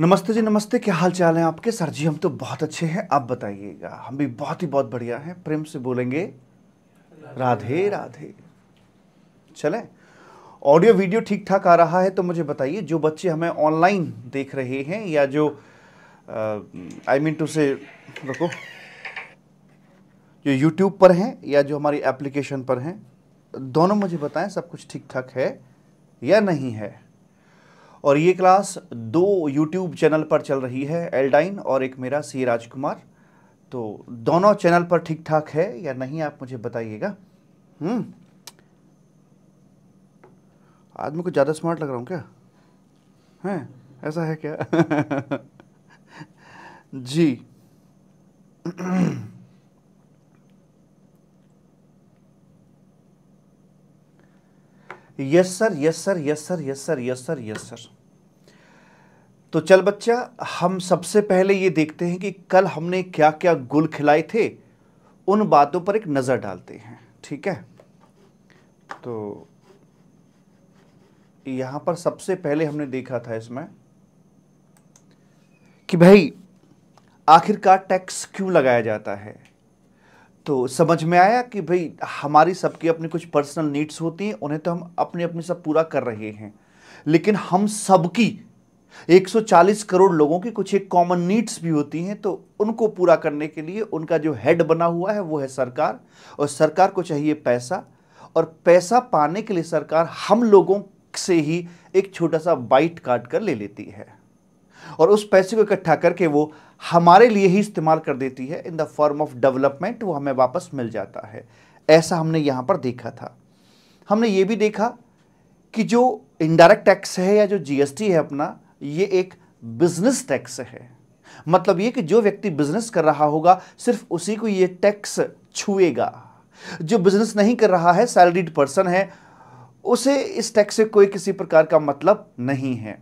नमस्ते जी नमस्ते क्या हाल चाल है आपके सर जी हम तो बहुत अच्छे हैं आप बताइएगा हम भी बहुत ही बहुत बढ़िया हैं प्रेम से बोलेंगे राधे राधे चले ऑडियो वीडियो ठीक ठाक आ रहा है तो मुझे बताइए जो बच्चे हमें ऑनलाइन देख रहे हैं या जो आई मीन टू से रुको जो यूट्यूब पर हैं या जो हमारी एप्लीकेशन पर हैं दोनों मुझे बताएं सब कुछ ठीक ठाक है या नहीं है और ये क्लास दो यूट्यूब चैनल पर चल रही है एल्डाइन और एक मेरा सी राजकुमार तो दोनों चैनल पर ठीक ठाक है या नहीं आप मुझे बताइएगा आज मैं कुछ ज़्यादा स्मार्ट लग रहा हूँ क्या हैं ऐसा है क्या जी yes sir yes sir yes sir yes sir yes sir yes sir तो चल बच्चा हम सबसे पहले ये देखते हैं कि कल हमने क्या क्या गुल खिलाए थे उन बातों पर एक नज़र डालते हैं ठीक है तो यहां पर सबसे पहले हमने देखा था इसमें कि भाई आखिरकार टैक्स क्यों लगाया जाता है तो समझ में आया कि भाई हमारी सबकी अपनी कुछ पर्सनल नीड्स होती हैं उन्हें तो हम अपने अपने सब पूरा कर रहे हैं लेकिन हम सबकी 140 करोड़ लोगों की कुछ एक कॉमन नीड्स भी होती हैं तो उनको पूरा करने के लिए उनका जो हेड बना हुआ है वो है सरकार और सरकार को चाहिए पैसा और पैसा पाने के लिए सरकार हम लोगों से ही एक छोटा सा बाइट काट कर ले लेती है और उस पैसे को इकट्ठा करके वो हमारे लिए ही इस्तेमाल कर देती है in the form of development वो हमें वापस मिल जाता है ऐसा हमने यहाँ पर देखा था हमने ये भी देखा कि जो इनडायरेक्ट टैक्स है या जो जीएसटी है अपना ये एक बिजनेस टैक्स है मतलब ये कि जो व्यक्ति बिजनेस कर रहा होगा सिर्फ उसी को ये टैक्स छुएगा जो बिजनेस नहीं कर रहा है सैलरीड पर्सन है उसे इस टैक्स से कोई किसी प्रकार का मतलब नहीं है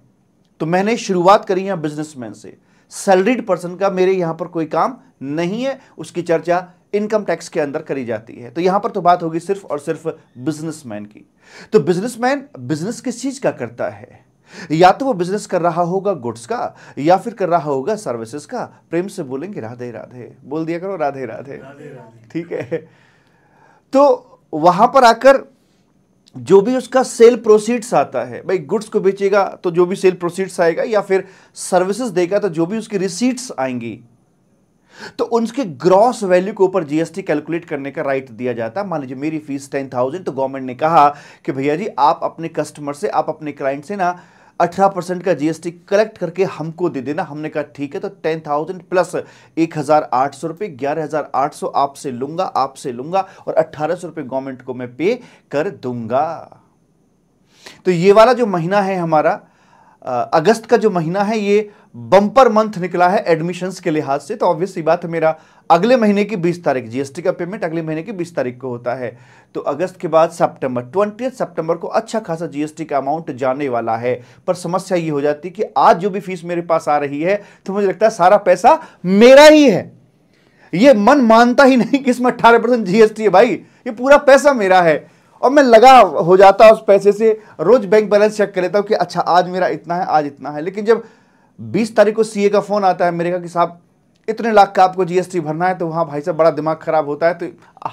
तो मैंने शुरुआत करी है बिजनेसमैन से सैलरीड पर्सन का मेरे यहां पर कोई काम नहीं है उसकी चर्चा इनकम टैक्स के अंदर करी जाती है तो यहां पर तो बात होगी सिर्फ और सिर्फ बिजनेसमैन की तो बिजनेसमैन बिजनेस किस चीज़ का करता है या तो वो बिजनेस कर रहा होगा गुड्स का या फिर कर रहा होगा सर्विसेज का प्रेम से बोलेंगे राधे राधे बोल दिया करो राधे राधे ठीक है तो वहां पर आकर जो भी उसका सेल प्रोसीड्स आता है भाई गुड्स को बेचेगा तो जो भी सेल प्रोसीड्स आएगा या फिर सर्विसेज देगा तो जो भी उसकी रिसीट्स आएंगी तो उनके ग्रॉस वैल्यू के ऊपर जीएसटी कैलकुलेट करने का राइट दिया जाता है मान लीजिए मेरी फीस टेन थाउजेंड तो गवर्नमेंट ने कहा कि भैया जी आप अपने कस्टमर से आप अपने क्लाइंट से ना अठारह परसेंट का जीएसटी कलेक्ट करके हमको दे देना हमने कहा ठीक है तो टेन थाउजेंड प्लस एक हज़ार आठ सौ रुपए ग्यारह हज़ार आठ सौ आपसे लूंगा आपसे लूंगा और अट्ठारह सौ रुपए गवर्नमेंट को मैं पे कर दूंगा तो ये वाला जो महीना है हमारा अगस्त का जो महीना है ये बम्पर मंथ निकला है एडमिशंस के लिहाज से तो ऑब्वियसली बात है मेरा अगले महीने की 20 तारीख जीएसटी का पेमेंट अगले महीने की 20 तारीख को होता है तो अगस्त के बाद सितंबर ट्वेंटी सितंबर को अच्छा खासा जीएसटी का अमाउंट जाने वाला है पर समस्या ये हो जाती है कि आज जो भी फीस मेरे पास आ रही है तो मुझे लगता है सारा पैसा मेरा ही है ये मन मानता ही नहीं कि इसमें अट्ठारह परसेंट जीएसटी है भाई ये पूरा पैसा मेरा है और मैं लगा हो जाता उस पैसे से रोज बैंक बैलेंस चेक कर लेता हूँ कि अच्छा आज मेरा इतना है आज इतना है लेकिन जब 20 तारीख को सीए का फोन आता है मेरे का कि साहब इतने लाख का आपको जीएसटी भरना है तो वहाँ भाई साहब बड़ा दिमाग खराब होता है तो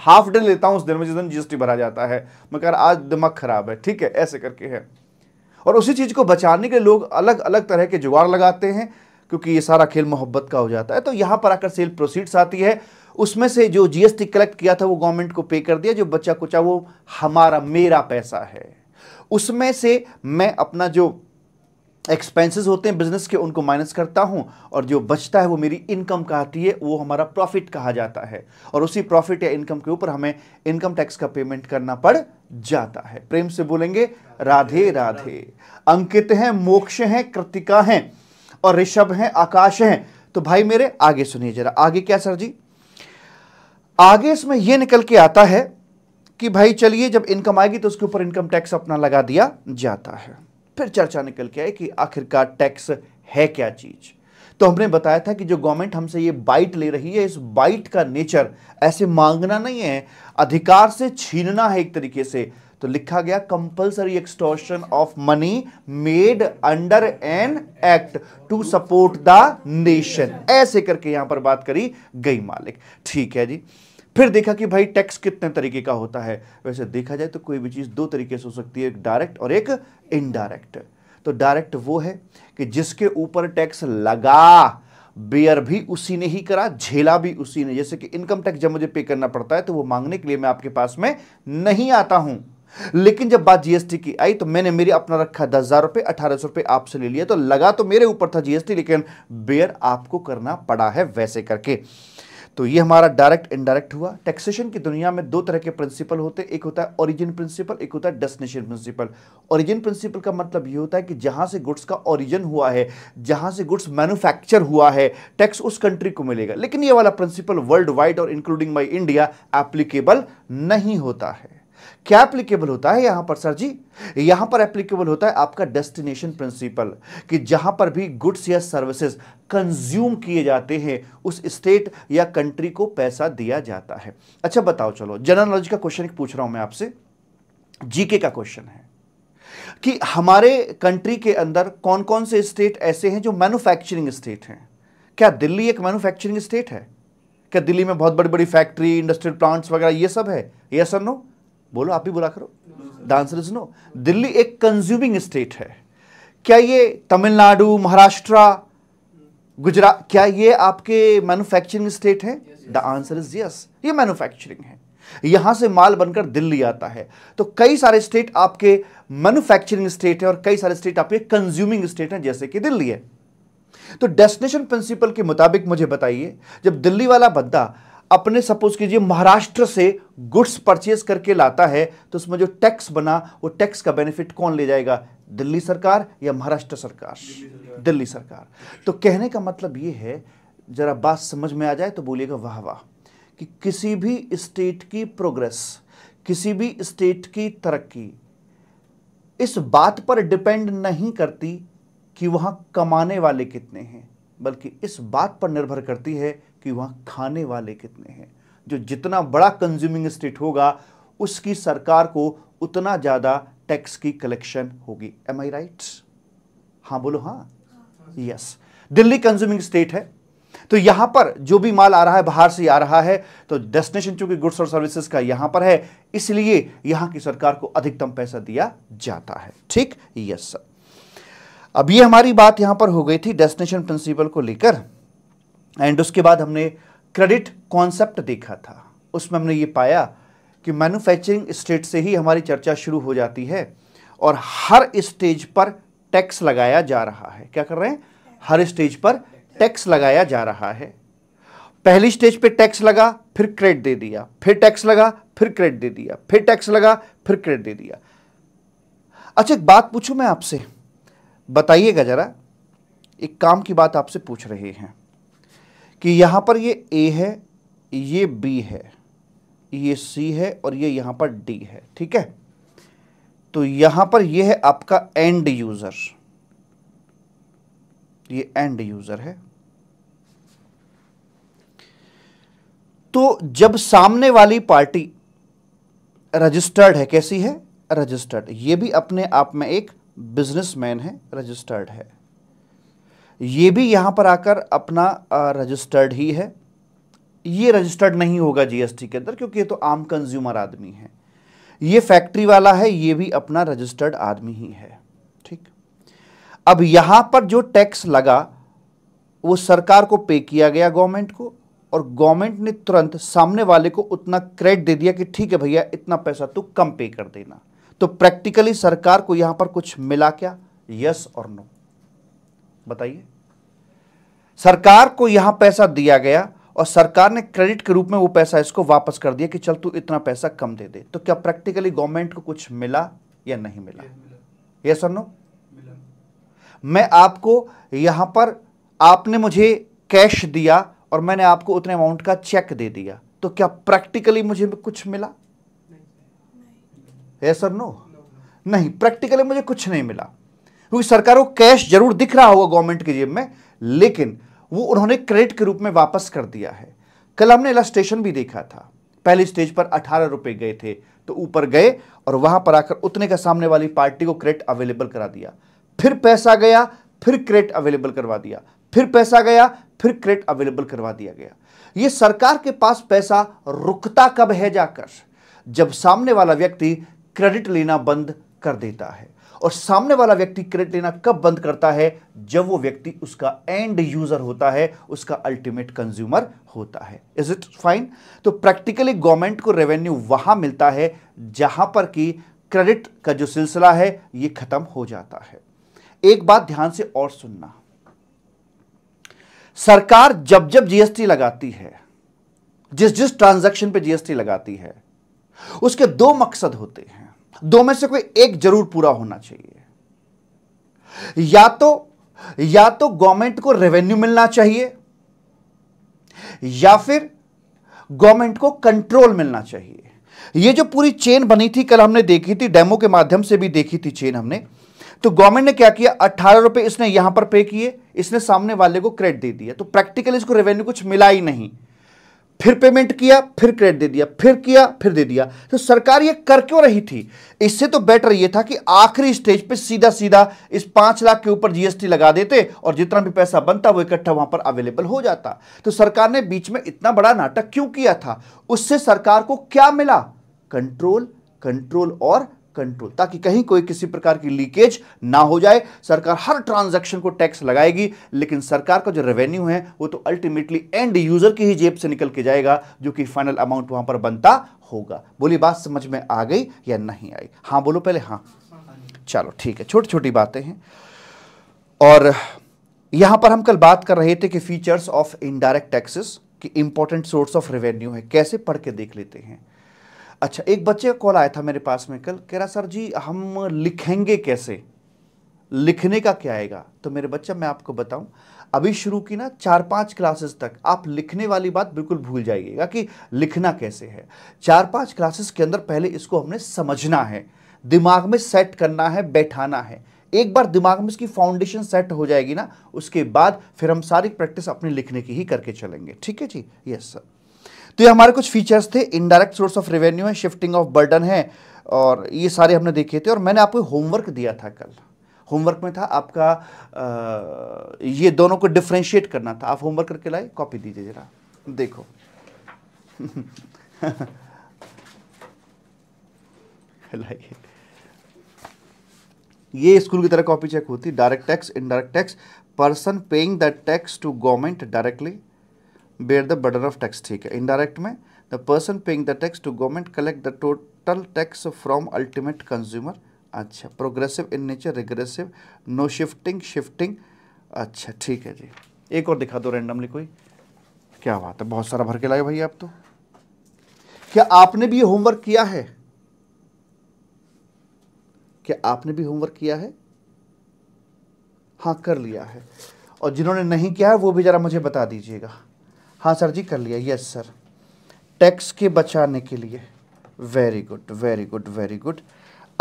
हाफ डे लेता हूँ उस दिन में जिस दिन जीएसटी भरा जाता है मैं कह आज दिमाग खराब है ठीक है ऐसे करके है और उसी चीज़ को बचाने के लोग अलग अलग तरह के जुगाड़ लगाते हैं क्योंकि ये सारा खेल मोहब्बत का हो जाता है तो यहाँ पर आकर सेल प्रोसीड्स आती है उसमें से जो जीएसटी कलेक्ट किया था वो गवर्नमेंट को पे कर दिया जो बच्चा कुचा वो हमारा मेरा पैसा है उसमें से मैं अपना जो एक्सपेंसेस होते हैं बिजनेस के उनको माइनस करता हूं और जो बचता है वो मेरी इनकम कहती है वो हमारा प्रॉफिट कहा जाता है और उसी प्रॉफिट या इनकम के ऊपर हमें इनकम टैक्स का पेमेंट करना पड़ जाता है प्रेम से बोलेंगे राधे राधे अंकित हैं मोक्ष हैं कृतिका हैं और ऋषभ हैं आकाश हैं तो भाई मेरे आगे सुनिए जरा आगे क्या सर जी आगे इसमें यह निकल के आता है कि भाई चलिए जब इनकम आएगी तो उसके ऊपर इनकम टैक्स अपना लगा दिया जाता है फिर चर्चा निकल के आई कि आखिरकार टैक्स है क्या चीज़ तो हमने बताया था कि जो गवर्नमेंट हमसे ये बाइट ले रही है इस बाइट का नेचर ऐसे मांगना नहीं है अधिकार से छीनना है एक तरीके से तो लिखा गया compulsory extortion of money made under an act to support the nation ऐसे करके यहां पर बात करी गई मालिक ठीक है जी फिर देखा कि भाई टैक्स कितने तरीके का होता है वैसे देखा जाए तो कोई भी चीज़ दो तरीके से हो सकती है एक डायरेक्ट और एक इनडायरेक्ट तो डायरेक्ट वो है कि जिसके ऊपर टैक्स लगा बेयर भी उसी ने ही करा झेला भी उसी ने जैसे कि इनकम टैक्स जब मुझे पे करना पड़ता है तो वो मांगने के लिए मैं आपके पास में नहीं आता हूं लेकिन जब बात जीएसटी की आई तो मैंने मेरे अपना रखा दस हजार रुपये अठारह सौ रुपये आपसे ले लिया तो लगा तो मेरे ऊपर था जीएसटी लेकिन बेयर आपको करना पड़ा है वैसे करके तो ये हमारा डायरेक्ट इनडायरेक्ट हुआ टैक्सेशन की दुनिया में दो तरह के प्रिंसिपल होते हैं एक होता है ओरिजिन प्रिंसिपल एक होता है डेस्टिनेशन प्रिंसिपल ओरिजिन प्रिंसिपल का मतलब ये होता है कि जहां से गुड्स का ओरिजिन हुआ है जहां से गुड्स मैन्युफैक्चर हुआ है टैक्स उस कंट्री को मिलेगा लेकिन ये वाला प्रिंसिपल वर्ल्ड वाइड और इंक्लूडिंग माई इंडिया एप्लीकेबल नहीं होता है क्या एप्लीकेबल होता है यहां पर सर जी यहां पर एप्लीकेबल होता है आपका डेस्टिनेशन प्रिंसिपल कि जहां पर भी गुड्स या सर्विसेज कंज्यूम किए जाते हैं उस स्टेट या कंट्री को पैसा दिया जाता है अच्छा बताओ चलो जनरल नॉलेज का क्वेश्चन पूछ रहा हूं मैं आपसे जीके का क्वेश्चन है कि हमारे कंट्री के अंदर कौन कौन से स्टेट ऐसे हैं जो मैन्युफैक्चरिंग स्टेट हैं क्या दिल्ली एक मैन्युफैक्चरिंग स्टेट है क्या दिल्ली में बहुत बड़ी बड़ी फैक्ट्री इंडस्ट्रियल प्लांट्स वगैरह ये सब है ये सर नो बोलो आप भी बोला करो the answer is no Delhi एक कंज्यूमिंग स्टेट है क्या ये तमिलनाडु महाराष्ट्र गुजरात क्या ये आपके मैन्युफैक्चरिंग स्टेट है द आंसर इज यस ये मैन्युफैक्चरिंग है यहां से माल बनकर दिल्ली आता है तो कई सारे स्टेट आपके मैन्युफैक्चरिंग स्टेट है और कई सारे स्टेट आपके कंज्यूमिंग स्टेट हैं जैसे कि दिल्ली है तो डेस्टिनेशन प्रिंसिपल के मुताबिक मुझे बताइए जब दिल्ली वाला बद्दा अपने सपोज कीजिए महाराष्ट्र से गुड्स परचेज करके लाता है तो उसमें जो टैक्स बना वो टैक्स का बेनिफिट कौन ले जाएगा दिल्ली सरकार या महाराष्ट्र सरकार दिल्ली सरकार तो कहने का मतलब ये है ज़रा बात समझ में आ जाए तो बोलिएगा वाह वाह कि किसी भी स्टेट की प्रोग्रेस किसी भी स्टेट की तरक्की इस बात पर डिपेंड नहीं करती कि वहां कमाने वाले कितने हैं बल्कि इस बात पर निर्भर करती है कि वहां खाने वाले कितने हैं जो जितना बड़ा कंज्यूमिंग स्टेट होगा उसकी सरकार को उतना ज़्यादा टैक्स की कलेक्शन होगी एम आई राइट हां बोलो हां यस दिल्ली कंज्यूमिंग स्टेट है तो यहां पर जो भी माल आ रहा है बाहर से आ रहा है तो डेस्टिनेशन चूंकि गुड्स और सर्विसेज का यहां पर है इसलिए यहां की सरकार को अधिकतम पैसा दिया जाता है ठीक यस सर अब ये हमारी बात यहां पर हो गई थी डेस्टिनेशन प्रिंसिपल को लेकर एंड उसके बाद हमने क्रेडिट कॉन्सेप्ट देखा था उसमें हमने ये पाया कि मैन्युफैक्चरिंग स्टेट से ही हमारी चर्चा शुरू हो जाती है और हर स्टेज पर टैक्स लगाया जा रहा है क्या कर रहे हैं हर स्टेज पर टैक्स लगाया जा रहा है पहली स्टेज पे टैक्स लगा फिर क्रेडिट दे दिया फिर टैक्स लगा फिर क्रेडिट दे दिया फिर टैक्स लगा फिर क्रेडिट दे दिया अच्छा एक बात पूछूं मैं आपसे बताइएगा जरा एक काम की बात आपसे पूछ रहे हैं कि यहां पर ये ए है ये बी है ये सी है और ये यहां पर डी है ठीक है तो यहां पर ये है आपका एंड यूज़र ये एंड यूज़र है तो जब सामने वाली पार्टी रजिस्टर्ड है कैसी है रजिस्टर्ड ये भी अपने आप में एक बिजनेसमैन है रजिस्टर्ड है ये भी यहाँ पर आकर अपना रजिस्टर्ड ही है ये रजिस्टर्ड नहीं होगा जीएसटी के अंदर क्योंकि ये तो आम कंज्यूमर आदमी है ये फैक्ट्री वाला है ये भी अपना रजिस्टर्ड आदमी ही है ठीक अब यहां पर जो टैक्स लगा वो सरकार को पे किया गया गवर्नमेंट को और गवर्नमेंट ने तुरंत सामने वाले को उतना क्रेडिट दे दिया कि ठीक है भैया इतना पैसा तू कम पे कर देना तो प्रैक्टिकली सरकार को यहां पर कुछ मिला क्या यस और नो बताइए सरकार को यहां पैसा दिया गया और सरकार ने क्रेडिट के रूप में वो पैसा इसको वापस कर दिया कि चल तू इतना पैसा कम दे दे तो क्या प्रैक्टिकली गवर्नमेंट को कुछ मिला या नहीं मिला ये सर नो मैं आपको यहां पर आपने मुझे कैश दिया और मैंने आपको उतने अमाउंट का चेक दे दिया तो क्या प्रैक्टिकली मुझे कुछ मिला ये सर नो नहीं प्रैक्टिकली मुझे कुछ नहीं मिला क्योंकि सरकार को कैश जरूर दिख रहा होगा गवर्नमेंट की जेब में लेकिन वो उन्होंने क्रेडिट के रूप में वापस कर दिया है कल हमने इलास्ट्रेशन भी देखा था पहले स्टेज पर अठारह रुपए गए थे तो ऊपर गए और वहां पर आकर उतने का सामने वाली पार्टी को क्रेडिट अवेलेबल करा दिया फिर पैसा गया फिर क्रेडिट अवेलेबल करवा दिया फिर पैसा गया फिर क्रेडिट अवेलेबल करवा दिया गया ये सरकार के पास पैसा रुकता कब है जाकर जब सामने वाला व्यक्ति क्रेडिट लेना बंद कर देता है और सामने वाला व्यक्ति क्रेडिट लेना कब बंद करता है जब वो व्यक्ति उसका एंड यूजर होता है उसका अल्टीमेट कंज्यूमर होता है इज इट फाइन तो प्रैक्टिकली गवर्नमेंट को रेवेन्यू वहां मिलता है जहां पर कि क्रेडिट का जो सिलसिला है ये खत्म हो जाता है एक बात ध्यान से और सुनना सरकार जब जब जीएसटी लगाती है जिस जिस ट्रांजेक्शन पर जीएसटी लगाती है उसके दो मकसद होते हैं दो में से कोई एक जरूर पूरा होना चाहिए या तो या तो गवर्नमेंट को रेवेन्यू मिलना चाहिए या फिर गवर्नमेंट को कंट्रोल मिलना चाहिए ये जो पूरी चेन बनी थी कल हमने देखी थी डेमो के माध्यम से भी देखी थी चेन हमने तो गवर्नमेंट ने क्या किया अट्ठारह रुपए इसने यहां पर पे किए इसने सामने वाले को क्रेडिट दे दिया तो प्रैक्टिकली इसको रेवेन्यू कुछ मिला ही नहीं फिर पेमेंट किया फिर क्रेडिट दे दिया फिर किया फिर दे दिया तो सरकार ये कर क्यों रही थी इससे तो बेटर ये था कि आखिरी स्टेज पे सीधा सीधा इस पांच लाख के ऊपर जीएसटी लगा देते और जितना भी पैसा बनता वो इकट्ठा वहां पर अवेलेबल हो जाता तो सरकार ने बीच में इतना बड़ा नाटक क्यों किया था उससे सरकार को क्या मिला कंट्रोल कंट्रोल और कंट्रोल ताकि कहीं कोई किसी प्रकार की लीकेज ना हो जाए सरकार हर ट्रांजैक्शन को टैक्स लगाएगी लेकिन सरकार का जो रेवेन्यू है वो तो अल्टीमेटली एंड यूजर की ही जेब से निकल के जाएगा जो कि फाइनल अमाउंट वहां पर बनता होगा बोली बात समझ में आ गई या नहीं आई हाँ बोलो पहले हाँ चलो ठीक है छोटी छोटी बातें हैं और यहां पर हम कल बात कर रहे थे कि फीचर्स ऑफ इनडायरेक्ट टैक्सेस कि इंपॉर्टेंट सोर्स ऑफ रेवेन्यू है कैसे पढ़ के देख लेते हैं अच्छा एक बच्चे का कॉल आया था मेरे पास में कल कह रहा सर जी हम लिखेंगे कैसे लिखने का क्या आएगा तो मेरे बच्चा मैं आपको बताऊं अभी शुरू की ना चार पांच क्लासेस तक आप लिखने वाली बात बिल्कुल भूल जाइएगा कि लिखना कैसे है चार पांच क्लासेस के अंदर पहले इसको हमने समझना है दिमाग में सेट करना है बैठाना है एक बार दिमाग में इसकी फाउंडेशन सेट हो जाएगी ना उसके बाद फिर हम सारी प्रैक्टिस अपने लिखने की ही करके चलेंगे ठीक है जी यस सर तो ये हमारे कुछ फीचर्स थे इनडायरेक्ट सोर्स ऑफ रेवेन्यू है शिफ्टिंग ऑफ बर्डन है और ये सारे हमने देखे थे और मैंने आपको होमवर्क दिया था कल होमवर्क में था आपका आ, ये दोनों को डिफ्रेंशिएट करना था आप होमवर्क करके लाए कॉपी दीजिए जरा देखो ये स्कूल की तरह कॉपी चेक होती direct tax indirect tax person paying the tax to government directly bear the burden of tax ठीक है इनडायरेक्ट में the person paying the tax to government collect the total tax from ultimate consumer अच्छा progressive in nature regressive no shifting shifting अच्छा ठीक है जी एक और दिखा दो रेंडमली कोई क्या बात है बहुत सारा भर के लाए भाई आप तो क्या आपने भी होमवर्क किया है क्या आपने भी होमवर्क किया है हाँ कर लिया है और जिन्होंने नहीं किया है वो भी जरा मुझे बता दीजिएगा हाँ सर जी कर लिया यस सर टैक्स के बचाने के लिए very good very good very good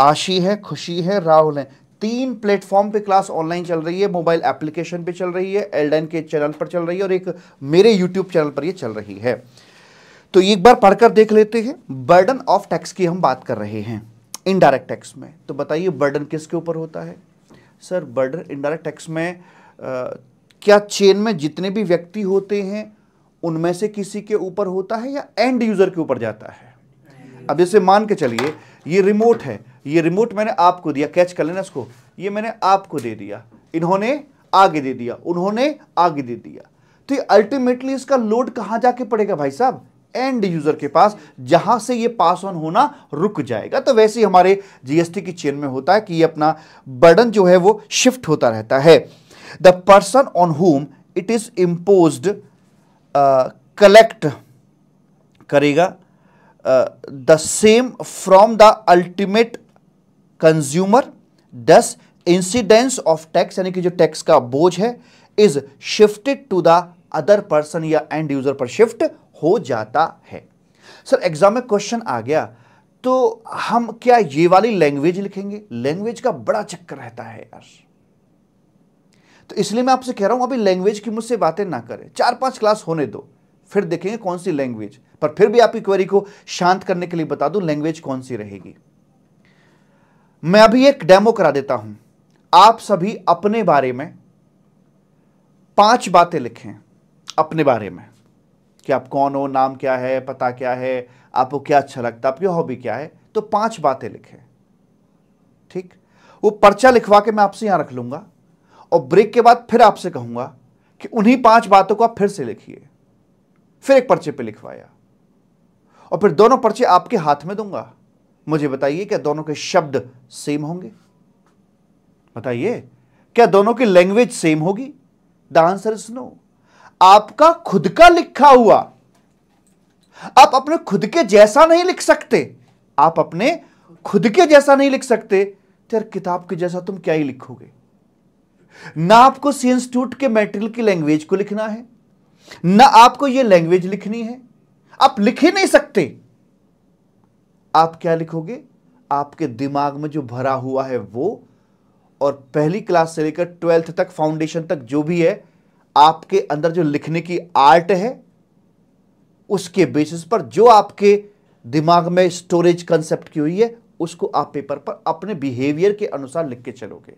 आशी है खुशी है राहुल है तीन प्लेटफॉर्म पे क्लास ऑनलाइन चल रही है मोबाइल एप्लीकेशन पे चल रही है एलडन के चैनल पर चल रही है और एक मेरे यूट्यूब चैनल पर ये चल रही है तो एक बार पढ़कर देख लेते हैं बर्डन ऑफ टैक्स की हम बात कर रहे हैं इनडायरेक्ट टैक्स में तो बताइए बर्डन किसके ऊपर होता है सर बर्डन इनडायरेक्ट टैक्स में आ, क्या चेन में जितने भी व्यक्ति होते हैं उनमें से किसी के ऊपर होता है या एंड यूज़र के ऊपर जाता है अब जैसे मान के चलिए ये रिमोट है ये रिमोट मैंने आपको दिया कैच कर लेना इसको ये मैंने आपको दे दिया इन्होंने आगे दे दिया उन्होंने आगे दे दिया तो अल्टीमेटली इसका लोड कहां जाके पड़ेगा भाई साहब एंड यूजर के पास जहां से ये पास ऑन होना रुक जाएगा तो वैसे ही हमारे जीएसटी की चेन में होता है कि ये अपना बर्डन जो है वो शिफ्ट होता रहता है the person on whom it is imposed collect करेगा the same from the ultimate consumer thus incidence of tax यानी कि जो टैक्स का बोझ है is shifted to the other person या एंड यूजर पर शिफ्ट हो जाता है सर एग्जाम में क्वेश्चन आ गया तो हम क्या ये वाली लैंग्वेज लिखेंगे लैंग्वेज का बड़ा चक्कर रहता है यार तो इसलिए मैं आपसे कह रहा हूं अभी लैंग्वेज की मुझसे बातें ना करें चार पांच क्लास होने दो फिर देखेंगे कौन सी लैंग्वेज पर फिर भी आपकी क्वेरी को शांत करने के लिए बता दूं लैंग्वेज कौन सी रहेगी मैं अभी एक डेमो करा देता हूं आप सभी अपने बारे में पांच बातें लिखें अपने बारे में कि आप कौन हो नाम क्या है पता क्या है आपको क्या अच्छा लगता है आपकी हॉबी क्या है तो पांच बातें लिखें ठीक वो पर्चा लिखवा के मैं आपसे यहां रख लूंगा और ब्रेक के बाद फिर आपसे कहूंगा कि उन्हीं पांच बातों को आप फिर से लिखिए फिर एक पर्चे पे लिखवाया और फिर दोनों पर्चे आपके हाथ में दूंगा मुझे बताइए क्या दोनों के शब्द सेम होंगे बताइए क्या दोनों की लैंग्वेज सेम होगी द आंसर इज नो आपका खुद का लिखा हुआ आप अपने खुद के जैसा नहीं लिख सकते आप अपने खुद के जैसा नहीं लिख सकते तेरे तो किताब के जैसा तुम क्या ही लिखोगे ना आपको सी इंस्टीट्यूट के मेटेरियल की लैंग्वेज को लिखना है ना आपको यह लैंग्वेज लिखनी है आप लिख ही नहीं सकते आप क्या लिखोगे आपके दिमाग में जो भरा हुआ है वो और पहली क्लास से लेकर ट्वेल्थ तक फाउंडेशन तक जो भी है आपके अंदर जो लिखने की आर्ट है उसके बेसिस पर जो आपके दिमाग में स्टोरेज कंसेप्ट की हुई है उसको आप पेपर पर अपने बिहेवियर के अनुसार लिख के चलोगे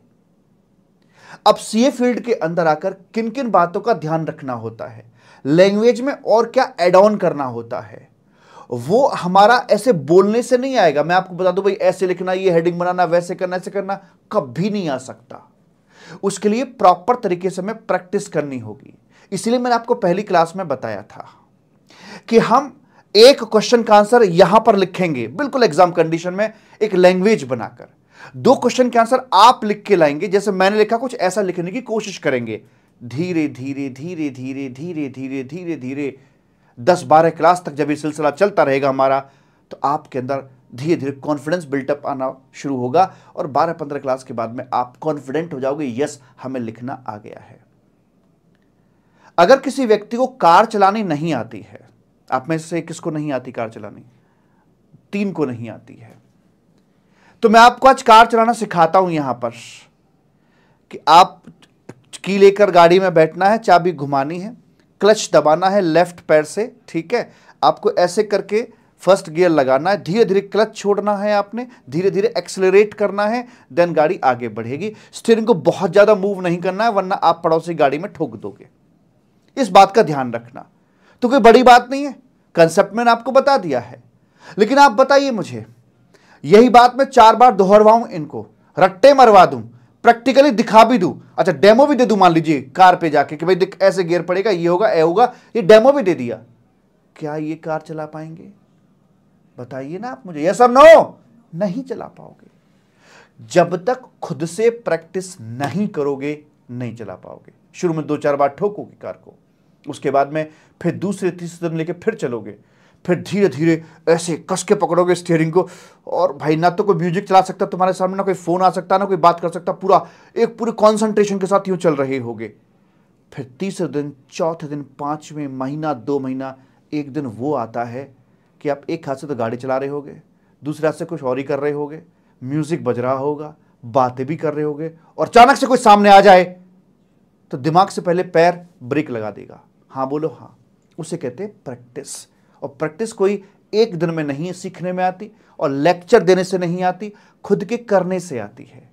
अब सीए फील्ड के अंदर आकर किन किन बातों का ध्यान रखना होता है लैंग्वेज में और क्या एड ऑन करना होता है वो हमारा ऐसे बोलने से नहीं आएगा मैं आपको बता दूं भाई ऐसे लिखना ये हेडिंग बनाना वैसे करना ऐसे करना कभी नहीं आ सकता उसके लिए प्रॉपर तरीके से हमें प्रैक्टिस करनी होगी इसलिए मैंने आपको पहली क्लास में बताया था कि हम एक क्वेश्चन का आंसर यहां पर लिखेंगे बिल्कुल एग्जाम कंडीशन में एक लैंग्वेज बनाकर दो क्वेश्चन के आंसर आप लिख के लाएंगे जैसे मैंने लिखा कुछ ऐसा लिखने की कोशिश करेंगे धीरे धीरे धीरे धीरे धीरे धीरे धीरे धीरे दस बारह क्लास तक जब यह सिलसिला चलता रहेगा हमारा तो आपके अंदर धीरे धीरे कॉन्फिडेंस बिल्टअप आना शुरू होगा और बारह पंद्रह क्लास के बाद में आप कॉन्फिडेंट हो जाओगे यस हमें लिखना आ गया है अगर किसी व्यक्ति को कार चलानी नहीं आती है आप में से किसको नहीं आती कार चलानी तीन को नहीं आती है तो मैं आपको आज कार चलाना सिखाता हूं यहां पर कि आप की लेकर गाड़ी में बैठना है चाबी घुमानी है क्लच दबाना है लेफ्ट पैर से ठीक है आपको ऐसे करके फर्स्ट गियर लगाना है धीरे धीरे क्लच छोड़ना है आपने धीरे धीरे एक्सेलरेट करना है देन गाड़ी आगे बढ़ेगी स्टीयरिंग को बहुत ज़्यादा मूव नहीं करना है वरना आप पड़ोसी गाड़ी में ठोक दोगे इस बात का ध्यान रखना तो कोई बड़ी बात नहीं है कंसेप्ट मैंने आपको बता दिया है लेकिन आप बताइए मुझे यही बात मैं चार बार दोहरवाऊं इनको रट्टे मरवा दूं प्रैक्टिकली दिखा भी दूं अच्छा डेमो भी दे दूं मान लीजिए कार पे जाके कि भाई ऐसे गियर पड़ेगा ये होगा ए होगा ये डेमो भी दे दिया क्या ये कार चला पाएंगे बताइए ना आप मुझे यह सब नो नहीं चला पाओगे जब तक खुद से प्रैक्टिस नहीं करोगे नहीं चला पाओगे शुरू में दो चार बार ठोकोगे कार को उसके बाद में फिर दूसरे तीसरे दिन लेके फिर चलोगे फिर धीरे धीरे ऐसे कस के पकड़ोगे स्टेयरिंग को और भाई ना तो कोई म्यूजिक चला सकता तुम्हारे सामने ना कोई फ़ोन आ सकता ना कोई बात कर सकता पूरा एक पूरे कॉन्सेंट्रेशन के साथ यूँ चल रहे होगे फिर तीसरे दिन चौथे दिन पाँचवें महीना दो महीना एक दिन वो आता है कि आप एक हाथ से तो गाड़ी चला रहे होगे दूसरे हाथ से कुछ और ही कर रहे होगे म्यूज़िक बज रहा होगा बातें भी कर रहे होगे और अचानक से कोई सामने आ जाए तो दिमाग से पहले पैर ब्रेक लगा देगा हाँ बोलो हाँ उसे कहते हैं प्रैक्टिस और प्रैक्टिस कोई एक दिन में नहीं सीखने में आती और लेक्चर देने से नहीं आती खुद के करने से आती है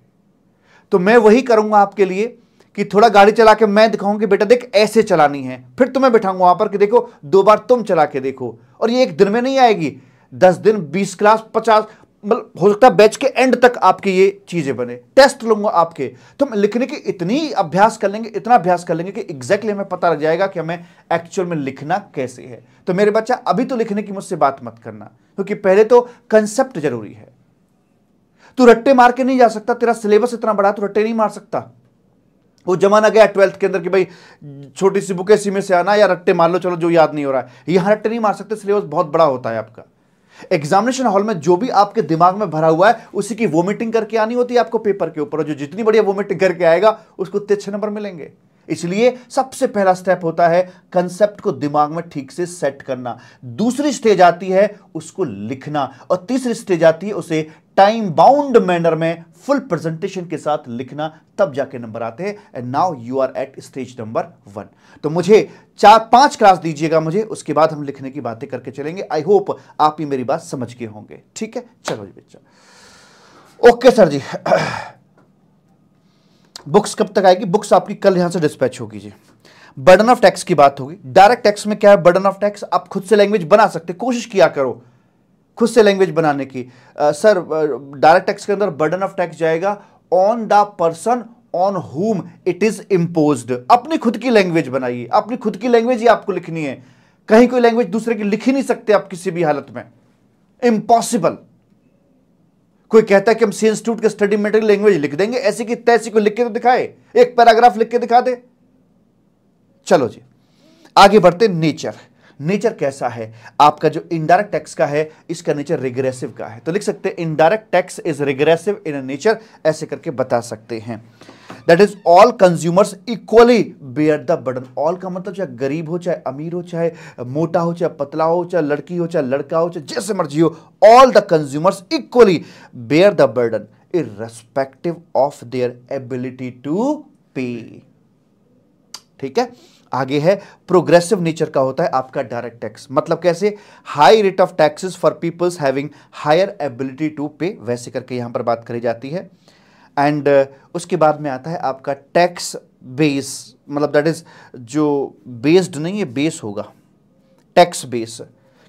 तो मैं वही करूंगा आपके लिए कि थोड़ा गाड़ी चला के मैं दिखाऊं कि बेटा देख ऐसे चलानी है फिर तुम्हें तो बैठाऊंगा वहां पर कि देखो दो बार तुम चला के देखो और ये एक दिन में नहीं आएगी दस दिन बीस क्लास पचास मतलब हो सकता है बैच के एंड तक आपके ये चीज़ें बने टेस्ट लूंगा आपके तो हम लिखने की इतनी अभ्यास कर लेंगे इतना अभ्यास कर लेंगे कि एग्जैक्टली हमें पता लग जाएगा कि हमें एक्चुअल में लिखना कैसे है तो मेरे बच्चा अभी तो लिखने की मुझसे बात मत करना क्योंकि तो पहले तो कंसेप्ट जरूरी है तू रट्टे मार के नहीं जा सकता तेरा सिलेबस इतना बड़ा तू रट्टे नहीं मार सकता वो जमाना गया ट्वेल्थ के अंदर कि भाई छोटी सी बुके एसी में से आना या रट्टे मार लो चलो जो याद नहीं हो रहा है यहां रट्टे नहीं मार सकते सिलेबस बहुत बड़ा होता है आपका एग्जामिनेशन हॉल में जो भी आपके दिमाग में भरा हुआ है उसी की वोमिटिंग करके आनी होती है आपको पेपर के ऊपर जो जितनी बढ़िया वोमिटिंग करके आएगा उसको अच्छे नंबर मिलेंगे इसलिए सबसे पहला स्टेप होता है कंसेप्ट को दिमाग में ठीक से सेट करना दूसरी स्टेज आती है उसको लिखना और तीसरी स्टेज आती है उसे टाइम बाउंड मैनर में फुल प्रेजेंटेशन के साथ लिखना तब जाके नंबर आते हैं and now you are at stage number one तो मुझे चार पांच क्लास दीजिएगा मुझे उसके बाद हम लिखने की बातें करके चलेंगे आई होप आप ही मेरी बात समझ गए होंगे ठीक है चलो जी बच्चा ओके सर जी बुक्स कब तक आएगी बुक्स आपकी कल यहां से डिस्पैच होगी जी बर्डन ऑफ टैक्स की बात होगी डायरेक्ट टैक्स में क्या है बर्डन ऑफ टैक्स आप खुद से लैंग्वेज बना सकते कोशिश किया करो खुद से लैंग्वेज बनाने की सर डायरेक्ट टैक्स के अंदर बर्डन ऑफ टैक्स जाएगा on the person on whom it is impose अपनी खुद की लैंग्वेज बनाइए अपनी खुद की लैंग्वेज ही आपको लिखनी है कहीं कोई लैंग्वेज दूसरे की लिख ही नहीं सकते आप किसी भी हालत में इम्पॉसिबल कोई कहता है कि हम सी इंस्टीट्यूट के स्टडी मेटेरियल लैंग्वेज लिख देंगे ऐसी की तैसी को लिख के तो दिखाए एक पैराग्राफ लिख के दिखा दे चलो जी आगे बढ़ते नेचर नेचर कैसा है आपका जो इनडायरेक्ट टैक्स का है इसका नेचर रिग्रेसिव का है तो लिख सकते हैं indirect tax is regressive in nature ऐसे करके बता सकते हैं that is all consumers equally bear the burden all का मतलब चाहे गरीब हो चाहे अमीर हो चाहे मोटा हो चाहे पतला हो चाहे लड़की हो चाहे लड़का हो चाहे जैसे मर्जी हो all the consumers equally bear the burden irrespective of their ability to pay ठीक है आगे है प्रोग्रेसिव नेचर का होता है आपका डायरेक्ट टैक्स मतलब कैसे high rate of taxes for peoples having higher ability to pay वैसे करके यहां पर बात करी जाती है एंड uh, उसके बाद में आता है आपका टैक्स बेस मतलब दैट इज़ जो बेस्ड नहीं है बेस होगा टैक्स बेस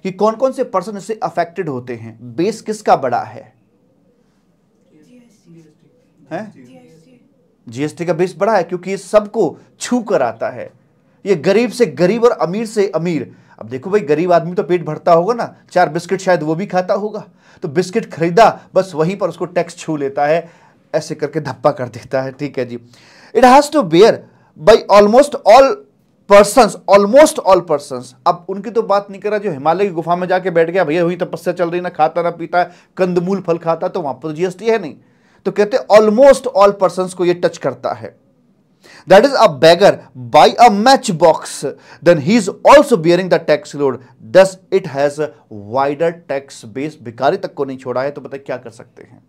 कि कौन कौन से पर्सन इससे अफेक्टेड होते हैं बेस किसका बड़ा है जीएसटी का बेस बड़ा है क्योंकि ये सबको छू कर आता है ये गरीब से गरीब और अमीर से अमीर अब देखो भाई गरीब आदमी तो पेट भरता होगा ना चार बिस्किट शायद वो भी खाता होगा तो बिस्किट खरीदा बस वहीं पर उसको टैक्स छू लेता है ऐसे करके धप्पा कर देता है ठीक है जी it has to bear by almost all persons almost all persons अब उनकी तो बात नहीं कर रहा जो हिमालय की गुफा में जाके बैठ गया भैया हुई तपस्या चल रही ना खाता ना पीता कंदमूल फल खाता तो वहां पर जीएसटी तो है नहीं तो कहते ऑलमोस्ट ऑल पर्सन को ये टच करता है that is a beggar buy a match box then he is also bearing the tax load thus it has wider tax base भिकारी तक को नहीं छोड़ा है तो बताए क्या कर सकते हैं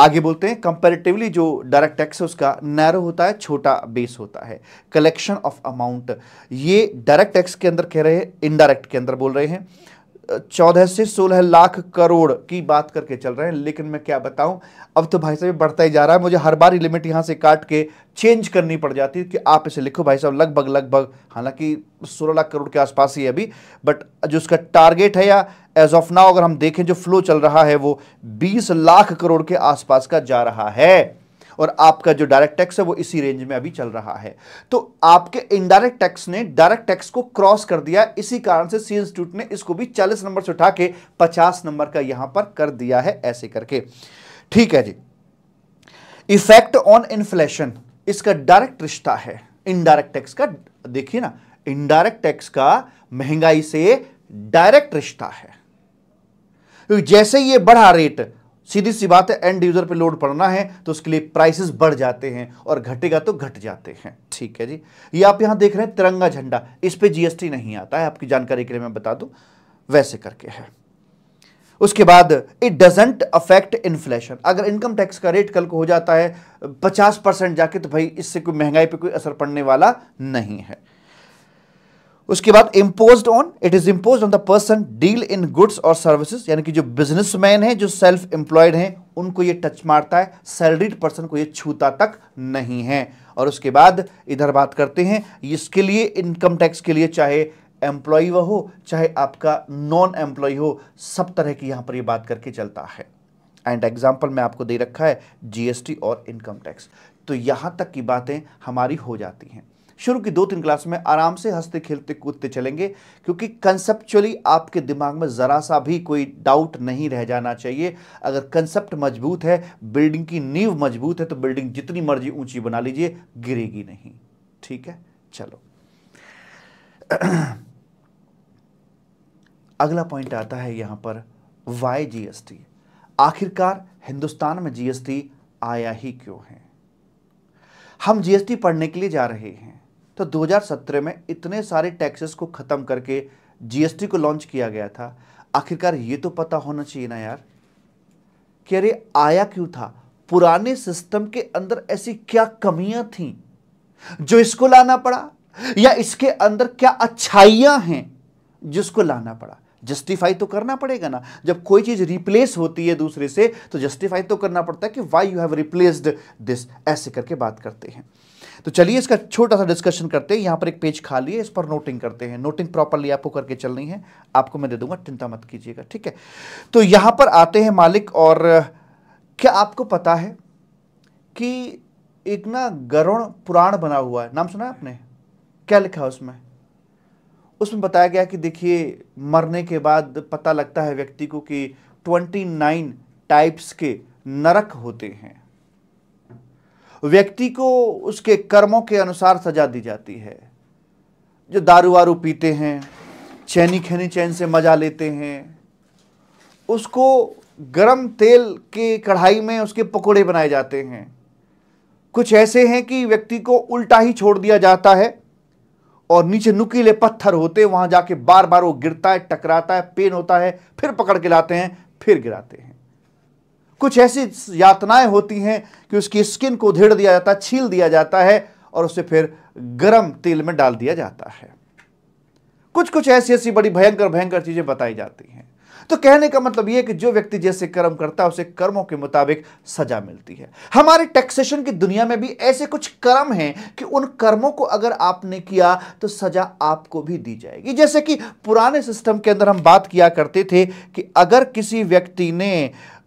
आगे बोलते हैं कंपेरेटिवली जो डायरेक्ट टैक्स है उसका नैरो होता है छोटा बेस होता है कलेक्शन ऑफ अमाउंट ये डायरेक्ट टैक्स के अंदर कह रहे हैं इनडायरेक्ट के अंदर बोल रहे हैं चौदह से सोलह लाख करोड़ की बात करके चल रहे हैं लेकिन मैं क्या बताऊं अब तो भाई साहब बढ़ता ही जा रहा है मुझे हर बार ही लिमिट यहाँ से काट के चेंज करनी पड़ जाती है कि आप इसे लिखो भाई साहब लगभग लगभग हालांकि सोलह लाख करोड़ के आसपास ही है अभी बट जो उसका टारगेट है या एज ऑफ नाउ अगर हम देखें जो फ्लो चल रहा है वो 20 लाख करोड़ के आसपास का जा रहा है और आपका जो डायरेक्ट टैक्स है वो इसी रेंज में अभी चल रहा है तो आपके इनडायरेक्ट टैक्स ने डायरेक्ट टैक्स को क्रॉस कर दिया इसी कारण से सी इंस्टीट्यूट ने इसको भी 40 नंबर से उठा के 50 नंबर का यहां पर कर दिया है ऐसे करके ठीक है जी इफेक्ट ऑन इन्फ्लेशन इसका डायरेक्ट रिश्ता है इनडायरेक्ट टैक्स का देखिए ना इनडायरेक्ट टैक्स का महंगाई से डायरेक्ट रिश्ता है जैसे ये बढ़ा रेट सीधी सी बात है एंड यूजर पे लोड पड़ना है तो उसके लिए प्राइसेस बढ़ जाते हैं और घटेगा तो घट जाते हैं ठीक है जी ये आप यहां देख रहे हैं तिरंगा झंडा इस पर जीएसटी नहीं आता है आपकी जानकारी के लिए मैं बता दूं वैसे करके है उसके बाद इट डजेंट अफेक्ट इन्फ्लेशन अगर इनकम टैक्स का रेट कल को हो जाता है पचास परसेंट जाके तो भाई इससे कोई महंगाई पर कोई असर पड़ने वाला नहीं है उसके बाद impose on it is impose on the person deal in goods और सर्विसेज यानी कि जो बिजनेसमैन है जो सेल्फ एम्प्लॉयड हैं उनको ये टच मारता है सैलरीड पर्सन को ये छूता तक नहीं है और उसके बाद इधर बात करते हैं इसके लिए इनकम टैक्स के लिए चाहे एम्प्लॉय वह हो चाहे आपका नॉन एम्प्लॉय हो सब तरह की यहाँ पर ये बात करके चलता है एंड एग्जाम्पल मैं आपको दे रखा है जीएसटी और इनकम टैक्स तो यहां तक की बातें हमारी हो जाती हैं शुरू की दो तीन क्लास में आराम से हंसते खेलते कूदते चलेंगे क्योंकि कंसेप्चुअली आपके दिमाग में ज़रा सा भी कोई डाउट नहीं रह जाना चाहिए अगर कंसेप्ट मजबूत है बिल्डिंग की नींव मजबूत है तो बिल्डिंग जितनी मर्जी ऊंची बना लीजिए गिरेगी नहीं ठीक है चलो अगला पॉइंट आता है यहां पर वाई जीएसटी आखिरकार हिंदुस्तान में जीएसटी आया ही क्यों है हम जीएसटी पढ़ने के लिए जा रहे हैं तो 2017 में इतने सारे टैक्सेस को ख़त्म करके जीएसटी को लॉन्च किया गया था आखिरकार ये तो पता होना चाहिए ना यार कि अरे आया क्यों था पुराने सिस्टम के अंदर ऐसी क्या कमियां थी जो इसको लाना पड़ा या इसके अंदर क्या अच्छाइयां हैं जिसको लाना पड़ा जस्टिफाई तो करना पड़ेगा ना जब कोई चीज रिप्लेस होती है दूसरे से तो जस्टिफाई तो करना पड़ता है कि why you have replaced this ऐसे करके बात करते हैं तो चलिए इसका छोटा सा डिस्कशन करते हैं यहाँ पर एक पेज खाली है इस पर नोटिंग करते हैं नोटिंग प्रॉपरली आपको करके चलनी है आपको मैं दे दूंगा चिंता मत कीजिएगा ठीक है तो यहाँ पर आते हैं मालिक और क्या आपको पता है कि एक ना गरुण पुराण बना हुआ है नाम सुना है आपने क्या लिखा उसमें उसमें बताया गया कि देखिए मरने के बाद पता लगता है व्यक्ति को कि 29 टाइप्स के नरक होते हैं व्यक्ति को उसके कर्मों के अनुसार सजा दी जाती है जो दारू वारू पीते हैं चैनी खैनी चैन से मजा लेते हैं उसको गरम तेल के कढ़ाई में उसके पकोड़े बनाए जाते हैं कुछ ऐसे हैं कि व्यक्ति को उल्टा ही छोड़ दिया जाता है और नीचे नुकीले पत्थर होते हैं वहां जाके बार बार वो गिरता है टकराता है पेन होता है फिर पकड़ के लाते हैं फिर गिराते हैं कुछ ऐसी यातनाएं होती हैं कि उसकी स्किन को उधेड़ दिया जाता है छील दिया जाता है और उसे फिर गर्म तेल में डाल दिया जाता है कुछ कुछ ऐसी ऐसी बड़ी भयंकर भयंकर चीज़ें बताई जाती हैं तो कहने का मतलब यह कि जो व्यक्ति जैसे कर्म करता है उसे कर्मों के मुताबिक सजा मिलती है हमारे टैक्सेशन की दुनिया में भी ऐसे कुछ कर्म हैं कि उन कर्मों को अगर आपने किया तो सजा आपको भी दी जाएगी जैसे कि पुराने सिस्टम के अंदर हम बात किया करते थे कि अगर किसी व्यक्ति ने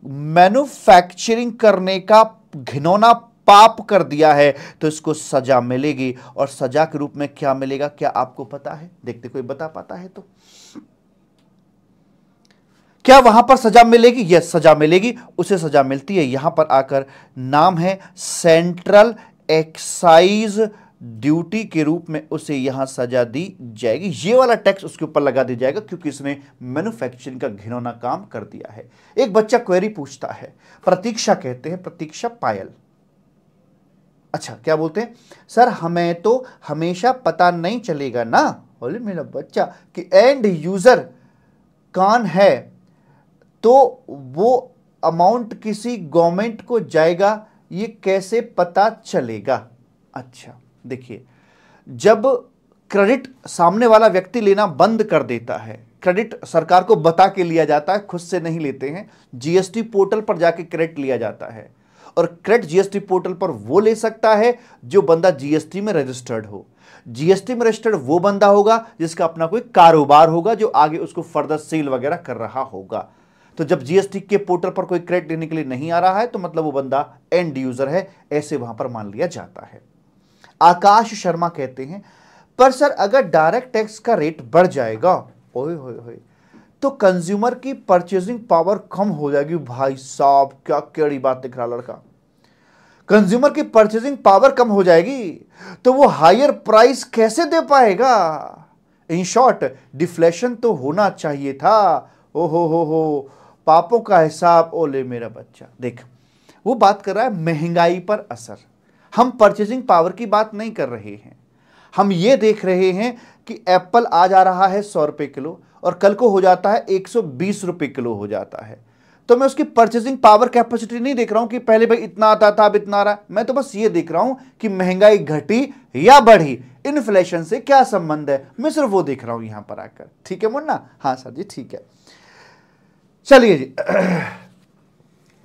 मैन्युफैक्चरिंग करने का घिनौना पाप कर दिया है तो इसको सजा मिलेगी और सजा के रूप में क्या मिलेगा क्या आपको पता है देखते कोई बता पाता है तो क्या वहां पर सजा मिलेगी यस सजा मिलेगी उसे सजा मिलती है यहां पर आकर नाम है सेंट्रल एक्साइज ड्यूटी के रूप में उसे यहां सजा दी जाएगी ये वाला टैक्स उसके ऊपर लगा दिया जाएगा क्योंकि इसने मैन्युफैक्चरिंग का घिनौना काम कर दिया है एक बच्चा क्वेरी पूछता है प्रतीक्षा कहते हैं प्रतीक्षा पायल अच्छा क्या बोलते हैं सर हमें तो हमेशा पता नहीं चलेगा ना बोले मेरा बच्चा कि एंड यूज़र कान है तो वो अमाउंट किसी गवर्नमेंट को जाएगा ये कैसे पता चलेगा अच्छा देखिए जब क्रेडिट सामने वाला व्यक्ति लेना बंद कर देता है क्रेडिट सरकार को बता के लिया जाता है खुद से नहीं लेते हैं जीएसटी पोर्टल पर जाके क्रेडिट लिया जाता है और क्रेडिट जीएसटी पोर्टल पर वो ले सकता है जो बंदा जीएसटी में रजिस्टर्ड हो जीएसटी में रजिस्टर्ड वो बंदा होगा जिसका अपना कोई कारोबार होगा जो आगे उसको फर्दर सेल वगैरह कर रहा होगा तो जब जीएसटी के पोर्टल पर कोई क्रेडिट लेने के लिए नहीं आ रहा है तो मतलब वो बंदा एंड यूजर है ऐसे वहां पर मान लिया जाता है आकाश शर्मा कहते हैं पर सर अगर डायरेक्ट टैक्स का रेट बढ़ जाएगा ओए होए होए तो कंज्यूमर की परचेजिंग पावर कम हो जाएगी भाई साहब क्या कड़ी बात दिख रहा लड़का कंज्यूमर की परचेजिंग पावर कम हो जाएगी तो वो हायर प्राइस कैसे दे पाएगा इन शॉर्ट डिफ्लेशन तो होना चाहिए था ओ हो हो हो पापों का हिसाब ओले मेरा बच्चा देख वो बात कर रहा है महंगाई पर असर हम परचेजिंग पावर की बात नहीं कर रहे हैं हम ये देख रहे हैं कि एप्पल आज आ रहा है सौ रुपये किलो और कल को हो जाता है एक सौ बीस रुपए किलो हो जाता है तो मैं उसकी परचेजिंग पावर कैपेसिटी नहीं देख रहा हूं कि पहले भाई इतना आता था अब इतना आ रहा मैं तो बस ये देख रहा हूं कि महंगाई घटी या बढ़ी इन्फ्लेशन से क्या संबंध है मैं सिर्फ वो देख रहा हूं यहां पर आकर ठीक है मुन्ना हाँ सर जी ठीक है चलिए जी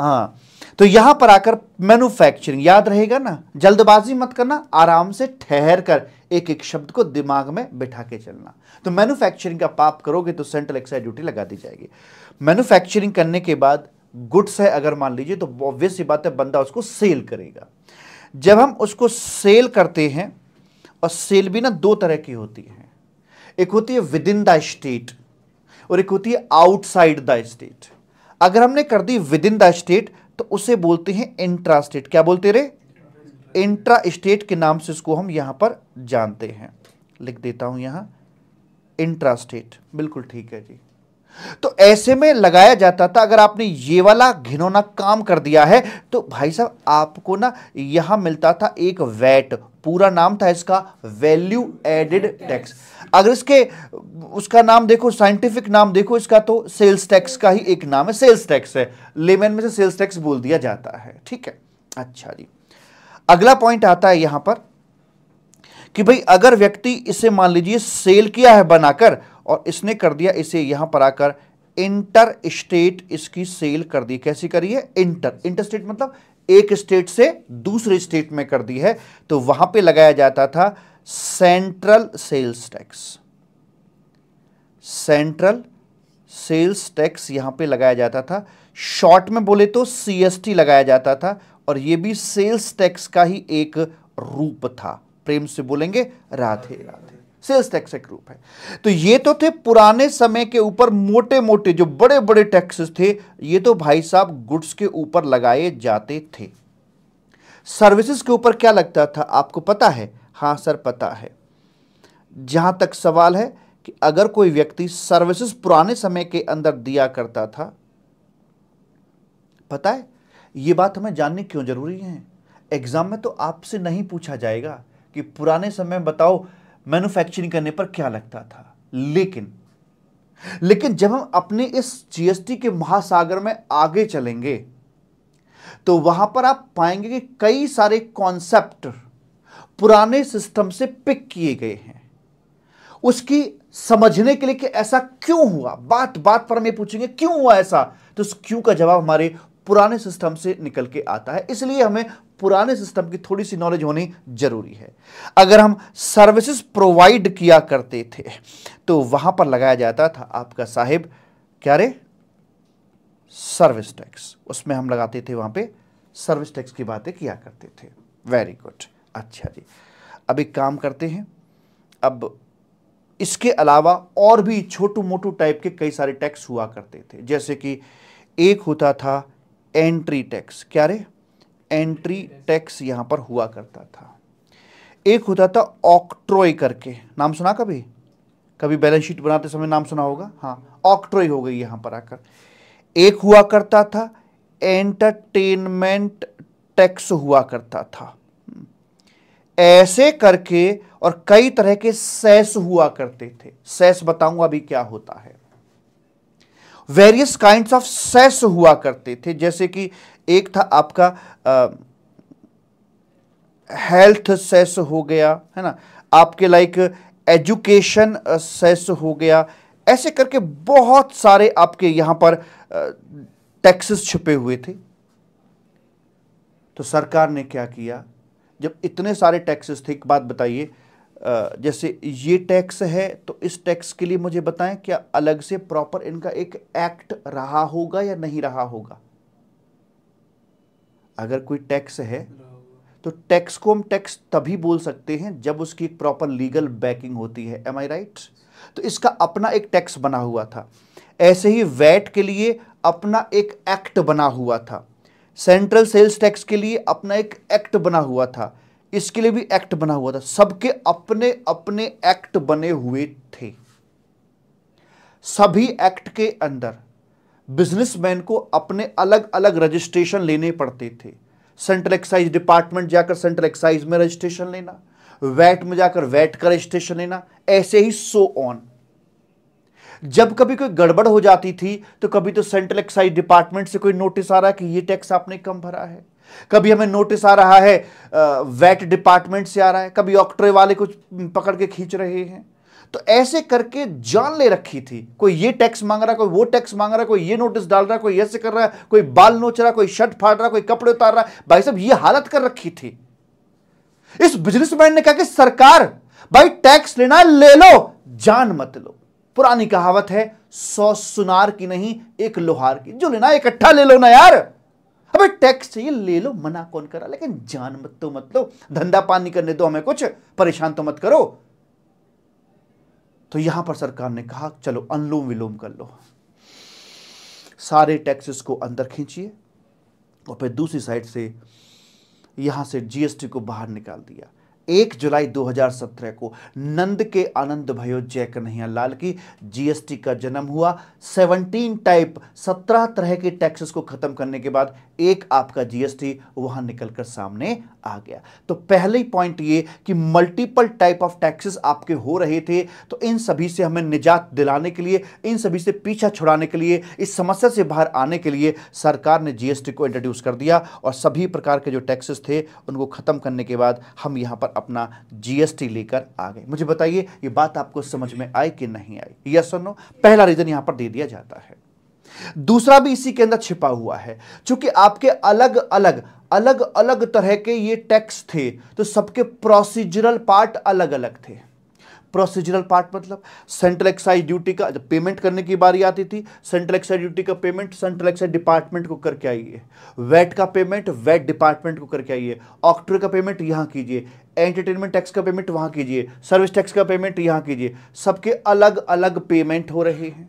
हाँ तो यहां पर आकर मैन्युफैक्चरिंग याद रहेगा ना जल्दबाजी मत करना आराम से ठहर कर एक एक शब्द को दिमाग में बिठा के चलना तो मैन्युफैक्चरिंग का पाप करोगे तो सेंट्रल एक्साइज ड्यूटी लगा दी जाएगी मैन्युफैक्चरिंग करने के बाद गुड्स है अगर मान लीजिए तो ऑब्वियस ही बात है बंदा उसको सेल करेगा जब हम उसको सेल करते हैं और सेल भी ना दो तरह की होती है एक होती है विद इन द स्टेट और एक होती है आउटसाइड द स्टेट अगर हमने कर दी विद इन द स्टेट तो उसे बोलते हैं इंट्रा स्टेट क्या बोलते रहे इंट्रा स्टेट के नाम से इसको हम यहां पर जानते हैं लिख देता हूं यहां इंट्रा स्टेट बिल्कुल ठीक है जी तो ऐसे में लगाया जाता था अगर आपने ये वाला घिनौना काम कर दिया है तो भाई साहब आपको ना यहां मिलता था एक वैट पूरा नाम था इसका वैल्यू एडेड टैक्स अगर इसके उसका नाम देखो साइंटिफिक नाम देखो इसका तो सेल्स टैक्स का ही एक नाम है सेल्स टैक्स है लेमेन में से सेल्स टैक्स बोल दिया जाता है ठीक है अच्छा जी अगला पॉइंट आता है यहां पर कि भाई अगर व्यक्ति इसे मान लीजिए सेल किया है बनाकर और इसने कर दिया इसे यहां पर आकर इंटर स्टेट इसकी सेल कर दी कैसी करिए इंटर इंटर स्टेट मतलब एक स्टेट से दूसरे स्टेट में कर दी है तो वहां पे लगाया जाता था central sales tax central sales tax यहां पे लगाया जाता था शॉर्ट में बोले तो सीएसटी लगाया जाता था और ये भी सेल्स टैक्स का ही एक रूप था प्रेम से बोलेंगे राधे राधे सेल्स टैक्स एक रूप है तो ये तो थे पुराने समय के ऊपर मोटे मोटे जो बड़े बड़े टैक्सेस थे ये तो भाई साहब गुड्स के ऊपर लगाए जाते थे सर्विसेज के ऊपर क्या लगता था आपको पता है हाँ सर पता है जहां तक सवाल है कि अगर कोई व्यक्ति सर्विसेज पुराने समय के अंदर दिया करता था पता है ये बात हमें जाननी क्यों जरूरी है एग्ज़ाम में तो आपसे नहीं पूछा जाएगा कि पुराने समय बताओ मैन्युफैक्चरिंग करने पर क्या लगता था लेकिन लेकिन जब हम अपने इस जीएसटी के महासागर में आगे चलेंगे तो वहां पर आप पाएंगे कि कई सारे कॉन्सेप्ट पुराने सिस्टम से पिक किए गए हैं उसकी समझने के लिए कि ऐसा क्यों हुआ बात बात पर हम ये पूछेंगे क्यों हुआ ऐसा तो उस क्यों का जवाब हमारे पुराने सिस्टम से निकल के आता है इसलिए हमें पुराने सिस्टम की थोड़ी सी नॉलेज होनी जरूरी है अगर हम सर्विसेज प्रोवाइड किया करते थे तो वहां पर लगाया जाता था आपका साहिब क्या रे सर्विस टैक्स उसमें हम लगाते थे वहां पे सर्विस टैक्स की बातें किया करते थे वेरी गुड अच्छा जी अब एक काम करते हैं अब इसके अलावा और भी छोटू मोटू टाइप के कई सारे टैक्स हुआ करते थे जैसे कि एक होता था एंट्री टैक्स क्या रे एंट्री टैक्स यहां पर हुआ करता था एक होता था ऑक्ट्रोय करके नाम सुना कभी कभी बैलेंस शीट बनाते समय नाम सुना होगा हाँ ऑक्ट्रोय हो गई यहां पर आकर एक हुआ करता था एंटरटेनमेंट टैक्स हुआ करता था ऐसे करके और कई तरह के सेस हुआ करते थे सेस बताऊंगा अभी क्या होता है वेरियस काइंड ऑफ सेस हुआ करते थे जैसे कि एक था आपका आ, हेल्थ सेस हो गया है ना आपके लाइक एजुकेशन सेस हो गया ऐसे करके बहुत सारे आपके यहां पर टैक्सेस छिपे हुए थे तो सरकार ने क्या किया जब इतने सारे टैक्सेस थे एक बात बताइए जैसे ये टैक्स है तो इस टैक्स के लिए मुझे बताएं क्या अलग से प्रॉपर इनका एक एक्ट रहा होगा या नहीं रहा होगा अगर कोई टैक्स है तो टैक्स को हम टैक्स तभी बोल सकते हैं जब उसकी एक प्रॉपर लीगल बैकिंग होती है एम आई राइट तो इसका अपना एक टैक्स बना हुआ था ऐसे ही वैट के लिए अपना एक एक्ट बना हुआ था सेंट्रल सेल्स टैक्स के लिए अपना एक एक्ट बना हुआ था इसके लिए भी एक्ट बना हुआ था सबके अपने अपने एक्ट बने हुए थे सभी एक्ट के अंदर बिजनेसमैन को अपने अलग अलग रजिस्ट्रेशन लेने पड़ते थे सेंट्रल एक्साइज डिपार्टमेंट जाकर सेंट्रल एक्साइज में रजिस्ट्रेशन लेना वैट में जाकर वैट का रजिस्ट्रेशन लेना ऐसे ही सो ऑन जब कभी कोई गड़बड़ हो जाती थी तो कभी तो सेंट्रल एक्साइज डिपार्टमेंट से कोई नोटिस आ रहा है कि ये टैक्स आपने कम भरा है कभी हमें नोटिस आ रहा है वैट डिपार्टमेंट से आ रहा है कभी ऑक्ट्रे वाले कुछ पकड़ के खींच रहे हैं तो ऐसे करके जान ले रखी थी कोई ये टैक्स मांग रहा कोई वो टैक्स मांग रहा कोई ये नोटिस डाल रहा कोई ऐसे कर रहा है कोई बाल नोच रहा कोई शर्ट फाड़ रहा कोई कपड़े उतार रहा भाई साहब ये हालत कर रखी थी इस बिजनेसमैन ने कहा कि सरकार भाई टैक्स लेना ले लो जान मत लो पुरानी कहावत है सौ सुनार की नहीं एक लोहार की जो लेना इकट्ठा ले लो ना यार अबे टैक्स चाहिए ले लो मना कौन करा लेकिन जान मत तो मत लो धंधा पानी करने दो हमें कुछ परेशान तो मत करो तो यहां पर सरकार ने कहा चलो अनलोम विलोम कर लो सारे टैक्सेस को अंदर खींचिए और फिर दूसरी साइड से यहां से जीएसटी को बाहर निकाल दिया एक जुलाई 2017 को नंद के आनंद भयो जय कन्हैया लाल की जीएसटी का जन्म हुआ 17 टाइप 17 तरह के टैक्सेस को खत्म करने के बाद एक आपका जीएसटी वहां निकलकर सामने आ गया तो पहले पॉइंट ये कि मल्टीपल टाइप ऑफ टैक्सेस आपके हो रहे थे तो इन सभी से हमें निजात दिलाने के लिए इन सभी से पीछा छुड़ाने के लिए इस समस्या से बाहर आने के लिए सरकार ने जीएसटी को इंट्रोड्यूस कर दिया और सभी प्रकार के जो टैक्सेस थे उनको खत्म करने के बाद हम यहां पर अपना जीएसटी लेकर आ गए मुझे बताइए ये बात आपको समझ में आई कि नहीं आई यस सर नो पहला रीजन यहां पर दे दिया जाता है दूसरा भी इसी के अंदर छिपा हुआ है चूंकि आपके अलग अलग अलग अलग तरह के ये टैक्स थे तो सबके प्रोसीजरल पार्ट अलग अलग थे प्रोसीजरल पार्ट मतलब सेंट्रल एक्साइज ड्यूटी का जब पेमेंट करने की बारी आती थी सेंट्रल एक्साइज ड्यूटी का पेमेंट सेंट्रल एक्साइज डिपार्टमेंट को करके आइए वैट का पेमेंट वैट डिपार्टमेंट को करके आइए ऑक्टर का पेमेंट यहाँ कीजिए एंटरटेनमेंट टैक्स का पेमेंट वहाँ कीजिए सर्विस टैक्स का पेमेंट यहाँ कीजिए सबके अलग अलग पेमेंट हो रहे हैं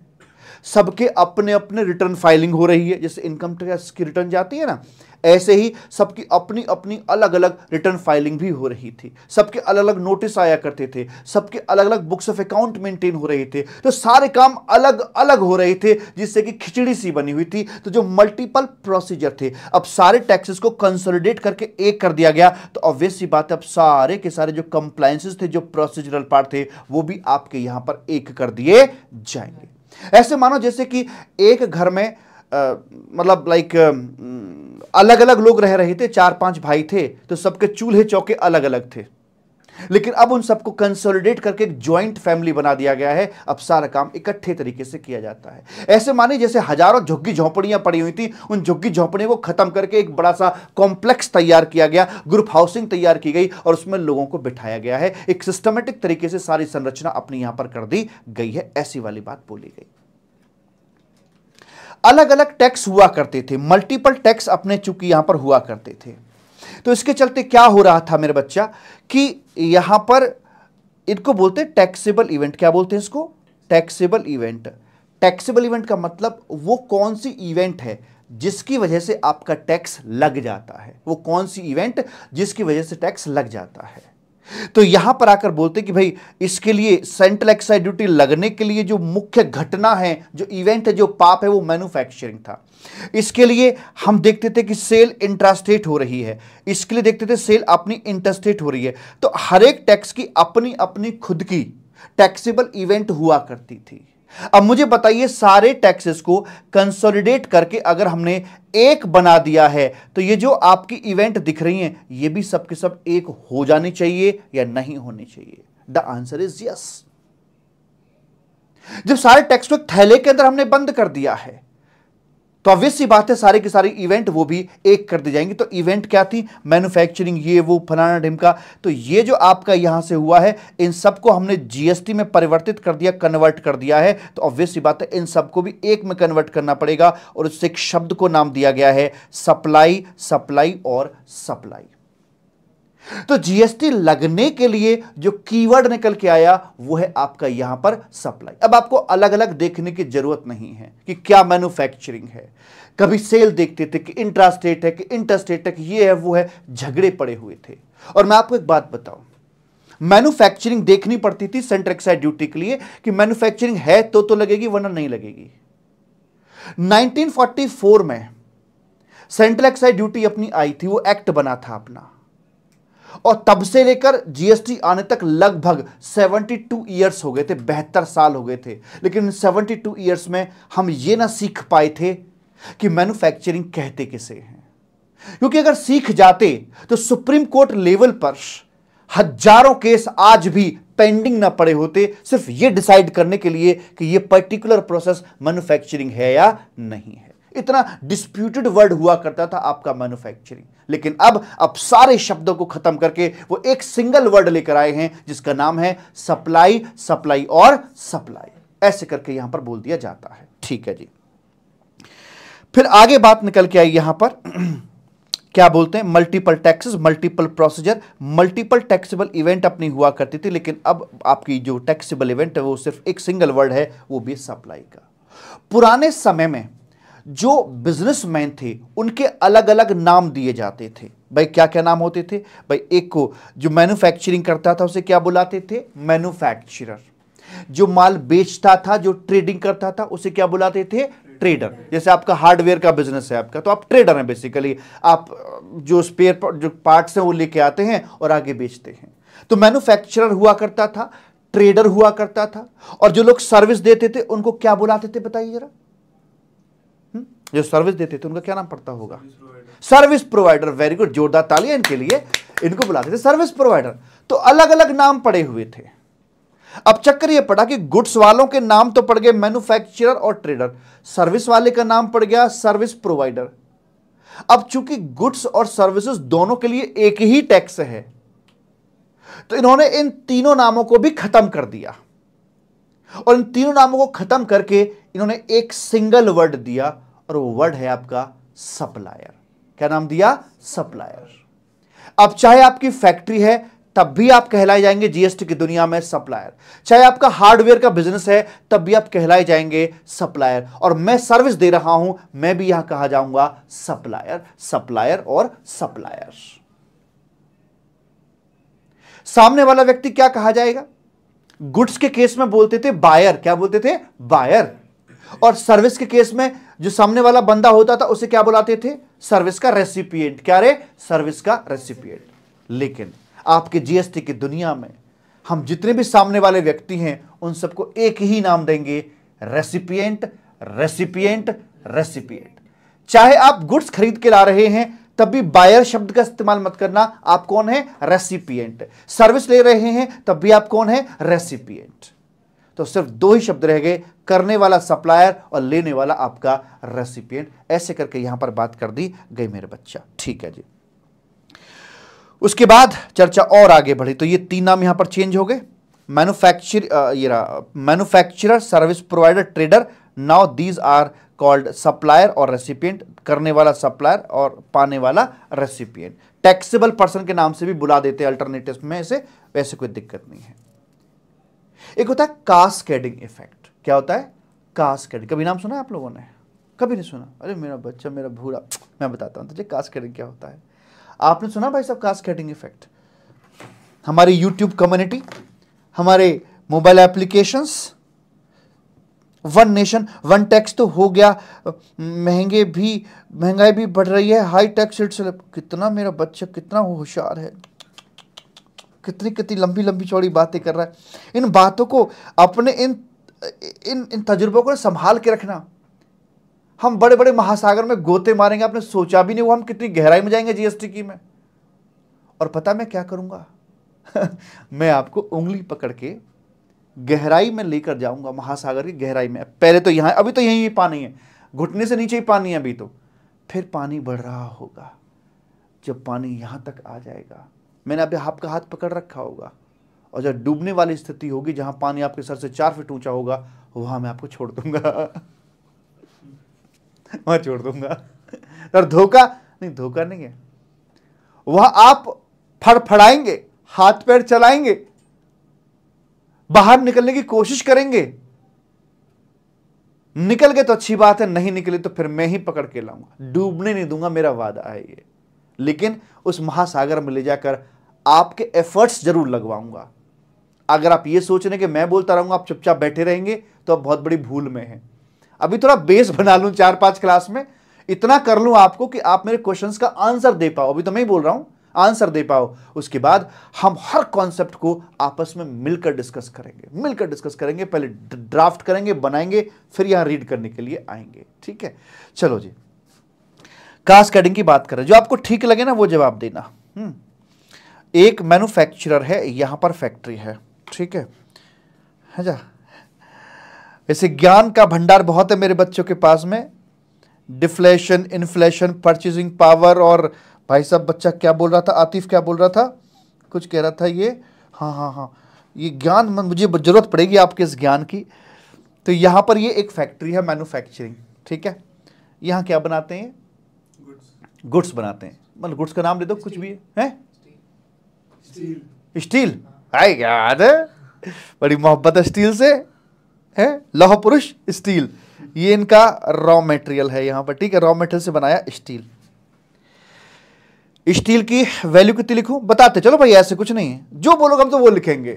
सबके अपने अपने रिटर्न फाइलिंग हो रही है जैसे इनकम टैक्स की रिटर्न जाती है ना ऐसे ही सबकी अपनी अपनी अलग अलग रिटर्न फाइलिंग भी हो रही थी सबके अलग अलग नोटिस आया करते थे सबके अलग अलग बुक्स ऑफ अकाउंट मेंटेन हो रहे थे तो सारे काम अलग अलग हो रहे थे जिससे कि खिचड़ी सी बनी हुई थी तो जो मल्टीपल प्रोसीजर थे अब सारे टैक्सेस को कंसोलिडेट करके एक कर दिया गया तो ऑब्वियस सी बात है अब सारे के सारे जो कंप्लाइंसेस थे जो प्रोसीजरल पार्ट थे वो भी आपके यहाँ पर एक कर दिए जाएंगे ऐसे मानो जैसे कि एक घर में आ, मतलब लाइक अलग अलग लोग रह रहे थे चार पांच भाई थे तो सबके चूल्हे चौके अलग अलग थे लेकिन अब उन सबको कंसोलिडेट करके एक ज्वाइंट फैमिली बना दिया गया है अब सारा काम इकट्ठे तरीके से किया जाता है ऐसे माने जैसे हजारों झुग्गी झोंपड़ियां पड़ी हुई थी उन झुग्गी झोंपड़ियों को खत्म करके एक बड़ा सा कॉम्प्लेक्स तैयार किया गया ग्रुप हाउसिंग तैयार की गई और उसमें लोगों को बिठाया गया है एक सिस्टमेटिक तरीके से सारी संरचना अपनी यहां पर कर दी गई है ऐसी वाली बात बोली गई अलग अलग टैक्स हुआ करते थे मल्टीपल टैक्स अपने चूंकि यहां पर हुआ करते थे तो इसके चलते क्या हो रहा था मेरे बच्चा कि यहाँ पर इनको बोलते हैं टैक्सेबल इवेंट क्या बोलते हैं इसको टैक्सेबल इवेंट टैक्सेबल इवेंट का मतलब वो कौन सी इवेंट है जिसकी वजह से आपका टैक्स लग जाता है वो कौन सी इवेंट जिसकी वजह से टैक्स लग जाता है तो यहां पर आकर बोलते कि भाई इसके लिए सेंट्रल एक्साइज ड्यूटी लगने के लिए जो मुख्य घटना है जो इवेंट है जो पाप है वो मैन्युफैक्चरिंग था इसके लिए हम देखते थे कि सेल इंट्रास्टेट हो रही है इसके लिए देखते थे सेल अपनी इंटरस्टेट हो रही है तो हर एक टैक्स की अपनी अपनी खुद की टैक्सेबल इवेंट हुआ करती थी अब मुझे बताइए सारे टैक्सेस को कंसोलिडेट करके अगर हमने एक बना दिया है तो ये जो आपकी इवेंट दिख रही हैं ये भी सब के सब एक हो जाने चाहिए या नहीं होने चाहिए द आंसर इज यस जब सारे टैक्स को थैले के अंदर हमने बंद कर दिया है तो ऑब्वियस सी बात है सारे के सारे इवेंट वो भी एक कर दी जाएंगी तो इवेंट क्या थी मैन्युफैक्चरिंग ये वो फलाना ढिमका तो ये जो आपका यहां से हुआ है इन सबको हमने जीएसटी में परिवर्तित कर दिया कन्वर्ट कर दिया है तो ऑब्वियस सी बात है इन सबको भी एक में कन्वर्ट करना पड़ेगा और उससे एक शब्द को नाम दिया गया है सप्लाई सप्लाई और सप्लाई तो जीएसटी लगने के लिए जो कीवर्ड निकल के आया वो है आपका यहां पर सप्लाई अब आपको अलग अलग देखने की जरूरत नहीं है कि क्या मैन्युफैक्चरिंग है कभी सेल देखते थे कि इंट्रास्टेट है कि इंटरस्टेट है कि ये है वो है झगड़े पड़े हुए थे और मैं आपको एक बात बताऊं मैन्युफैक्चरिंग देखनी पड़ती थी सेंटर एक्साइज ड्यूटी के लिए कि मैन्युफैक्चरिंग है तो तो लगेगी वरना नहीं लगेगी 1944 में सेंट्रल एक्साइज ड्यूटी अपनी आई थी वो एक्ट बना था अपना और तब से लेकर जीएसटी आने तक लगभग 72 ईयर्स हो गए थे बेहतर साल हो गए थे लेकिन 72 ईयर्स में हम ये ना सीख पाए थे कि मैन्युफैक्चरिंग कहते किसे हैं क्योंकि अगर सीख जाते तो सुप्रीम कोर्ट लेवल पर हजारों केस आज भी पेंडिंग ना पड़े होते सिर्फ ये डिसाइड करने के लिए कि ये पर्टिकुलर प्रोसेस मैन्युफैक्चरिंग है या नहीं है इतना डिस्प्यूटेड वर्ड हुआ करता था आपका मैन्युफैक्चरिंग लेकिन अब अब सारे शब्दों को खत्म करके वो एक सिंगल वर्ड लेकर आए हैं जिसका नाम है सप्लाई सप्लाई और सप्लाई ऐसे करके यहां पर बोल दिया जाता है ठीक है जी फिर आगे बात निकल के आई यहां पर क्या बोलते हैं multiple taxes multiple procedure multiple taxable event अपनी हुआ करती थी लेकिन अब आपकी जो टैक्सेबल इवेंट है वो सिर्फ एक सिंगल वर्ड है वो भी सप्लाई का पुराने समय में जो बिजनेसमैन थे उनके अलग अलग नाम दिए जाते थे भाई क्या क्या नाम होते थे भाई एक को जो मैन्युफैक्चरिंग करता था उसे क्या बुलाते थे मैन्युफैक्चरर जो माल बेचता था जो ट्रेडिंग करता था उसे क्या बुलाते थे ट्रेडर जैसे आपका हार्डवेयर का बिजनेस है आपका तो आप ट्रेडर हैं बेसिकली आप जो स्पेयर जो पार्ट्स हैं वो लेके आते हैं और आगे बेचते हैं तो मैन्युफैक्चरर हुआ करता था ट्रेडर हुआ करता था और जो लोग सर्विस देते थे उनको क्या बुलाते थे बताइए जरा जो सर्विस देते थे उनका क्या नाम पड़ता होगा सर्विस प्रोवाइडर वेरी गुड जोरदार तालियां इनके लिए इनको बुलाते थे सर्विस प्रोवाइडर तो अलग अलग नाम पड़े हुए थे अब चक्कर ये पड़ा कि गुड्स वालों के नाम तो पड़ गए मैन्युफैक्चरर और ट्रेडर सर्विस वाले का नाम पड़ गया सर्विस प्रोवाइडर अब चूंकि गुड्स और सर्विसेज दोनों के लिए एक ही टैक्स है तो इन्होंने इन तीनों नामों को भी खत्म कर दिया और इन तीनों नामों को खत्म करके इन्होंने एक सिंगल वर्ड दिया और वो वर्ड है आपका सप्लायर क्या नाम दिया सप्लायर अब चाहे आपकी फैक्ट्री है तब भी आप कहलाए जाएंगे जीएसटी की दुनिया में सप्लायर चाहे आपका हार्डवेयर का बिजनेस है तब भी आप कहलाए जाएंगे सप्लायर और मैं सर्विस दे रहा हूं मैं भी यहां कहा जाऊंगा सप्लायर सप्लायर और सप्लायर सामने वाला व्यक्ति क्या कहा जाएगा गुड्स के केस में बोलते थे बायर क्या बोलते थे बायर और सर्विस के केस में जो सामने वाला बंदा होता था उसे क्या बुलाते थे सर्विस का रेसिपिएंट क्या रे सर्विस का रेसिपिएंट लेकिन आपके जीएसटी की दुनिया में हम जितने भी सामने वाले व्यक्ति हैं उन सबको एक ही नाम देंगे रेसिपिएंट रेसिपिएंट रेसिपिएंट चाहे आप गुड्स खरीद के ला रहे हैं तब भी बायर शब्द का इस्तेमाल मत करना आप कौन है रेसिपिएंट सर्विस ले रहे हैं तब भी आप कौन है रेसिपिएंट तो सिर्फ दो ही शब्द रह गए करने वाला सप्लायर और लेने वाला आपका रेसिपियंट ऐसे करके यहां पर बात कर दी गई मेरे बच्चा ठीक है जी उसके बाद चर्चा और आगे बढ़ी तो ये तीन नाम यहां पर चेंज हो गए मैनुफैक्चर ये manufacturer service provider trader now these are called supplier और रेसिपियंट करने वाला सप्लायर और पाने वाला रेसिपियंट टैक्सेबल पर्सन के नाम से भी बुला देते हैं अल्टरनेटिव में ऐसे वैसे कोई दिक्कत नहीं है एक होता है कास्केडिंग इफेक्ट क्या होता है कास्केडिंग कभी नाम सुना है आप लोगों ने कभी नहीं सुना अरे मेरा बच्चा मेरा भूरा मैं बताता हूँ तुझे कास्केडिंग क्या होता है आपने सुना भाई साहब कास्केडिंग इफेक्ट हमारी यूट्यूब कम्युनिटी हमारे mobile applications one nation one tax तो हो गया महंगे भी महंगाई भी बढ़ रही है हाई टैक्स कितना मेरा बच्चा कितना होशियार है कितनी कितनी लंबी लंबी चौड़ी बातें कर रहा है इन बातों को अपने इन इन इन तजुर्बों को संभाल के रखना हम बड़े बड़े महासागर में गोते मारेंगे आपने सोचा भी नहीं वो हम कितनी गहराई में जाएंगे जीएसटी की में और पता मैं क्या करूंगा मैं आपको उंगली पकड़ के गहराई में लेकर जाऊंगा महासागर की गहराई में पहले तो यहां अभी तो यही पानी है घुटने से नीचे ही पानी है अभी तो फिर पानी बढ़ रहा होगा जब पानी यहां तक आ जाएगा मैंने अभी आपका हाथ पकड़ रखा होगा और जब डूबने वाली स्थिति होगी जहां पानी आपके सर से चार फीट ऊंचा होगा वहां मैं आपको छोड़ दूंगा वहां छोड़ दूंगा और धोखा नहीं धोखा नहीं है वह आप फड़फड़ाएंगे हाथ पैर चलाएंगे बाहर निकलने की कोशिश करेंगे निकल गए तो अच्छी बात है नहीं निकले तो फिर मैं ही पकड़ के लाऊंगा डूबने नहीं दूंगा मेरा वादा है ये लेकिन उस महासागर में ले जाकर आपके एफर्ट्स जरूर लगवाऊंगा अगर आप ये सोच रहे कि मैं बोलता रहूंगा आप चुपचाप बैठे रहेंगे तो आप बहुत बड़ी भूल में हैं अभी थोड़ा बेस बना लूं चार पांच क्लास में इतना कर लूं आपको कि आप मेरे क्वेश्चंस का आंसर दे पाओ अभी तो मैं ही बोल रहा हूं आंसर दे पाओ उसके बाद हम हर कॉन्सेप्ट को आपस में मिलकर डिस्कस करेंगे मिलकर डिस्कस करेंगे पहले ड्राफ्ट करेंगे बनाएंगे फिर यहां रीड करने के लिए आएंगे ठीक है चलो जी कास्ट कैडिंग की बात करें जो आपको ठीक लगे ना वो जवाब देना हम्म। एक मैन्युफैक्चरर है यहां पर फैक्ट्री है ठीक है है जा ऐसे ज्ञान का भंडार बहुत है मेरे बच्चों के पास में डिफ्लेशन इन्फ्लेशन परचेजिंग पावर और भाई साहब बच्चा क्या बोल रहा था आतिफ क्या बोल रहा था कुछ कह रहा था ये हाँ हाँ हाँ ये ज्ञान मुझे ज़रूरत पड़ेगी आपके इस ज्ञान की तो यहाँ पर ये एक फैक्ट्री है मैन्युफैक्चरिंग ठीक है यहाँ क्या बनाते हैं गुड्स बनाते हैं मतलब गुड्स का नाम ले दो कुछ भी है स्टील आई याद बड़ी मोहब्बत है स्टील से है लौह पुरुष स्टील ये इनका रॉ मेटेरियल है यहाँ पर ठीक है रॉ मेटेरियल से बनाया स्टील स्टील की वैल्यू कितनी लिखूं बताते चलो भाई ऐसे कुछ नहीं है जो बोलोगे हम तो वो लिखेंगे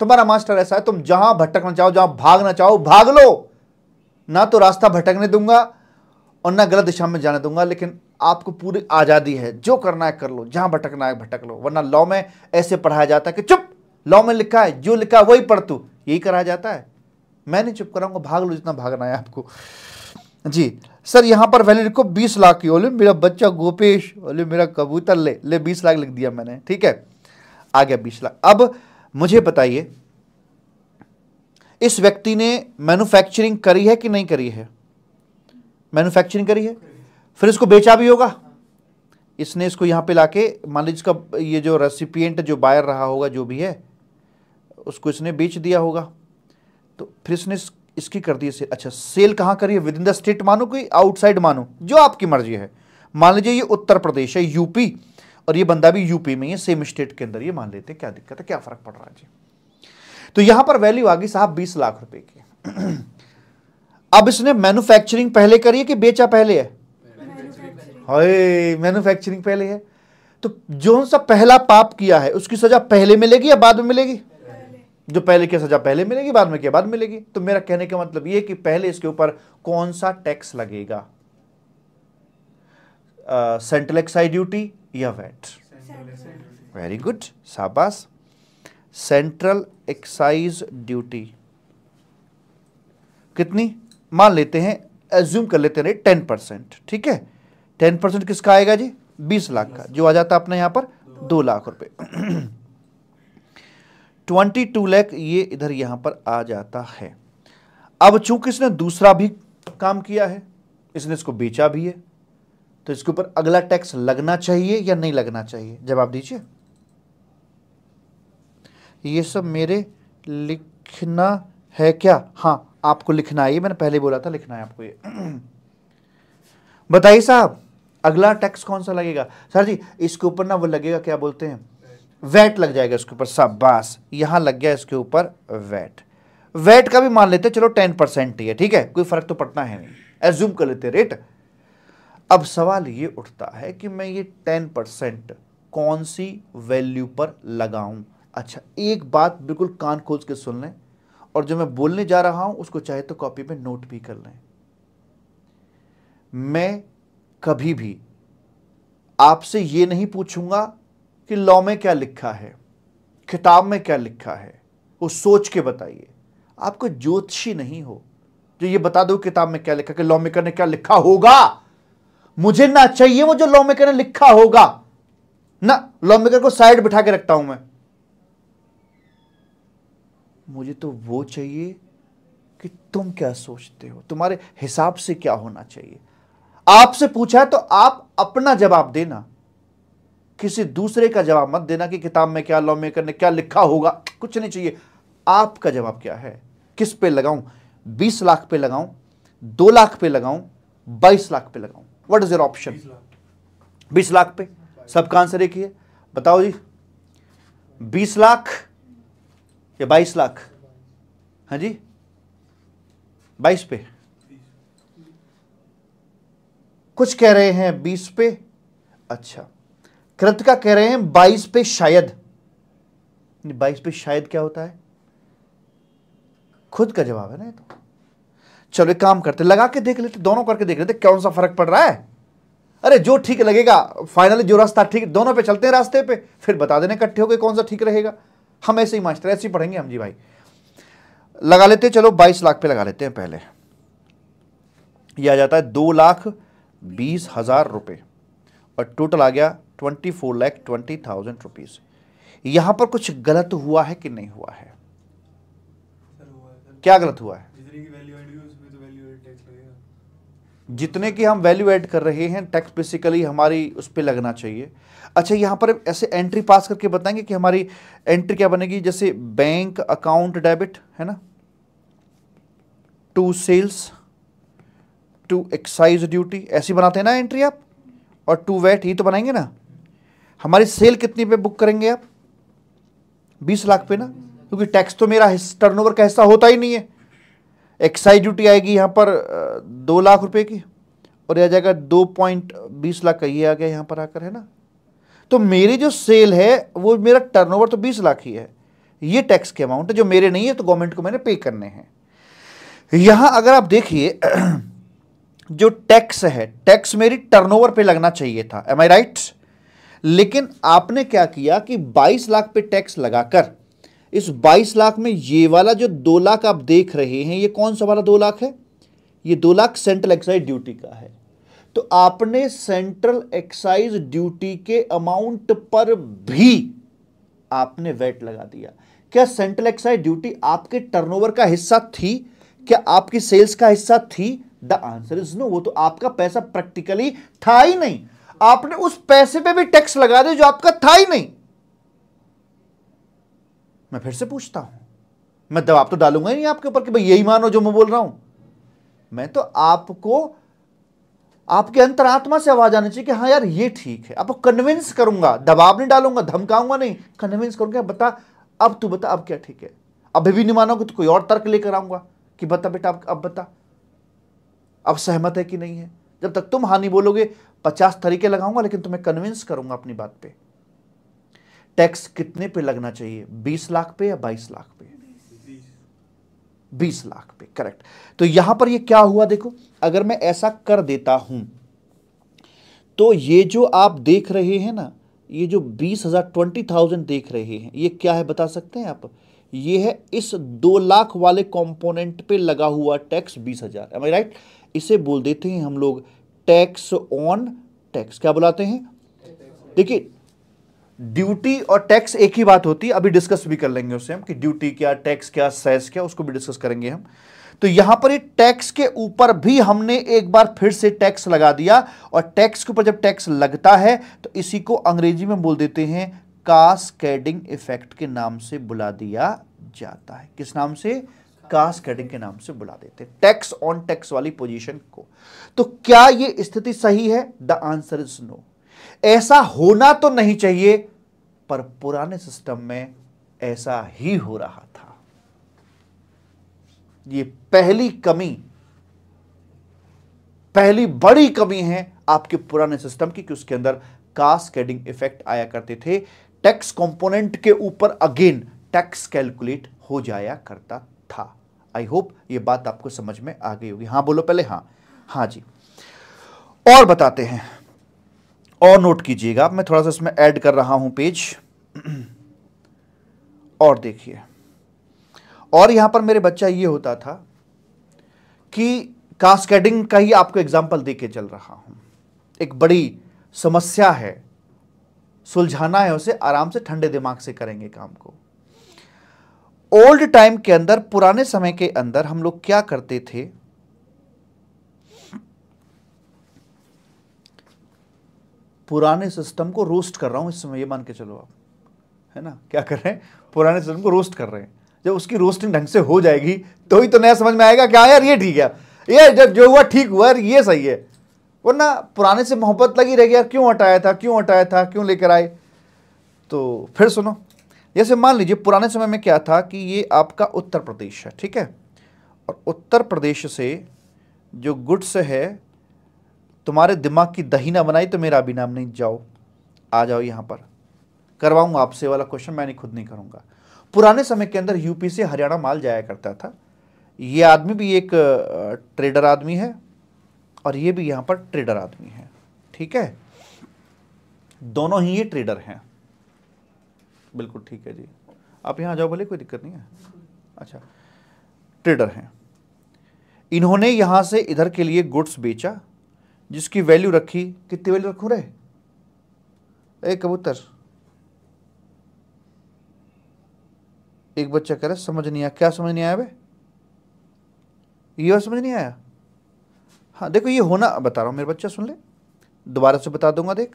तुम्हारा मास्टर ऐसा है तुम जहां भटकना चाहो जहां भागना चाहो भाग लो ना तो रास्ता भटकने दूंगा और ना गलत दिशा में जाने दूंगा लेकिन आपको पूरी आज़ादी है जो करना है कर लो जहां भटकना है भटक लो वरना लॉ में ऐसे पढ़ाया जाता है कि चुप लॉ में लिखा है जो लिखा है वही पढ़ तू यही कराया जाता है मैं नहीं चुप कराऊंगा भाग लो जितना भागना है आपको जी सर यहां पर वैल्यू लिखो बीस लाख की बोले मेरा बच्चा गोपेश बोले मेरा कबूतर ले ले बीस लाख लिख दिया मैंने ठीक है आ गया बीस लाख अब मुझे बताइए इस व्यक्ति ने मैन्युफैक्चरिंग करी है कि नहीं करी है मैन्युफैक्चरिंग करी है फिर इसको बेचा भी होगा इसने इसको यहाँ पे लाके मान लीजिए इसका ये जो रेसिपियंट जो बायर रहा होगा जो भी है उसको इसने बेच दिया होगा तो फिर इसने इसकी कर दी से अच्छा सेल कहाँ करिए विद इन द स्टेट मानो कि आउटसाइड मानो जो आपकी मर्जी है मान लीजिए ये उत्तर प्रदेश है यूपी और ये बंदा भी यूपी में ही सेम स्टेट के अंदर ये मान लेते हैं क्या दिक्कत है क्या फर्क पड़ रहा है जी तो यहां पर वैल्यू आ गई साहब बीस लाख रुपए की अब इसने मैन्युफैक्चरिंग पहले करी है कि बेचा पहले है हाय मैन्युफैक्चरिंग पहले है तो जो सा पहला पाप किया है उसकी सजा पहले मिलेगी या बाद में मिलेगी जो पहले की सजा पहले मिलेगी बाद में क्या बाद मिलेगी तो मेरा कहने का मतलब यह कि पहले इसके ऊपर कौन सा टैक्स लगेगा सेंट्रल एक्साइज ड्यूटी या वैट वेरी गुड शाबाश सेंट्रल एक्साइज ड्यूटी कितनी मान लेते हैं एज्यूम कर लेते हैं टेन परसेंट ठीक है टेन परसेंट किसका आएगा जी बीस लाख का जो आ जाता अपने यहाँ पर दो लाख रुपए ट्वेंटी टू लैख ये इधर यहाँ पर आ जाता है अब चूंकि इसने दूसरा भी काम किया है इसने इसको बेचा भी है तो इसके ऊपर अगला टैक्स लगना चाहिए या नहीं लगना चाहिए जवाब दीजिए ये सब मेरे लिखना है क्या हाँ आपको लिखना है ये मैंने पहले बोला था लिखना है आपको ये बताइए साहब अगला टैक्स कौन सा लगेगा सर जी इसके ऊपर ना वो लगेगा क्या बोलते हैं वैट लग जाएगा इसके ऊपर शाबाश यहां लग गया इसके ऊपर वैट वैट का भी मान लेते चलो टेन परसेंट ही है ठीक है कोई फर्क तो पड़ता है नहीं एज्यूम कर लेते रेट अब सवाल ये उठता है कि मैं ये टेन परसेंट कौन सी वैल्यू पर लगाऊं अच्छा एक बात बिल्कुल कान खोज के सुन लें और जो मैं बोलने जा रहा हूं उसको चाहे तो कॉपी में नोट भी कर लें मैं कभी भी आपसे ये नहीं पूछूंगा कि लॉ में क्या लिखा है किताब में क्या लिखा है वो सोच के बताइए आपको ज्योतिषी नहीं हो जो ये बता दो किताब में क्या लिखा कि लॉ मेकर ने क्या लिखा होगा मुझे ना चाहिए वो जो लॉ मेकर ने लिखा होगा ना लॉ मेकर को साइड बिठा के रखता हूं मैं मुझे तो वो चाहिए कि तुम क्या सोचते हो तुम्हारे हिसाब से क्या होना चाहिए आपसे पूछा है तो आप अपना जवाब देना किसी दूसरे का जवाब मत देना कि किताब में क्या लॉ मेकर ने क्या लिखा होगा कुछ नहीं चाहिए आपका जवाब क्या है किस पे लगाऊं बीस लाख पे लगाऊं दो लाख पे लगाऊं बाईस लाख पे लगाऊं व्हाट इज योर ऑप्शन बीस लाख पे सबका आंसर एक ही है बताओ जी बीस लाख या बाईस लाख हाँ जी बाईस पे कुछ कह रहे हैं बीस पे अच्छा कृतिका कह रहे हैं बाईस पे शायद बाईस पे शायद क्या होता है खुद का जवाब है ना ये तो चलो एक काम करते लगा के देख लेते दोनों करके देख लेते कौन सा फर्क पड़ रहा है अरे जो ठीक लगेगा फाइनली जो रास्ता ठीक दोनों पे चलते हैं रास्ते पे फिर बता देने इकट्ठे हो गए कौन सा ठीक रहेगा हम ऐसे ही मास्टर ऐसे ही पढ़ेंगे हम जी भाई लगा लेते हैं चलो बाईस लाख पे लगा लेते हैं पहले यह आ जाता है दो लाख बीस हज़ार रुपये और टोटल आ गया twenty four lakh twenty thousand rupees यहां पर कुछ गलत हुआ है कि नहीं हुआ है क्या गलत हुआ है जितने की तो हम वैल्यू एड कर रहे हैं टैक्स बेसिकली हमारी उस पर लगना चाहिए अच्छा यहाँ पर ऐसे एंट्री पास करके बताएंगे कि हमारी एंट्री क्या बनेगी जैसे बैंक अकाउंट डेबिट है ना to sales to excise duty ऐसी बनाते हैं ना एंट्री आप और टू वैट ही तो बनाएंगे ना हमारी सेल कितनी पे बुक करेंगे आप बीस लाख पे ना क्योंकि टैक्स तो मेरा टर्नओवर का हिस्सा होता ही नहीं है एक्साइज ड्यूटी आएगी यहाँ पर दो लाख रुपए की और यह जाएगा दो पॉइंट बीस लाख का ये आ गया यहाँ पर आकर है ना तो मेरी जो सेल है वो मेरा टर्नओवर तो बीस लाख ही है ये टैक्स के अमाउंट है जो मेरे नहीं है तो गवर्नमेंट को मैंने पे करने हैं यहाँ अगर आप देखिए जो टैक्स है टैक्स मेरी टर्नओवर पे लगना चाहिए था एम आई राइट लेकिन आपने क्या किया कि 22 लाख पे टैक्स लगाकर इस 22 लाख में ये वाला जो दो लाख आप देख रहे हैं ये कौन सा वाला दो लाख है ये दो लाख सेंट्रल एक्साइज ड्यूटी का है तो आपने सेंट्रल एक्साइज ड्यूटी के अमाउंट पर भी आपने वेट लगा दिया क्या सेंट्रल एक्साइज ड्यूटी आपके टर्नओवर का हिस्सा थी क्या आपकी सेल्स का हिस्सा थी द आंसर इज नो वो तो आपका पैसा प्रैक्टिकली था ही नहीं आपने उस पैसे पे भी टैक्स लगा दिया जो आपका था ही नहीं मैं फिर से पूछता हूं मैं दबाव तो डालूंगा ही नहीं आपके ऊपर कि भाई यही मानो जो मैं बोल रहा हूं मैं तो आपको आपके अंतरात्मा से आवाज आनी चाहिए कि हाँ यार ये ठीक है आपको कन्विंस करूंगा दबाव नहीं डालूंगा धमकाऊंगा नहीं कन्विंस करूंगा बता अब तू बता अब क्या ठीक है अभी भी नहीं मानोगे तो कोई और तर्क लेकर आऊंगा कि बता बेटा अब बता अब सहमत है कि नहीं है जब तक तुम हानि बोलोगे पचास तरीके लगाऊंगा लेकिन तुम्हें कन्विंस करूंगा अपनी बात पे टैक्स कितने पे लगना चाहिए बीस लाख पे या बाईस लाख पे बीस लाख पे करेक्ट तो यहां पर ये क्या हुआ देखो अगर मैं ऐसा कर देता हूं तो ये जो आप देख रहे हैं ना ये जो बीस हजार ट्वेंटी थाउजेंड देख रहे हैं ये क्या है बता सकते हैं आप ये है इस दो लाख वाले कंपोनेंट पे लगा हुआ टैक्स बीस हजार राइट right? इसे बोल देते हैं हम लोग टैक्स ऑन टैक्स क्या बुलाते हैं देखिए ड्यूटी और टैक्स एक ही बात होती है अभी डिस्कस भी कर लेंगे उसे हम कि ड्यूटी क्या टैक्स क्या सेस क्या उसको भी डिस्कस करेंगे हम तो यहां पर टैक्स के ऊपर भी हमने एक बार फिर से टैक्स लगा दिया और टैक्स के ऊपर जब टैक्स लगता है तो इसी को अंग्रेजी में बोल देते हैं कास्केडिंग इफेक्ट के नाम से बुला दिया जाता है किस नाम से कास्ट कटिंग के नाम से बुला देते हैं टैक्स ऑन टैक्स वाली पोजीशन को तो क्या यह स्थिति सही है द आंसर इज नो ऐसा होना तो नहीं चाहिए पर पुराने सिस्टम में ऐसा ही हो रहा था ये पहली कमी पहली बड़ी कमी है आपके पुराने सिस्टम की कि उसके अंदर कास्केडिंग इफेक्ट आया करते थे टैक्स कंपोनेंट के ऊपर अगेन टैक्स कैलकुलेट हो जाया करता था आई होप ये बात आपको समझ में आ गई होगी हाँ बोलो पहले हाँ हाँ जी और बताते हैं और नोट कीजिएगा मैं थोड़ा सा इसमें ऐड कर रहा हूं पेज और देखिए और यहां पर मेरे बच्चा ये होता था कि कास्केडिंग का ही आपको एग्जाम्पल दे के चल रहा हूं एक बड़ी समस्या है सुलझाना है उसे आराम से ठंडे दिमाग से करेंगे काम को ओल्ड टाइम के अंदर पुराने समय के अंदर हम लोग क्या करते थे पुराने सिस्टम को रोस्ट कर रहा हूं इस समय ये मान के चलो आप है ना क्या कर रहे हैं पुराने सिस्टम को रोस्ट कर रहे हैं जब उसकी रोस्टिंग ढंग से हो जाएगी तो ही तो नया समझ में आएगा क्या हाँ यार ये ठीक है ये जब जो हुआ ठीक हुआ ये सही है वरना पुराने से मोहब्बत लगी रहेगी यार क्यों हटाया था क्यों हटाया था क्यों लेकर आए तो फिर सुनो जैसे मान लीजिए पुराने समय में क्या था कि ये आपका उत्तर प्रदेश है ठीक है और उत्तर प्रदेश से जो गुड्स है तुम्हारे दिमाग की दही ना बनाई तो मेरा अभी नाम नहीं जाओ आ जाओ यहाँ पर करवाऊंगा आपसे वाला क्वेश्चन मैंने खुद नहीं करूँगा पुराने समय के अंदर यूपी से हरियाणा माल जाया करता था ये आदमी भी एक ट्रेडर आदमी है और ये भी यहाँ पर ट्रेडर आदमी है ठीक है दोनों ही ये ट्रेडर हैं बिल्कुल ठीक है जी आप यहाँ आ जाओ बोले कोई दिक्कत नहीं है अच्छा ट्रेडर हैं इन्होंने यहाँ से इधर के लिए गुड्स बेचा जिसकी वैल्यू रखी कितनी वैल्यू रखू रहे ए कबूतर एक बच्चा कह रहा समझ नहीं आया क्या समझ नहीं आया भाई ये और समझ नहीं आया हाँ देखो ये होना बता रहा हूँ मेरे बच्चा सुन ले दोबारा से बता दूंगा देख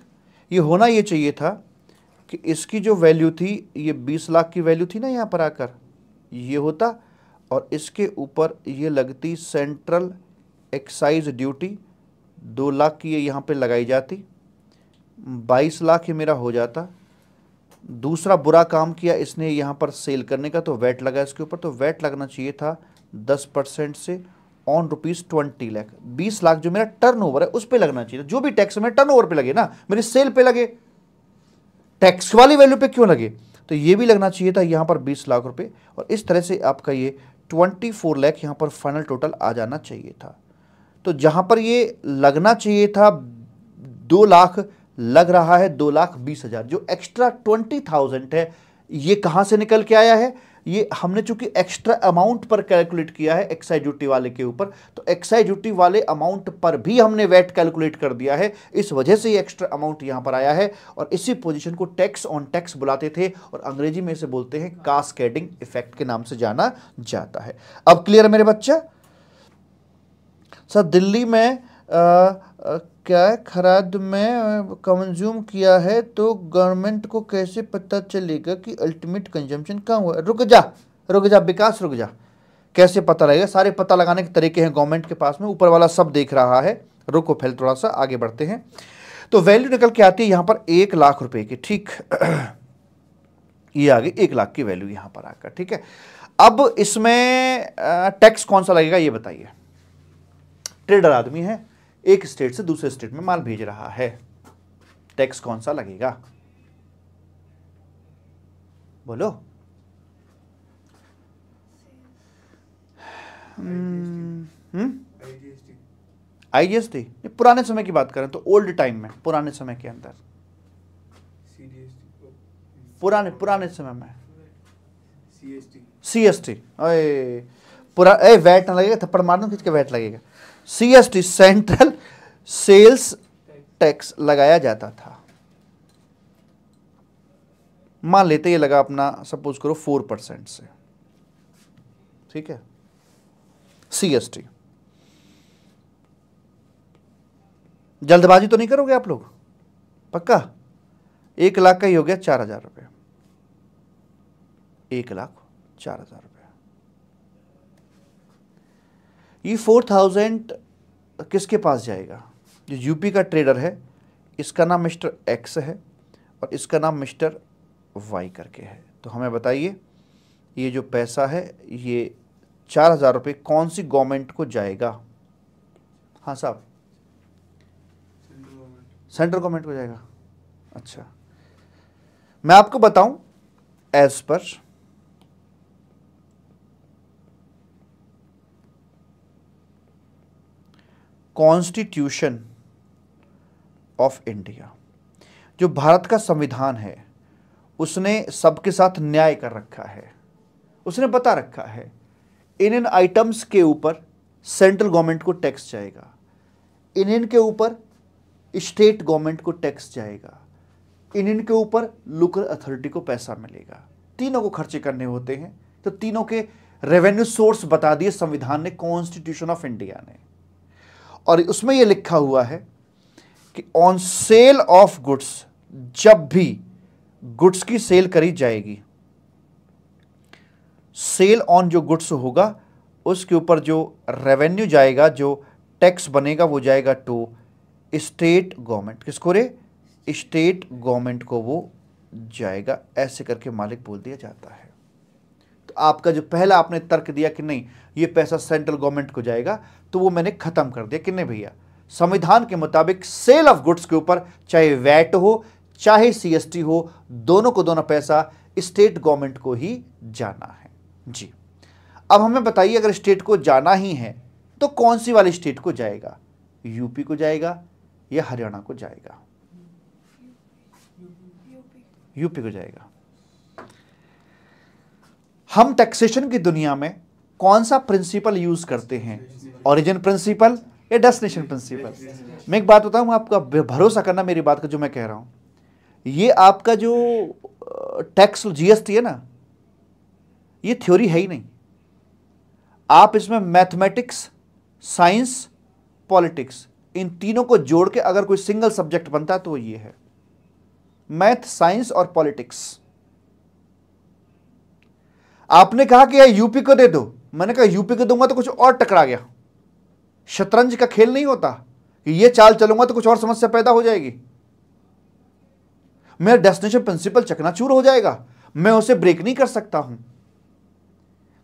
ये होना ये चाहिए था कि इसकी जो वैल्यू थी ये बीस लाख की वैल्यू थी ना यहाँ पर आकर ये होता और इसके ऊपर ये लगती सेंट्रल एक्साइज ड्यूटी दो लाख की ये यहाँ पे लगाई जाती बाईस लाख ये मेरा हो जाता दूसरा बुरा काम किया इसने यहाँ पर सेल करने का तो वैट लगा इसके ऊपर तो वैट लगना चाहिए था दस परसेंट से ऑन रुपीज़ ट्वेंटी लाख बीस लाख जो मेरा टर्नओवर है उस पर लगना चाहिए जो भी टैक्स मेरे टर्नओवर पे लगे ना मेरी सेल पे लगे टैक्स वाली वैल्यू पे क्यों लगे तो ये भी लगना चाहिए था यहाँ पर बीस लाख रुपए और इस तरह से आपका ये ट्वेंटी फोर लैख यहाँ पर फाइनल टोटल आ जाना चाहिए था तो जहाँ पर ये लगना चाहिए था दो लाख लग रहा है दो लाख बीस हज़ार जो एक्स्ट्रा ट्वेंटी थाउजेंड है ये कहाँ से निकल के आया है ये हमने चूंकि एक्स्ट्रा अमाउंट पर कैलकुलेट किया है एक्साइज ड्यूटी वाले के ऊपर तो एक्साइज ड्यूटी वाले अमाउंट पर भी हमने वैट कैलकुलेट कर दिया है इस वजह से ये एक्स्ट्रा अमाउंट यहाँ पर आया है और इसी पोजिशन को टैक्स ऑन टैक्स बुलाते थे और अंग्रेजी में इसे बोलते हैं कास्केडिंग इफेक्ट के नाम से जाना जाता है अब क्लियर है मेरे बच्चा सर दिल्ली में आ, आ, क्या खराद में कंज्यूम किया है तो गवर्नमेंट को कैसे पता चलेगा कि अल्टीमेट कंजम्पशन कहाँ हुआ रुक जा रुक जा विकास रुक जा कैसे पता लगेगा सारे पता लगाने के तरीके हैं गवर्नमेंट के पास में ऊपर वाला सब देख रहा है रुको फैल थोड़ा सा आगे बढ़ते हैं तो वैल्यू निकल के आती है यहाँ पर एक लाख रुपए की ठीक ये आ गई एक लाख की वैल्यू यहाँ पर आकर ठीक है अब इसमें टैक्स कौन सा लगेगा ये बताइए ट्रेडर आदमी है एक स्टेट से दूसरे स्टेट में माल भेज रहा है टैक्स कौन सा लगेगा बोलो आई आईजीएसटी एस टी पुराने समय की बात करें तो ओल्ड टाइम में पुराने समय के अंदर पुराने पुराने समय में C S T A VAT ना लगेगा थप्पड़ मार दो खींच के वैट लगेगा सीएसटी सेंट्रल सेल्स टैक्स लगाया जाता था मान लेते ये लगा अपना सपोज करो फोर परसेंट से ठीक है सीएसटी जल्दबाजी तो नहीं करोगे आप लोग पक्का एक लाख का ही हो गया चार हजार रुपये एक लाख चार हजार ये फोर थाउजेंड किसके पास जाएगा जो यूपी का ट्रेडर है इसका नाम मिस्टर एक्स है और इसका नाम मिस्टर वाई करके है तो हमें बताइए ये जो पैसा है ये चार हज़ार रुपये कौन सी गवर्नमेंट को जाएगा हाँ साहब सेंट्रल गवर्नमेंट को जाएगा अच्छा मैं आपको बताऊं as per constitution of India जो भारत का संविधान है उसने सबके साथ न्याय कर रखा है उसने बता रखा है इन इन आइटम्स के ऊपर सेंट्रल गवर्नमेंट को टैक्स जाएगा इन इन के ऊपर स्टेट गवर्नमेंट को टैक्स जाएगा इन इन के ऊपर लोकल अथॉरिटी को पैसा मिलेगा तीनों को खर्चे करने होते हैं तो तीनों के रेवेन्यू सोर्स बता दिए संविधान ने कॉन्स्टिट्यूशन ऑफ इंडिया ने और उसमें ये लिखा हुआ है कि ऑन सेल ऑफ गुड्स जब भी गुड्स की सेल करी जाएगी सेल ऑन जो गुड्स होगा उसके ऊपर जो रेवेन्यू जाएगा जो टैक्स बनेगा वो जाएगा टू स्टेट गवर्नमेंट किसको रे स्टेट गवर्नमेंट को वो जाएगा ऐसे करके मालिक बोल दिया जाता है तो आपका जो पहला आपने तर्क दिया कि नहीं ये पैसा सेंट्रल गवर्नमेंट को जाएगा तो वो मैंने खत्म कर दिया किन्ने भैया संविधान के मुताबिक सेल ऑफ गुड्स के ऊपर चाहे वैट हो चाहे सीएसटी हो दोनों को दोनों पैसा स्टेट गवर्नमेंट को ही जाना है जी अब हमें बताइए अगर स्टेट को जाना ही है तो कौन सी वाली स्टेट को जाएगा यूपी को जाएगा या हरियाणा को जाएगा यूपी को जाएगा हम टैक्सेशन की दुनिया में कौन सा प्रिंसिपल यूज करते हैं ओरिजिन प्रिंसिपल या डेस्टिनेशन प्रिंसिपल मैं एक बात बताऊँ आपका भरोसा करना मेरी बात का जो मैं कह रहा हूँ ये आपका जो टैक्स जीएसटी है ना ये थ्योरी है ही नहीं आप इसमें मैथमेटिक्स साइंस पॉलिटिक्स इन तीनों को जोड़ के अगर कोई सिंगल सब्जेक्ट बनता है तो ये है मैथ साइंस और पॉलिटिक्स आपने कहा कि यार यूपी को दे दो मैंने कहा यूपी को दूंगा तो कुछ और टकरा गया शतरंज का खेल नहीं होता कि ये चाल चलूंगा तो कुछ और समस्या पैदा हो जाएगी मेरा डेस्टिनेशन प्रिंसिपल चकनाचूर हो जाएगा मैं उसे ब्रेक नहीं कर सकता हूं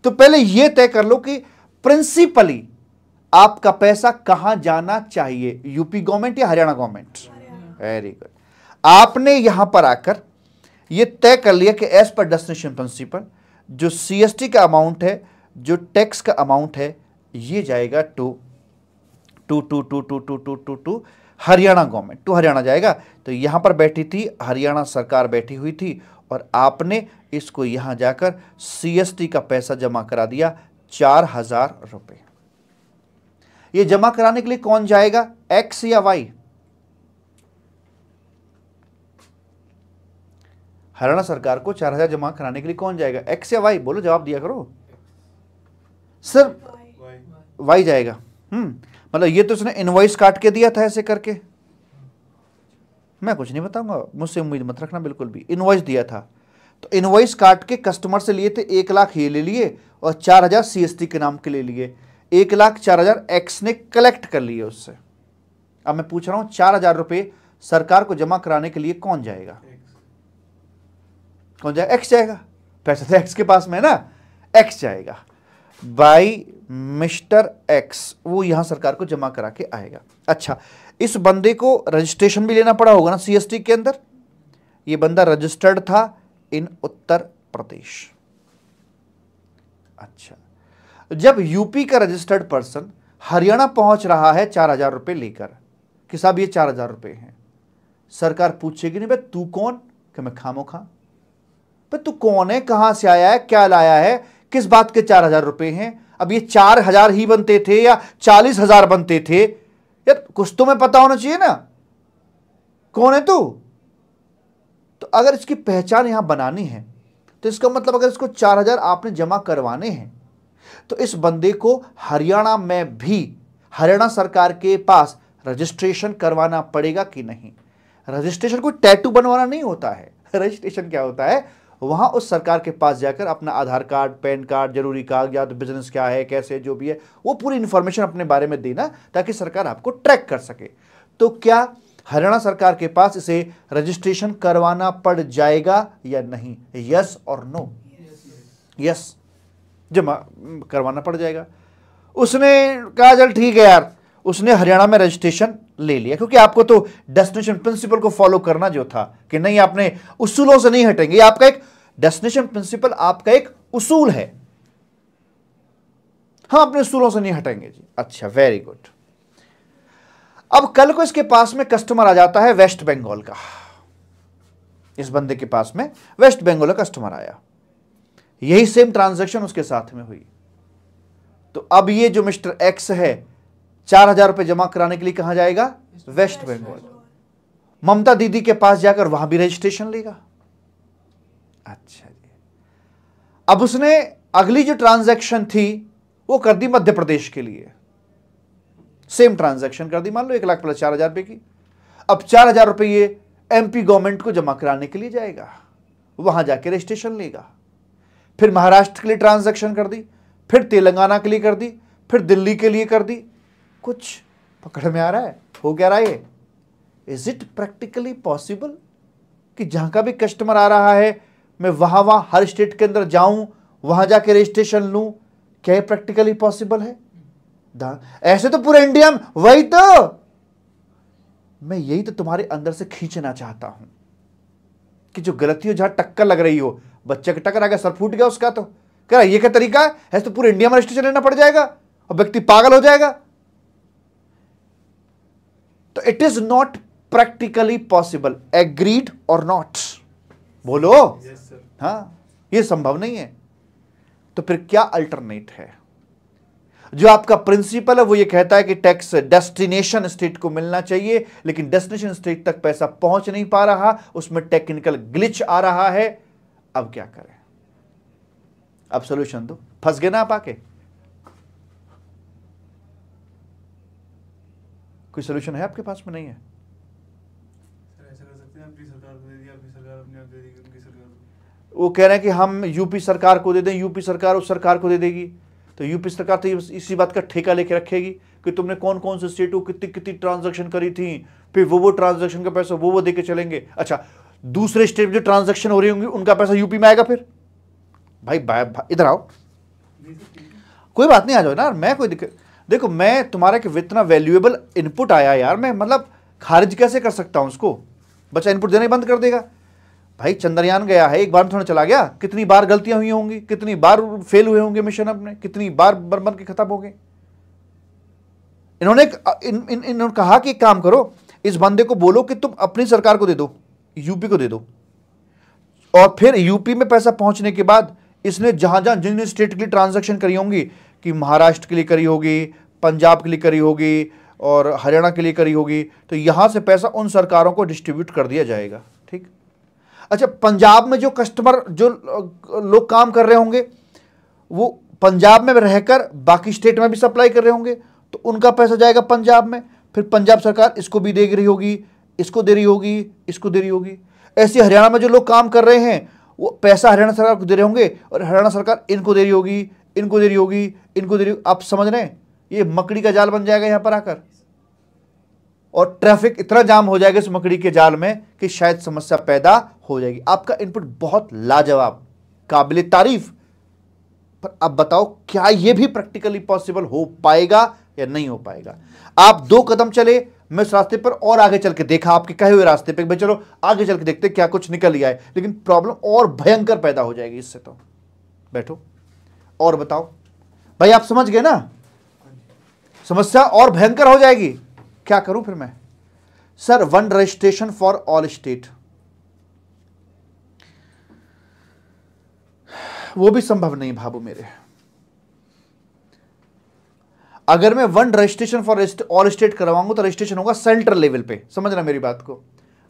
तो पहले यह तय कर लो कि प्रिंसिपली आपका पैसा कहां जाना चाहिए यूपी गवर्नमेंट या हरियाणा गवर्नमेंट वेरी गुड आपने यहां पर आकर यह तय कर लिया कि एज पर डेस्टिनेशन प्रिंसिपल जो सीएसटी का अमाउंट है जो टैक्स का अमाउंट है यह जाएगा to to to to to to to to to Haryana government to Haryana जाएगा तो यहाँ पर बैठी थी हरियाणा सरकार बैठी हुई थी और आपने इसको यहाँ जाकर सीएसटी का पैसा जमा करा दिया चार हजार रुपये ये जमा कराने के लिए कौन जाएगा एक्स या वाई हरियाणा सरकार को चार हजार जमा कराने के लिए कौन जाएगा एक्स या वाई बोलो जवाब दिया करो सर वाई जाएगा हम्म मतलब ये तो उसने इनवाइस काट के दिया था ऐसे करके मैं कुछ नहीं बताऊंगा मुझसे उम्मीद मत रखना बिल्कुल भी इनवाइस दिया था तो इनवाइस काट के कस्टमर से लिए थे एक लाख ये ले लिए और चार हज़ार सी के नाम के ले लिए एक लाख चार हज़ार एक्स ने कलेक्ट कर लिए उससे अब मैं पूछ रहा हूं चार हज़ार रुपये सरकार को जमा कराने के लिए कौन जाएगा कौन जाएगा एक्स जाएगा पैसा तो एक्स के पास में ना एक्स जाएगा बाई मिस्टर एक्स वो यहां सरकार को जमा करा के आएगा अच्छा इस बंदे को रजिस्ट्रेशन भी लेना पड़ा होगा ना सीएसटी के अंदर ये बंदा रजिस्टर्ड था इन उत्तर प्रदेश अच्छा जब यूपी का रजिस्टर्ड पर्सन हरियाणा पहुंच रहा है चार हजार रुपए लेकर कि साहब ये चार हजार रुपए हैं सरकार पूछेगी नहीं भाई तू कौन कि मैं खामो खा भाई तू कौन है कहां से आया है क्या लाया है किस बात के चार हजार रुपए हैं अब ये चार हजार ही बनते थे या चालीस हजार बनते थे यार कुछ तो मैं पता होना चाहिए ना कौन है तू तो अगर इसकी पहचान यहां बनानी है तो इसका मतलब अगर इसको चार हजार आपने जमा करवाने हैं तो इस बंदे को हरियाणा में भी हरियाणा सरकार के पास रजिस्ट्रेशन करवाना पड़ेगा कि नहीं रजिस्ट्रेशन कोई टैटू बनवाना नहीं होता है रजिस्ट्रेशन क्या होता है वहाँ उस सरकार के पास जाकर अपना आधार कार्ड पैन कार्ड जरूरी कागजात बिजनेस क्या है कैसे जो भी है वो पूरी इन्फॉर्मेशन अपने बारे में देना ताकि सरकार आपको ट्रैक कर सके तो क्या हरियाणा सरकार के पास इसे रजिस्ट्रेशन करवाना पड़ जाएगा या नहीं यस और नो यस जमा करवाना पड़ जाएगा उसने कहा चल ठीक है यार उसने हरियाणा में रजिस्ट्रेशन ले लिया क्योंकि आपको तो डेस्टिनेशन प्रिंसिपल को फॉलो करना जो था कि नहीं आपने उसूलों से नहीं हटेंगे आपका एक डेस्टिनेशन प्रिंसिपल आपका एक उसूल है हम अपने उसूलों से नहीं हटेंगे जी अच्छा वेरी गुड अब कल को इसके पास में कस्टमर आ जाता है वेस्ट बंगाल का इस बंदे के पास में वेस्ट बंगाल का कस्टमर आया यही सेम ट्रांजैक्शन उसके साथ में हुई तो अब ये जो मिस्टर एक्स है चार हजार रुपये जमा कराने के लिए कहा जाएगा वेस्ट बंगाल ममता दीदी के पास जाकर वहां भी रजिस्ट्रेशन लेगा अच्छा जी अब उसने अगली जो ट्रांजैक्शन थी वो कर दी मध्य प्रदेश के लिए सेम ट्रांजैक्शन कर दी मान लो एक लाख प्लस चार हजार रुपये की अब चार हजार रुपये ये एमपी गवर्नमेंट को जमा कराने के लिए जाएगा वहां जाके रजिस्ट्रेशन लेगा फिर महाराष्ट्र के लिए ट्रांजेक्शन कर दी फिर तेलंगाना के लिए कर दी फिर दिल्ली के लिए कर दी कुछ पकड़ में आ रहा है हो क्या रहा है इज इट प्रैक्टिकली पॉसिबल कि जहां का भी कस्टमर आ रहा है मैं वहां वहां हर स्टेट के अंदर जाऊं वहां जाके रजिस्ट्रेशन लू क्या प्रैक्टिकली पॉसिबल है ऐसे तो पूरे इंडिया में वही तो मैं यही तो तुम्हारे अंदर से खींचना चाहता हूं कि जो गलती हो जहां टक्कर लग रही हो बच्चे का टक्कर गया सर फूट गया उसका तो कह रहा ये क्या तरीका है ऐसे तो पूरे इंडिया में रजिस्ट्रेशन लेना पड़ जाएगा और व्यक्ति पागल हो जाएगा तो it is not practically possible agreed और नॉट बोलो yes, हाँ ये संभव नहीं है तो फिर क्या अल्टरनेट है जो आपका प्रिंसिपल है वो ये कहता है कि टैक्स डेस्टिनेशन स्टेट को मिलना चाहिए लेकिन डेस्टिनेशन स्टेट तक पैसा पहुंच नहीं पा रहा उसमें टेक्निकल ग्लिच आ रहा है अब क्या करें अब सोल्यूशन दो फंस गए ना आप आके कोई सोल्यूशन है आपके पास में नहीं है वो कह रहे हैं कि हम यूपी सरकार को दे दें यूपी सरकार उस सरकार को दे देगी तो यूपी सरकार तो इसी बात का ठेका लेके रखेगी कि तुमने कौन कौन से स्टेट को कितनी कितनी ट्रांजैक्शन करी थी फिर वो वो ट्रांजैक्शन का पैसा वो वो देके चलेंगे अच्छा दूसरे स्टेट में जो ट्रांजैक्शन हो रही होंगी उनका पैसा यूपी में आएगा फिर भाई, भाई, भाई इधर आओ कोई बात नहीं आ जाओ ना मैं कोई दिक्कत देखो मैं तुम्हारा कि इतना वैल्यूएबल इनपुट आया यार मैं मतलब खारिज कैसे कर सकता हूँ उसको बच्चा इनपुट देना ही बंद कर देगा भाई चंद्रयान गया है एक बार थोड़ा चला गया कितनी बार गलतियां हुई होंगी कितनी बार फेल हुए होंगे मिशन अपने कितनी बार बन बन के खत्म हो गए इन्होंने इन, इन, इन्होंने कहा कि एक काम करो इस बंदे को बोलो कि तुम अपनी सरकार को दे दो यूपी को दे दो और फिर यूपी में पैसा पहुंचने के बाद इसने जहां जहां जिन स्टेट के लिए ट्रांजेक्शन करी होंगी कि महाराष्ट्र के लिए करी होगी पंजाब के लिए करी होगी और हरियाणा के लिए करी होगी तो यहाँ से पैसा उन सरकारों को डिस्ट्रीब्यूट कर दिया जाएगा ठीक अच्छा पंजाब में जो कस्टमर जो लोग काम कर रहे होंगे वो पंजाब में रहकर बाकी स्टेट में भी सप्लाई कर रहे होंगे तो उनका पैसा जाएगा पंजाब में फिर पंजाब सरकार इसको भी दे रही होगी इसको दे रही होगी इसको दे रही होगी ऐसे हरियाणा में जो लोग काम कर रहे हैं वो पैसा हरियाणा सरकार को दे रहे होंगे और हरियाणा सरकार इनको दे रही होगी इनको दे रही होगी इनको दे रही आप समझ रहे हैं ये मकड़ी का जाल बन जाएगा यहाँ पर आकर और ट्रैफिक इतना जाम हो जाएगा इस मकड़ी के जाल में कि शायद समस्या पैदा हो जाएगी आपका इनपुट बहुत लाजवाब काबिल तारीफ पर अब बताओ क्या यह भी प्रैक्टिकली पॉसिबल हो पाएगा या नहीं हो पाएगा आप दो कदम चले मैं उस रास्ते पर और आगे चल के देखा आपके कहे हुए रास्ते पर भाई चलो आगे चल के देखते क्या कुछ निकल गया है लेकिन प्रॉब्लम और भयंकर पैदा हो जाएगी इससे तो बैठो और बताओ भाई आप समझ गए ना समस्या और भयंकर हो जाएगी क्या करूं फिर मैं sir one registration for all state वो भी संभव नहीं भाबू मेरे अगर मैं one registration for all state करवाऊंगा तो रजिस्ट्रेशन होगा सेंट्रल लेवल पे समझना मेरी बात को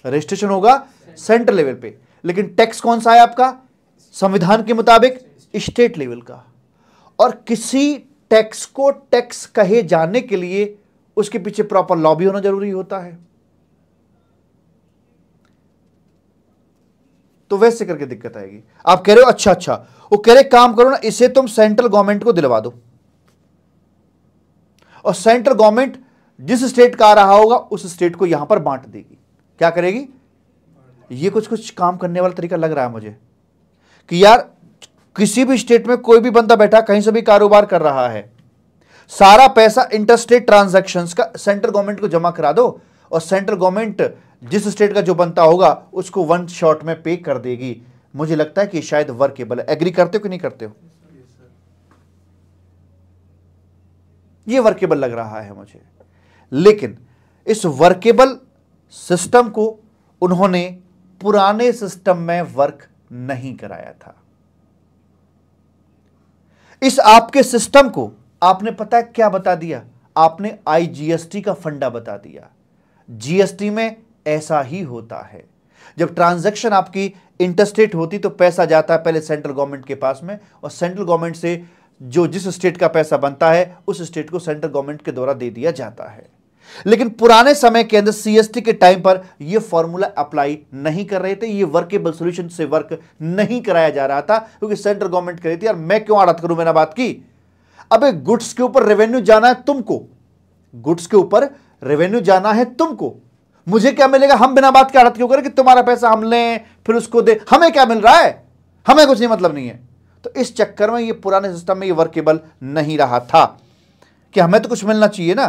रजिस्ट्रेशन होगा सेंट्रल लेवल पे लेकिन टैक्स कौन सा है आपका संविधान के मुताबिक स्टेट लेवल का और किसी टैक्स को टैक्स कहे जाने के लिए उसके पीछे प्रॉपर लॉबी होना जरूरी होता है तो वैसे करके दिक्कत आएगी आप कह रहे हो अच्छा अच्छा वो कह रहे काम करो ना इसे तुम सेंट्रल गवर्नमेंट को दिलवा दो और सेंट्रल गवर्नमेंट जिस स्टेट का आ रहा होगा उस स्टेट को यहां पर बांट देगी क्या करेगी ये कुछ कुछ काम करने वाला तरीका लग रहा है मुझे कि यार किसी भी स्टेट में कोई भी बंदा बैठा कहीं से भी कारोबार कर रहा है सारा पैसा इंटरस्टेट ट्रांजेक्शन का सेंट्रल गवर्नमेंट को जमा करा दो और सेंट्रल गवर्नमेंट जिस स्टेट का जो बनता होगा उसको वन शॉट में पे कर देगी मुझे लगता है कि शायद वर्केबल है एग्री करते हो कि नहीं करते हो ये वर्केबल लग रहा है मुझे लेकिन इस वर्केबल सिस्टम को उन्होंने पुराने सिस्टम में वर्क नहीं कराया था इस आपके सिस्टम को आपने पता है क्या बता दिया आपने आईजीएसटी का फंडा बता दिया जीएसटी में ऐसा ही होता है जब ट्रांजैक्शन आपकी इंटरस्टेट होती तो पैसा जाता है पहले सेंट्रल गवर्नमेंट के पास में और सेंट्रल गवर्नमेंट से जो जिस स्टेट का पैसा बनता है उस स्टेट को सेंट्रल गवर्नमेंट के द्वारा दे दिया जाता है लेकिन पुराने समय के अंदर सीएसटी के टाइम पर यह फॉर्मूला अप्लाई नहीं कर रहे थे ये वर्केबल सोल्यूशन से वर्क नहीं कराया जा रहा था क्योंकि सेंट्रल गवर्नमेंट कह रही थी यार मैं क्यों आड़त करूं मैंने बात की अब गुड्स के ऊपर रेवेन्यू जाना है तुमको गुड्स के ऊपर रेवेन्यू जाना है तुमको मुझे क्या मिलेगा हम बिना बात के आड़त क्यों करें कि तुम्हारा पैसा हम लें फिर उसको दे हमें क्या मिल रहा है हमें कुछ नहीं मतलब नहीं है तो इस चक्कर में ये पुराने सिस्टम में ये वर्केबल नहीं रहा था कि हमें तो कुछ मिलना चाहिए ना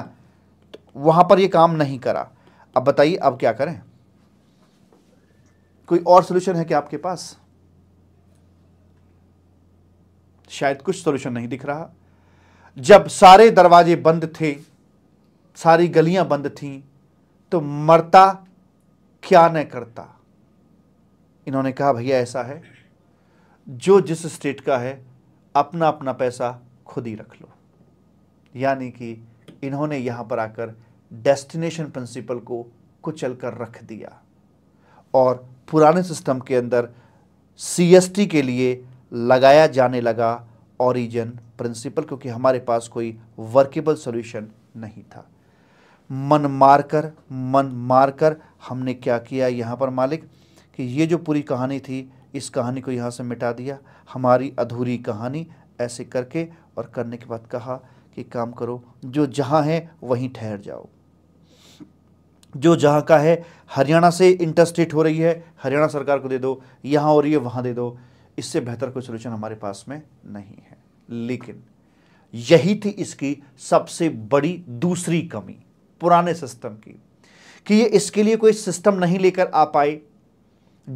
वहां पर ये काम नहीं करा अब बताइए अब क्या करें कोई और सोल्यूशन है क्या आपके पास शायद कुछ सोल्यूशन नहीं दिख रहा जब सारे दरवाजे बंद थे सारी गलियां बंद थीं तो मरता क्या न करता इन्होंने कहा भैया ऐसा है जो जिस स्टेट का है अपना अपना पैसा खुद ही रख लो यानी कि इन्होंने यहाँ पर आकर डेस्टिनेशन प्रिंसिपल को कुचल कर रख दिया और पुराने सिस्टम के अंदर सीएसटी के लिए लगाया जाने लगा ऑरिजन प्रिंसिपल क्योंकि हमारे पास कोई वर्केबल सॉल्यूशन नहीं था मन मार कर मन मार कर हमने क्या किया यहाँ पर मालिक कि ये जो पूरी कहानी थी इस कहानी को यहाँ से मिटा दिया हमारी अधूरी कहानी ऐसे करके और करने के बाद कहा कि काम करो जो जहां है वहीं ठहर जाओ जो जहां का है हरियाणा से इंटरस्टेट हो रही है हरियाणा सरकार को दे दो यहां हो रही है वहां दे दो इससे बेहतर कोई सोल्यूशन हमारे पास में नहीं है लेकिन यही थी इसकी सबसे बड़ी दूसरी कमी पुराने सिस्टम की कि ये इसके लिए कोई सिस्टम नहीं लेकर आ पाए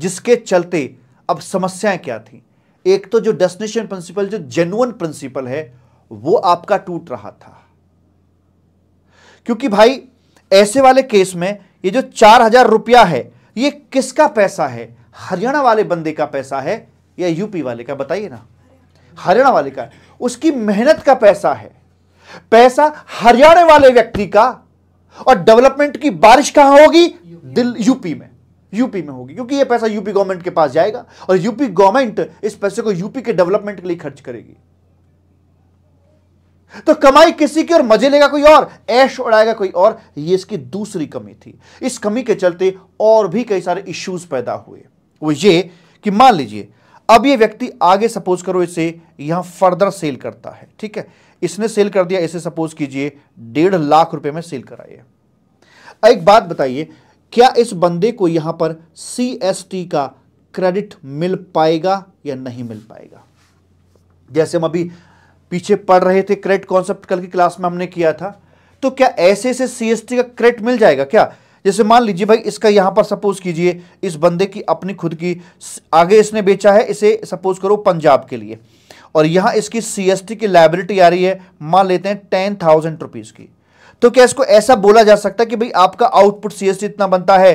जिसके चलते अब समस्याएं क्या थी एक तो जो डेस्टिनेशन प्रिंसिपल जो जेनुअन प्रिंसिपल है वो आपका टूट रहा था क्योंकि भाई ऐसे वाले केस में ये जो चार हजार रुपया है ये किसका पैसा है हरियाणा वाले बंदे का पैसा है या यूपी वाले का बताइए ना हरियाणा वाले का उसकी मेहनत का पैसा है पैसा हरियाणा वाले व्यक्ति का और डेवलपमेंट की बारिश कहां होगी दिल्ली यूपी में यूपी में होगी क्योंकि ये पैसा यूपी गवर्नमेंट के पास जाएगा और यूपी गवर्नमेंट इस पैसे को यूपी के डेवलपमेंट के लिए खर्च करेगी तो कमाई किसी की और मजे लेगा कोई और ऐश उड़ाएगा कोई और ये इसकी दूसरी कमी थी इस कमी के चलते और भी कई सारे इश्यूज पैदा हुए वो ये कि मान लीजिए अब ये व्यक्ति आगे सपोज करो इसे यहां फर्दर सेल करता है ठीक है इसने सेल कर दिया इसे सपोज कीजिए डेढ़ लाख रुपए में सेल कराइए एक बात बताइए क्या इस बंदे को यहां पर सी का क्रेडिट मिल पाएगा या नहीं मिल पाएगा जैसे हम अभी पीछे पढ़ रहे थे क्रेट कॉन्सेप्ट कल की क्लास में हमने किया था तो क्या ऐसे ऐसे सी का क्रेट मिल जाएगा क्या जैसे मान लीजिए भाई इसका यहां पर सपोज कीजिए इस बंदे की अपनी खुद की आगे इसने बेचा है इसे सपोज करो पंजाब के लिए और यहां इसकी सीएसटी की लाइबिलिटी आ रही है मान लेते हैं टेन थाउजेंड रुपीज़ की तो क्या इसको ऐसा बोला जा सकता है कि भाई आपका आउटपुट सीएसटी इतना बनता है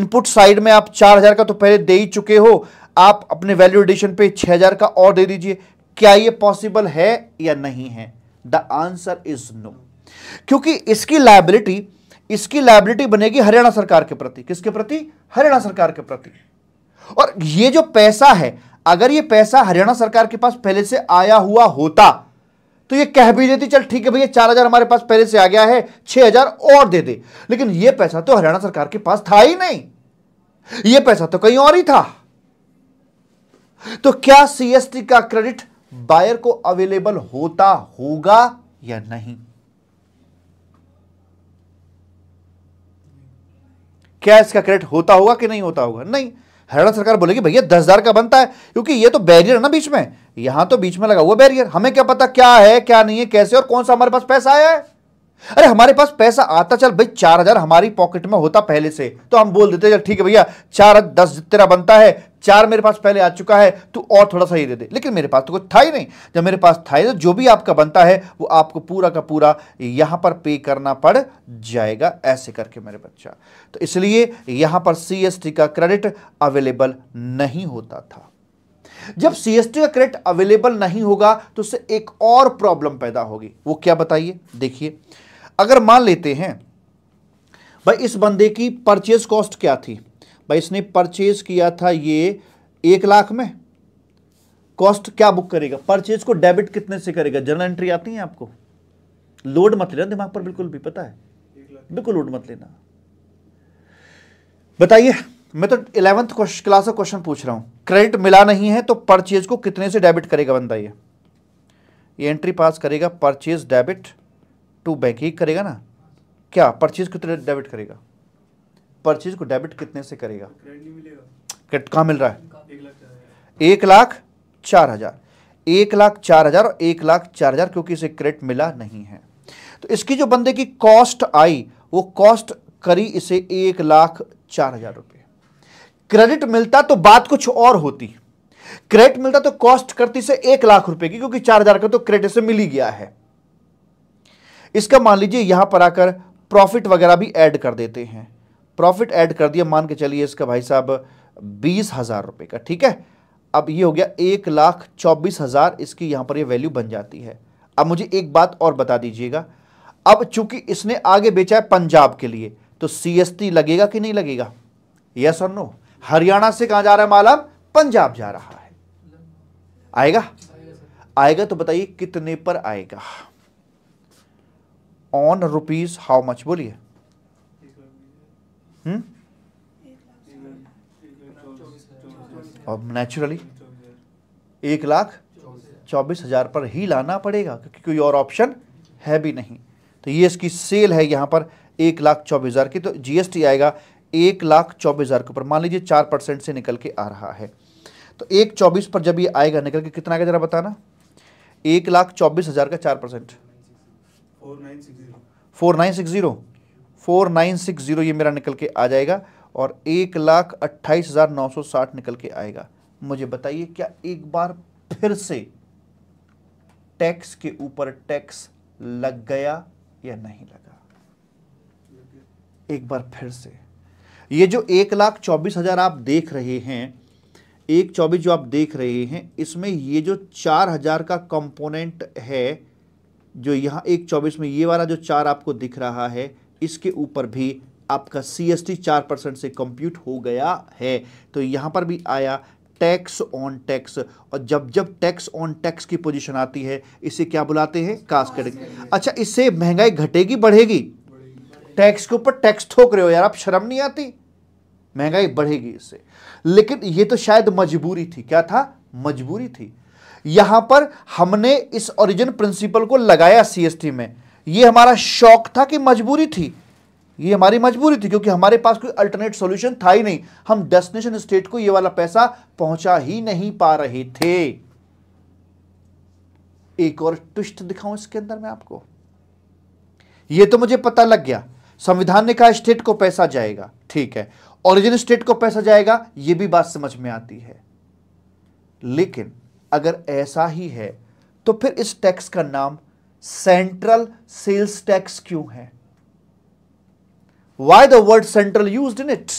इनपुट साइड में आप चार हज़ार का तो पहले दे ही चुके हो आप अपने वैल्यू एडिशन पे छह हज़ार का और दे दीजिए क्या ये पॉसिबल है या नहीं है द आंसर इज नो क्योंकि इसकी लाइबिलिटी इसकी लाइबिलिटी बनेगी हरियाणा सरकार के प्रति किसके प्रति हरियाणा सरकार के प्रति और ये जो पैसा है अगर ये पैसा हरियाणा सरकार के पास पहले से आया हुआ होता तो ये कह भी देती चल ठीक है भैया चार हजार हमारे पास पहले से आ गया है छह हजार और दे दे लेकिन ये पैसा तो हरियाणा सरकार के पास था ही नहीं ये पैसा तो कहीं और ही था तो क्या सीएसटी का क्रेडिट बायर को अवेलेबल होता होगा या नहीं क्या इसका क्रेडिट होता होगा कि नहीं होता होगा नहीं हरियाणा सरकार बोलेगी भैया दस हजार का बनता है क्योंकि ये तो बैरियर है ना बीच में यहां तो बीच में लगा हुआ बैरियर हमें क्या पता क्या है क्या नहीं है कैसे और कौन सा हमारे पास पैसा आया है अरे हमारे पास पैसा आता चल भाई चार हजार हमारी पॉकेट में होता पहले से तो हम बोल देते ठीक है भैया चार दस तेरा बनता है चार मेरे पास पहले आ चुका है तो और थोड़ा सा ये दे दे लेकिन मेरे पास तो कुछ था ही नहीं जब मेरे पास था ही तो जो भी आपका बनता है वो आपको पूरा का पूरा यहां पर पे करना पड़ जाएगा ऐसे करके मेरे बच्चा तो इसलिए यहां पर सी का क्रेडिट अवेलेबल नहीं होता था जब सीएसटी का क्रेडिट अवेलेबल नहीं होगा तो उससे एक और प्रॉब्लम पैदा होगी वो क्या बताइए देखिए अगर मान लेते हैं भाई इस बंदे की परचेज कॉस्ट क्या थी भाई इसने परचेज किया था ये एक लाख में कॉस्ट क्या बुक करेगा परचेज को डेबिट कितने से करेगा जनरल एंट्री आती है आपको लोड मत लेना दिमाग पर बिल्कुल भी पता है बिल्कुल लोड मत लेना बताइए मैं तो इलेवंथ क्लास का क्वेश्चन पूछ रहा हूं क्रेडिट मिला नहीं है तो परचेज को कितने से डेबिट करेगा बंदा ये ये एंट्री पास करेगा परचेज डेबिट टू बैंक ही करेगा ना क्या परचेज कितने डेबिट करेगा परचेज को डेबिट कितने से करेगा कहा मिल रहा है एक लाख चार हजार एक लाख चार हजार और एक लाख चार हजार क्योंकि इसे क्रेडिट मिला नहीं है तो इसकी जो बंदे की कॉस्ट आई वो कॉस्ट करी इसे एक लाख चार हजार रुपये क्रेडिट मिलता तो बात कुछ और होती क्रेडिट मिलता तो कॉस्ट करती से एक लाख रुपए की क्योंकि चार हजार का तो क्रेडिट से मिल ही गया है इसका मान लीजिए यहां पर आकर प्रॉफिट वगैरह भी ऐड कर देते हैं प्रॉफिट ऐड कर दिया मान के चलिए इसका भाई साहब बीस हज़ार रुपए का ठीक है अब ये हो गया एक लाख चौबीस हज़ार इसकी यहां पर ये वैल्यू बन जाती है अब मुझे एक बात और बता दीजिएगा अब चूंकि इसने आगे बेचा है पंजाब के लिए तो सीएसटी लगेगा कि नहीं लगेगा यस और नो हरियाणा से कहां जा रहा है मालाम पंजाब जा रहा है आएगा आएगा तो बताइए कितने पर आएगा ऑन रुपीज हाउ मच बोलिए और hmm? नेचुरली एक लाख चौबीस हज़ार पर ही लाना पड़ेगा क्योंकि कोई और ऑप्शन है भी नहीं तो ये इसकी सेल है यहां पर एक लाख चौबीस हज़ार की तो जीएसटी आएगा एक लाख चौबीस हज़ार के ऊपर मान लीजिए चार परसेंट से निकल के आ रहा है तो एक चौबीस पर जब ये आएगा निकल के कितना आएगा जरा बताना एक लाख चौबीस हज़ार का चार percent four nine six zero four nine six zero four nine six zero ये मेरा निकल के आ जाएगा और एक लाख अट्ठाईस हज़ार नौ सौ साठ निकल के आएगा मुझे बताइए क्या एक बार फिर से टैक्स के ऊपर टैक्स लग गया या नहीं लगा एक बार फिर से ये जो एक लाख चौबीस हज़ार आप देख रहे हैं एक चौबीस जो आप देख रहे हैं इसमें ये जो चार हज़ार का कंपोनेंट है जो यहाँ एक चौबीस में ये वाला जो चार आपको दिख रहा है इसके ऊपर भी आपका सी एस टी चार परसेंट से कंप्यूट हो गया है तो यहाँ पर भी आया टैक्स ऑन टैक्स और जब जब टैक्स ऑन टैक्स की पोजीशन आती है इसे क्या बुलाते हैं कास्ट कैटेगरी अच्छा इससे महंगाई घटेगी बढ़ेगी टैक्स के ऊपर टैक्स ठोक रहे हो यार आप शर्म नहीं आती महंगाई बढ़ेगी इससे लेकिन ये तो शायद मजबूरी थी क्या था मजबूरी थी यहां पर हमने इस ओरिजिन प्रिंसिपल को लगाया सीएसटी में ये हमारा शौक था कि मजबूरी थी ये हमारी मजबूरी थी क्योंकि हमारे पास कोई अल्टरनेट सॉल्यूशन था ही नहीं हम डेस्टिनेशन स्टेट को ये वाला पैसा पहुंचा ही नहीं पा रहे थे एक और ट्विस्ट दिखाऊं इसके अंदर मैं आपको ये तो मुझे पता लग गया संविधान ने कहा स्टेट को पैसा जाएगा ठीक है ओरिजिन स्टेट को पैसा जाएगा यह भी बात समझ में आती है लेकिन अगर ऐसा ही है तो फिर इस टैक्स का नाम सेंट्रल सेल्स टैक्स क्यों है why the word central use in it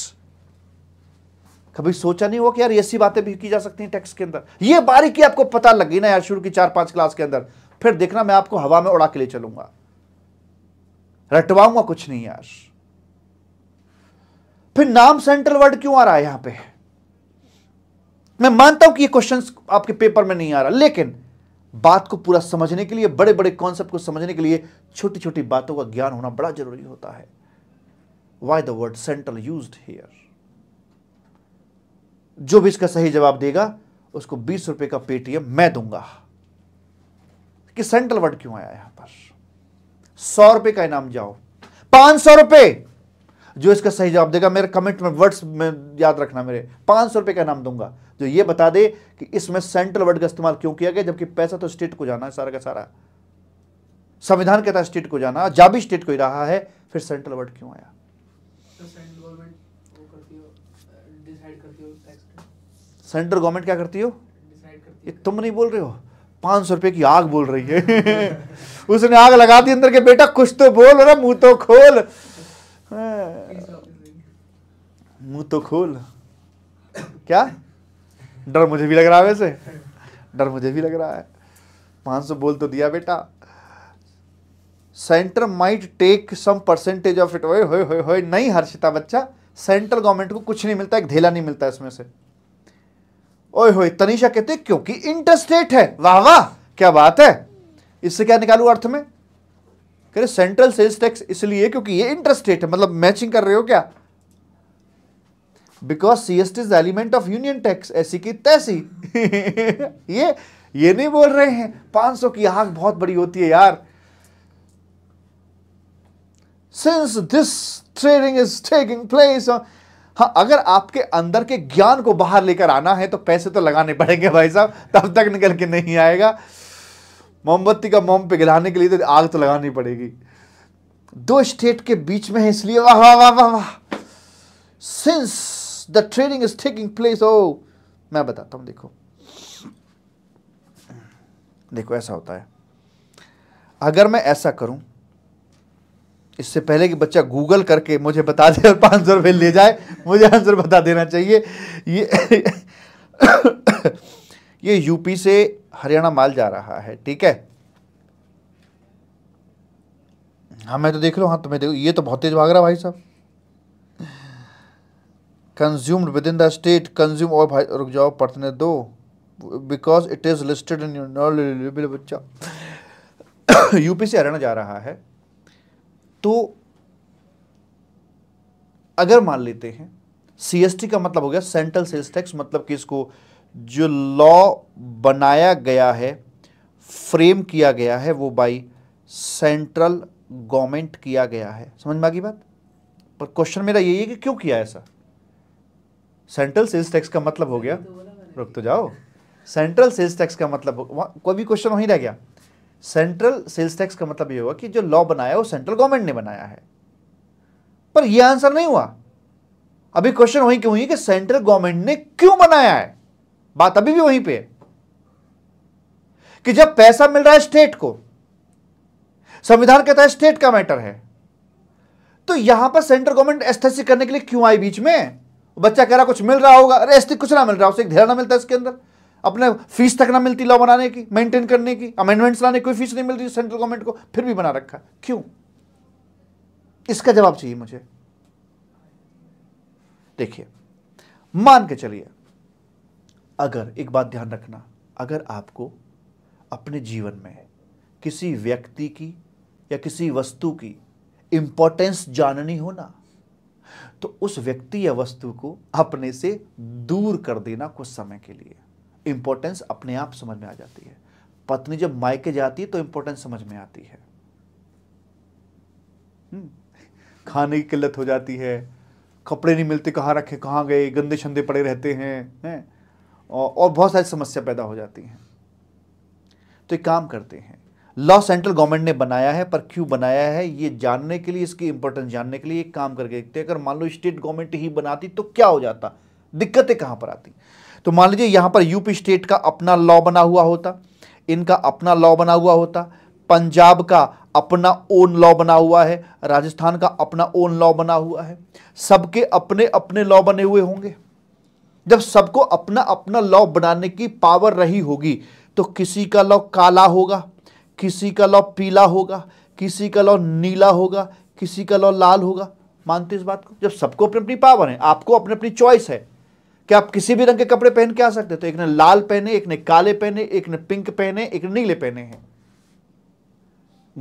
कभी सोचा नहीं हुआ कि यार ऐसी बातें भी की जा सकती हैं टैक्स के अंदर ये बारीकी आपको पता लगी ना यार शुरू की चार पांच क्लास के अंदर फिर देखना मैं आपको हवा में उड़ा के लिए चलूंगा रटवाऊंगा कुछ नहीं यार फिर नाम सेंट्रल वर्ड क्यों आ रहा है यहां पे मैं मानता हूं कि ये क्वेश्चन आपके पेपर में नहीं आ रहा लेकिन बात को पूरा समझने के लिए बड़े बड़े कॉन्सेप्ट को समझने के लिए छोटी छोटी बातों का ज्ञान होना बड़ा जरूरी होता है why the word central use here जो भी इसका सही जवाब देगा उसको बीस रुपए का पेटीएम मैं दूंगा कि सेंट्रल वर्ड क्यों आया यहां पर सौ रुपए का इनाम जाओ पांच सौ रुपए जो इसका सही जवाब देगा मेरे कमेंट में वर्ड्स में याद रखना मेरे पांच सौ रुपए का इनाम दूंगा जो तो ये बता दे कि इसमें सेंट्रल वर्ड का इस्तेमाल क्यों किया गया जबकि पैसा तो स्टेट को जाना है सारा का सारा संविधान कहता है स्टेट को जाना जा भी स्टेट को ही रहा है फिर सेंट्रल वर्ड क्यों आया सेंट्रल तो गवर्नमेंट क्या करती हो ये तुम नहीं बोल रहे हो पांच सौ रुपए की आग बोल रही है उसने आग लगा दी अंदर के बेटा कुछ तो बोल रहा मुंह तो खोल हाँ। मुंह तो खोल क्या डर मुझे भी लग रहा है वैसे डर मुझे भी लग रहा है पाँच सौ बोल तो दिया बेटा centre might take some percentage of it होए होए होए होए नहीं हर्षिता बच्चा सेंट्रल गवर्नमेंट को कुछ नहीं मिलता एक ढेला नहीं मिलता इसमें से ओए होए तनिषा कहते क्योंकि इंटरस्टेट है वाह वाह क्या बात है इससे क्या निकालू अर्थ में कह रहे सेंट्रल सेल्स टैक्स इसलिए क्योंकि ये इंटरस्टेट है मतलब मैचिंग कर रहे हो क्या because C S T is element of union tax ऐसी की तैसी ये ये नहीं बोल रहे हैं 500 की आग बहुत बड़ी होती है यार since this trading is taking place हाँ अगर आपके अंदर के ज्ञान को बाहर लेकर आना है तो पैसे तो लगाने पड़ेंगे भाई साहब तब तक निकल के नहीं आएगा मोमबत्ती का मोम पिघलाने के लिए तो आग तो लगानी पड़ेगी दो स्टेट के बीच में है इसलिए वाह वाह वाह वाह वाह since the training is taking place ओ मैं बताता हूं देखो देखो ऐसा होता है अगर मैं ऐसा करूं इससे पहले कि बच्चा गूगल करके मुझे बता दे और पांच सौ रुपये ले जाए मुझे आंसर बता देना चाहिए ये ये यूपी से हरियाणा माल जा रहा है ठीक है हाँ मैं तो देख लो हाँ तुम्हें तो देखो ये तो बहुत तेज भाग रहा भाई साहब consumed within the state consume और भाई रुक जाओ पढ़ने दो because it is listed in your बच्चा यूपी से हरियाणा जा रहा है तो अगर मान लेते हैं सीएसटी का मतलब हो गया सेंट्रल सेल्स टैक्स मतलब कि इसको जो लॉ बनाया गया है फ्रेम किया गया है वो बाई सेंट्रल गवर्नमेंट किया गया है समझ में आ गई बात पर क्वेश्चन मेरा यही है कि क्यों किया ऐसा सेंट्रल सेल्स टैक्स का मतलब हो गया रुक तो जाओ सेंट्रल सेल्स टैक्स का मतलब कोई भी क्वेश्चन वहीं रह गया सेंट्रल सेल्स टैक्स का मतलब ये हुआ कि जो लॉ बनाया वो सेंट्रल गवर्नमेंट ने बनाया है पर ये आंसर नहीं हुआ अभी क्वेश्चन वहीं क्यों हुई कि सेंट्रल गवर्नमेंट ने क्यों बनाया है बात अभी भी वहीं पे है कि जब पैसा मिल रहा है स्टेट को संविधान कहता है स्टेट का मैटर है तो यहां पर सेंट्रल गवर्नमेंट एस्थेसिस करने के लिए क्यों आई बीच में बच्चा कह रहा कुछ मिल रहा होगा अरे ऐसे कुछ ना मिल रहा उसे एक ढेर ना मिलता है इसके अंदर अपने फीस तक ना मिलती लॉ बनाने की मेंटेन करने की अमेंडमेंट्स लाने कोई फीस नहीं मिलती सेंट्रल गवर्नमेंट को फिर भी बना रखा क्यों इसका जवाब चाहिए मुझे देखिए मान के चलिए अगर एक बात ध्यान रखना अगर आपको अपने जीवन में किसी व्यक्ति की या किसी वस्तु की इंपॉर्टेंस जाननी हो ना तो उस व्यक्ति या वस्तु को अपने से दूर कर देना कुछ समय के लिए इंपॉर्टेंस अपने आप समझ में आ जाती है पत्नी जब मायके जाती है तो इंपॉर्टेंस समझ में आती है हम्म। खाने की किल्लत हो जाती है कपड़े नहीं मिलते कहाँ रखे कहाँ गए गंदे छंदे पड़े रहते हैं है? और बहुत सारी समस्या पैदा हो जाती हैं तो एक काम करते हैं लॉ सेंट्रल गवर्नमेंट ने बनाया है पर क्यों बनाया है ये जानने के लिए इसकी इंपॉर्टेंस जानने के लिए एक काम करके देखते अगर मान लो स्टेट गवर्नमेंट ही बनाती तो क्या हो जाता दिक्कतें कहां पर आती तो मान लीजिए यहां पर यूपी स्टेट का अपना लॉ बना हुआ होता इनका अपना लॉ बना हुआ होता पंजाब का अपना ओन लॉ बना हुआ है राजस्थान का अपना ओन लॉ बना हुआ है सबके अपने अपने लॉ बने हुए होंगे जब सबको अपना अपना लॉ बनाने की पावर रही होगी तो किसी का लॉ काला होगा किसी का लौ पीला होगा किसी का लौ नीला होगा किसी का लौ लाल होगा मानते इस बात को जब सबको अपनी अपनी पावर है आपको अपनी अपनी चॉइस है कि आप किसी भी रंग के कपड़े पहन के आ सकते तो एक ने लाल पहने एक ने काले पहने एक ने पिंक पहने एक ने नीले पहने हैं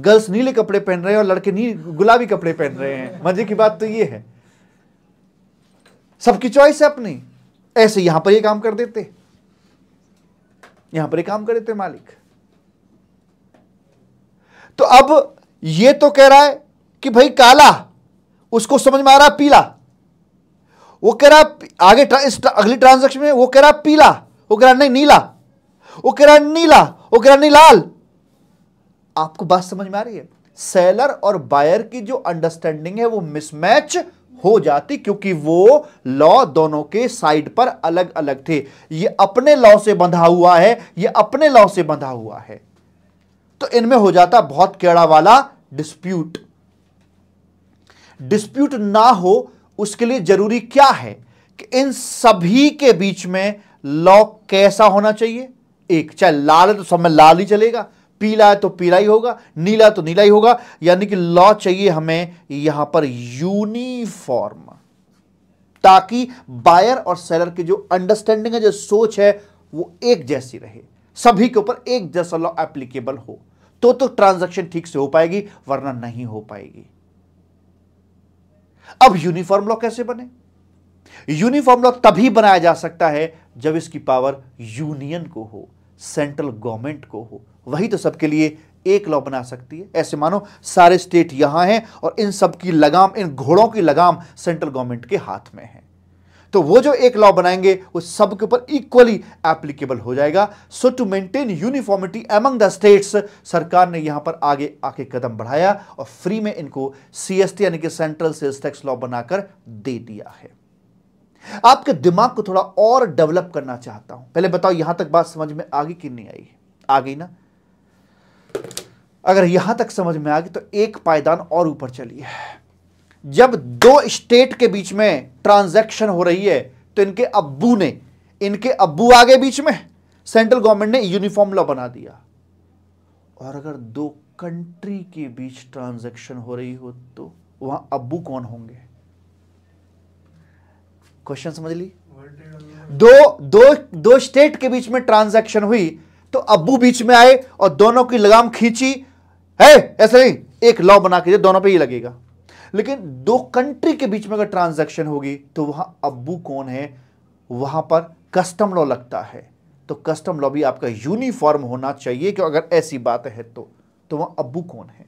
गर्ल्स नीले कपड़े पहन रहे हैं और लड़के नी गुलाबी कपड़े पहन रहे हैं मजे की बात तो ये है सबकी चॉइस है अपनी ऐसे यहां पर ये काम कर देते यहां पर ये काम कर देते मालिक तो अब ये तो कह रहा है कि भाई काला उसको समझ में आ रहा पीला वो कह रहा आगे ट्रा, इस ट्रा, अगली ट्रांजेक्शन में वो कह रहा पीला वो कह रहा नहीं नीला वो कह रहा नीला वो कह रहा नहीं लाल आपको बात समझ में आ रही है सेलर और बायर की जो अंडरस्टैंडिंग है वो मिसमैच हो जाती क्योंकि वो लॉ दोनों के साइड पर अलग अलग थे ये अपने लॉ से बंधा हुआ है ये अपने लॉ से बंधा हुआ है तो इनमें हो जाता बहुत केड़ा वाला डिस्प्यूट डिस्प्यूट ना हो उसके लिए जरूरी क्या है कि इन सभी के बीच में लॉ कैसा होना चाहिए एक चाहे लाल है तो सब में लाल ही चलेगा पीला है तो पीला ही होगा नीला है तो नीला ही होगा यानी कि लॉ चाहिए हमें यहां पर यूनिफॉर्म ताकि बायर और सेलर की जो अंडरस्टैंडिंग है जो सोच है वो एक जैसी रहे सभी के ऊपर एक जैसा लॉ एप्लीकेबल हो तो तो ट्रांजैक्शन ठीक से हो पाएगी वरना नहीं हो पाएगी अब यूनिफॉर्म लॉ कैसे बने यूनिफॉर्म लॉ तभी बनाया जा सकता है जब इसकी पावर यूनियन को हो सेंट्रल गवर्नमेंट को हो वही तो सबके लिए एक लॉ बना सकती है ऐसे मानो सारे स्टेट यहां हैं और इन सबकी लगाम इन घोड़ों की लगाम सेंट्रल गवर्नमेंट के हाथ में है तो वो जो एक लॉ बनाएंगे वो सबके ऊपर इक्वली एप्लीकेबल हो जाएगा so to maintain uniformity among the states सरकार ने यहां पर आगे आके कदम बढ़ाया और फ्री में इनको सीएसटी यानी कि सेंट्रल सेल्स टैक्स लॉ बनाकर दे दिया है आपके दिमाग को थोड़ा और डेवलप करना चाहता हूं पहले बताओ यहां तक बात समझ में आगे कि नहीं आई आ गई ना अगर यहां तक समझ में आ गई तो एक पायदान और ऊपर चलिए जब दो स्टेट के बीच में ट्रांजैक्शन हो रही है तो इनके अब्बू ने इनके अब्बू आगे बीच में सेंट्रल गवर्नमेंट ने यूनिफॉर्म लॉ बना दिया और अगर दो कंट्री के बीच ट्रांजैक्शन हो रही हो तो वहां अब्बू कौन होंगे क्वेश्चन समझ ली दो दो दो स्टेट के बीच में ट्रांजैक्शन हुई तो अब्बू बीच में आए और दोनों की लगाम खींची है ऐसे नहीं एक लॉ बना के दोनों पे ही लगेगा लेकिन दो कंट्री के बीच में अगर ट्रांजैक्शन होगी तो वहां अब्बू कौन है वहां पर कस्टम लॉ लगता है तो कस्टम लॉ भी आपका यूनिफॉर्म होना चाहिए कि अगर ऐसी बात है तो तो वहाँ अब्बू कौन है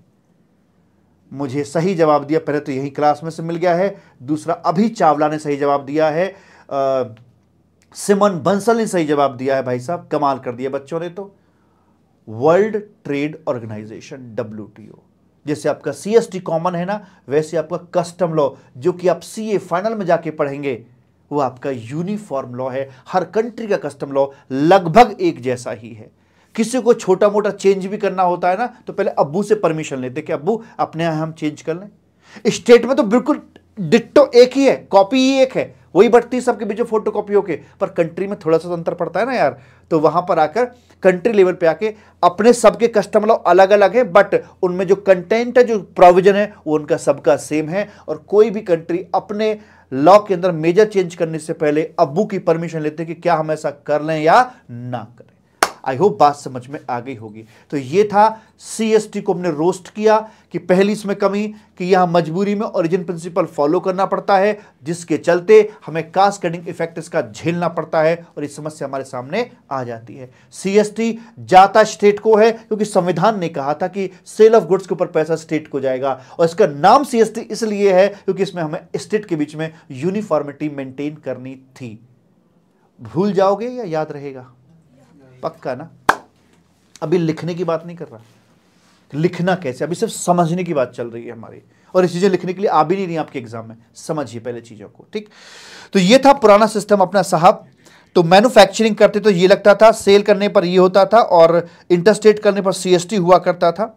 मुझे सही जवाब दिया पहले तो यही क्लास में से मिल गया है दूसरा अभी चावला ने सही जवाब दिया है आ, सिमन बंसल ने सही जवाब दिया है भाई साहब कमाल कर दिया बच्चों ने तो वर्ल्ड ट्रेड ऑर्गेनाइजेशन डब्ल्यू जैसे आपका टी कॉमन है ना वैसे आपका कस्टम लॉ जो कि आप ए फाइनल में जाके पढ़ेंगे वो आपका यूनिफॉर्म लॉ है हर कंट्री का कस्टम लॉ लगभग एक जैसा ही है किसी को छोटा मोटा चेंज भी करना होता है ना तो पहले अब्बू से परमिशन लेते कि अब्बू अपने यहां हम चेंज कर लें स्टेट में तो बिल्कुल डिट्टो एक ही है कॉपी ही एक है वही बढ़ती सबके बीच में फोटो कॉपी होकर पर कंट्री में थोड़ा सा तो अंतर पड़ता है ना यार तो वहां पर आकर कंट्री लेवल पे आके अपने सबके कस्टम लॉ अलग अलग है बट उनमें जो कंटेंट है जो प्रोविजन है वो उनका सबका सेम है और कोई भी कंट्री अपने लॉ के अंदर मेजर चेंज करने से पहले अबू की परमिशन लेते हैं कि क्या हम ऐसा कर लें या ना करें आई होप बात समझ में आ गई होगी तो ये था सी को हमने रोस्ट किया कि पहली इसमें कमी कि यहाँ मजबूरी में ओरिजिन प्रिंसिपल फॉलो करना पड़ता है जिसके चलते हमें कास्ट कटिंग इफेक्ट इसका झेलना पड़ता है और ये समस्या हमारे सामने आ जाती है सीएसटी जाता स्टेट को है क्योंकि संविधान ने कहा था कि सेल ऑफ गुड्स के ऊपर पैसा स्टेट को जाएगा और इसका नाम सी इसलिए है क्योंकि इसमें हमें स्टेट के बीच में यूनिफॉर्मिटी मेंटेन करनी थी भूल जाओगे या याद रहेगा पक्का ना अभी लिखने की बात नहीं कर रहा लिखना कैसे अभी सिर्फ समझने की बात चल रही है हमारी और इस चीज़ें लिखने के लिए आ भी नहीं रही आपके एग्जाम में समझिए पहले चीज़ों को ठीक तो ये था पुराना सिस्टम अपना साहब तो मैन्युफैक्चरिंग करते तो ये लगता था सेल करने पर ये होता था और इंटरस्टेट करने पर सीएसटी हुआ करता था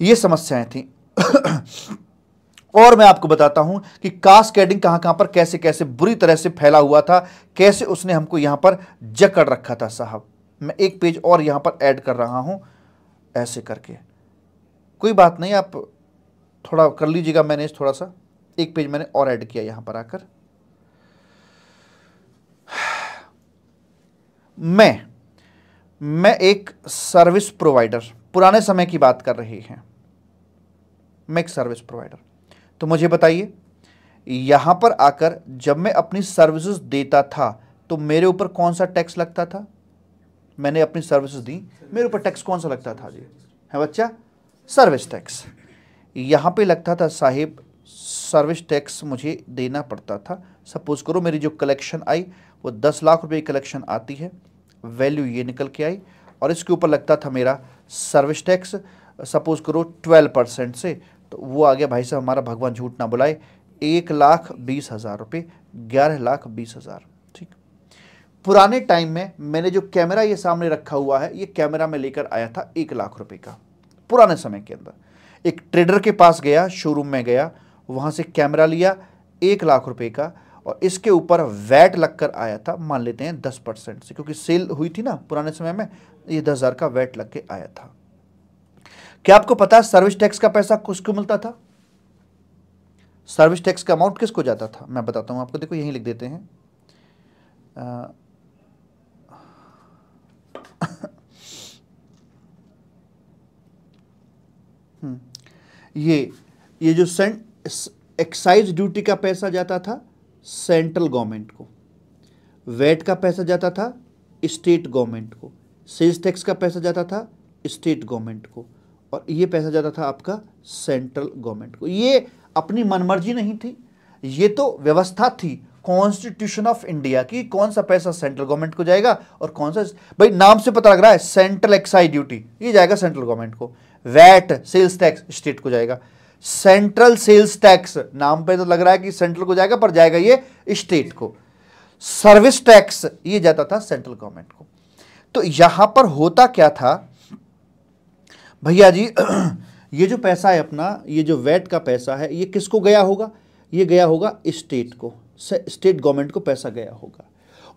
ये समस्याएं थी और मैं आपको बताता हूं कि कास्केडिंग कहां कहां पर कैसे कैसे बुरी तरह से फैला हुआ था कैसे उसने हमको यहां पर जकड़ रखा था साहब मैं एक पेज और यहाँ पर ऐड कर रहा हूँ ऐसे करके कोई बात नहीं आप थोड़ा कर लीजिएगा मैनेज थोड़ा सा एक पेज मैंने और ऐड किया यहाँ पर आकर मैं मैं एक सर्विस प्रोवाइडर पुराने समय की बात कर रही है मैं एक सर्विस प्रोवाइडर तो मुझे बताइए यहाँ पर आकर जब मैं अपनी सर्विसेज देता था तो मेरे ऊपर कौन सा टैक्स लगता था मैंने अपनी सर्विसेज दी मेरे ऊपर टैक्स कौन सा लगता था जी है बच्चा सर्विस टैक्स यहाँ पे लगता था साहिब सर्विस टैक्स मुझे देना पड़ता था सपोज करो मेरी जो कलेक्शन आई वो दस लाख रुपए की कलेक्शन आती है वैल्यू ये निकल के आई और इसके ऊपर लगता था मेरा सर्विस टैक्स सपोज करो ट्वेल्व परसेंट से तो वो आ गया भाई साहब हमारा भगवान झूठ ना बुलाए एक लाख बीस हज़ार रुपये ग्यारह लाख बीस हज़ार पुराने टाइम में मैंने जो कैमरा ये सामने रखा हुआ है ये कैमरा में लेकर आया था एक लाख रुपए का पुराने समय के अंदर एक ट्रेडर के पास गया शोरूम में गया वहाँ से कैमरा लिया एक लाख रुपए का और इसके ऊपर वैट लगकर आया था मान लेते हैं दस परसेंट से क्योंकि सेल हुई थी ना पुराने समय में ये दस हज़ार का वैट लग के आया था क्या आपको पता है सर्विस टैक्स का पैसा किसको मिलता था सर्विस टैक्स का अमाउंट किसको जाता था मैं बताता हूँ आपको देखो यहीं लिख देते हैं ये ये जो एक्साइज ड्यूटी का पैसा जाता था सेंट्रल गवर्नमेंट को वेट का पैसा जाता था स्टेट गवर्नमेंट को सेल्स टैक्स का पैसा जाता था स्टेट गवर्नमेंट को और ये पैसा जाता था आपका सेंट्रल गवर्नमेंट को ये अपनी मनमर्जी नहीं थी ये तो व्यवस्था थी कॉन्स्टिट्यूशन ऑफ इंडिया की कौन सा पैसा सेंट्रल गवर्नमेंट को जाएगा और कौन सा भाई नाम से पता लग रहा है सेंट्रल एक्साइज ड्यूटी ये जाएगा सेंट्रल गवर्नमेंट को वैट सेल्स टैक्स स्टेट को जाएगा सेंट्रल सेल्स टैक्स नाम पे तो लग रहा है कि सेंट्रल को जाएगा पर जाएगा ये स्टेट को सर्विस टैक्स ये जाता था सेंट्रल गवर्नमेंट को तो यहां पर होता क्या था भैया जी ये जो पैसा है अपना ये जो वैट का पैसा है ये किसको गया होगा ये गया होगा स्टेट को स्टेट गवर्नमेंट को पैसा गया होगा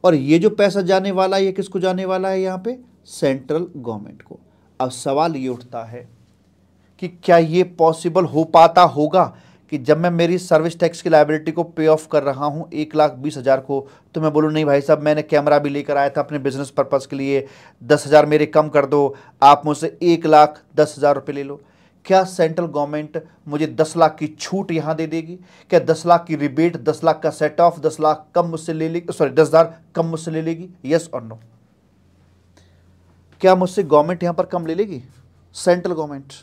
और ये जो पैसा जाने वाला है ये किसको जाने वाला है यहाँ पे सेंट्रल गवर्नमेंट को अब सवाल ये उठता है कि क्या ये पॉसिबल हो पाता होगा कि जब मैं मेरी सर्विस टैक्स की लाइबिलिटी को पे ऑफ कर रहा हूँ एक लाख बीस हज़ार को तो मैं बोलूँ नहीं भाई साहब मैंने कैमरा भी लेकर आया था अपने बिजनेस पर्पज़ के लिए दस हज़ार मेरे कम कर दो आप मुझसे एक लाख दस हज़ार रुपये ले लो क्या सेंट्रल गवर्नमेंट मुझे दस लाख की छूट यहाँ दे देगी क्या दस लाख की रिबेट दस लाख का सेट ऑफ दस लाख कम मुझसे ले लेगी सॉरी दस हज़ार कम मुझसे ले लेगी यस और नो क्या मुझसे गवर्नमेंट यहाँ पर कम ले लेगी सेंट्रल गवर्नमेंट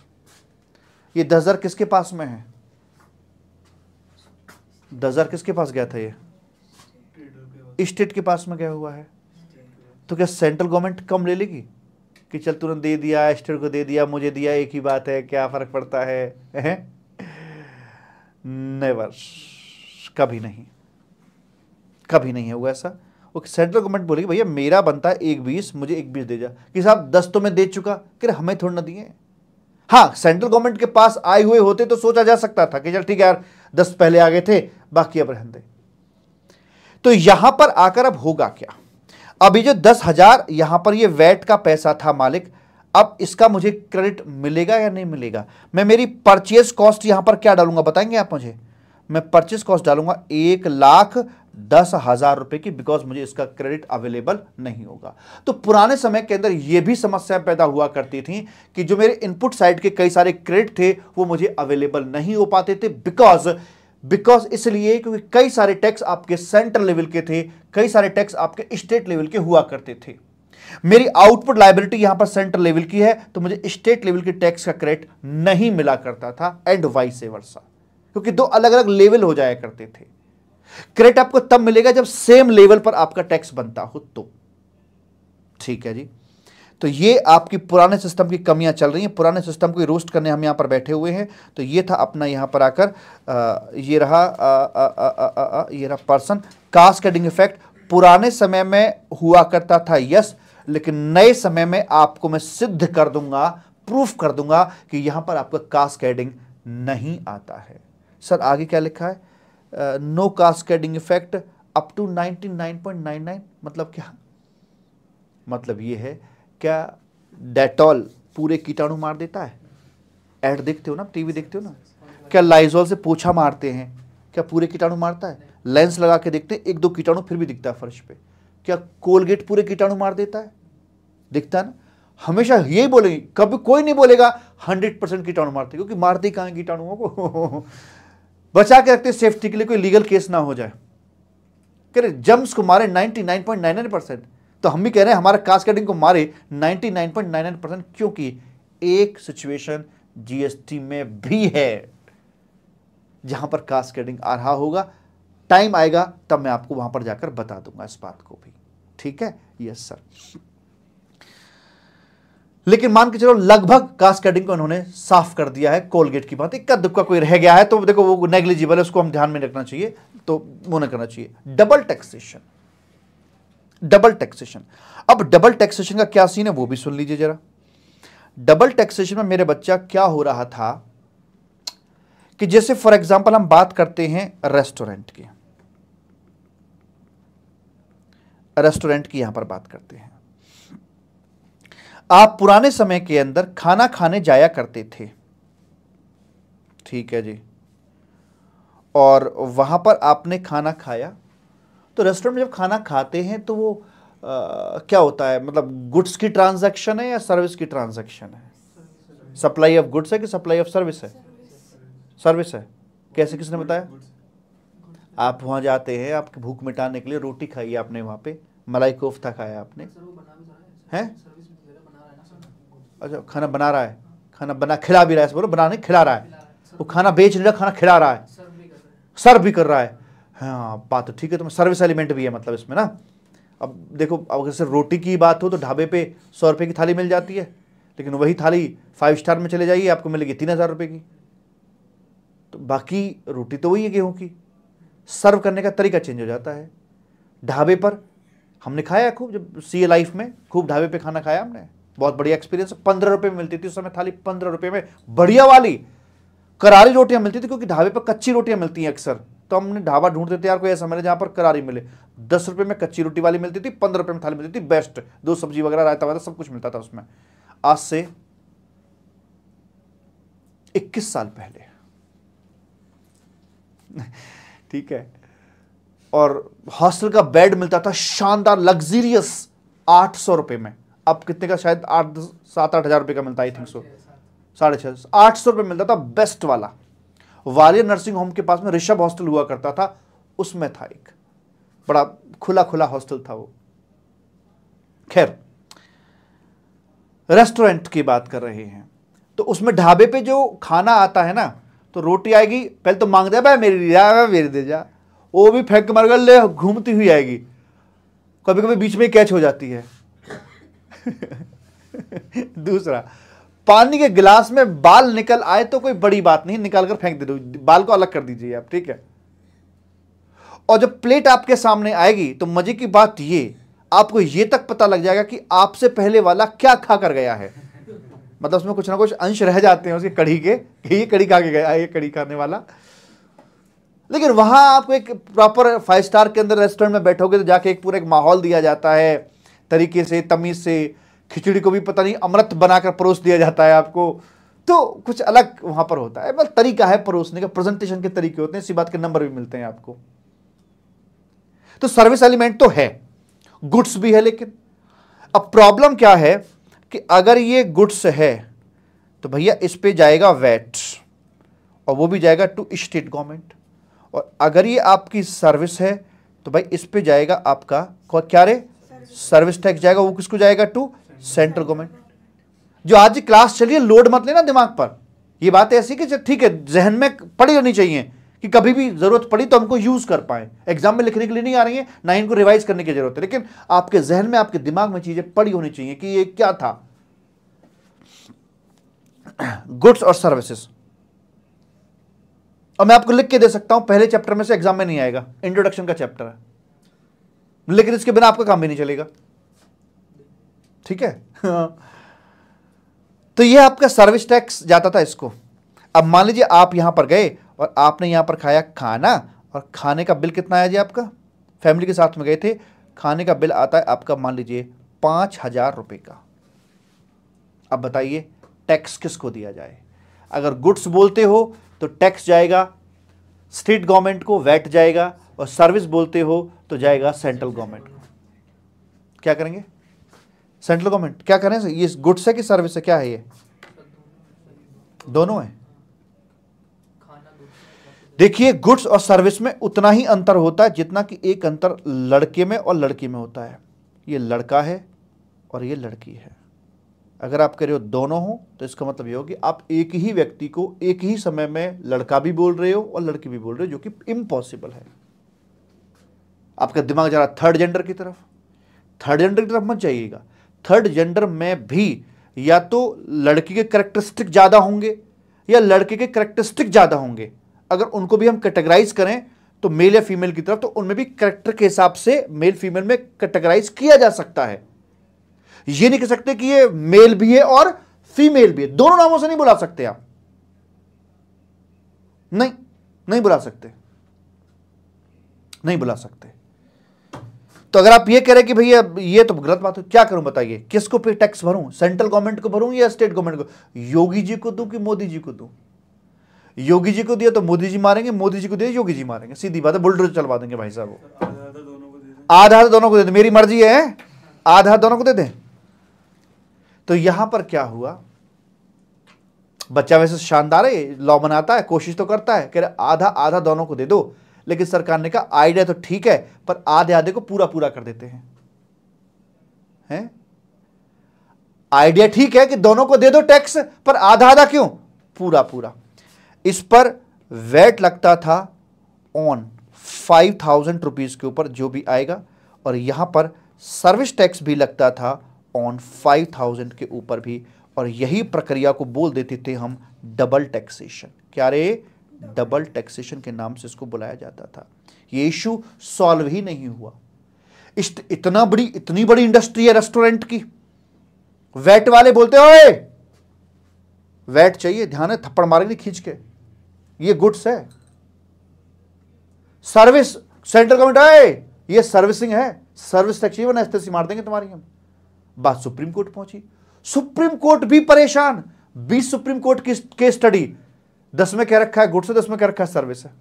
ये दस हज़ार किसके पास में है दस हज़ार किसके पास गया था ये स्टेट के पास में गया हुआ है तो क्या सेंट्रल गवर्नमेंट कम ले लेगी कि चल तुरंत दे दिया एस्टर को दे दिया मुझे दिया एक ही बात है क्या फ़र्क पड़ता है नेवर कभी नहीं कभी नहीं हुआ ऐसा वो सेंट्रल गवर्नमेंट बोलेगी भैया मेरा बनता है एक बीस मुझे एक बीस दे जा कि साहब दस तो मैं दे चुका कि हमें थोड़ा ना दिए हाँ सेंट्रल गवर्नमेंट के पास आए हुए होते तो सोचा जा सकता था कि चल ठीक है यार दस पहले आ गए थे बाकी अब रहते तो यहां पर आकर अब होगा क्या अभी जो दस हजार यहां पर ये वैट का पैसा था मालिक अब इसका मुझे क्रेडिट मिलेगा या नहीं मिलेगा मैं मेरी परचेज कॉस्ट यहां पर क्या डालूंगा बताएंगे आप मुझे मैं परचेज कॉस्ट डालूंगा एक लाख दस हजार रुपए की बिकॉज मुझे इसका क्रेडिट अवेलेबल नहीं होगा तो पुराने समय के अंदर यह भी समस्या पैदा हुआ करती थी कि जो मेरे इनपुट साइड के कई सारे क्रेडिट थे वो मुझे अवेलेबल नहीं हो पाते थे बिकॉज बिकॉज इसलिए क्योंकि कई सारे टैक्स आपके सेंट्रल लेवल के थे कई सारे टैक्स आपके स्टेट लेवल के हुआ करते थे मेरी आउटपुट लाइबिलिटी यहां पर सेंट्रल लेवल की है तो मुझे स्टेट लेवल के टैक्स का क्रेडिट नहीं मिला करता था एंड वाइस वर्षा क्योंकि दो अलग अलग लेवल हो जाया करते थे क्रेडिट आपको तब मिलेगा जब सेम लेवल पर आपका टैक्स बनता हो तो ठीक है जी तो ये आपकी पुराने सिस्टम की कमियां चल रही हैं पुराने सिस्टम को रोस्ट करने हम यहाँ पर बैठे हुए हैं तो ये था अपना यहाँ पर आकर ये रहा ये रहा पर्सन कास्केडिंग इफेक्ट पुराने समय में हुआ करता था यस लेकिन नए समय में आपको मैं सिद्ध कर दूंगा प्रूफ कर दूंगा कि यहां पर आपका कास्केडिंग नहीं आता है सर आगे क्या लिखा है no cascading effect up to 99.99 मतलब क्या मतलब यह है क्या डेटॉल पूरे कीटाणु मार देता है एड देखते हो ना टीवी देखते हो ना क्या लाइजॉल से पोछा मारते हैं क्या पूरे कीटाणु मारता है लेंस लगा के देखते हैं एक दो कीटाणु फिर भी दिखता है फर्श पे क्या कोलगेट पूरे कीटाणु मार देता है दिखता है ना हमेशा यही बोलेंगे कभी कोई नहीं बोलेगा हंड्रेड परसेंट कीटाणु मारते क्योंकि मारते ही कहाँ कीटाणुओं को बचा के रखते सेफ्टी के लिए कोई लीगल केस ना हो जाए कह रहे जम्स को मारे ninety nine point nine nine percent तो हम भी कह रहे हैं हमारे कास्ट कटिंग को मारे 99.99 परसेंट क्योंकि एक सिचुएशन जीएसटी में भी है जहां पर कास्ट कटिंग आ रहा होगा टाइम आएगा तब मैं आपको वहां पर जाकर बता दूंगा इस बात को भी ठीक है यस सर लेकिन मान के चलो लगभग कास्ट कटिंग को इन्होंने साफ कर दिया है कोलगेट की बात इक्का दुक्का कोई रह गया है तो देखो वो नेग्लिजिबल है उसको हम ध्यान में रखना चाहिए तो वो ना करना चाहिए डबल टैक्सेशन डबल टैक्सेशन अब डबल टैक्सेशन का क्या सीन है वो भी सुन लीजिए जरा डबल टैक्सेशन में मेरे बच्चा क्या हो रहा था कि जैसे फॉर एग्जांपल हम बात करते हैं रेस्टोरेंट की रेस्टोरेंट की यहां पर बात करते हैं आप पुराने समय के अंदर खाना खाने जाया करते थे ठीक है जी और वहां पर आपने खाना खाया तो रेस्टोरेंट में जब खाना खाते हैं तो वो आ, क्या होता है मतलब गुड्स की ट्रांजैक्शन है या सर्विस की ट्रांजैक्शन है सप्लाई ऑफ गुड्स है कि सप्लाई ऑफ सर्विस है सर्विस है कैसे किसने बताया आप वहाँ जाते हैं आपकी भूख मिटाने के लिए रोटी खाई आपने वहाँ पे मलाई कोफ्ता खाया आपने हैं अच्छा खाना बना रहा है खाना बना खिला भी रहा है बोलो बनाने खिला रहा है वो खाना बेच नहीं रहा खाना खिला रहा है सर्व भी कर रहा है हाँ बात तो ठीक है तो सर्विस एलिमेंट भी है मतलब इसमें ना अब देखो अब जैसे रोटी की बात हो तो ढाबे पे सौ रुपये की थाली मिल जाती है लेकिन वही थाली फाइव स्टार में चले जाइए आपको मिलेगी तीन हज़ार रुपये की तो बाकी रोटी तो वही है गेहूँ की सर्व करने का तरीका चेंज हो जाता है ढाबे पर हमने खाया खूब जब सी लाइफ में खूब ढाबे पर खाना खाया हमने बहुत बढ़िया एक्सपीरियंस पंद्रह रुपये में मिलती थी उस समय थाली पंद्रह रुपये में बढ़िया वाली करारी रोटियाँ मिलती थी क्योंकि ढाबे पर कच्ची रोटियाँ मिलती हैं अक्सर तो हमने ढाबा ढूंढते थे यार कोई ऐसा मिले जहाँ पर करारी मिले दस रुपये में कच्ची रोटी वाली मिलती थी पंद्रह रुपये में थाली मिलती थी बेस्ट दो सब्जी वगैरह रायता वायता सब कुछ मिलता था उसमें आज से इक्कीस साल पहले ठीक है और हॉस्टल का बेड मिलता था शानदार लग्जीरियस आठ सौ रुपये में अब कितने का शायद आठ सात आठ हज़ार रुपये का मिलता आई थिंक सो साढ़े छः आठ सौ रुपये मिलता था बेस्ट वाला वालियर नर्सिंग होम के पास में ऋषभ हॉस्टल हुआ करता था उसमें था एक बड़ा खुला खुला हॉस्टल था वो खैर रेस्टोरेंट की बात कर रहे हैं तो उसमें ढाबे पे जो खाना आता है ना तो रोटी आएगी पहले तो मांग दे भाई मेरी जा मेरी दे जा वो भी फेंक मर गल ले घूमती हुई आएगी कभी कभी बीच में कैच हो जाती है दूसरा पानी के गिलास में बाल निकल आए तो कोई बड़ी बात नहीं निकालकर फेंक दे दो बाल को अलग कर दीजिए आप ठीक है और जब प्लेट आपके सामने आएगी तो मजे की बात ये आपको ये तक पता लग जाएगा कि आपसे पहले वाला क्या खा कर गया है मतलब उसमें कुछ ना कुछ अंश रह जाते हैं उसकी कड़ी के कि ये कड़ी खा के गया ये कड़ी खाने वाला लेकिन वहां आपको एक प्रॉपर फाइव स्टार के अंदर रेस्टोरेंट में बैठोगे तो जाके एक पूरा एक माहौल दिया जाता है तरीके से तमीज़ से खिचड़ी को भी पता नहीं अमृत बनाकर परोस दिया जाता है आपको तो कुछ अलग वहां पर होता है तरीका है परोसने का प्रेजेंटेशन के तरीके होते हैं इसी बात के नंबर भी मिलते हैं आपको तो सर्विस एलिमेंट तो है गुड्स भी है लेकिन अब प्रॉब्लम क्या है कि अगर ये गुड्स है तो भैया इस पे जाएगा वैट और वो भी जाएगा टू स्टेट गवर्नमेंट और अगर ये आपकी सर्विस है तो भाई इस पे जाएगा आपका क्या रे सर्विस टैक्स जाएगा वो किसको जाएगा टू सेंट्रल गवर्नमेंट जो आज क्लास क्लास चलिए लोड मत लेना दिमाग पर ये बात ऐसी कि ठीक है जहन में पड़ी रहनी चाहिए कि कभी भी जरूरत पड़ी तो हमको यूज कर पाए एग्जाम में लिखने के लिए नहीं आ रही है ना इनको रिवाइज करने की जरूरत है लेकिन आपके जहन में आपके दिमाग में चीजें पड़ी होनी चाहिए कि ये क्या था गुड्स और सर्विसेज और मैं आपको लिख के दे सकता हूं पहले चैप्टर में से एग्जाम में नहीं आएगा इंट्रोडक्शन का चैप्टर है लेकिन इसके बिना आपका काम भी नहीं चलेगा ठीक है तो ये आपका सर्विस टैक्स जाता था इसको अब मान लीजिए आप यहां पर गए और आपने यहां पर खाया खाना और खाने का बिल कितना आया जी आपका फैमिली के साथ में गए थे खाने का बिल आता है आपका मान लीजिए पांच हज़ार रुपए का अब बताइए टैक्स किसको दिया जाए अगर गुड्स बोलते हो तो टैक्स जाएगा स्टेट गवर्नमेंट को वैट जाएगा और सर्विस बोलते हो तो जाएगा सेंट्रल गवर्नमेंट को क्या करेंगे सेंट्रल गवर्नमेंट क्या करें ये गुड्स है कि सर्विस है क्या है ये दोनों है देखिए गुड्स और सर्विस में उतना ही अंतर होता है जितना कि एक अंतर लड़के में और लड़की में होता है ये लड़का है और ये लड़की है अगर आप कह रहे हो दोनों हो तो इसका मतलब ये हो कि आप एक ही व्यक्ति को एक ही समय में लड़का भी बोल रहे हो और लड़की भी बोल रहे हो जो कि इम्पॉसिबल है आपका दिमाग जा रहा थर्ड जेंडर की तरफ थर्ड जेंडर की तरफ मत जाइएगा थर्ड जेंडर में भी या तो लड़की के करेक्टरिस्टिक ज़्यादा होंगे या लड़के के करेक्टरिस्टिक ज़्यादा होंगे अगर उनको भी हम कैटेगराइज करें तो मेल या फीमेल की तरफ तो उनमें भी करेक्टर के हिसाब से मेल फीमेल में कैटेगराइज किया जा सकता है ये नहीं कह सकते कि ये मेल भी है और फीमेल भी है दोनों नामों से नहीं बुला सकते आप नहीं नहीं बुला सकते नहीं बुला सकते तो अगर आप ये कह रहे कि भैया ये तो गलत बात है क्या करूं बताइए किसको पे टैक्स भरूं सेंट्रल गवर्नमेंट को भरूं या स्टेट गवर्नमेंट को योगी जी को दूं कि मोदी जी को दूं योगी जी को दिया तो मोदी जी मारेंगे मोदी जी को दिया योगी जी मारेंगे सीधी बात है बुलडोज चलवा देंगे भाई साहब आधा दोनों को दे दें मेरी मर्जी है आधा दोनों को दे दें तो यहां पर क्या हुआ बच्चा वैसे शानदार है लॉ बनाता है कोशिश तो करता है कह रहे आधा आधा दोनों को दे दो लेकिन सरकार ने कहा आइडिया तो ठीक है पर आधे आधे को पूरा पूरा कर देते हैं है? आइडिया ठीक है कि दोनों को दे दो टैक्स पर आधा आधा क्यों पूरा पूरा इस पर वैट लगता था ऑन फाइव थाउजेंड रुपीज़ के ऊपर जो भी आएगा और यहां पर सर्विस टैक्स भी लगता था ऑन फाइव थाउजेंड के ऊपर भी और यही प्रक्रिया को बोल देते थे हम डबल टैक्सेशन क्या रे डबल टैक्सेशन के नाम से इसको बुलाया जाता था ये इशू सॉल्व ही नहीं हुआ इस इतना बड़ी इतनी बड़ी इंडस्ट्री है रेस्टोरेंट की वैट वाले बोलते हो वैट चाहिए ध्यान है थप्पड़ मारेंगे खींच के ये गुड्स है सर्विस सेंट्रल गवर्नमेंट आए ये सर्विसिंग है सर्विस टैक्स चाहिए वरना एस मार देंगे तुम्हारी हम बात सुप्रीम कोर्ट पहुंची सुप्रीम कोर्ट भी परेशान बीस सुप्रीम कोर्ट की केस स्टडी दस में क्या रखा है गुड्स दस में क्या रखा है सर्विस है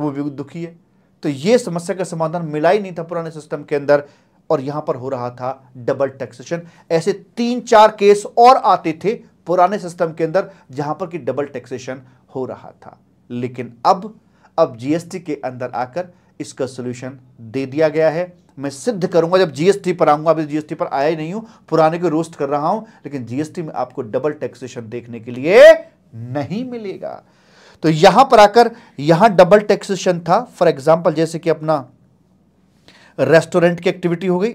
वो भी दुखी है तो ये समस्या का समाधान मिला ही नहीं था पुराने सिस्टम के अंदर और यहां पर हो रहा था डबल टैक्सेशन ऐसे तीन चार केस और आते थे पुराने सिस्टम के अंदर जहां पर कि डबल टैक्सेशन हो रहा था लेकिन अब अब जीएसटी के अंदर आकर इसका सोल्यूशन दे दिया गया है मैं सिद्ध करूंगा जब जीएसटी पर आऊंगा अभी जीएसटी पर आया ही नहीं हूं पुराने को रोस्ट कर रहा हूं लेकिन जीएसटी में आपको डबल टैक्सेशन देखने के लिए नहीं मिलेगा तो यहां पर आकर यहां डबल टैक्सेशन था फॉर एग्जाम्पल जैसे कि अपना रेस्टोरेंट की एक्टिविटी हो गई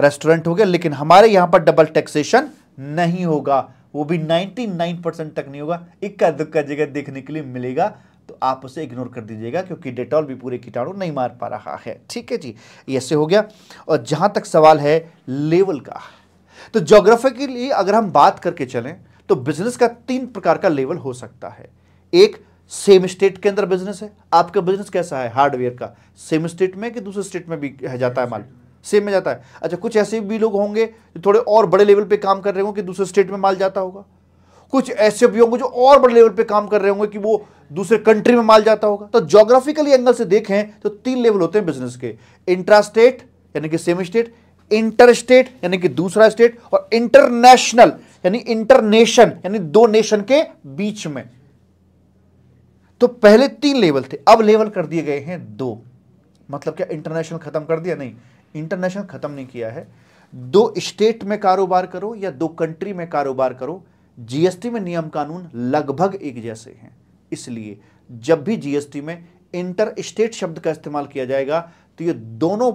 रेस्टोरेंट हो गया लेकिन हमारे यहां पर डबल टैक्सेशन नहीं होगा वो भी 99 परसेंट तक नहीं होगा इक्का दुक्का जगह देखने के लिए मिलेगा तो आप उसे इग्नोर कर दीजिएगा क्योंकि डेटॉल भी पूरे कीटाणु नहीं मार पा रहा है ठीक है जी ऐसे हो गया और जहां तक सवाल है लेवल का तो ज्योग्राफिकली अगर हम बात करके चलें तो बिजनेस का तीन प्रकार का लेवल हो सकता है एक सेम स्टेट के अंदर बिजनेस है आपका बिजनेस कैसा है हार्डवेयर का सेम स्टेट में कि दूसरे स्टेट में भी है जाता है माल सेम में जाता है अच्छा कुछ ऐसे भी लोग होंगे जो थोड़े और बड़े लेवल पे काम कर रहे होंगे कि दूसरे स्टेट में माल जाता होगा कुछ ऐसे भी होंगे जो और बड़े लेवल पे काम कर रहे होंगे कि वो दूसरे कंट्री में माल जाता होगा तो ज्योग्राफिकली एंगल से देखें तो तीन लेवल होते हैं बिजनेस के इंट्रास्टेट यानी कि सेम स्टेट इंटर स्टेट यानी कि दूसरा स्टेट और इंटरनेशनल यानी इंटरनेशन यानी दो नेशन के बीच में तो पहले तीन लेवल थे अब लेवल कर दिए गए हैं दो मतलब क्या इंटरनेशनल खत्म कर दिया नहीं इंटरनेशनल खत्म नहीं किया है दो स्टेट में कारोबार करो या दो कंट्री में कारोबार करो जीएसटी में नियम कानून लगभग एक जैसे हैं इसलिए जब भी जीएसटी में इंटर स्टेट शब्द का इस्तेमाल किया जाएगा तो ये दोनों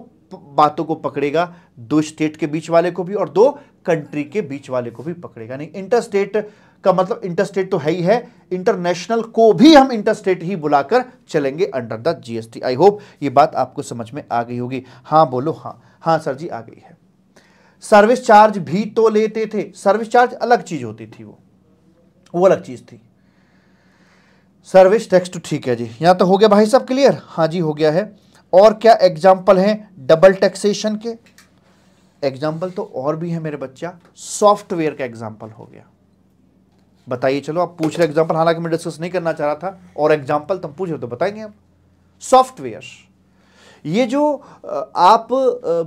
बातों को पकड़ेगा दो स्टेट के बीच वाले को भी और दो कंट्री के बीच वाले को भी पकड़ेगा नहीं इंटर स्टेट का मतलब इंटर स्टेट तो है ही है इंटरनेशनल को भी हम इंटर स्टेट ही बुलाकर चलेंगे under the GST I hope ये बात आपको समझ में आ गई होगी हाँ बोलो हाँ हाँ सर जी आ गई है सर्विस चार्ज भी तो लेते थे सर्विस चार्ज अलग चीज होती थी वो वो अलग चीज थी सर्विस टैक्स तो ठीक है जी यहाँ तो हो गया भाई साहब क्लियर हाँ जी हो गया है और क्या एग्जाम्पल हैं डबल टैक्सेशन के एग्जाम्पल तो और भी है मेरे बच्चा सॉफ्टवेयर का एग्जाम्पल हो गया बताइए चलो आप पूछ रहे एग्जाम्पल हालांकि मैं डिस्कस नहीं करना चाह रहा था और एग्जाम्पल तुम पूछ रहे तो बताएंगे हम सॉफ्टवेयर ये जो आप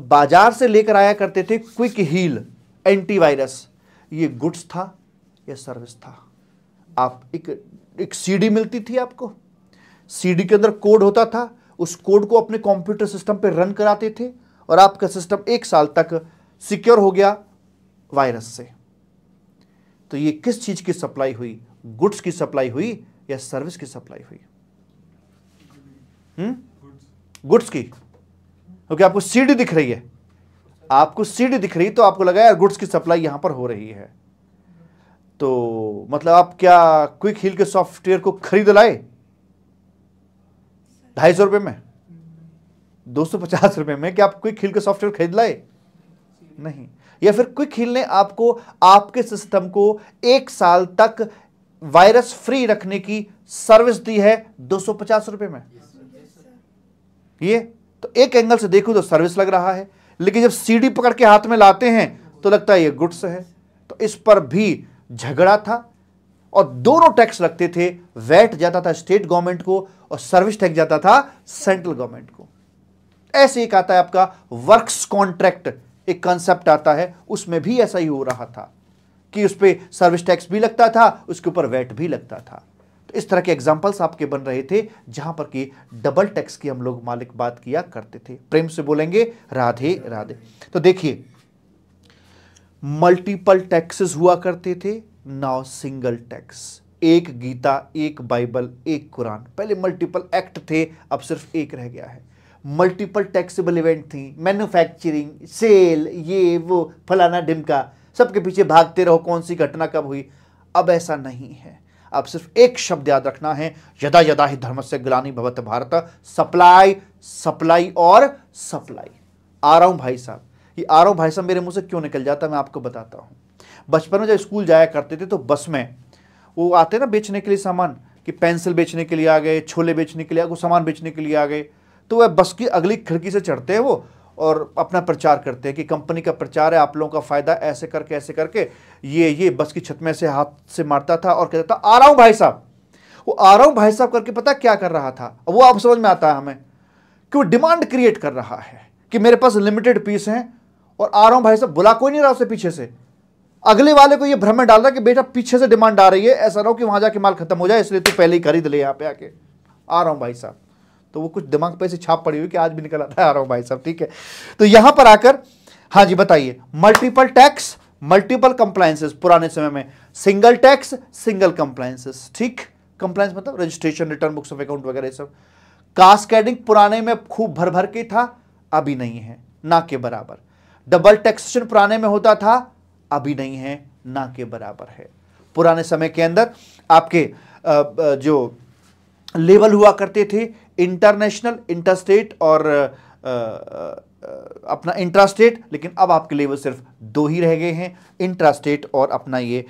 बाजार से लेकर आया करते थे क्विक हील एंटीवायरस ये गुड्स था या सर्विस था आप एक एक सीडी मिलती थी आपको सीडी के अंदर कोड होता था उस कोड को अपने कंप्यूटर सिस्टम पर रन कराते थे और आपका सिस्टम एक साल तक सिक्योर हो गया वायरस से तो ये किस चीज़ की सप्लाई हुई गुड्स की सप्लाई हुई या सर्विस की सप्लाई हुई गुड्स की क्योंकि आपको सीडी दिख रही है आपको सीडी दिख रही तो आपको लगा यार गुड्स की सप्लाई यहां पर हो रही है तो मतलब आप क्या क्विक हिल के सॉफ्टवेयर को खरीद लाए ढाई सौ रुपये में दो सौ पचास रुपये में क्या आप क्विक हिल का सॉफ्टवेयर खरीद लाए नहीं या फिर क्विक हिल ने आपको आपके सिस्टम को एक साल तक वायरस फ्री रखने की सर्विस दी है दो सौ पचास रुपये में ये तो एक एंगल से देखो तो सर्विस लग रहा है लेकिन जब सीडी पकड़ के हाथ में लाते हैं तो लगता है ये गुड्स है तो इस पर भी झगड़ा था और दोनों टैक्स लगते थे वैट जाता था स्टेट गवर्नमेंट को और सर्विस टैक्स जाता था सेंट्रल गवर्नमेंट को ऐसे एक आता है आपका वर्क्स कॉन्ट्रैक्ट एक कॉन्सेप्ट आता है उसमें भी ऐसा ही हो रहा था कि उस पर सर्विस टैक्स भी लगता था उसके ऊपर वैट भी लगता था तो इस तरह के एग्जाम्पल्स आपके बन रहे थे जहां पर कि डबल टैक्स की हम लोग मालिक बात किया करते थे प्रेम से बोलेंगे राधे राधे तो देखिए मल्टीपल टैक्सेस हुआ करते थे नाउ सिंगल टैक्स एक गीता एक बाइबल एक कुरान पहले मल्टीपल एक्ट थे अब सिर्फ एक रह गया है मल्टीपल टैक्सेबल इवेंट थी मैन्युफैक्चरिंग सेल ये वो फलाना डिमका सबके पीछे भागते रहो कौन सी घटना कब हुई अब ऐसा नहीं है अब सिर्फ एक शब्द याद रखना है यदा यदा ही धर्म से ग्लानी भवत भारत सप्लाई सप्लाई और सप्लाई आ रहा हूं भाई साहब ये आ रहा हूं भाई साहब मेरे मुंह से क्यों निकल जाता मैं आपको बताता हूं बचपन में जब स्कूल जाया करते थे तो बस में वो आते ना बेचने के लिए सामान कि पेंसिल बेचने के लिए आ गए छोले बेचने के लिए आ गए सामान बेचने के लिए आ गए तो वह बस की अगली खिड़की से चढ़ते हैं वो और अपना प्रचार करते हैं कि कंपनी का प्रचार है आप लोगों का फ़ायदा ऐसे करके ऐसे करके ये ये बस की छत में से हाथ से मारता था और कहता था आ रहा हूँ भाई साहब वो आ रहा हूँ भाई साहब करके पता क्या कर रहा था वो आप समझ में आता है हमें कि वो डिमांड क्रिएट कर रहा है कि मेरे पास लिमिटेड पीस हैं और आ रहा हूँ भाई साहब बुला कोई नहीं रहा उससे पीछे से अगले वाले को ये भ्रम में डाल रहा है कि बेटा पीछे से डिमांड आ रही है ऐसा रहो कि वहां जाके माल खत्म हो जाए इसलिए तू पहले ही खरीद ले यहाँ पे आके आ रहा हूँ भाई साहब तो वो कुछ दिमाग पे ऐसी छाप पड़ी हुई कि आज भी निकल आता है आ रहा हूँ भाई साहब ठीक है तो यहाँ पर आकर हाँ जी बताइए मल्टीपल टैक्स मल्टीपल कंप्लायंसेस पुराने समय में सिंगल टैक्स सिंगल कंप्लायंसेस ठीक कंप्लायंस मतलब registration return books of account वगैरह सब कास्केडिंग पुराने में खूब भर भर के था अभी नहीं है ना के बराबर डबल टैक्सेशन पुराने में होता था अभी नहीं है ना के बराबर है पुराने समय के अंदर आपके जो लेवल हुआ करते थे इंटरनेशनल इंटरस्टेट और अपना इंट्रास्टेट लेकिन अब आपके लेवल सिर्फ दो ही रह गए हैं इंट्रास्टेट और अपना ये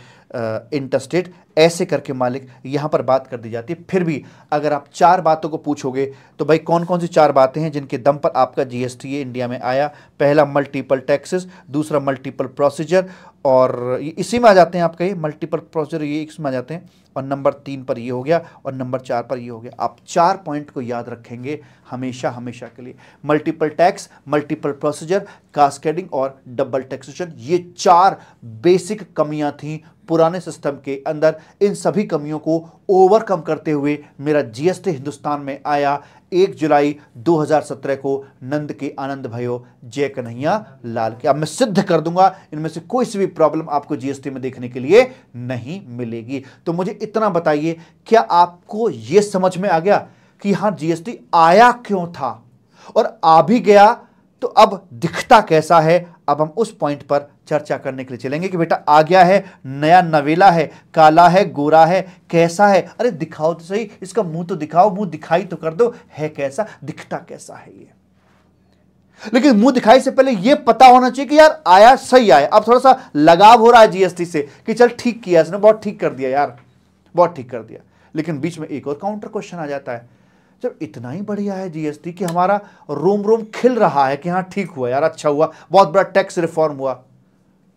इंटरस्टेट ऐसे करके मालिक यहाँ पर बात कर दी जाती है फिर भी अगर आप चार बातों को पूछोगे तो भाई कौन कौन सी चार बातें हैं जिनके दम पर आपका जीएसटी इंडिया में आया पहला मल्टीपल टैक्सेस दूसरा मल्टीपल प्रोसीजर और इसी में आ जाते हैं आपका ये मल्टीपल प्रोसीजर ये इसमें आ जाते हैं और नंबर तीन पर ये हो गया और नंबर चार पर ये हो गया आप चार पॉइंट को याद रखेंगे हमेशा हमेशा के लिए multiple tax multiple procedure cascading और डबल टैक्सेशन ये चार बेसिक कमियां थी पुराने सिस्टम के अंदर इन सभी कमियों को ओवरकम करते हुए मेरा जीएसटी हिंदुस्तान में आया एक जुलाई 2017 को नंद के आनंद भयो जय कन्हैया लाल के अब मैं सिद्ध कर दूंगा इनमें से कोई सी भी प्रॉब्लम आपको जीएसटी में देखने के लिए नहीं मिलेगी तो मुझे इतना बताइए क्या आपको यह समझ में आ गया कि यहां जीएसटी आया क्यों था और आ भी गया तो अब दिखता कैसा है अब हम उस पॉइंट पर चर्चा करने के लिए चलेंगे कि बेटा आ गया है नया नवेला है काला है गोरा है कैसा है अरे दिखाओ तो सही इसका मुंह तो दिखाओ मुंह दिखाई तो कर दो है कैसा दिखता कैसा है ये लेकिन मुंह दिखाई से पहले यह पता होना चाहिए कि यार आया सही आया अब थोड़ा सा लगाव हो रहा है जीएसटी से कि चल ठीक किया इसने बहुत ठीक कर दिया यार बहुत ठीक कर दिया लेकिन बीच में एक और काउंटर क्वेश्चन आ जाता है जब इतना ही बढ़िया है जीएसटी कि हमारा रोम रोम खिल रहा है कि हाँ ठीक हुआ यार अच्छा हुआ बहुत बड़ा टैक्स रिफॉर्म हुआ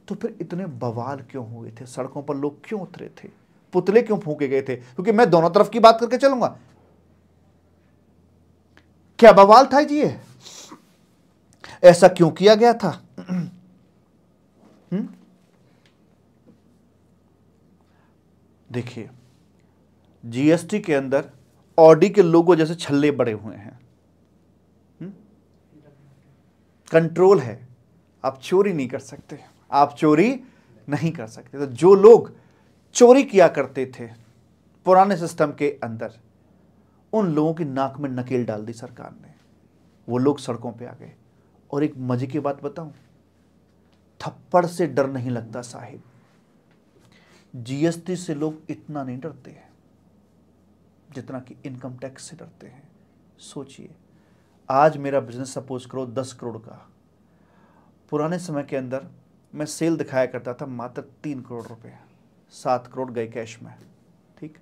तो फिर इतने बवाल क्यों हुए थे सड़कों पर लोग क्यों उतरे थे पुतले क्यों फूके गए थे क्योंकि मैं दोनों तरफ की बात करके चलूंगा क्या बवाल था जी ऐसा क्यों किया गया था हम्म? देखिए जीएसटी के अंदर ऑडी के लोगों जैसे छल्ले बड़े हुए हैं हम्म? कंट्रोल है आप चोरी नहीं कर सकते आप चोरी नहीं कर सकते तो जो लोग चोरी किया करते थे पुराने सिस्टम के अंदर उन लोगों की नाक में नकेल डाल दी सरकार ने वो लोग सड़कों पे आ गए और एक मजे की बात बताऊं थप्पड़ से डर नहीं लगता साहिब जीएसटी से लोग इतना नहीं डरते हैं जितना कि इनकम टैक्स से डरते हैं सोचिए आज मेरा बिजनेस सपोज करो दस करोड़ का पुराने समय के अंदर मैं सेल दिखाया करता था मात्र तीन करोड़ रुपए सात करोड़ गए कैश में ठीक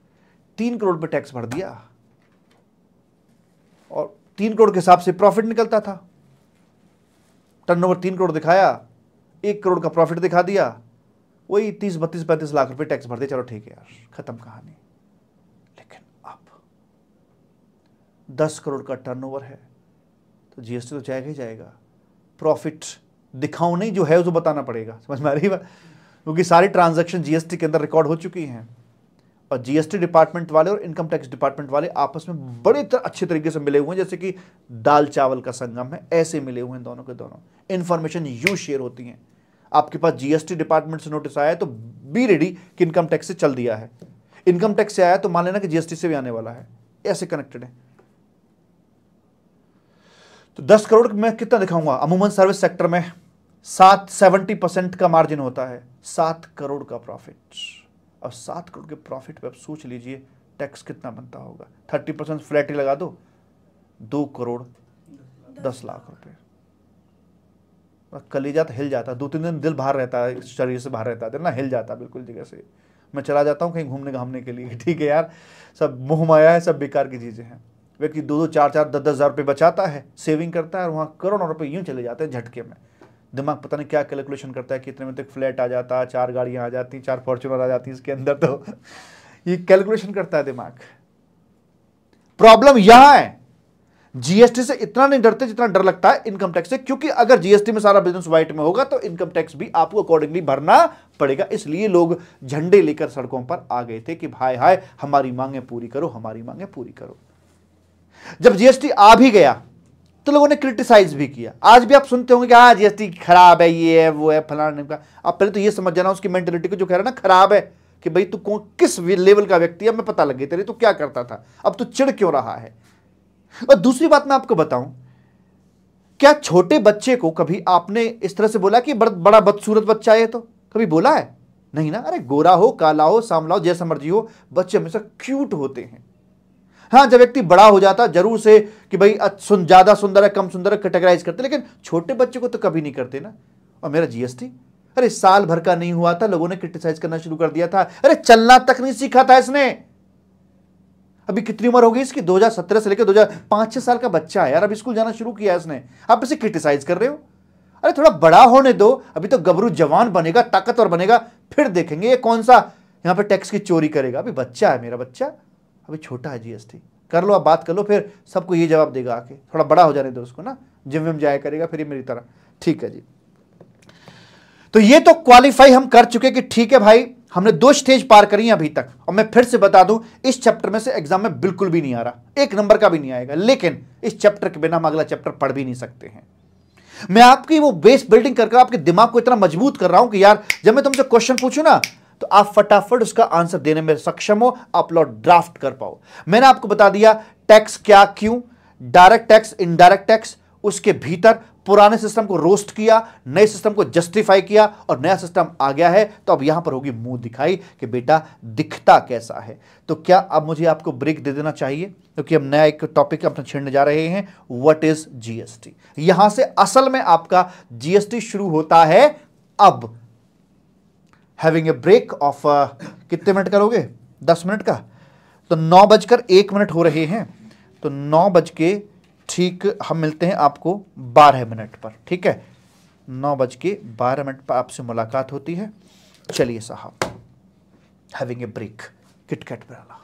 तीन करोड़ पे टैक्स भर दिया और तीन करोड़ के हिसाब से प्रॉफिट निकलता था टर्नओवर तीन करोड़ दिखाया एक करोड़ का प्रॉफिट दिखा दिया वही तीस बत्तीस पैंतीस लाख रुपए टैक्स भर दिया चलो ठीक है यार खत्म कहानी दस करोड़ का टर्नओवर है तो जीएसटी तो जाएगा ही जाएगा प्रॉफिट दिखाओ नहीं जो है उसको बताना पड़ेगा समझ में आ रही बात क्योंकि सारी ट्रांजैक्शन जीएसटी के अंदर रिकॉर्ड हो चुकी हैं और जीएसटी डिपार्टमेंट वाले और इनकम टैक्स डिपार्टमेंट वाले आपस में बड़े तर, अच्छे तरीके से मिले हुए हैं जैसे कि दाल चावल का संगम है ऐसे मिले हुए हैं दोनों के दोनों इन्फॉर्मेशन यू शेयर होती हैं आपके पास जीएसटी डिपार्टमेंट से नोटिस आया है तो बी रेडी कि इनकम टैक्स से चल दिया है इनकम टैक्स से आया तो मान लेना कि जीएसटी से भी आने वाला है ऐसे कनेक्टेड है तो दस करोड़ मैं कितना दिखाऊंगा अमूमन सर्विस सेक्टर में सात सेवेंटी परसेंट का मार्जिन होता है सात करोड़ का प्रॉफिट अब सात करोड़ के प्रॉफिट पे आप सोच लीजिए टैक्स कितना बनता होगा थर्टी परसेंट फ्लैट ही लगा दो दो करोड़ दस लाख रुपए कलेजा तो हिल जाता दो तीन दिन दिल बाहर रहता है शरीर से बाहर रहता है ना हिल जाता बिल्कुल जगह से मैं चला जाता हूँ कहीं घूमने घामने के लिए ठीक है यार सब मुँह माया है सब बेकार की चीज़ें हैं व्यक्ति दो दो चार चार दस दस हज़ार रुपये बचाता है सेविंग करता है और वहाँ करोड़ों रुपये यूँ चले जाते हैं झटके में दिमाग पता नहीं क्या कैलकुलेशन करता है कितने में तक तो फ्लैट आ जाता है चार गाड़ियाँ आ जाती चार फॉर्चुनर आ जाती इसके अंदर तो ये कैलकुलेशन करता है दिमाग प्रॉब्लम यहाँ है जीएसटी से इतना नहीं डरते जितना डर लगता है इनकम टैक्स से क्योंकि अगर जीएसटी में सारा बिजनेस व्हाइट में होगा तो इनकम टैक्स भी आपको अकॉर्डिंगली भरना पड़ेगा इसलिए लोग झंडे लेकर सड़कों पर आ गए थे कि भाई हाय हमारी मांगे पूरी करो हमारी मांगे पूरी करो जब जीएसटी आ भी गया तो लोगों ने क्रिटिसाइज भी किया आज भी आप सुनते होंगे कि हाँ जीएसटी खराब है ये है वो है फलाना का आप पहले तो ये समझ जाना उसकी मेंटेलिटी को जो कह रहा है ना खराब है कि भाई तू कौन किस लेवल का व्यक्ति है मैं पता लग गई तेरे तो क्या करता था अब तू चिड़ क्यों रहा है और दूसरी बात मैं आपको बताऊं क्या छोटे बच्चे को कभी आपने इस तरह से बोला कि बड़ा बदसूरत बच्चा है तो कभी बोला है नहीं ना अरे गोरा हो काला हो सांवला हो जैसा मर्जी हो बच्चे हमेशा क्यूट होते हैं हाँ जब व्यक्ति बड़ा हो जाता जरूर से कि भाई सुन ज़्यादा सुंदर है कम सुंदर है कैटेगराइज करते लेकिन छोटे बच्चे को तो कभी नहीं करते ना और मेरा जीएसटी अरे साल भर का नहीं हुआ था लोगों ने क्रिटिसाइज करना शुरू कर दिया था अरे चलना तक नहीं सीखा था इसने अभी कितनी उम्र होगी इसकी 2017 से लेकर पांच छह साल का बच्चा है यार अभी स्कूल जाना शुरू किया है इसने आप इसे क्रिटिसाइज कर रहे हो अरे थोड़ा बड़ा होने दो अभी तो गबरू जवान बनेगा ताकतवर बनेगा फिर देखेंगे ये कौन सा यहां पे टैक्स की चोरी करेगा अभी बच्चा है मेरा बच्चा अभी छोटा है जीएसटी कर लो आप बात कर लो फिर सबको ये जवाब देगा आके थोड़ा बड़ा हो जाने दो उसको ना जिम विम जाया करेगा फिर ये मेरी तरह ठीक है जी तो ये तो क्वालिफाई हम कर चुके कि ठीक है भाई हमने दो स्टेज पार करी अभी तक और मैं फिर से बता दूं इस चैप्टर में से एग्जाम में बिल्कुल भी नहीं आ रहा एक नंबर का भी नहीं आएगा लेकिन इस चैप्टर के बिना हम अगला चैप्टर पढ़ भी नहीं सकते हैं मैं आपकी वो बेस बिल्डिंग करके आपके दिमाग को इतना मजबूत कर रहा हूं कि यार जब मैं तुमसे क्वेश्चन पूछू ना तो आप फटाफट उसका आंसर देने में सक्षम हो आप लोग ड्राफ्ट कर पाओ मैंने आपको बता दिया टैक्स क्या क्यों डायरेक्ट टैक्स इनडायरेक्ट टैक्स उसके भीतर पुराने सिस्टम को रोस्ट किया नए सिस्टम को जस्टिफाई किया और नया सिस्टम आ गया है तो अब यहां पर होगी मुंह दिखाई कि बेटा दिखता कैसा है तो क्या अब मुझे आपको ब्रेक दे देना चाहिए क्योंकि हम नया एक टॉपिक अपना छेड़ने जा रहे हैं व्हाट इज जीएसटी यहां से असल में आपका जीएसटी शुरू होता है अब हैविंग ए ब्रेक ऑफ कितने मिनट करोगे दस मिनट का तो नौ बजकर एक मिनट हो रहे हैं तो नौ बज के ठीक हम मिलते हैं आपको बारह मिनट पर ठीक है नौ बज के बारह मिनट पर आपसे मुलाकात होती है चलिए साहब हैविंग ए ब्रेक किटकैट वाला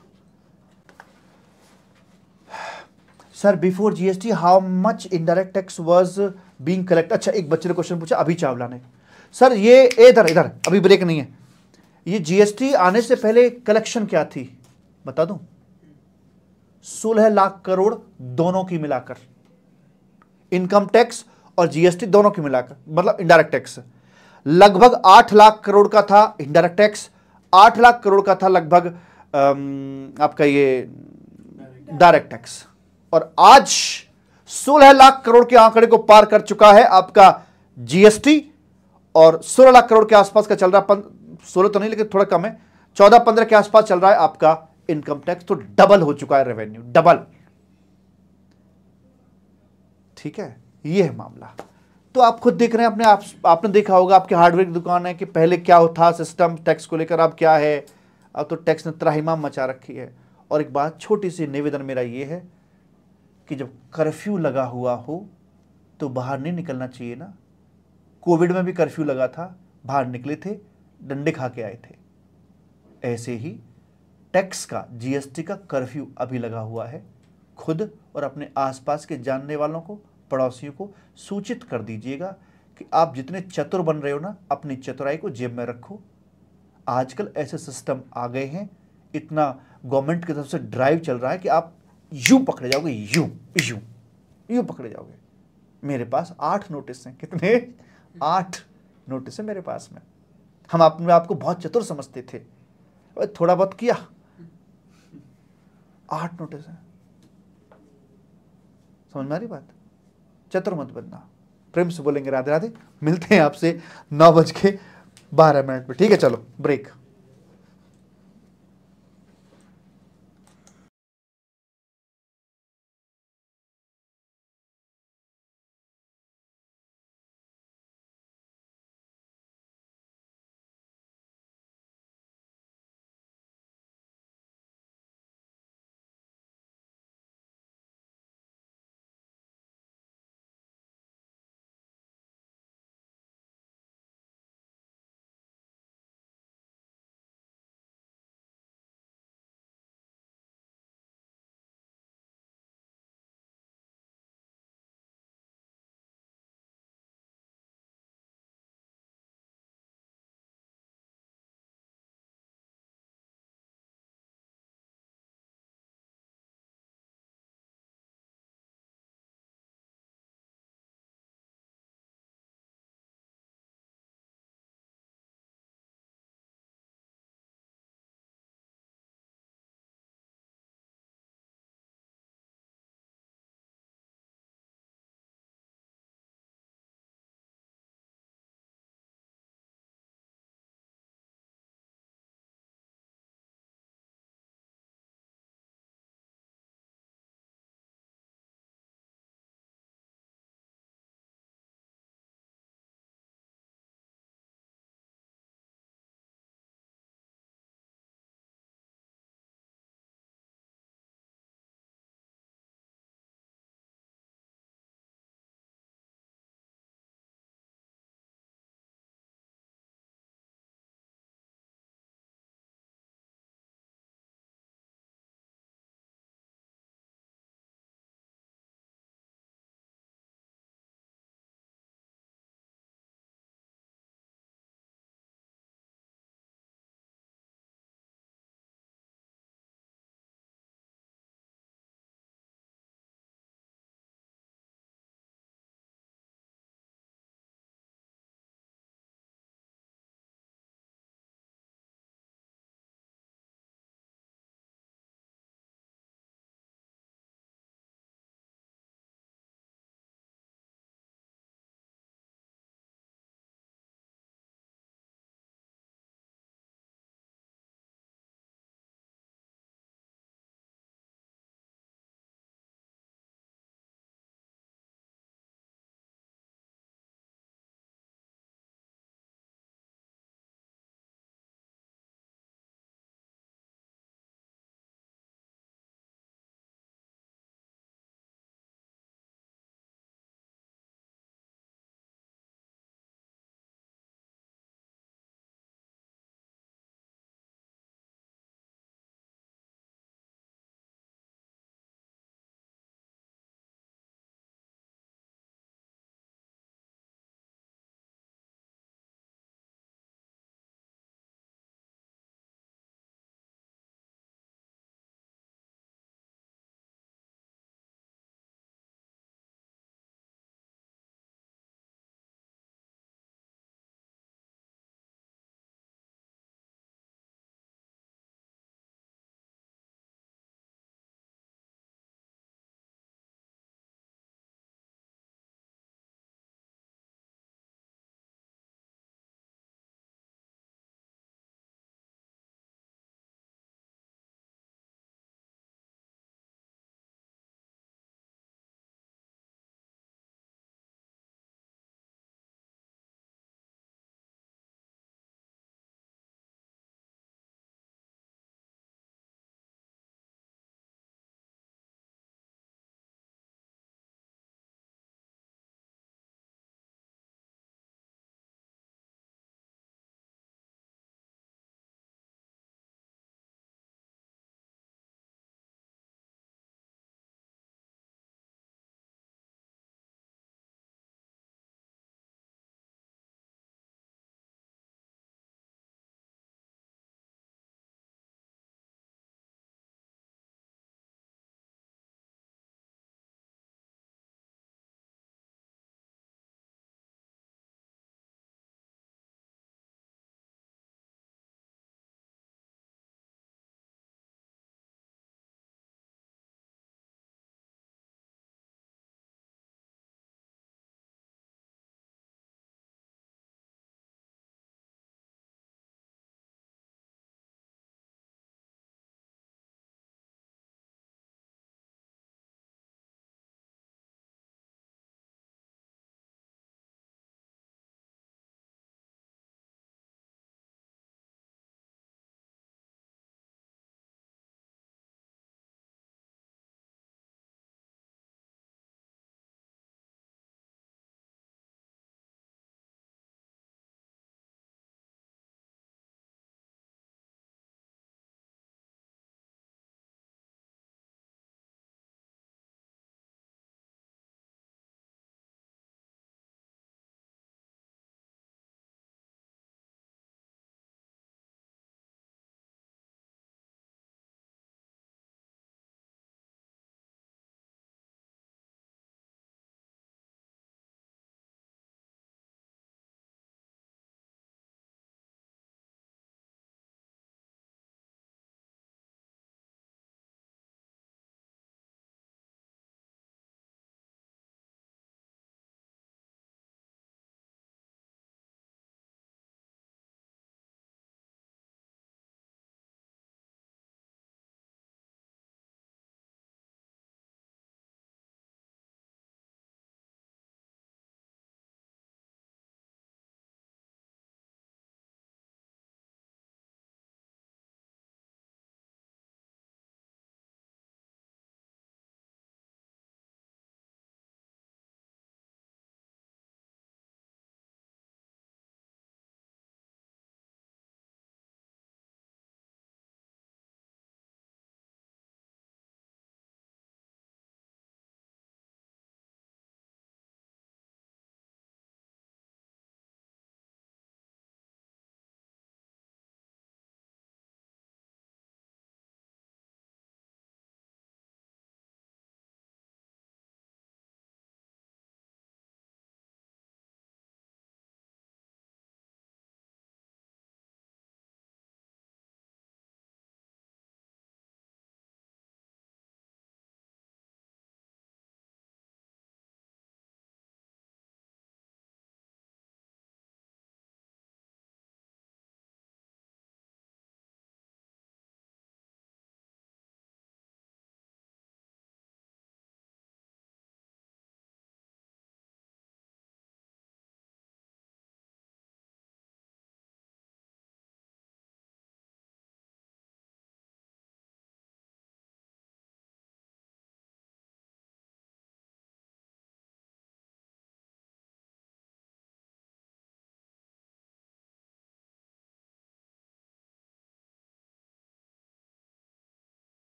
sir before GST how much indirect tax was being collect अच्छा एक बच्चे ने क्वेश्चन पूछा अभी चावला ने सर ये इधर इधर अभी ब्रेक नहीं है ये जीएसटी आने से पहले कलेक्शन क्या थी बता दूं सोलह लाख करोड़ दोनों की मिलाकर इनकम टैक्स और जीएसटी दोनों की मिलाकर मतलब इंडायरेक्ट टैक्स लगभग आठ लाख करोड़ का था इनडायरेक्ट टैक्स आठ लाख करोड़ का था लगभग आपका ये डायरेक्ट टैक्स और आज सोलह लाख करोड़ के आंकड़े को पार कर चुका है आपका जीएसटी और सोलह लाख करोड़ के आसपास का चल रहा है सोलह तो नहीं लेकिन थोड़ा कम है चौदह पंद्रह के आसपास चल रहा है आपका इनकम टैक्स तो डबल हो चुका है रेवेन्यू डबल ठीक है ये है मामला तो आप खुद देख रहे हैं अपने आप आपने देखा होगा आपके हार्डवेयर की दुकान है कि पहले क्या था सिस्टम टैक्स को लेकर अब क्या है अब तो टैक्स ने त्राहिमाम मचा रखी है और एक बात छोटी सी निवेदन मेरा ये है कि जब कर्फ्यू लगा हुआ हो तो बाहर नहीं निकलना चाहिए ना कोविड में भी कर्फ्यू लगा था बाहर निकले थे डंडे खा के आए थे ऐसे ही टैक्स का जीएसटी का कर्फ्यू अभी लगा हुआ है खुद और अपने आसपास के जानने वालों को पड़ोसियों को सूचित कर दीजिएगा कि आप जितने चतुर बन रहे हो ना अपनी चतुराई को जेब में रखो आजकल ऐसे सिस्टम आ गए हैं इतना गवर्नमेंट की तरफ से ड्राइव चल रहा है कि आप यूं पकड़े जाओगे यूं यूं यूं पकड़े जाओगे मेरे पास आठ नोटिस हैं कितने आठ नोटिस है मेरे पास में हम अपने आप को बहुत चतुर समझते थे थोड़ा बहुत किया आठ नोटिस है समझ में आ रही बात चतुर मत बनना प्रेम से बोलेंगे राधे राधे मिलते हैं आपसे नौ बज के बारह मिनट में ठीक है चलो ब्रेक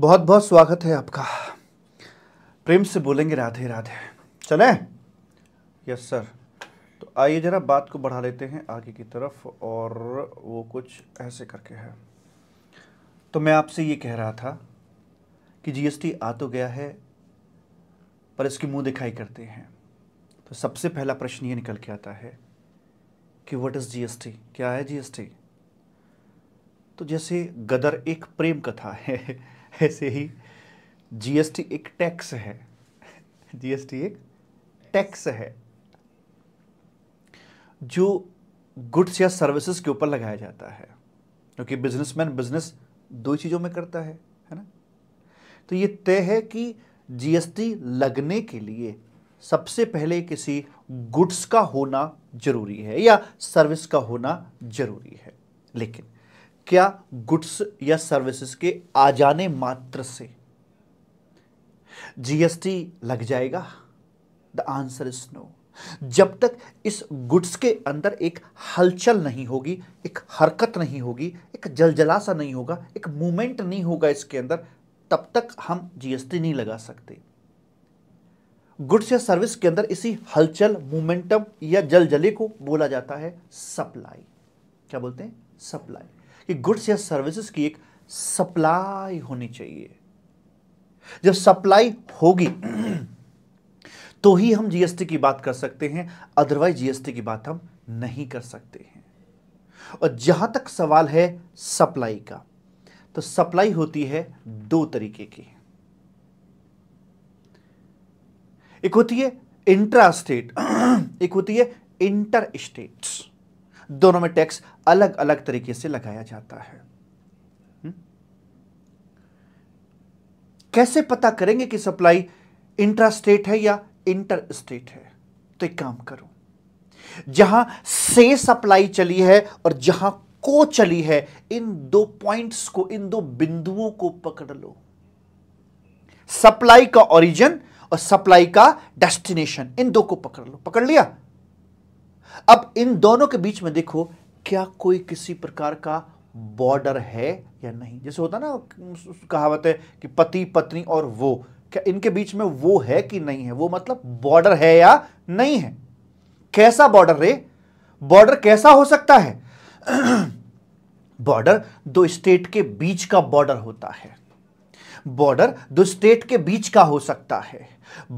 बहुत बहुत स्वागत है आपका प्रेम से बोलेंगे राधे राधे चले यस सर तो आइए ज़रा बात को बढ़ा लेते हैं आगे की तरफ और वो कुछ ऐसे करके है तो मैं आपसे ये कह रहा था कि जीएसटी आ तो गया है पर इसकी मुंह दिखाई करते हैं तो सबसे पहला प्रश्न ये निकल के आता है कि व्हाट इज़ जीएसटी क्या है जीएसटी तो जैसे गदर एक प्रेम कथा है ऐसे ही जीएसटी एक टैक्स है जीएसटी एक टैक्स है जो गुड्स या सर्विसेज के ऊपर लगाया जाता है क्योंकि बिजनेसमैन बिजनेस दो चीज़ों में करता है है ना तो ये तय है कि जीएसटी लगने के लिए सबसे पहले किसी गुड्स का होना जरूरी है या सर्विस का होना जरूरी है लेकिन क्या गुड्स या सर्विसेज के आ जाने मात्र से जीएसटी लग जाएगा द आंसर इज नो जब तक इस गुड्स के अंदर एक हलचल नहीं होगी एक हरकत नहीं होगी एक जलजला सा नहीं होगा एक मूवमेंट नहीं होगा इसके अंदर तब तक हम जीएसटी नहीं लगा सकते गुड्स या सर्विस के अंदर इसी हलचल मोमेंटम या जलजले को बोला जाता है सप्लाई क्या बोलते हैं सप्लाई कि गुड्स या सर्विसेज की एक सप्लाई होनी चाहिए जब सप्लाई होगी तो ही हम जीएसटी की बात कर सकते हैं अदरवाइज जीएसटी की बात हम नहीं कर सकते हैं और जहां तक सवाल है सप्लाई का तो सप्लाई होती है दो तरीके की एक होती है इंट्रा स्टेट एक होती है इंटर स्टेट्स दोनों में टैक्स अलग अलग तरीके से लगाया जाता है हम्म? कैसे पता करेंगे कि सप्लाई इंट्रा स्टेट है या इंटर स्टेट है तो एक काम करो जहां से सप्लाई चली है और जहां को चली है इन दो पॉइंट्स को इन दो बिंदुओं को पकड़ लो सप्लाई का ओरिजिन और सप्लाई का डेस्टिनेशन इन दो को पकड़ लो पकड़ लिया अब इन दोनों के बीच में देखो क्या कोई किसी प्रकार का बॉर्डर है या नहीं जैसे होता ना कहावत है कि पति पत्नी और वो क्या इनके बीच में वो है कि नहीं है वो मतलब बॉर्डर है या नहीं है कैसा बॉर्डर रे बॉर्डर कैसा हो सकता है बॉर्डर दो स्टेट के बीच का बॉर्डर होता है बॉर्डर दो स्टेट के बीच का हो सकता है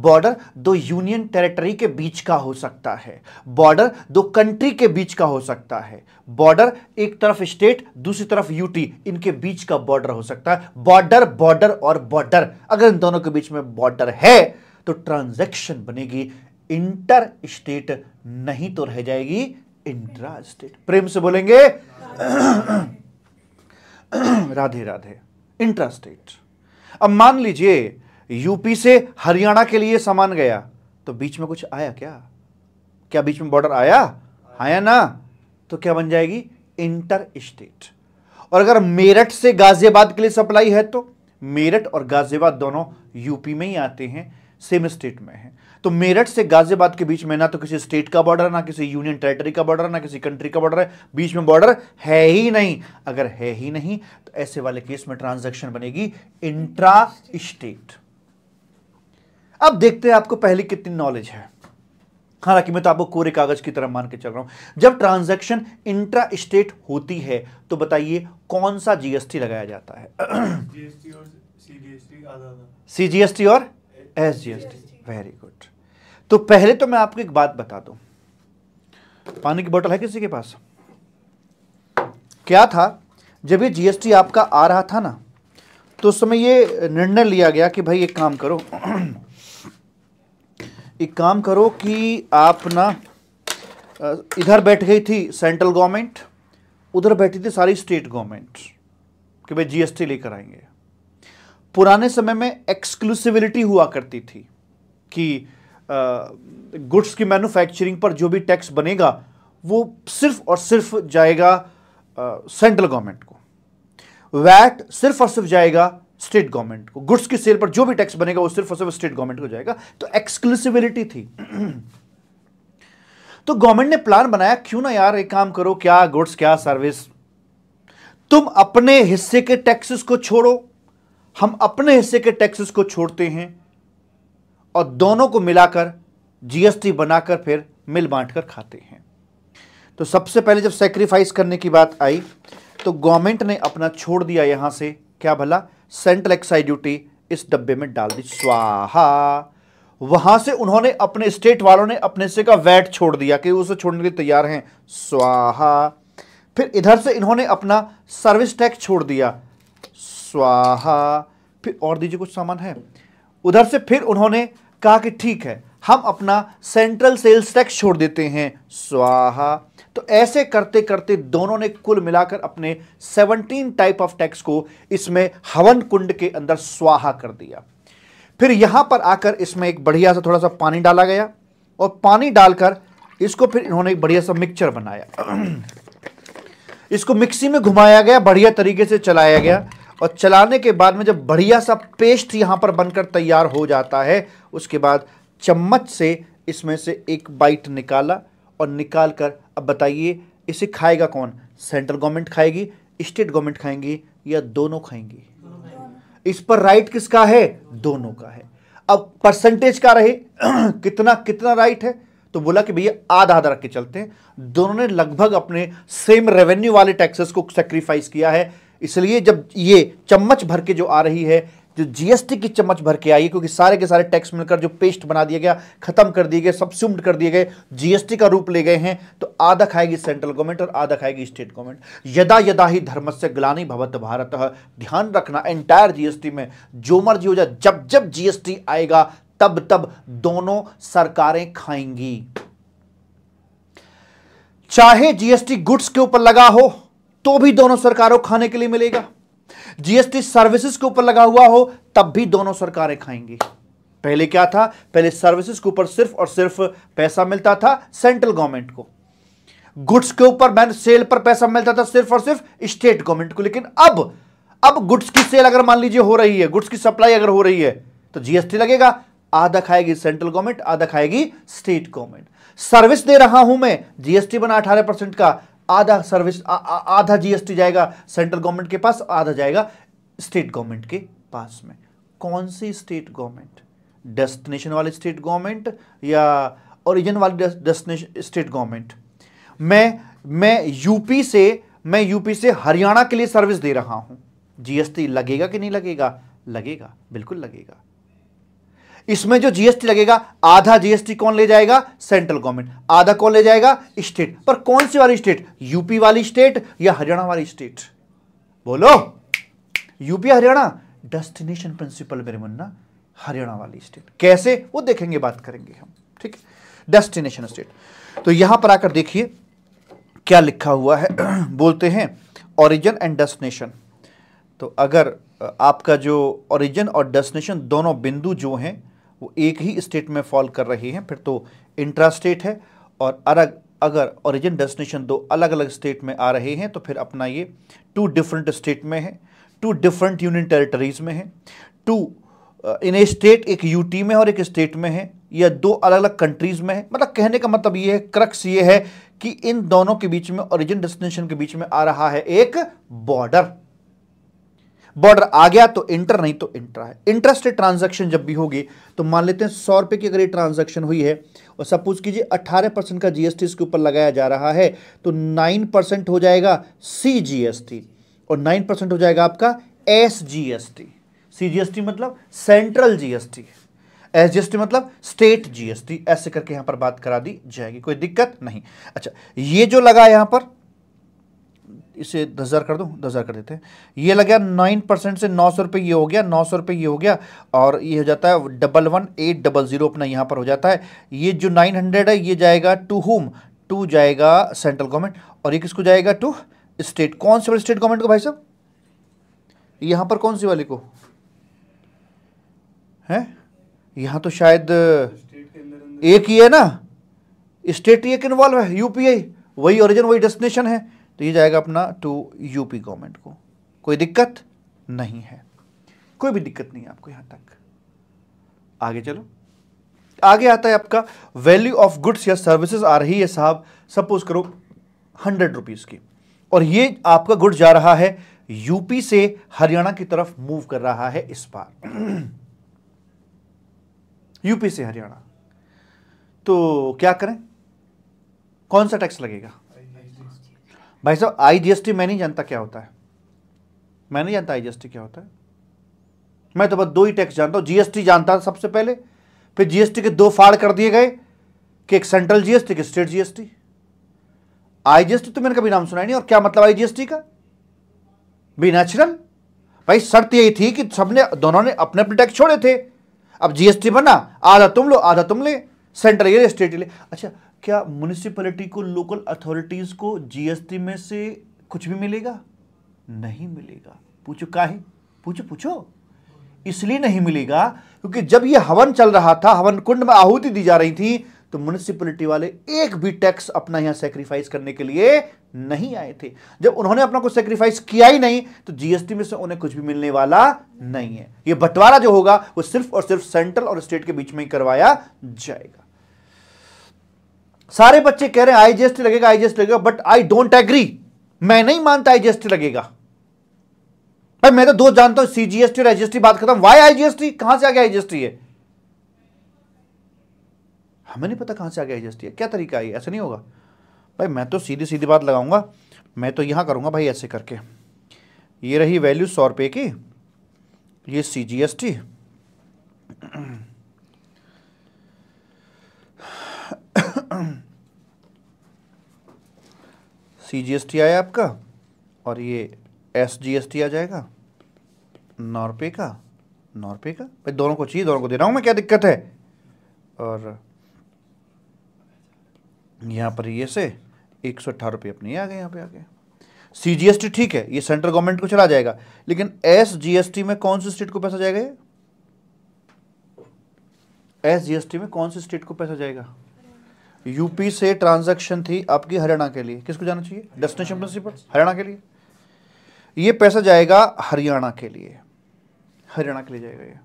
बॉर्डर दो यूनियन टेरिटरी के बीच का हो सकता है बॉर्डर दो कंट्री के बीच का हो सकता है बॉर्डर एक तरफ स्टेट दूसरी तरफ यूटी इनके बीच का बॉर्डर हो सकता है बॉर्डर बॉर्डर और बॉर्डर अगर इन दोनों के बीच में बॉर्डर है तो ट्रांजैक्शन बनेगी इंटर स्टेट नहीं तो रह जाएगी इंट्रा स्टेट प्रेम से बोलेंगे राधे राधे इंट्रा स्टेट अब मान लीजिए यूपी से हरियाणा के लिए सामान गया तो बीच में कुछ आया क्या क्या बीच में बॉर्डर आया आया ना तो क्या बन जाएगी इंटर स्टेट और अगर मेरठ से गाजियाबाद के लिए सप्लाई है तो मेरठ और गाजियाबाद दोनों यूपी में ही आते हैं सेम स्टेट में है तो मेरठ से गाजियाबाद के बीच में ना तो किसी स्टेट का बॉर्डर ना किसी यूनियन टेरिटरी का बॉर्डर ना किसी कंट्री का बॉर्डर है बीच में बॉर्डर है ही नहीं अगर है ही नहीं तो ऐसे वाले केस में ट्रांजेक्शन बनेगी इंट्रा स्टेट अब देखते हैं आपको पहले कितनी नॉलेज है हालांकि मैं तो आपको कोरे कागज की तरह मान के चल रहा हूं जब ट्रांजैक्शन इंट्रा स्टेट होती है तो बताइए कौन सा जीएसटी लगाया जाता है सीजीएसटी और एसजीएसटी वेरी गुड तो पहले तो मैं आपको एक बात बता दूं पानी की बोतल है किसी के पास क्या था जब ये जीएसटी आपका आ रहा था ना तो उस समय ये निर्णय लिया गया कि भाई एक काम करो एक काम करो कि आप ना इधर बैठ गई थी सेंट्रल गवर्नमेंट उधर बैठी थी सारी स्टेट गवर्नमेंट कि भाई जीएसटी लेकर आएंगे पुराने समय में एक्सक्लूसिविलिटी हुआ करती थी कि गुड्स की मैन्युफैक्चरिंग पर जो भी टैक्स बनेगा वो सिर्फ और सिर्फ जाएगा सेंट्रल गवर्नमेंट को वैट सिर्फ और सिर्फ जाएगा स्टेट गवर्नमेंट को गुड्स की सेल पर जो भी टैक्स बनेगा वो सिर्फ और सिर्फ स्टेट गवर्नमेंट को जाएगा तो एक्सक्लूसिविलिटी थी तो गवर्नमेंट ने प्लान बनाया क्यों ना यार एक काम करो क्या गुड्स क्या सर्विस तुम अपने हिस्से के टैक्सेस को छोड़ो हम अपने हिस्से के टैक्सेस को छोड़ते हैं और दोनों को मिलाकर जीएसटी बनाकर फिर मिल बांट कर खाते हैं तो सबसे पहले जब सेक्रीफाइस करने की बात आई तो गवर्नमेंट ने अपना छोड़ दिया यहां से क्या भला सेंट्रल एक्साइज ड्यूटी इस डब्बे में डाल दी स्वाहा वहां से उन्होंने अपने स्टेट वालों ने अपने से का वैट छोड़ दिया कि उसे छोड़ने के लिए तैयार हैं स्वाहा फिर इधर से इन्होंने अपना सर्विस टैक्स छोड़ दिया स्वाहा फिर और दीजिए कुछ सामान है उधर से फिर उन्होंने कहा कि ठीक है हम अपना सेंट्रल सेल्स टैक्स छोड़ देते हैं स्वाहा तो ऐसे करते करते दोनों ने कुल मिलाकर अपने 17 टाइप ऑफ टैक्स को इसमें हवन कुंड के अंदर स्वाहा कर दिया फिर यहां पर आकर इसमें एक बढ़िया सा थोड़ा सा पानी डाला गया और पानी डालकर इसको फिर इन्होंने एक बढ़िया सा मिक्सचर बनाया इसको मिक्सी में घुमाया गया बढ़िया तरीके से चलाया गया और चलाने के बाद में जब बढ़िया सा पेस्ट यहाँ पर बनकर तैयार हो जाता है उसके बाद चम्मच से इसमें से एक बाइट निकाला और निकाल कर अब बताइए इसे खाएगा कौन सेंट्रल गवर्नमेंट खाएगी स्टेट गवर्नमेंट खाएंगी या दोनों खाएंगी इस पर राइट किसका है दोनों का है अब परसेंटेज का रहे कितना कितना राइट है तो बोला कि भैया आधा आधा रख के चलते हैं दोनों ने लगभग अपने सेम रेवेन्यू वाले टैक्सेस को सेक्रीफाइस किया है इसलिए जब ये चम्मच भर के जो आ रही है जो जीएसटी की चम्मच भर के आई है क्योंकि सारे के सारे टैक्स मिलकर जो पेस्ट बना दिया गया खत्म कर दिए गए सबस्यूम्ड कर दिए गए जीएसटी का रूप ले गए हैं तो आधा खाएगी सेंट्रल गवर्नमेंट और आधा खाएगी स्टेट गवर्नमेंट यदा यदा ही धर्म से ग्लानी भवत भारत ध्यान रखना एंटायर जीएसटी में जो मर्जी हो जाए जब जब जीएसटी आएगा तब तब दोनों सरकारें खाएंगी चाहे जीएसटी गुड्स के ऊपर लगा हो तो भी दोनों सरकारों खाने के लिए मिलेगा जीएसटी सर्विसेज के ऊपर लगा हुआ हो तब भी दोनों सरकारें खाएंगी पहले क्या था पहले सर्विसेज के ऊपर सिर्फ और सिर्फ पैसा मिलता था सेंट्रल गवर्नमेंट को गुड्स के ऊपर मैन सेल पर पैसा मिलता था सिर्फ और सिर्फ स्टेट गवर्नमेंट को लेकिन अब अब गुड्स की सेल अगर मान लीजिए हो रही है गुड्स की सप्लाई अगर हो रही है तो जीएसटी लगेगा आधा खाएगी सेंट्रल गवर्नमेंट आधा खाएगी स्टेट गवर्नमेंट सर्विस दे रहा हूं मैं जीएसटी बना अठारह परसेंट का आधा सर्विस आधा जीएसटी जाएगा सेंट्रल गवर्नमेंट के पास आधा जाएगा स्टेट गवर्नमेंट के पास में कौन सी स्टेट गवर्नमेंट डेस्टिनेशन वाली स्टेट गवर्नमेंट या ओरिजिन वाली डेस्टिनेशन स्टेट गवर्नमेंट मैं मैं यूपी से मैं यूपी से हरियाणा के लिए सर्विस दे रहा हूं जीएसटी लगेगा कि नहीं लगेगा लगेगा बिल्कुल लगेगा इसमें जो जीएसटी लगेगा आधा जीएसटी कौन ले जाएगा सेंट्रल गवर्नमेंट आधा कौन ले जाएगा स्टेट पर कौन सी वाली स्टेट यूपी वाली स्टेट या हरियाणा वाली स्टेट बोलो यूपी हरियाणा डेस्टिनेशन प्रिंसिपल मेरे मुन्ना हरियाणा वाली स्टेट कैसे वो देखेंगे बात करेंगे हम ठीक डेस्टिनेशन स्टेट तो यहां पर आकर देखिए क्या लिखा हुआ है बोलते हैं ओरिजिन एंड डेस्टिनेशन तो अगर आपका जो ओरिजिन और डेस्टिनेशन दोनों बिंदु जो हैं वो एक ही स्टेट में फॉल कर रही हैं फिर तो इंट्रा स्टेट है और अलग अगर ओरिजिन डेस्टिनेशन दो अलग अलग स्टेट में आ रहे हैं तो फिर अपना ये टू डिफरेंट स्टेट में है टू डिफरेंट यूनियन टेरिटरीज में है टू इन ए स्टेट एक यूटी में और एक स्टेट में है या दो अलग अलग कंट्रीज़ में है मतलब कहने का मतलब ये है क्रक्स ये है कि इन दोनों के बीच में ओरिजिन डेस्टिनेशन के बीच में आ रहा है एक बॉर्डर बॉर्डर आ गया तो इंटर नहीं तो इंटर है इंटरेस्ट ट्रांजैक्शन जब भी होगी तो मान लेते हैं सौ रुपये की अगर ये ट्रांजैक्शन हुई है और सपोज कीजिए अट्ठारह परसेंट का जीएसटी इसके ऊपर लगाया जा रहा है तो नाइन परसेंट हो जाएगा सी टी और नाइन परसेंट हो जाएगा आपका एस टी सी टी मतलब सेंट्रल जीएसटी एस टी मतलब स्टेट जीएसटी ऐसे करके यहां पर बात करा दी जाएगी कोई दिक्कत नहीं अच्छा ये जो लगा यहां पर इसे दस हज़ार कर दो दस हज़ार कर देते हैं ये लग गया नाइन परसेंट से नौ सौ रुपये ये हो गया नौ सौ रुपये ये हो गया और ये हो जाता है double one eight double zero अपना यहाँ पर हो जाता है ये जो नाइन हंड्रेड है ये जाएगा टू होम टू जाएगा सेंट्रल गवर्नमेंट और ये किसको जाएगा टू स्टेट कौन से वाले स्टेट गवर्नमेंट को भाई साहब यहाँ पर कौन सी वाले को हैं यहाँ तो शायद एक ही है ना स्टेट एक इन्वॉल्व है यूपीआई वही ओरिजिन वही डेस्टिनेशन है तो ये जाएगा अपना टू यूपी गवर्नमेंट को कोई दिक्कत नहीं है कोई भी दिक्कत नहीं है आपको यहां तक आगे चलो आगे आता है आपका वैल्यू ऑफ गुड्स या सर्विसेज आ रही है साहब सपोज करो हंड्रेड रुपीज़ की और ये आपका गुड जा रहा है यूपी से हरियाणा की तरफ मूव कर रहा है इस बार यूपी से हरियाणा तो क्या करें कौन सा टैक्स लगेगा भाई साहब आईजीएसटी मैं नहीं जानता क्या होता है मैं नहीं जानता आईजीएसटी क्या होता है मैं तो बस दो ही टैक्स जानता हूँ जीएसटी जानता था सबसे पहले फिर जीएसटी के दो फाड़ कर दिए गए कि एक सेंट्रल जीएसटी के स्टेट जीएसटी आईजीएसटी तो मैंने कभी नाम सुना नहीं और क्या मतलब आईजीएसटी का बी नेचुरल भाई शर्त यही थी कि सबने दोनों ने अपने अपने टैक्स छोड़े थे अब जीएसटी बना आधा तुम लो आधा तुम ले सेंट्रल ये स्टेट ले अच्छा क्या म्यूनिसिपलिटी को लोकल अथॉरिटीज़ को जीएसटी में से कुछ भी मिलेगा नहीं मिलेगा पूछो काहे पूछो पूछो इसलिए नहीं मिलेगा क्योंकि जब ये हवन चल रहा था हवन कुंड में आहुति दी जा रही थी तो म्यूनिसिपलिटी वाले एक भी टैक्स अपना यहां सेक्रीफाइस करने के लिए नहीं आए थे जब उन्होंने अपना कुछ सेक्रीफाइस किया ही नहीं तो जीएसटी में से उन्हें कुछ भी मिलने वाला नहीं है ये बंटवारा जो होगा वो सिर्फ और सिर्फ सेंट्रल और स्टेट के बीच में ही करवाया जाएगा सारे बच्चे कह रहे हैं आईजीएसटी लगेगा आईजीएसटी लगेगा बट आई डोंट एग्री मैं नहीं मानता आईजीएसटी लगेगा भाई मैं तो दो जानता हूं सीजीएसटी और आईजीएसटी बात करता हूं वाई आईजीएसटी कहां से आ गया आईजीएसटी है हमें नहीं पता कहां से आ गया आईजीएसटी है क्या तरीका है ऐसा नहीं होगा भाई मैं तो सीधी सीधी बात लगाऊंगा मैं तो यहां करूंगा भाई ऐसे करके ये रही वैल्यू सौ रुपए की ये C G S T C G S T आया आपका और ये एस जी एस टी आ जाएगा नॉर्पे का नॉर्पे का भाई दोनों को चाहिए दोनों को दे रहा हूँ मैं क्या दिक्कत है और यहाँ पर ये से एक सौ अट्ठारह रुपये अपने आ गए यहाँ पे आ गए सी जी एस टी ठीक है ये सेंट्रल गवर्नमेंट को चला जाएगा लेकिन एस जी एस टी में कौन सी स्टेट को पैसा जाएगा एस जी एस टी में कौन सी स्टेट को पैसा जाएगा यूपी से ट्रांजैक्शन थी आपकी हरियाणा के लिए किसको जाना चाहिए डेस्टिनेशन प्रिंसिपल हरियाणा के लिए ये पैसा जाएगा हरियाणा के लिए हरियाणा के लिए जाएगा ये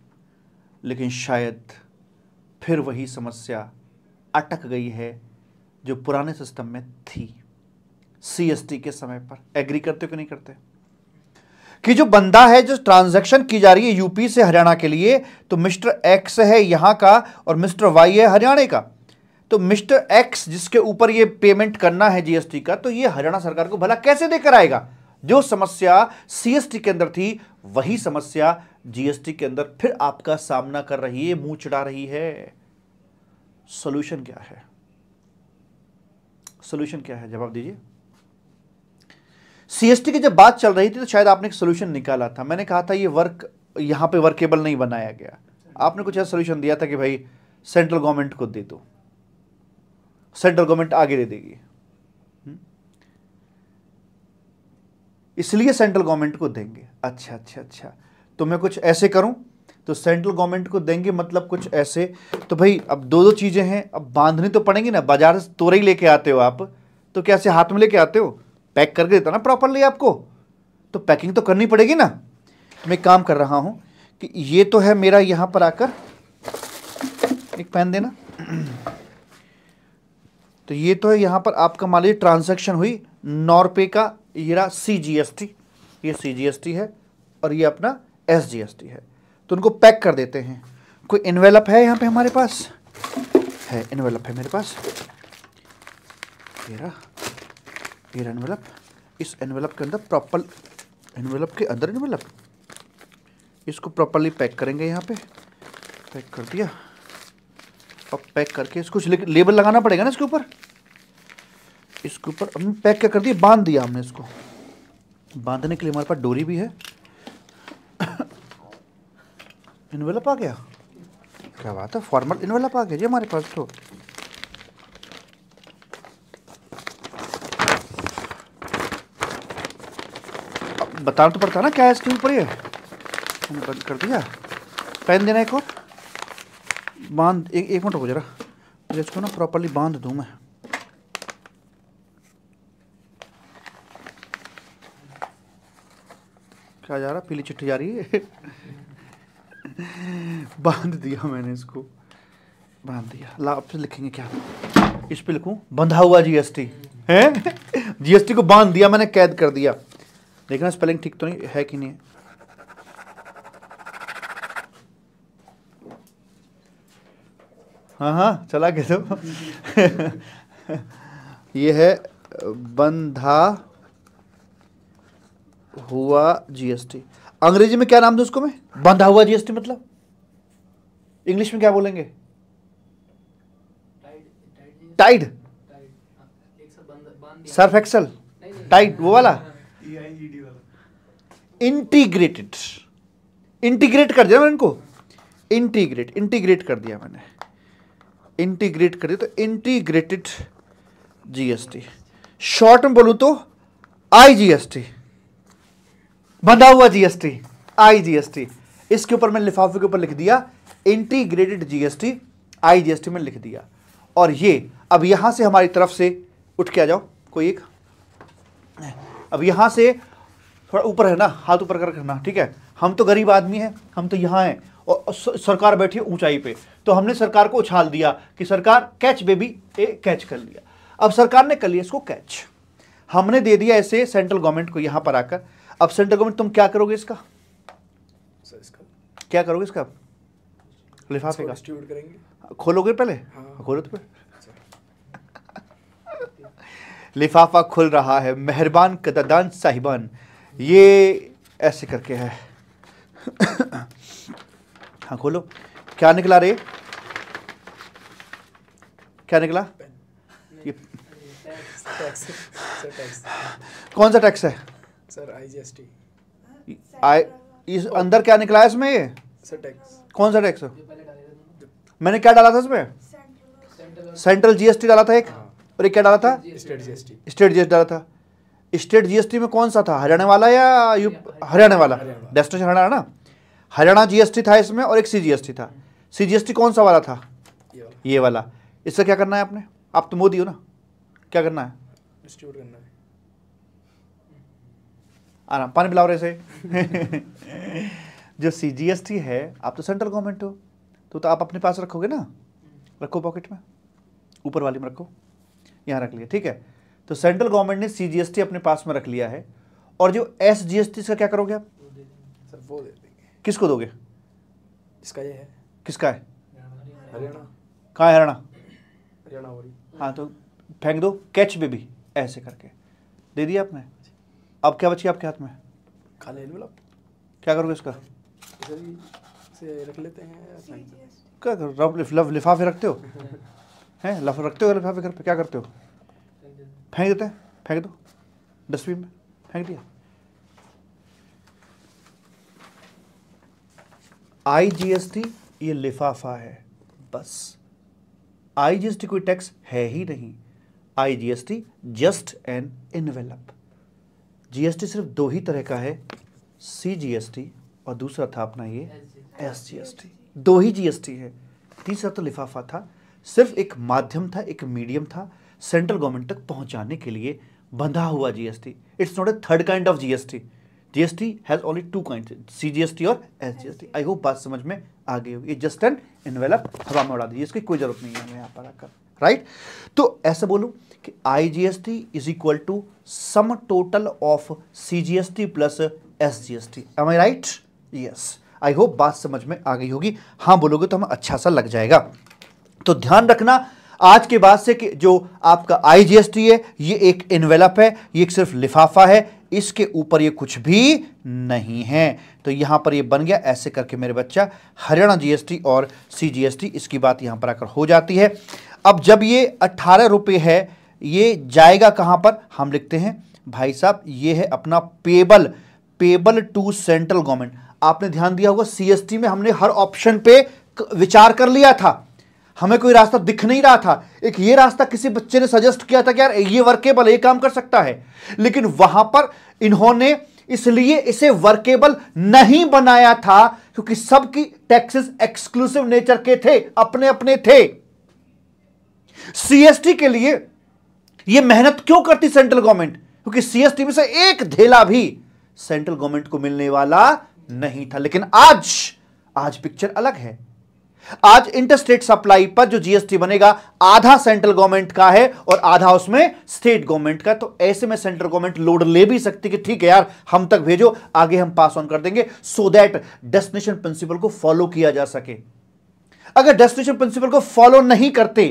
लेकिन शायद फिर वही समस्या अटक गई है जो पुराने सिस्टम में थी सीएसटी के समय पर एग्री करते कि नहीं करते कि जो बंदा है जो ट्रांजैक्शन की जा रही है यूपी से हरियाणा के लिए तो मिस्टर एक्स है यहां का और मिस्टर वाई है हरियाणा का तो मिस्टर एक्स जिसके ऊपर ये पेमेंट करना है जीएसटी का तो ये हरियाणा सरकार को भला कैसे देकर आएगा जो समस्या सीएसटी के अंदर थी वही समस्या जीएसटी के अंदर फिर आपका सामना कर रही है मुंह चढ़ा रही है सोल्यूशन क्या है सोल्यूशन क्या है जवाब दीजिए सीएसटी की जब बात चल रही थी तो शायद आपने एक सोल्यूशन निकाला था मैंने कहा था ये वर्क यहां पे वर्केबल नहीं बनाया गया आपने कुछ ऐसा सोल्यूशन दिया था कि भाई सेंट्रल गवर्नमेंट को दे दो सेंट्रल गवर्नमेंट आगे दे देगी हम्म। इसलिए सेंट्रल गवर्नमेंट को देंगे अच्छा अच्छा अच्छा तो मैं कुछ ऐसे करूं तो सेंट्रल गवर्नमेंट को देंगे मतलब कुछ ऐसे तो भाई अब दो दो चीज़ें हैं अब बांधनी तो पड़ेंगी ना बाजार से ही लेके आते हो आप तो कैसे हाथ में लेके आते हो पैक करके देता ना प्रॉपरली आपको तो पैकिंग तो करनी पड़ेगी ना मैं काम कर रहा हूँ कि ये तो है मेरा यहाँ पर आकर एक पेन देना तो ये तो है यहाँ पर आपका मान लीजिए ट्रांजेक्शन हुई नॉर्पे का ये रहा सी जी एस टी ये सी जी एस टी है और ये अपना एस जी एस टी है तो उनको पैक कर देते हैं कोई इन्वेलप है यहाँ पे हमारे पास है इन्वेलप है मेरे पास ये रहा ये रहा इन्वेलप इस एनवेलप के अंदर प्रॉपर इन्वेलप के अंदर इन्वेलप इसको प्रॉपरली पैक करेंगे यहाँ पे पैक कर दिया अब पैक करके इसको लेबल लगाना पड़ेगा ना इसके ऊपर इसके ऊपर हमने पैक क्या कर दिया बांध दिया हमने इसको बांधने के लिए हमारे पास डोरी भी है इनवेलप आ गया क्या बात है फॉर्मल इनवेलप आ गया जी हमारे पास तो बताना तो पड़ता ना क्या है इसके ऊपर ये बंद कर दिया पेन देना एक और बांध एक एक मिनट हो जरा मुझे इसको ना प्रॉपरली बांध दूँ मैं क्या जा रहा पीली चिट्ठी जा रही है बांध दिया मैंने इसको बांध दिया ला अब लिखेंगे क्या इस पे लिखूँ बंधा हुआ जीएसटी है जीएसटी को बांध दिया मैंने कैद कर दिया देखना स्पेलिंग ठीक तो नहीं है कि नहीं हाँ हाँ चला के सब ये है बंधा हुआ जीएसटी अंग्रेजी में क्या नाम था उसको मैं बंधा हुआ जीएसटी मतलब इंग्लिश में क्या बोलेंगे टाइड सर्फ एक्सल टाइड वो वाला इंटीग्रेटेड e इंटीग्रेट e कर दिया मैंने इनको इंटीग्रेट इंटीग्रेट कर दिया मैंने इंटीग्रेट करिए तो इंटीग्रेटेड जीएसटी शॉर्ट में बोलूँ तो आईजीएसटी बंधा हुआ जीएसटी आईजीएसटी इसके ऊपर मैं लिफाफे के ऊपर लिख दिया इंटीग्रेटेड जीएसटी आईजीएसटी में लिख दिया और ये अब यहां से हमारी तरफ से उठ के आ जाओ कोई एक अब यहां से थोड़ा ऊपर है ना हाथ ऊपर कर रखना ठीक है हम तो गरीब आदमी है हम तो यहां है और सरकार बैठी ऊंचाई पे तो हमने सरकार को उछाल दिया कि सरकार कैच बेबी ए कैच कर लिया अब सरकार ने कर लिया इसको कैच हमने दे दिया ऐसे सेंट्रल गवर्नमेंट को यहां पर आकर अब सेंट्रल गवर्नमेंट तुम क्या करोगे इसका क्या करोगे इसका लिफाफे का करेंगे खोलोगे पहले हाँ।, हाँ खोलो तो लिफाफा खुल रहा है मेहरबान कदरदान साहिबान ये ऐसे करके है हाँ खोलो क्या निकला रे क्या निकला कौन सा टैक्स है सर आईजीएसटी आई इस अंदर क्या निकला है इसमें ये सर टैक्स कौन सा टैक्स मैंने क्या डाला था इसमें सेंट्रल जीएसटी डाला था एक हाँ। और एक क्या डाला था स्टेट जीएसटी स्टेट जीएसटी डाला था स्टेट जीएसटी में कौन सा था हरियाणा वाला या यू हरियाणा वाला डेस्टिनेशन हरियाणा ना हरियाणा जीएसटी था इसमें और एक सी जीएसटी था सीजीएसटी कौन सा वाला था ये वाला, इससे क्या करना है आपने आप तो मोदी हो ना क्या करना है आराम पानी पिलाओ रहे से जो सी जी एस टी है आप तो सेंट्रल गवर्नमेंट हो तो तो आप अपने पास रखोगे ना रखो पॉकेट में ऊपर वाली में रखो यहाँ रख लिया ठीक है तो सेंट्रल गवर्नमेंट ने सी जी एस टी अपने पास में रख लिया है और जो एस जी एस टी क्या करोगे आप सर वो दे देंगे किसको दोगे इसका ये है किसका है हरियाणा कहाँ हरियाणा हरियाणा हाँ तो फेंक दो कैच बेबी ऐसे करके दे दिया आपने अब क्या बची आपके हाथ में खाली क्या करोगे इसका से रख लेते हैं क्या करो लिफाफे रखते हो हैं लफ रखते हो लिफाफे घर पे क्या करते हो फेंक देते हैं फेंक दो डस्टबिन में फेंक दिया आई जी एस टी ये लिफाफा है बस आईजीएसटी कोई टैक्स है ही नहीं IGST just an envelope GST सिर्फ दो ही तरह का है सीजीएसटी और दूसरा था अपना ये एसजीएसटी दो ही जीएसटी है तीसरा तो लिफाफा था सिर्फ एक माध्यम था एक मीडियम था सेंट्रल गवर्नमेंट तक पहुंचाने के लिए बंधा हुआ GST it's not a third kind of GST GST has only two kind CGST और एसजीएसटी आई होप बात समझ में आ गई होगी जस्ट एन इन्वेलप हवा में उड़ा दीजिए इसकी कोई जरूरत नहीं है हमें यहाँ पर आकर राइट तो ऐसा बोलूँ कि IGST is equal to sum total of CGST plus SGST am I right yes I hope बात समझ में आ गई होगी हाँ बोलोगे तो हमें अच्छा सा लग जाएगा तो ध्यान रखना आज के बाद से कि जो आपका आईजीएसटी है ये एक इन्वेलप है ये एक सिर्फ लिफाफा है इसके ऊपर ये कुछ भी नहीं है तो यहां पर ये बन गया ऐसे करके मेरे बच्चा हरियाणा जीएसटी और सीजीएसटी इसकी बात यहां पर आकर हो जाती है अब जब ये अट्ठारह रुपये है ये जाएगा कहां पर हम लिखते हैं भाई साहब ये है अपना payable payable to central government आपने ध्यान दिया होगा सीएसटी में हमने हर ऑप्शन पे विचार कर लिया था हमें कोई रास्ता दिख नहीं रहा था एक ये रास्ता किसी बच्चे ने सजेस्ट किया था कि यार ये वर्केबल ये काम कर सकता है लेकिन वहां पर इन्होंने इसलिए इसे वर्केबल नहीं बनाया था क्योंकि सबकी टैक्सेस एक्सक्लूसिव नेचर के थे अपने अपने थे सीएसटी के लिए यह मेहनत क्यों करती सेंट्रल गवर्नमेंट क्योंकि सीएसटी में से एक धेला भी सेंट्रल गवर्नमेंट को मिलने वाला नहीं था लेकिन आज आज पिक्चर अलग है आज इंटरस्टेट सप्लाई पर जो जीएसटी बनेगा आधा सेंट्रल गवर्नमेंट का है और आधा उसमें स्टेट गवर्नमेंट का तो ऐसे में सेंट्रल गवर्नमेंट लोड ले भी सकती कि ठीक है यार हम तक भेजो आगे हम पास ऑन कर देंगे सो दैट डेस्टिनेशन प्रिंसिपल को फॉलो किया जा सके अगर डेस्टिनेशन प्रिंसिपल को फॉलो नहीं करते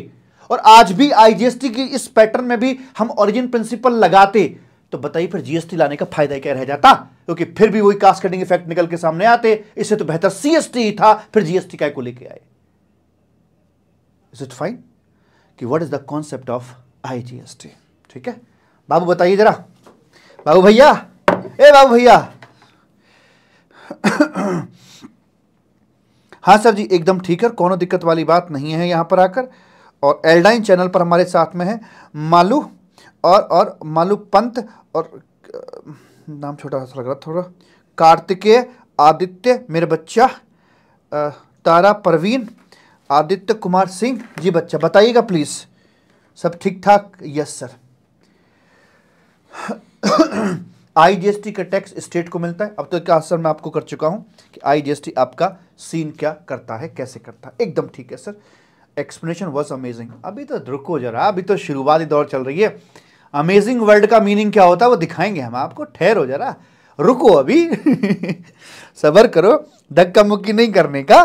और आज भी आईजीएसटी की इस पैटर्न में भी हम ओरिजिन प्रिंसिपल लगाते तो बताइए फिर जीएसटी लाने का फायदा क्या रह जाता क्योंकि फिर भी वही कास्ट कटिंग इफेक्ट निकल के सामने आते इससे तो बेहतर सीएसटी ही था फिर जीएसटी का को लेके आए इज इट फाइन कि what is the concept of IGST ठीक है बाबू बताइए जरा बाबू भैया ए बाबू भैया हाँ सर जी एकदम ठीक है कोनो दिक्कत वाली बात नहीं है यहां पर आकर और एलडाइन चैनल पर हमारे साथ में है मालू और और मालुपंत और नाम छोटा सा लग रहा थोड़ा कार्तिकेय आदित्य मेरे बच्चा तारा परवीन आदित्य कुमार सिंह जी बच्चा बताइएगा प्लीज़ सब ठीक ठाक यस सर आईजीएसटी का टैक्स स्टेट को मिलता है अब तो क्या सर मैं आपको कर चुका हूं कि आईजीएसटी आपका सीन क्या करता है कैसे करता है एकदम ठीक है सर एक्सप्लेनेशन वॉज अमेजिंग अभी तो रुको जरा अभी तो शुरुआती दौर चल रही है अमेजिंग वर्ल्ड का मीनिंग क्या होता है वो दिखाएंगे हम आपको ठहर हो जरा रुको अभी सबर करो धक्का मुक्की नहीं करने का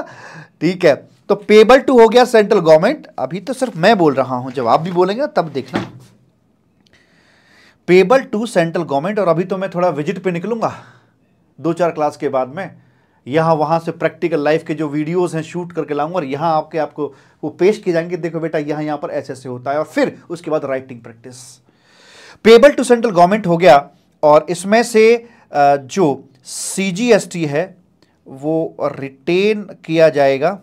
ठीक है तो पेबल टू हो गया सेंट्रल गवर्नमेंट अभी तो सिर्फ मैं बोल रहा हूं जब आप भी बोलेंगे तब देखना पेबल टू सेंट्रल गवर्नमेंट और अभी तो मैं थोड़ा विजिट पे निकलूंगा दो चार क्लास के बाद में यहां वहां से प्रैक्टिकल लाइफ के जो वीडियोस हैं शूट करके लाऊंगा और यहां आपके आपको वो पेश किए जाएंगे देखो बेटा यहां यहां पर ऐसे ऐसे होता है और फिर उसके बाद writing practice payable to central government हो गया और इसमें से जो सी है वो रिटेन किया जाएगा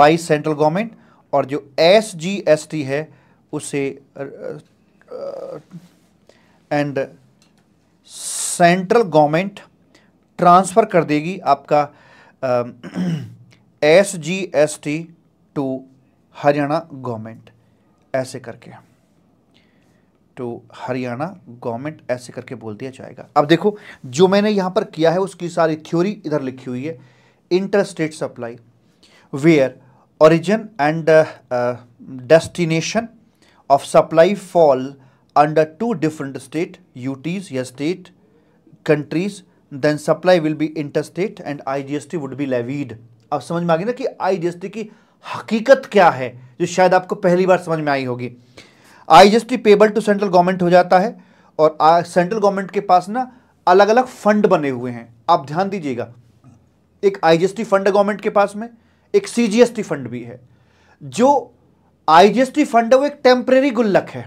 बाई सेंट्रल गवर्नमेंट और जो एस जी एस टी है उसे एंड सेंट्रल गवर्नमेंट ट्रांसफ़र कर देगी आपका S G S T to Haryana government ऐसे करके हम तो हरियाणा गवर्नमेंट ऐसे करके बोल दिया जाएगा अब देखो जो मैंने यहां पर किया है उसकी सारी थ्योरी इधर लिखी हुई है inter state supply where origin and destination of supply fall under two different state UTs या state countries then supply will be inter state and I G S T would be levied अब समझ में आ गई ना कि आई की हकीकत क्या है जो शायद आपको पहली बार समझ में आई होगी IGST payable to central government हो जाता है और सेंट्रल गवर्नमेंट के पास ना अलग अलग फंड बने हुए हैं आप ध्यान दीजिएगा एक आईजीएसटी फंड है गवर्नमेंट के पास में एक सीजीएसटी फंड भी है जो आईजीएसटी फंड है वो एक टेम्परेरी गुल्लक है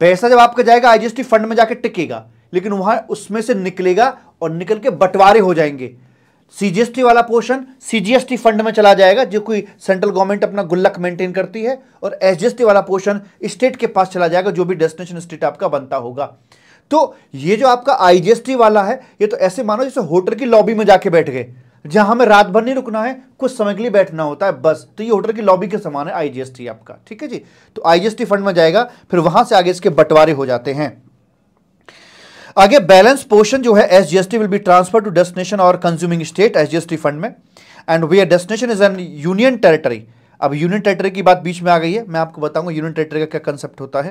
पैसा जब आपका जाएगा आईजीएसटी फंड में जाके टिकेगा लेकिन वहां उसमें से निकलेगा और निकल के बंटवारे हो जाएंगे सीजीएसटी वाला पोर्शन सीजीएसटी फंड में चला जाएगा जो कोई सेंट्रल गवर्नमेंट अपना गुल्लक मेंटेन करती है और एसजीएसटी वाला पोर्शन स्टेट के पास चला जाएगा जो भी डेस्टिनेशन स्टेट आपका बनता होगा तो ये जो आपका आईजीएसटी वाला है ये तो ऐसे मानो जैसे होटल की लॉबी में जाके बैठ गए जहां हमें रात भर नहीं रुकना है कुछ समय के लिए बैठना होता है बस तो ये होटल की लॉबी के समान है आईजीएसटी आपका ठीक है जी तो आईजीएसटी फंड में जाएगा फिर वहां से आगे इसके बंटवारे हो जाते हैं आगे बैलेंस पोर्शन जो है S G will be transfer to destination और consuming state S G fund में and way destination is an union territory अब यूनियन टेरिटरी की बात बीच में आ गई है मैं आपको बताऊंगा यूनियन टेरिटरी का क्या कंसेप्ट होता है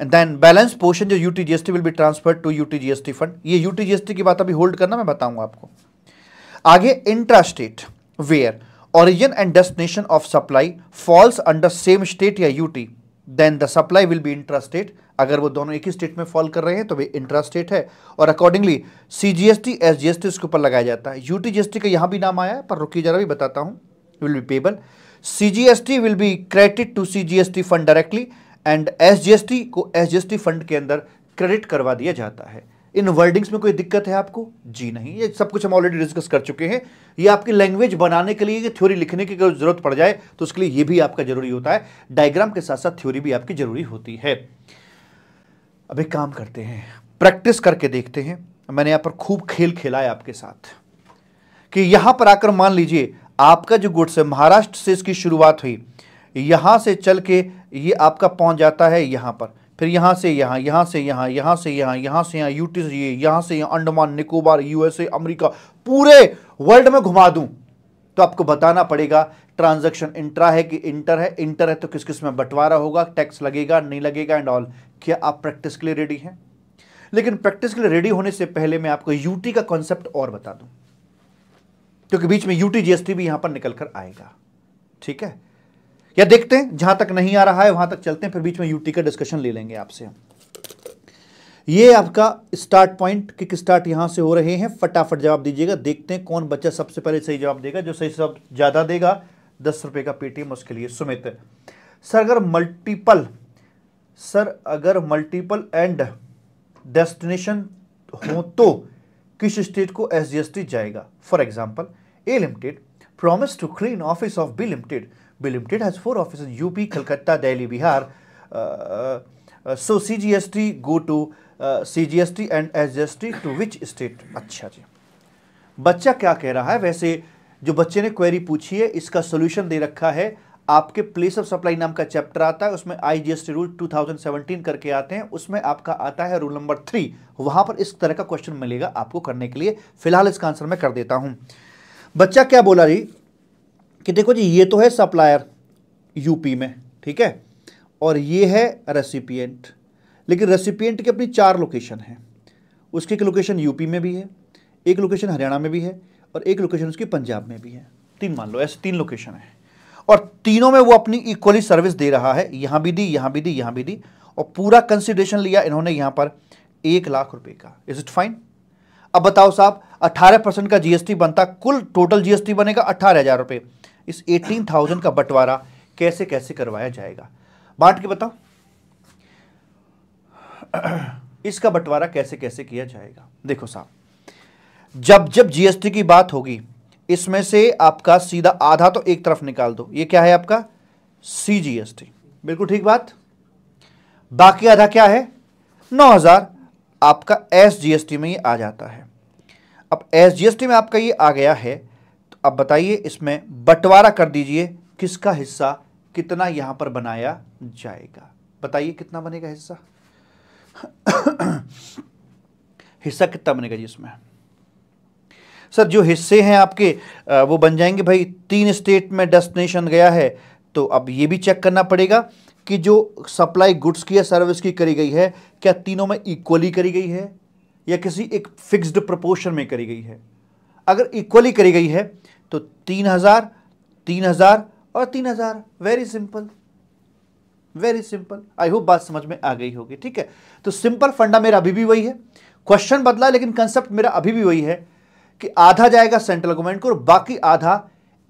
एंड देन बैलेंस पोर्शन जो U T will be transfer to U T fund ये यू टी की बात अभी होल्ड करना मैं बताऊंगा आपको आगे intra state where origin and destination of supply falls under same state या UT then the supply will be intra state अगर वो दोनों एक ही स्टेट में फॉल कर रहे हैं तो वे इंट्रा स्टेट है और accordingly C G S T S G S T उसके ऊपर लगाया जाता है U T G S T का यहाँ भी नाम आया है पर रुकी जरा भी बताता हूँ will be payable C G S T will be credit to C G S T fund directly and S G S T को S G S T fund के अंदर क्रेडिट करवा दिया जाता है इन वर्डिंग्स में कोई दिक्कत है आपको जी नहीं ये सब कुछ हम ऑलरेडी डिस्कस कर चुके हैं ये आपकी लैंग्वेज बनाने के लिए थ्योरी लिखने की अगर जरूरत पड़ जाए तो उसके लिए ये भी आपका जरूरी होता है डायग्राम के साथ साथ थ्योरी भी आपकी जरूरी होती है अब एक काम करते हैं प्रैक्टिस करके देखते हैं मैंने यहाँ पर खूब खेल खेला है आपके साथ कि यहाँ पर आकर मान लीजिए आपका जो गुड्स है महाराष्ट्र से इसकी शुरुआत हुई यहाँ से चल के ये आपका पहुँच जाता है यहाँ पर फिर यहाँ से यहाँ यहाँ से यहाँ यहाँ से यहाँ यहाँ से यहाँ यूटी से ये यहाँ से यहाँ अंडमान निकोबार यूएसए अमरीका पूरे वर्ल्ड में घुमा दूँ तो आपको बताना पड़ेगा ट्रांजैक्शन इंट्रा है कि इंटर है इंटर है तो किस किस में बंटवारा होगा टैक्स लगेगा नहीं लगेगा एंड ऑल क्या आप प्रैक्टिस के लिए रेडी हैं लेकिन प्रैक्टिस के लिए रेडी होने से पहले मैं आपको यूटी का कॉन्सेप्ट और बता दूं क्योंकि बीच में यूटी जीएसटी भी यहां पर निकल कर आएगा ठीक है या देखते हैं जहां तक नहीं आ रहा है वहां तक चलते हैं फिर बीच में यूटी का डिस्कशन ले लेंगे आपसे हम ये आपका स्टार्ट पॉइंट किक स्टार्ट यहां से हो रहे हैं फटाफट जवाब दीजिएगा देखते हैं कौन बच्चा सबसे पहले सही जवाब देगा जो सही जवाब ज़्यादा देगा दस रुपए का पेटीएम उसके लिए सुमित सर अगर मल्टीपल सर अगर मल्टीपल एंड डेस्टिनेशन हो तो किस स्टेट को एस जी जाएगा for example A limited to clean office of B limited B limited has four office UP Calcutta Delhi Bihar so C G S T go to C G S T and S G S T to which state अच्छा जी बच्चा क्या कह रहा है वैसे जो बच्चे ने क्वेरी पूछी है इसका सोल्यूशन दे रखा है आपके प्लेस ऑफ सप्लाई नाम का चैप्टर आता है उसमें I G S T rule two thousand seventeen करके आते हैं उसमें आपका आता है रूल नंबर थ्री वहां पर इस तरह का क्वेश्चन मिलेगा आपको करने के लिए फिलहाल इसका आंसर मैं कर देता हूं बच्चा क्या बोला जी कि देखो जी ये तो है सप्लायर यूपी में ठीक है और ये है रेसिपियंट लेकिन रेसिपियंट की अपनी चार लोकेशन है उसकी एक लोकेशन यूपी में भी है एक लोकेशन हरियाणा में भी है और एक लोकेशन उसकी पंजाब में भी है तीन मान लो ऐसे तीन लोकेशन है और तीनों में वो अपनी इक्वली सर्विस दे रहा है यहाँ भी दी यहाँ भी दी यहाँ भी दी और पूरा कंसिडरेशन लिया इन्होंने यहाँ पर एक लाख रुपए का इज इट फाइन अब बताओ साहब अठारह परसेंट का जीएसटी बनता कुल टोटल जीएसटी बनेगा अट्ठारह हज़ार रुपये इस एटीन थाउजेंड का बंटवारा कैसे कैसे करवाया जाएगा बांट के बताओ इसका बंटवारा कैसे कैसे किया जाएगा देखो साहब जब जब जीएसटी की बात होगी इसमें से आपका सीधा आधा तो एक तरफ निकाल दो ये क्या है आपका सी बिल्कुल ठीक बात बाकी आधा क्या है नौ हज़ार आपका एस जीएसटी में ये आ जाता है अब एस जीएसटी में आपका ये आ गया है तो अब बताइए इसमें बंटवारा कर दीजिए किसका हिस्सा कितना यहां पर बनाया जाएगा बताइए कितना बनेगा हिस्सा हिस्सा कितना बनेगा जी इसमें सर जो हिस्से हैं आपके वो बन जाएंगे भाई तीन स्टेट में डेस्टिनेशन गया है तो अब ये भी चेक करना पड़ेगा कि जो सप्लाई गुड्स की या सर्विस की करी गई है क्या तीनों में इक्वली करी गई है या किसी एक फिक्स्ड प्रपोर्शन में करी गई है अगर इक्वली करी गई है तो तीन हज़ार तीन हज़ार और तीन हज़ार very simple very simple I hope बात समझ में आ गई होगी ठीक है तो सिंपल फंडा मेरा अभी भी वही है क्वेश्चन बदला लेकिन कंसेप्ट मेरा अभी भी वही है कि आधा जाएगा सेंट्रल गवर्नमेंट को और बाकी आधा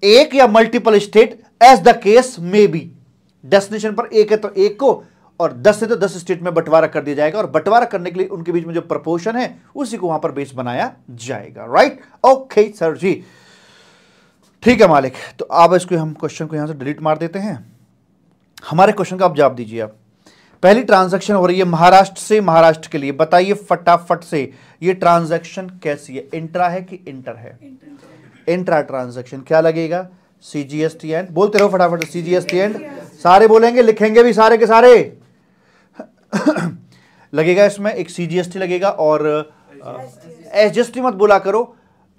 एक या multiple state as the case may be destination पर एक है तो एक को और दस से तो दस स्टेट में बंटवारा कर दिया जाएगा और बंटवारा करने के लिए उनके बीच में जो प्रपोर्शन है उसी को वहां पर बेस बनाया जाएगा राइट ओके सर जी ठीक है मालिक तो आप इसको हम क्वेश्चन को यहां से डिलीट मार देते हैं हमारे क्वेश्चन का आप जवाब दीजिए आप पहली ट्रांजैक्शन हो रही है महाराष्ट्र से महाराष्ट्र के लिए बताइए फटाफट से ये ट्रांजैक्शन कैसी है इंट्रा है कि इंटर है इंट्रा ट्रांजैक्शन क्या लगेगा C G S T and बोलते रहो फटाफट C G S T and सारे बोलेंगे लिखेंगे भी सारे के सारे लगेगा इसमें एक सी जी एस टी लगेगा और एस जी एस टी मत बोला करो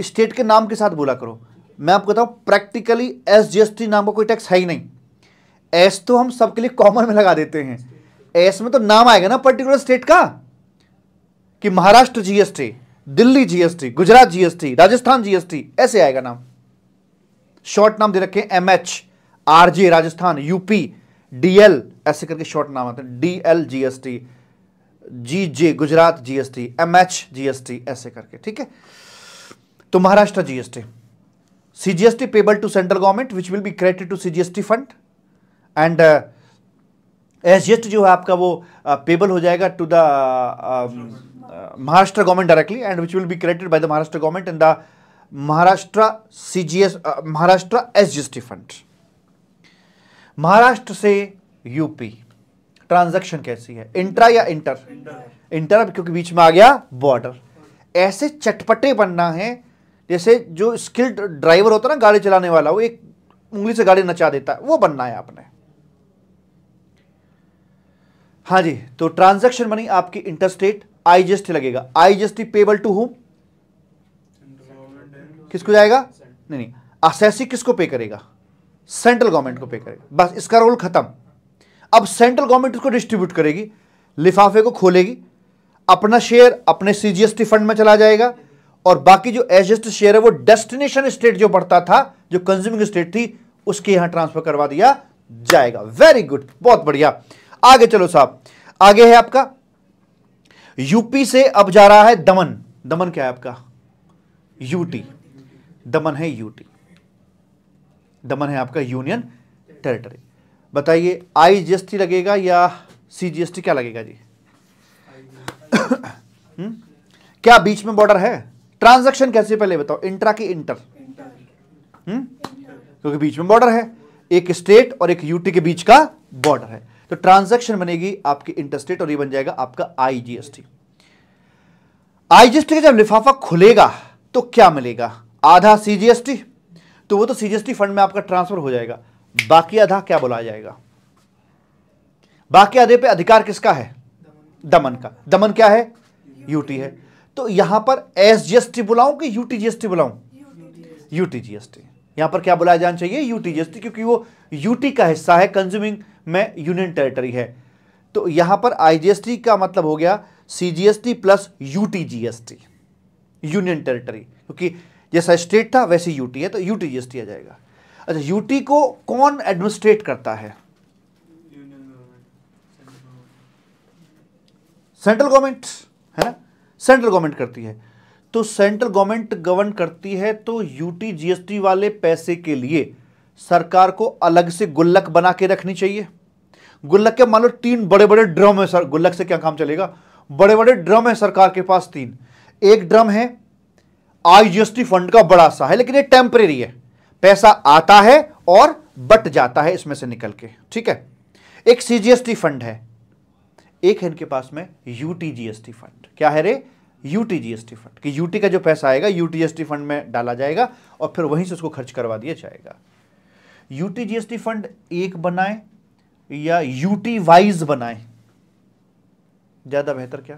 स्टेट के नाम के साथ बोला करो मैं आपको बताऊं practically S G S T नाम का कोई टैक्स है ही नहीं एस तो हम सबके लिए कॉमन में लगा देते हैं एस में तो नाम आएगा ना पर्टिकुलर स्टेट का कि Maharashtra GST Delhi GST Gujarat GST Rajasthan GST ऐसे आएगा नाम शॉर्ट नाम दे रखे M H RJ Rajasthan UP DL ऐसे करके शॉर्ट नाम आते हैं DL GST G J Gujarat GST M H GST ऐसे करके ठीक है तो Maharashtra GST CGST payable to central government which will be credit to CGST fund and S just जो है आपका वो पेबल uh, हो जाएगा to the Maharashtra government directly and which will be credited by the Maharashtra government and the Maharashtra C G S Maharashtra S G fund Maharashtra से UP transaction कैसी है intra या इंटर इंटर क्योंकि बीच में आ गया बॉर्डर ऐसे चटपटे बनना है जैसे जो स्किल्ड ड्राइवर होता है ना गाड़ी चलाने वाला वो एक उंगली से गाड़ी नचा देता है वो बनना है आपने हाँ जी तो ट्रांजैक्शन मनी आपकी इंटरस्टेट आईजीएसटी लगेगा आईजीएसटी पेबल टू होम किसको जाएगा नहीं नहीं असैसी किसको पे करेगा सेंट्रल गवर्नमेंट को पे करेगा बस इसका रोल खत्म अब सेंट्रल गवर्नमेंट उसको डिस्ट्रीब्यूट करेगी लिफाफे को खोलेगी अपना शेयर अपने सीजीएसटी फंड में चला जाएगा और बाकी जो एजस्ट शेयर है वो डेस्टिनेशन स्टेट जो बढ़ता था जो कंज्यूमिंग स्टेट थी उसके यहां ट्रांसफर करवा दिया जाएगा वेरी गुड बहुत बढ़िया आगे चलो साहब आगे है आपका यूपी से अब जा रहा है दमन दमन क्या है आपका यूटी दमन है यूटी दमन है आपका यूनियन टेरिटरी बताइए आई जीएसटी लगेगा या सी जीएसटी क्या लगेगा जी हम्म? क्या बीच में बॉर्डर है ट्रांजैक्शन कैसे पहले बताओ इंट्रा की इंटर हम्म? क्योंकि बीच में बॉर्डर है एक स्टेट और एक यूटी के बीच का बॉर्डर है तो ट्रांजैक्शन बनेगी आपकी इंटरस्टेट और ये बन जाएगा आपका आईजीएसटी आईजीएसटी का जब लिफाफा खुलेगा तो क्या मिलेगा आधा सीजीएसटी तो वो तो सीजीएसटी फंड में आपका ट्रांसफर हो जाएगा बाकी आधा क्या बुलाया जाएगा बाकी आधे पे अधिकार किसका है दमन का दमन क्या है यूटी है तो यहां पर एसजीएसटी बुलाऊं कि यूटीजीएसटी बुलाऊं यूटीजीएसटी यहां पर क्या बुलाया जाना चाहिए यूटीजीएसटी क्योंकि वो यूटी का हिस्सा है कंज्यूमिंग में यूनियन टेरिटरी है तो यहां पर आईजीएसटी का मतलब हो गया CGST plus UTGST union territory क्योंकि जैसा स्टेट था वैसे यूटी है तो यूटीजीएसटी आ जाएगा अच्छा यूटी को कौन एडमिनिस्ट्रेट करता है सेंट्रल गवर्नमेंट है ना सेंट्रल गवर्नमेंट करती है तो सेंट्रल गवर्नमेंट गवर्न करती है तो यूटी जीएसटी वाले पैसे के लिए सरकार को अलग से गुल्लक बना के रखनी चाहिए गुल्लक के मान लो तीन बड़े बड़े ड्रम है सर गुल्लक से क्या काम चलेगा बड़े बड़े ड्रम है सरकार के पास तीन एक ड्रम है आईजीएसटी फंड का बड़ा सा है लेकिन ये टेम्परेरी है पैसा आता है और बट जाता है इसमें से निकल के ठीक है एक सीजीएसटी फंड है एक है इनके पास में यूटीजीएसटी फंड क्या है रे यूटीजीएसटी फंड कि यूटी का जो पैसा आएगा यूटीजीएसटी फंड में डाला जाएगा और फिर वहीं से उसको खर्च करवा दिया जाएगा यूटी जीएसटी फंड एक बनाए या यूटी वाइज बनाए ज़्यादा बेहतर क्या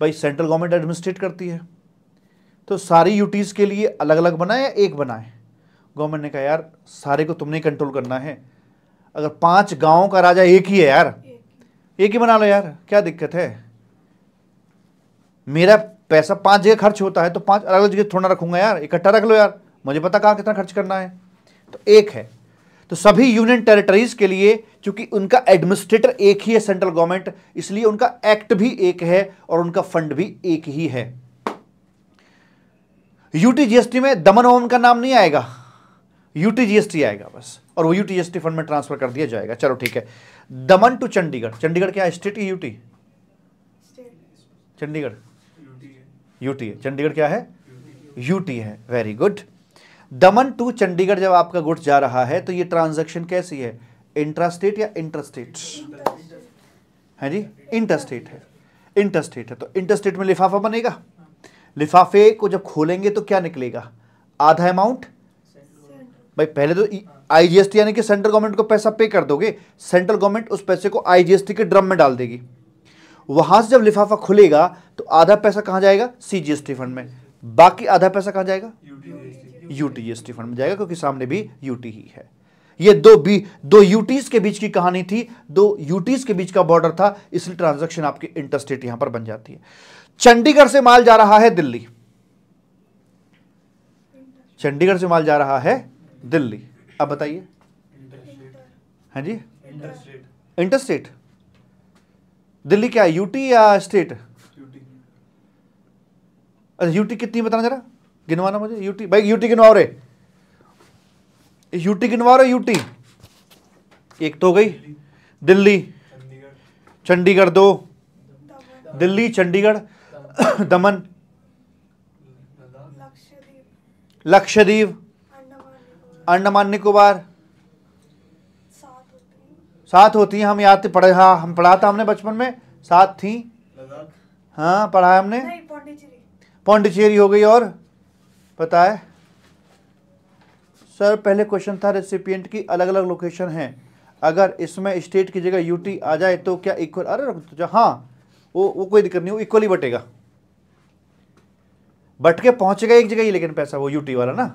भाई सेंट्रल गवर्नमेंट एडमिनिस्ट्रेट करती है तो सारी यूटीज़ के लिए अलग अलग बनाए या एक बनाए गवर्नमेंट ने कहा यार सारे को तुमने कंट्रोल करना है अगर पांच गांव का राजा एक ही है यार एक ही बना लो यार क्या दिक्कत है मेरा पैसा पांच जगह खर्च होता है तो पांच अलग अलग जगह थोड़ा रखूंगा यार इकट्ठा रख लो यार मुझे पता कहाँ कितना खर्च करना है तो एक है तो सभी यूनियन टेरिटरीज के लिए चूंकि उनका एडमिनिस्ट्रेटर एक ही है सेंट्रल गवर्नमेंट इसलिए उनका एक्ट भी एक है और उनका फंड भी एक ही है यूटी जीएसटी में दमन ओम का नाम नहीं आएगा यूटी जीएसटी आएगा बस और वो यूटी जीएसटी फंड में ट्रांसफर कर दिया जाएगा चलो ठीक है दमन टू चंडीगढ़ चंडीगढ़ क्या स्टेट की यूटी चंडीगढ़ यूटी है चंडीगढ़ क्या है यूटी है very good Daman to Chandigarh जब आपका गुड्स जा रहा है तो ये ट्रांजेक्शन कैसी है इंट्रास्टेट या इंटरस्टेट है जी इंटरस्टेट है इंटरस्टेट है तो इंटरस्टेट में लिफाफा बनेगा लिफाफे को जब खोलेंगे तो क्या निकलेगा आधा अमाउंट भाई पहले तो आईजीएसटी यानी कि सेंट्रल गवर्नमेंट को पैसा पे कर दोगे सेंट्रल गवर्नमेंट उस पैसे को आईजीएसटी के ड्रम में डाल देगी वहां से जब लिफाफा खुलेगा तो आधा पैसा कहां जाएगा सीजीएसटी फंड में बाकी आधा पैसा कहां जाएगा यूटीएसटी फंड में जाएगा क्योंकि सामने भी यूटी ही है ये दो बी दो यूटीज के बीच की कहानी थी दो यूटीज के बीच का बॉर्डर था इसलिए ट्रांजैक्शन आपकी इंटरस्टेट यहां पर बन जाती है चंडीगढ़ से माल जा रहा है दिल्ली चंडीगढ़ से माल जा रहा है दिल्ली अब बताइए हाँ जी इंटरस्टेट दिल्ली क्या यूटी या स्टेट अच्छा, यूटी कितनी बताना जरा गिनवाना मुझे यूटी भाई यूटी गिनवाओ रे यूटी गिनवा रहे यूटी एक तो हो गई दिल्ली चंडीगढ़ दो दिल्ली चंडीगढ़ दमन लक्षद्वीप अंडमान निकोबार सात होती हैं हम याद पढ़े हाँ हम पढ़ा था हमने बचपन में सात थी हाँ पढ़ा हमने पौंडीचेरी हो गई और पता है सर पहले क्वेश्चन था रेसिपियंट की अलग अलग लोकेशन है अगर इसमें स्टेट की जगह यूटी आ जाए तो क्या इक्वल अरे तो हाँ वो वो कोई दिक्कत नहीं वो इक्वली बटेगा बट के पहुंचेगा एक जगह ही लेकिन पैसा वो यूटी वाला ना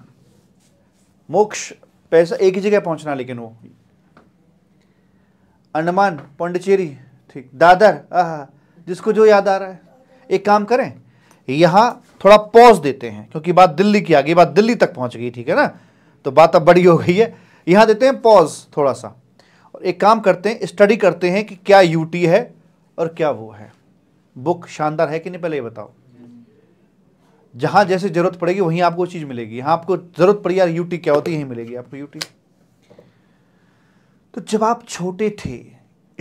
मोक्ष पैसा एक ही जगह पहुंचना लेकिन वो अंडमान पौंडिचेरी ठीक दादर आह जिसको जो याद आ रहा है एक काम करें यहाँ थोड़ा पॉज देते हैं क्योंकि बात दिल्ली की आ गई बात दिल्ली तक पहुंच गई ठीक है ना तो बात अब बड़ी हो गई है यहां देते हैं पॉज थोड़ा सा और एक काम करते हैं स्टडी करते हैं कि क्या यूटी है और क्या वो है बुक शानदार है कि नहीं पहले ये बताओ जहां जैसे ज़रूरत पड़ेगी वहीं आपको चीज़ मिलेगी यहां आपको ज़रूरत पड़ी यार यूटी क्या होती है यहीं मिलेगी आपको यूटी तो जब आप छोटे थे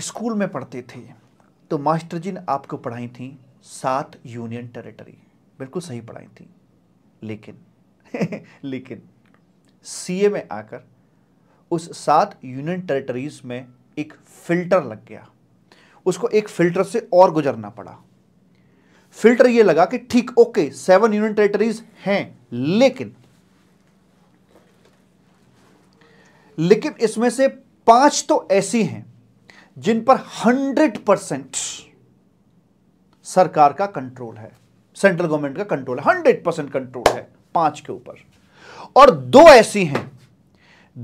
स्कूल में पढ़ते थे तो मास्टर जी ने आपको पढ़ाई थी सात यूनियन टेरिटरी बिल्कुल सही पढ़ाई थी लेकिन लेकिन सीए में आकर उस सात यूनियन टेरिटरीज में एक फिल्टर लग गया उसको एक फिल्टर से और गुजरना पड़ा फिल्टर ये लगा कि ठीक ओके सेवन यूनियन टेरिटरीज हैं लेकिन लेकिन इसमें से पांच तो ऐसी हैं जिन पर हंड्रेड परसेंट सरकार का कंट्रोल है सेंट्रल गवर्नमेंट का कंट्रोल है हंड्रेड परसेंट कंट्रोल है पांच के ऊपर और दो ऐसी हैं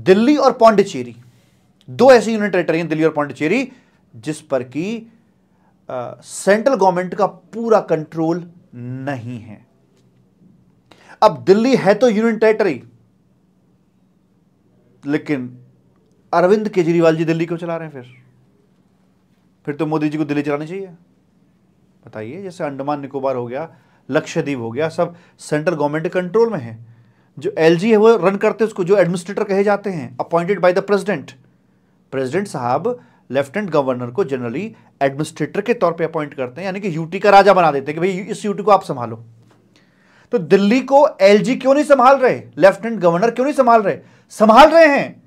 दिल्ली और पौंडिचेरी दो ऐसी यूनियन टेरिटरी हैं दिल्ली और पौंडिचेरी जिस पर कि सेंट्रल गवर्नमेंट का पूरा कंट्रोल नहीं है अब दिल्ली है तो यूनियन टेरिटरी लेकिन अरविंद केजरीवाल जी दिल्ली क्यों चला रहे हैं फिर फिर तो मोदी जी को दिल्ली चलानी चाहिए बताइए जैसे अंडमान निकोबार हो गया लक्षद्वीप हो गया सब सेंट्रल गवर्नमेंट के कंट्रोल में है जो एल है वो रन करते हैं उसको जो एडमिनिस्ट्रेटर कहे जाते हैं appointed by the president president साहब लेफ्टिनेंट गवर्नर को जनरली एडमिनिस्ट्रेटर के तौर पे अपॉइंट करते हैं यानी कि यूटी का राजा बना देते हैं कि भाई इस यूटी को आप संभालो तो दिल्ली को एलजी क्यों नहीं संभाल रहे लेफ्टिनेंट गवर्नर क्यों नहीं संभाल रहे संभाल रहे हैं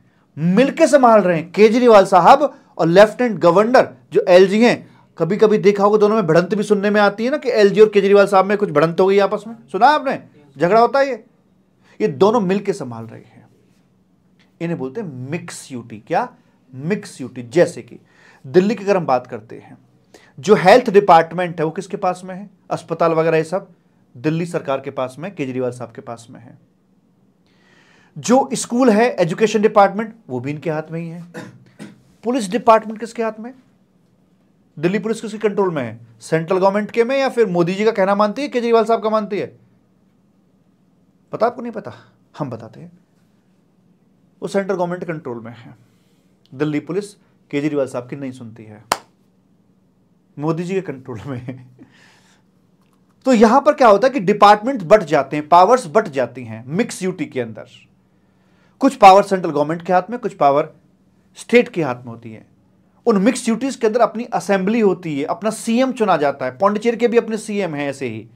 मिलके संभाल रहे हैं केजरीवाल साहब और लेफ्टिनेंट गवर्नर जो एलजी हैं कभी कभी देखा होगा दोनों में भिड़ंत भी सुनने में आती है ना कि एलजी और केजरीवाल साहब में कुछ भिड़ंत हो गई आपस में सुना आपने झगड़ा होता है ये ये दोनों मिलकर संभाल रहे हैं इन्हें बोलते हैं मिक्स यूटी क्या मिक्स यूटी जैसे कि दिल्ली की अगर हम बात करते हैं जो हेल्थ डिपार्टमेंट है वो किसके पास में है अस्पताल वगैरह ये सब दिल्ली सरकार के पास में केजरीवाल साहब के पास में है जो स्कूल है एजुकेशन डिपार्टमेंट वो भी इनके हाथ में ही है पुलिस डिपार्टमेंट किसके हाथ में दिल्ली पुलिस किसके कंट्रोल में है सेंट्रल गवर्नमेंट के में या फिर मोदी जी का कहना मानती है केजरीवाल साहब का मानती है पता आपको नहीं पता हम बताते हैं वो सेंट्रल गवर्नमेंट कंट्रोल में है दिल्ली पुलिस केजरीवाल साहब की नहीं सुनती है मोदी जी के कंट्रोल में है तो यहां पर क्या होता है कि डिपार्टमेंट बट जाते हैं पावर्स बट जाती हैं मिक्स यूटी के अंदर कुछ पावर सेंट्रल गवर्नमेंट के हाथ में कुछ पावर स्टेट के हाथ में होती है उन मिक्स ड्यूटीज़ के अंदर अपनी असेंबली होती है अपना सीएम चुना जाता है पौंडचेर के भी अपने सीएम हैं ऐसे ही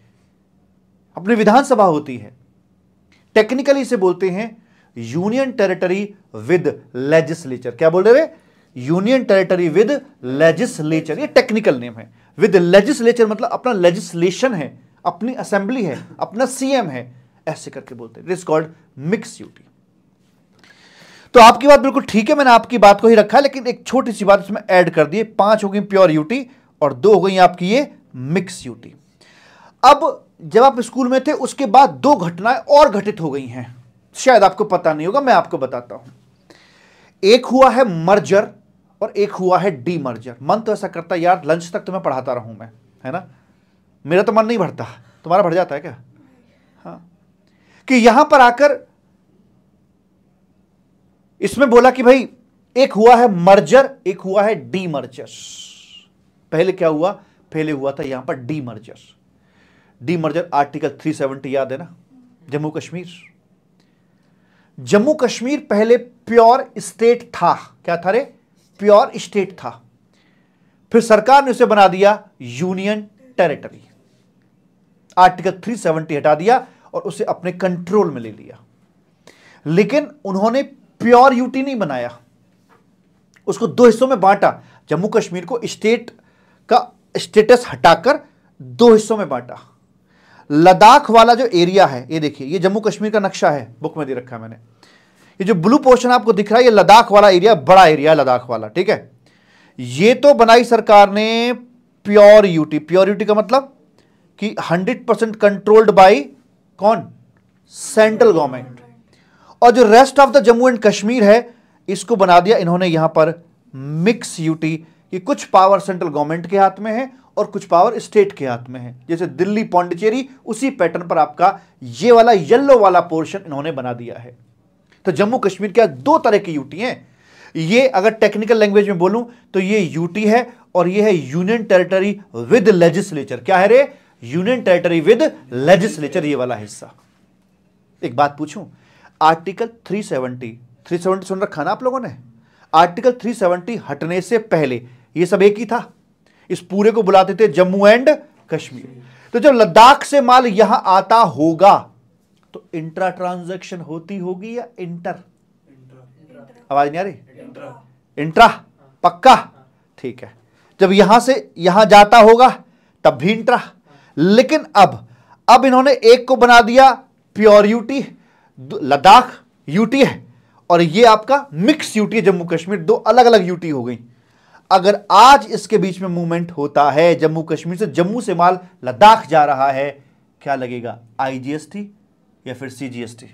अपनी विधानसभा होती है टेक्निकली इसे बोलते हैं यूनियन टेरिटरी विद लेजिस्लेचर क्या बोल रहे यूनियन टेरिटरी विद लेजिस्लेचर ये टेक्निकल नेम है विद लेजिस्लेचर मतलब अपना लेजिस्लेशन है अपनी असेंबली है अपना सीएम है ऐसे करके बोलते हैं it is called mix duty तो आपकी बात बिल्कुल ठीक है मैंने आपकी बात को ही रखा लेकिन एक छोटी सी बात इसमें ऐड कर दी पांच हो गई प्योर यूटी और दो हो गई आपकी ये मिक्स यूटी अब जब आप स्कूल में थे उसके बाद दो घटनाएं और घटित हो गई हैं शायद आपको पता नहीं होगा मैं आपको बताता हूं एक हुआ है मर्जर और एक हुआ है डी मर्जर मन तो ऐसा करता है यार लंच तक तुम्हें तो पढ़ाता रहूं मैं है ना मेरा तो मन नहीं भरता तुम्हारा भर जाता है क्या हाँ कि यहां पर आकर इसमें बोला कि भाई एक हुआ है मर्जर एक हुआ है डी मर्जर पहले क्या हुआ पहले हुआ था यहां पर demerger demerger article 370 याद है ना जम्मू कश्मीर जम्मू कश्मीर पहले प्योर स्टेट था क्या था रे प्योर स्टेट था फिर सरकार ने उसे बना दिया यूनियन टेरिटरी आर्टिकल 370 हटा दिया और उसे अपने कंट्रोल में ले लिया लेकिन उन्होंने प्योर यूटी नहीं बनाया उसको दो हिस्सों में बांटा जम्मू कश्मीर को स्टेट का स्टेटस हटाकर दो हिस्सों में बांटा लद्दाख वाला जो एरिया है ये देखिए ये जम्मू कश्मीर का नक्शा है बुक में दे रखा है मैंने ये जो ब्लू पोर्शन आपको दिख रहा है ये लद्दाख वाला एरिया बड़ा एरिया है लद्दाख वाला ठीक है ये तो बनाई सरकार ने प्योर यूटी प्योर यूटी का मतलब कि 100 परसेंट कंट्रोल्ड बाई कौन सेंट्रल गवर्नमेंट और जो rest of the Jammu and Kashmir है इसको बना दिया इन्होंने यहां पर मिक्स यूटी कि कुछ पावर सेंट्रल गवर्नमेंट के हाथ में है और कुछ पावर स्टेट के हाथ में है जैसे दिल्ली पौंडिचेरी उसी पैटर्न पर आपका ये वाला येलो वाला पोर्शन इन्होंने बना दिया है तो जम्मू कश्मीर के दो तरह की यूटी है ये अगर टेक्निकल लैंग्वेज में बोलूं तो ये यूटी है और ये है यूनियन टेरिटरी विद लेजिस्लेचर क्या है रे यूनियन टेरिटरी विद लेजिस्लेचर ये वाला हिस्सा एक बात पूछूं आर्टिकल 370 370 सुन रखा ना आप लोगों ने आर्टिकल 370 हटने से पहले ये सब एक ही था इस पूरे को बुलाते थे जम्मू एंड कश्मीर तो जब लद्दाख से माल यहां आता होगा तो इंट्रा ट्रांजैक्शन होती होगी या इंटर आवाज नहीं आ रही इंट्रा पक्का ठीक है जब यहां से यहां जाता होगा तब भी इंट्रा लेकिन अब अब इन्होंने एक को बना दिया प्योरिटी लद्दाख यूटी है और ये आपका मिक्स यूटी जम्मू कश्मीर दो अलग अलग यूटी हो गई अगर आज इसके बीच में मूवमेंट होता है जम्मू कश्मीर से जम्मू से माल लद्दाख जा रहा है क्या लगेगा आईजीएसटी या फिर सीजीएसटी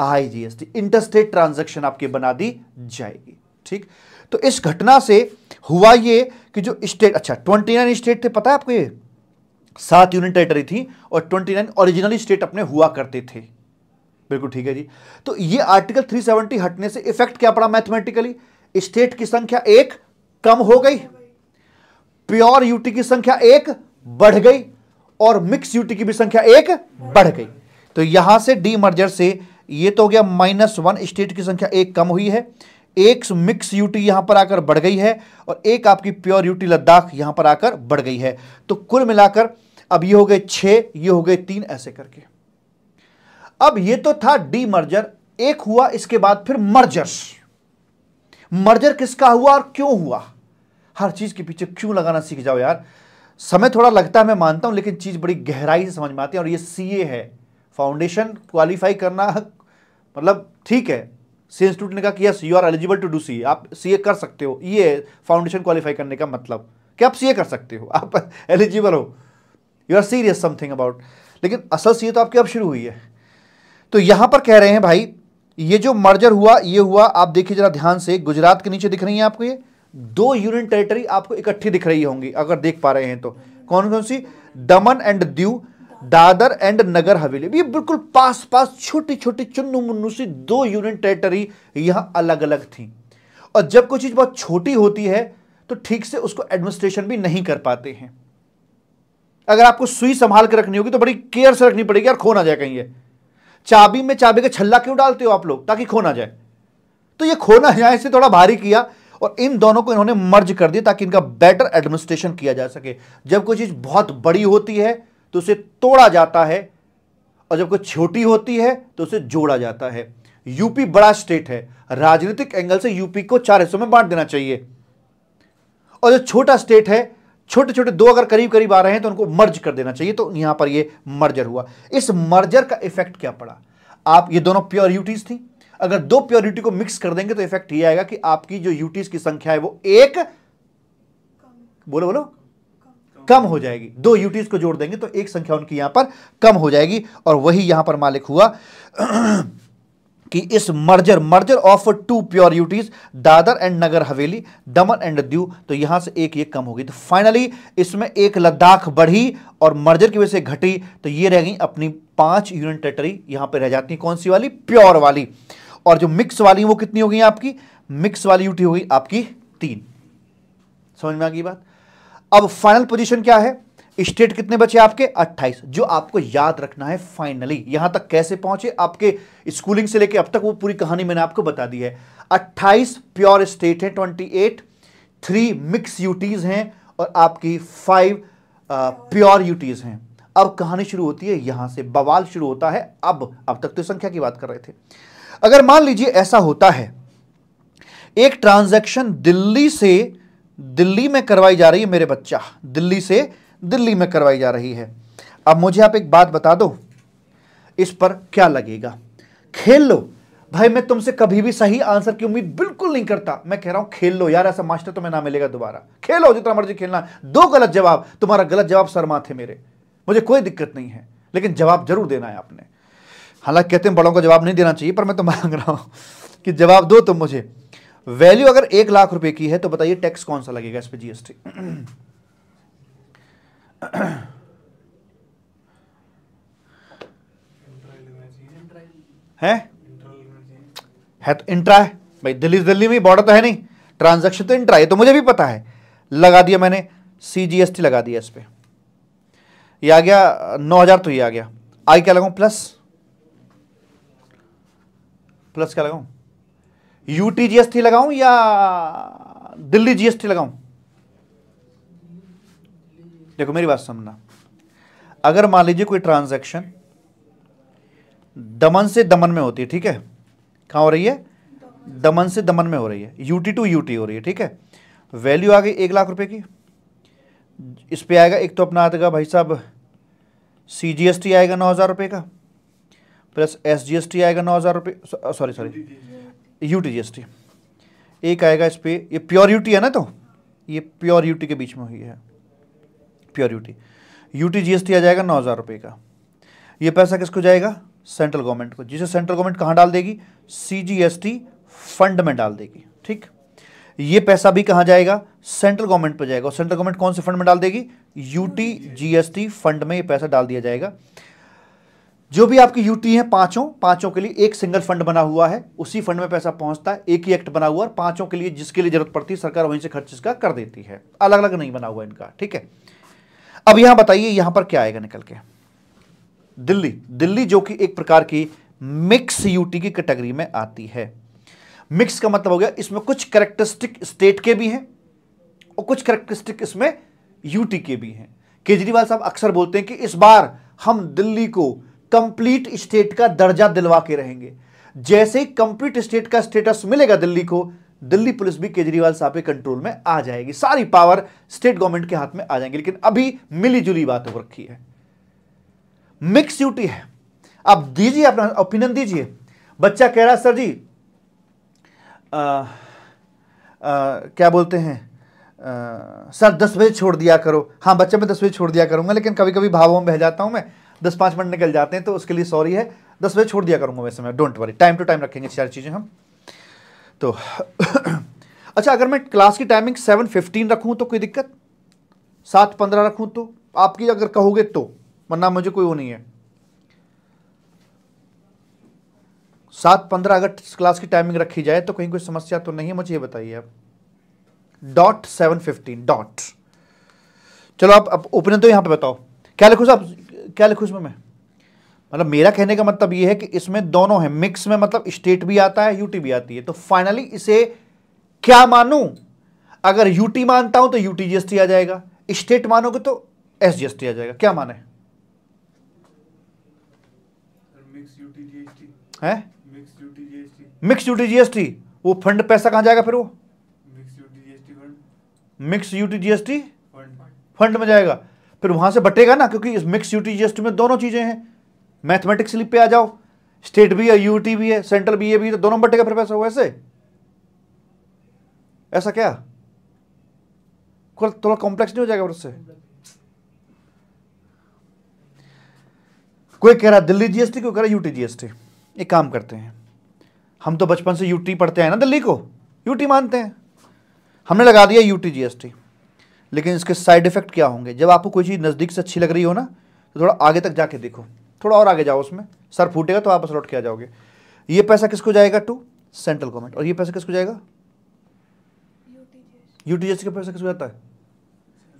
आईजीएसटी इंटरस्टेट ट्रांजैक्शन आपके बना दी जाएगी ठीक तो इस घटना से हुआ ये कि जो स्टेट अच्छा ट्वेंटी नाइन स्टेट थे पता है आपको ये सात यूनियन टेरिटरी थी और ट्वेंटी नाइन ओरिजिनली स्टेट अपने हुआ करते थे बिल्कुल ठीक है जी तो ये आर्टिकल 370 हटने से इफेक्ट क्या पड़ा मैथमेटिकली स्टेट की संख्या एक कम हो गई प्योर यूटी की संख्या एक बढ़ गई और मिक्स यूटी की भी संख्या एक बढ़ गई तो यहां से डी मर्जर से ये तो हो गया माइनस वन स्टेट की संख्या एक कम हुई है एक मिक्स यूटी यहां पर आकर बढ़ गई है और एक आपकी प्योर यूटी लद्दाख यहां पर आकर बढ़ गई है तो कुल मिलाकर अब ये हो गए छह ये हो गए तीन ऐसे करके अब ये तो था डी मर्जर एक हुआ इसके बाद फिर मर्जर मर्जर किसका हुआ और क्यों हुआ हर चीज के पीछे क्यों लगाना सीख जाओ यार समय थोड़ा लगता है मैं मानता हूं लेकिन चीज बड़ी गहराई से समझ में आती है और ये सीए है फाउंडेशन क्वालिफाई करना मतलब ठीक है सी इंस्टीट्यूट ने कहा कि yes you are eligible to do C आप सीए कर सकते हो ये फाउंडेशन क्वालिफाई करने का मतलब कि आप सीए कर सकते हो आप एलिजिबल हो you are serious something about लेकिन असल सीए तो आपकी अब शुरू हुई है तो यहां पर कह रहे हैं भाई ये जो मर्जर हुआ ये हुआ आप देखिए जरा ध्यान से गुजरात के नीचे दिख रही है आपको ये दो यूनियन टेरिटरी आपको इकट्ठी दिख रही होंगी अगर देख पा रहे हैं तो कौन कौन सी दमन एंड दीव दादर एंड नगर हवेली ये बिल्कुल पास पास छोटी छोटी चुन्नू मुन्नू सी दो यूनियन टेरिटरी यहां अलग अलग थी और जब कोई चीज़ बहुत छोटी होती है तो ठीक से उसको एडमिनिस्ट्रेशन भी नहीं कर पाते हैं अगर आपको सुई संभाल के रखनी होगी तो बड़ी केयर से रखनी पड़ेगी यार खो ना जाए कहीं चाबी में चाबी का छल्ला क्यों डालते हो आप लोग ताकि खो ना जाए तो ये खो ना जाए इसे थोड़ा भारी किया और इन दोनों को इन्होंने मर्ज कर दिया ताकि इनका बेटर एडमिनिस्ट्रेशन किया जा सके जब कोई चीज़ बहुत बड़ी होती है तो उसे तोड़ा जाता है और जब कोई छोटी होती है तो उसे जोड़ा जाता है यूपी बड़ा स्टेट है राजनीतिक एंगल से यूपी को चार हिस्सों में बांट देना चाहिए और जो छोटा स्टेट है छोटे छोटे दो अगर करीब करीब आ रहे हैं तो उनको मर्ज कर देना चाहिए तो यहां पर ये मर्जर हुआ इस मर्जर का इफेक्ट क्या पड़ा आप ये दोनों प्योर यूटीज थी अगर दो प्योर यूटी को मिक्स कर देंगे तो इफेक्ट ये आएगा कि आपकी जो यूटीज की संख्या है वो एक बोलो बोलो कम हो जाएगी दो यूटीज को जोड़ देंगे तो एक संख्या उनकी यहां पर कम हो जाएगी और वही यहां पर मालिक हुआ कि इस merger merger of two pure UTs Dadar and Nagar Haveli Daman and Diu तो यहां से एक ये कम होगी तो फाइनली इसमें एक लद्दाख बढ़ी और मर्जर की वजह से घटी तो ये रह गई अपनी पांच यूनियन टेरिटरी यहां पर रह जाती है कौन सी वाली प्योर वाली और जो मिक्स वाली वो कितनी हो गई आपकी मिक्स वाली यूटी हो गई आपकी तीन समझ में आ गई बात अब फाइनल पोजिशन क्या है स्टेट कितने बचे आपके 28 जो आपको याद रखना है फाइनली यहां तक कैसे पहुंचे आपके स्कूलिंग से लेके अब तक वो पूरी कहानी मैंने आपको बता दी है 28 प्योर स्टेट है 28 थ्री मिक्स यूटीज हैं और आपकी फाइव प्योर यूटीज हैं अब कहानी शुरू होती है यहां से बवाल शुरू होता है अब अब तक तो संख्या की बात कर रहे थे अगर मान लीजिए ऐसा होता है एक ट्रांजेक्शन दिल्ली से दिल्ली में करवाई जा रही है मेरे बच्चा दिल्ली से दिल्ली में करवाई जा रही है अब मुझे आप एक बात बता दो इस पर क्या लगेगा खेल लो भाई मैं तुमसे कभी भी सही आंसर की उम्मीद बिल्कुल नहीं करता मैं कह रहा हूं खेल लो यार ऐसा मास्टर तुम्हें ना मिलेगा दोबारा खेलो जितना मर्जी खेलना दो गलत जवाब तुम्हारा गलत जवाब शर्मा थे मेरे मुझे कोई दिक्कत नहीं है लेकिन जवाब जरूर देना है आपने हालांकि कहते हैं बड़ों को जवाब नहीं देना चाहिए पर मैं तो मांग रहा हूं कि जवाब दो तुम मुझे वैल्यू अगर एक लाख रुपए की है तो बताइए टैक्स कौन सा लगेगा इस पर जीएसटी है है तो इंट्रा है भाई दिल्ली दिल्ली में बॉर्डर तो है नहीं ट्रांजैक्शन तो इंट्रा है तो मुझे भी पता है लगा दिया मैंने सीजीएसटी लगा दिया इस पर ये आ गया नौ हज़ार तो ये आ गया आई क्या लगाऊं प्लस प्लस क्या लगाऊं यूटी जीएसटी लगाऊं या दिल्ली जीएसटी लगाऊं देखो मेरी बात समझना अगर मान लीजिए कोई ट्रांजैक्शन दमन से दमन में होती है ठीक है कहाँ हो रही है दमन से दमन में हो रही है यूटी टू यूटी हो रही है ठीक है वैल्यू आ गई एक लाख रुपए की इस पर आएगा एक तो अपना आ भाई साहब सी जी एस टी आएगा नौ हज़ार रुपये का plus S G S T आएगा नौ हज़ार रुपये sorry sorry U T G S T एक आएगा इस पर ये प्योर यूटी है ना तो ये प्योर यूटी के बीच में हुई है प्योर यूटी यूटी जीएसटी आ जाएगा नौ हज़ार रुपये का ये पैसा किसको जाएगा सेंट्रल गवर्नमेंट को जिसे सेंट्रल गवर्नमेंट कहाँ डाल देगी सीजीएसटी फंड में डाल देगी ठीक ये पैसा भी कहाँ जाएगा सेंट्रल गवर्नमेंट पर जाएगा और सेंट्रल गवर्नमेंट कौन से फंड में डाल देगी यूटी जीएसटी फंड में ये पैसा डाल दिया जाएगा जो भी आपकी यूटी है पांचों पांचों के लिए एक सिंगल फंड बना हुआ है उसी फंड में पैसा पहुंचता है एक ही एक्ट बना हुआ और पांचों के लिए जिसके लिए जरूरत पड़ती है सरकार वहीं से खर्च इसका कर देती है अलग अलग नहीं बना हुआ इनका ठीक है अब यहां बताइए यहां पर क्या आएगा निकल के दिल्ली दिल्ली जो कि एक प्रकार की मिक्स यूटी की कैटेगरी में आती है मिक्स का मतलब हो गया इसमें कुछ करेक्टरिस्टिक स्टेट के भी हैं और कुछ करेक्टरिस्टिक इसमें यूटी के भी हैं केजरीवाल साहब अक्सर बोलते हैं कि इस बार हम दिल्ली को कंप्लीट स्टेट का दर्जा दिलवा के रहेंगे जैसे ही कंप्लीट स्टेट का स्टेटस मिलेगा दिल्ली को दिल्ली पुलिस भी केजरीवाल साहब के कंट्रोल में आ जाएगी सारी पावर स्टेट गवर्नमेंट के हाथ में आ जाएंगे लेकिन अभी मिलीजुली बात हो रखी है मिक्स ड्यूटी है आप दीजिए अपना ओपिनियन दीजिए बच्चा कह रहा सर जी आ, आ, क्या बोलते हैं आ, सर दस बजे छोड़ दिया करो हाँ बच्चे मैं दस बजे छोड़ दिया करूंगा लेकिन कभी कभी भावों में बह जाता हूं मैं दस पांच मिनट निकल जाते हैं तो उसके लिए सॉरी है दस बजे छोड़ दिया करूंगा वैसे मैं don't worry time to time रखेंगे सारी चीज़ें हम तो अच्छा अगर मैं क्लास की टाइमिंग सेवन फिफ्टीन रखूँ तो कोई दिक्कत सात पंद्रह रखूँ तो आपकी अगर कहोगे तो वरना मुझे कोई वो नहीं है सात पंद्रह अगर क्लास की टाइमिंग रखी जाए तो कहीं कोई समस्या तो नहीं है मुझे ये बताइए आप डॉट सेवन फिफ्टीन डॉट चलो आप, ओपिनियन तो यहां पे बताओ क्या लिखूँ साहब क्या लिखूँ इसमें मैं मतलब मेरा कहने का मतलब यह है कि इसमें दोनों है मिक्स में मतलब स्टेट भी आता है यूटी भी आती है तो फाइनली इसे क्या मानू अगर यूटी मानता हूं तो यूटी जीएसटी आ जाएगा स्टेट मानोगे तो एस जीएसटी आ जाएगा क्या माने मिक्स यूटी जीएसटी वो फंड पैसा कहां जाएगा फिर वो मिक्स यूटी जीएसटी फंड में जाएगा फिर वहां से बटेगा ना क्योंकि इस मिक्स यूटी जीएसटी में दोनों चीजें हैं मैथमेटिक्स स्लिप पे आ जाओ स्टेट भी है यूटी भी है सेंट्रल बी ए भी है तो दोनों बट्टे का प्रोफेसर हो ऐसे ऐसा क्या थोड़ा कॉम्प्लेक्स नहीं हो जाएगा उससे कोई कह रहा दिल्ली जीएसटी कोई कह रहा यूटी जीएसटी एक काम करते हैं हम तो बचपन से यूटी पढ़ते हैं ना दिल्ली को यूटी मानते हैं हमने लगा दिया यूटी जीएसटी लेकिन इसके साइड इफेक्ट क्या होंगे जब आपको कोई चीज़ नज़दीक से अच्छी लग रही हो ना तो थोड़ा आगे तक जाके देखो थोड़ा और आगे जाओ उसमें सर फूटेगा तो वापस लौट के आ जाओगे ये पैसा किसको जाएगा टू सेंट्रल गवर्नमेंट और ये पैसा किसको जाएगा यूटीजीएसटी का पैसा किसको जाता है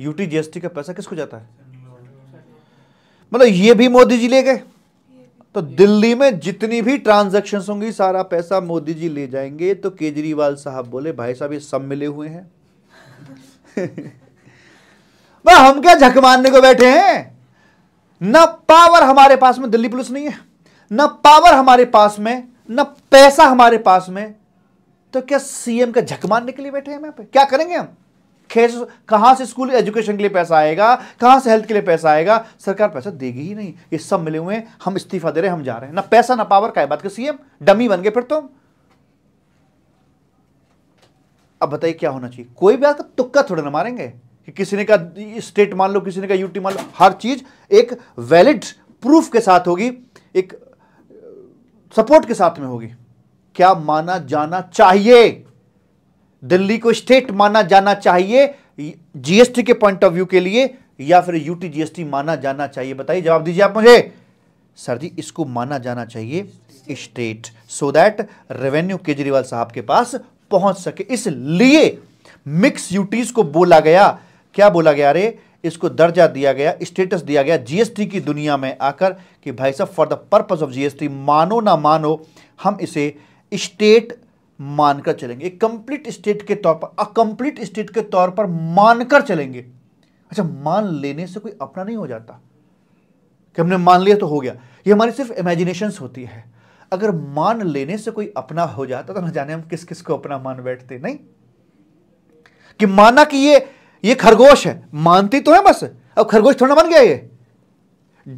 यूटीजीएसटी का पैसा किसको जाता है मतलब ये भी मोदी जी ले गए तो दिल्ली में जितनी भी ट्रांजैक्शन होंगी सारा पैसा मोदी जी ले जाएंगे तो केजरीवाल साहब बोले भाई साहब ये सब मिले हुए हैं हम क्या झक मारने को बैठे हैं ना पावर हमारे पास में दिल्ली पुलिस नहीं है ना पावर हमारे पास में ना पैसा हमारे पास में तो क्या सीएम का झक मारने के लिए बैठे हैं यहां पे क्या करेंगे हम खेस कहां से स्कूल एजुकेशन के लिए पैसा आएगा कहां से हेल्थ के लिए पैसा आएगा सरकार पैसा देगी ही नहीं ये सब मिले हुए हैं हम इस्तीफा दे रहे हैं हम जा रहे हैं ना पैसा ना पावर का बात के सीएम डमी बन गए फिर तुम तो। अब बताइए क्या होना चाहिए कोई भी बात तुक्का थोड़े ना मारेंगे कि किसी ने का स्टेट मान लो किसी ने का यूटी मान लो हर चीज एक वैलिड प्रूफ के साथ होगी एक सपोर्ट uh, के साथ में होगी क्या माना जाना चाहिए दिल्ली को स्टेट माना जाना चाहिए जीएसटी के पॉइंट ऑफ व्यू के लिए या फिर यूटी जीएसटी माना जाना चाहिए बताइए जवाब दीजिए आप मुझे सर जी इसको माना जाना चाहिए state so that revenue Kejriwal साहब के पास पहुंच सके इसलिए मिक्स यूटीज को बोला गया क्या बोला गया अरे इसको दर्जा दिया गया स्टेटस दिया गया जीएसटी की दुनिया में आकर कि भाई साहब for the purpose of GST मानो ना मानो हम इसे स्टेट मानकर चलेंगे एक कंप्लीट स्टेट के तौर पर अकम्प्लीट स्टेट के तौर पर मानकर चलेंगे अच्छा मान लेने से कोई अपना नहीं हो जाता कि हमने मान लिया तो हो गया ये हमारी सिर्फ इमेजिनेशन होती है अगर मान लेने से कोई अपना हो जाता तो ना जाने हम किस किस को अपना मान बैठते नहीं कि माना कि ये ये खरगोश है मानती तो है बस अब खरगोश थोड़ा बन गया ये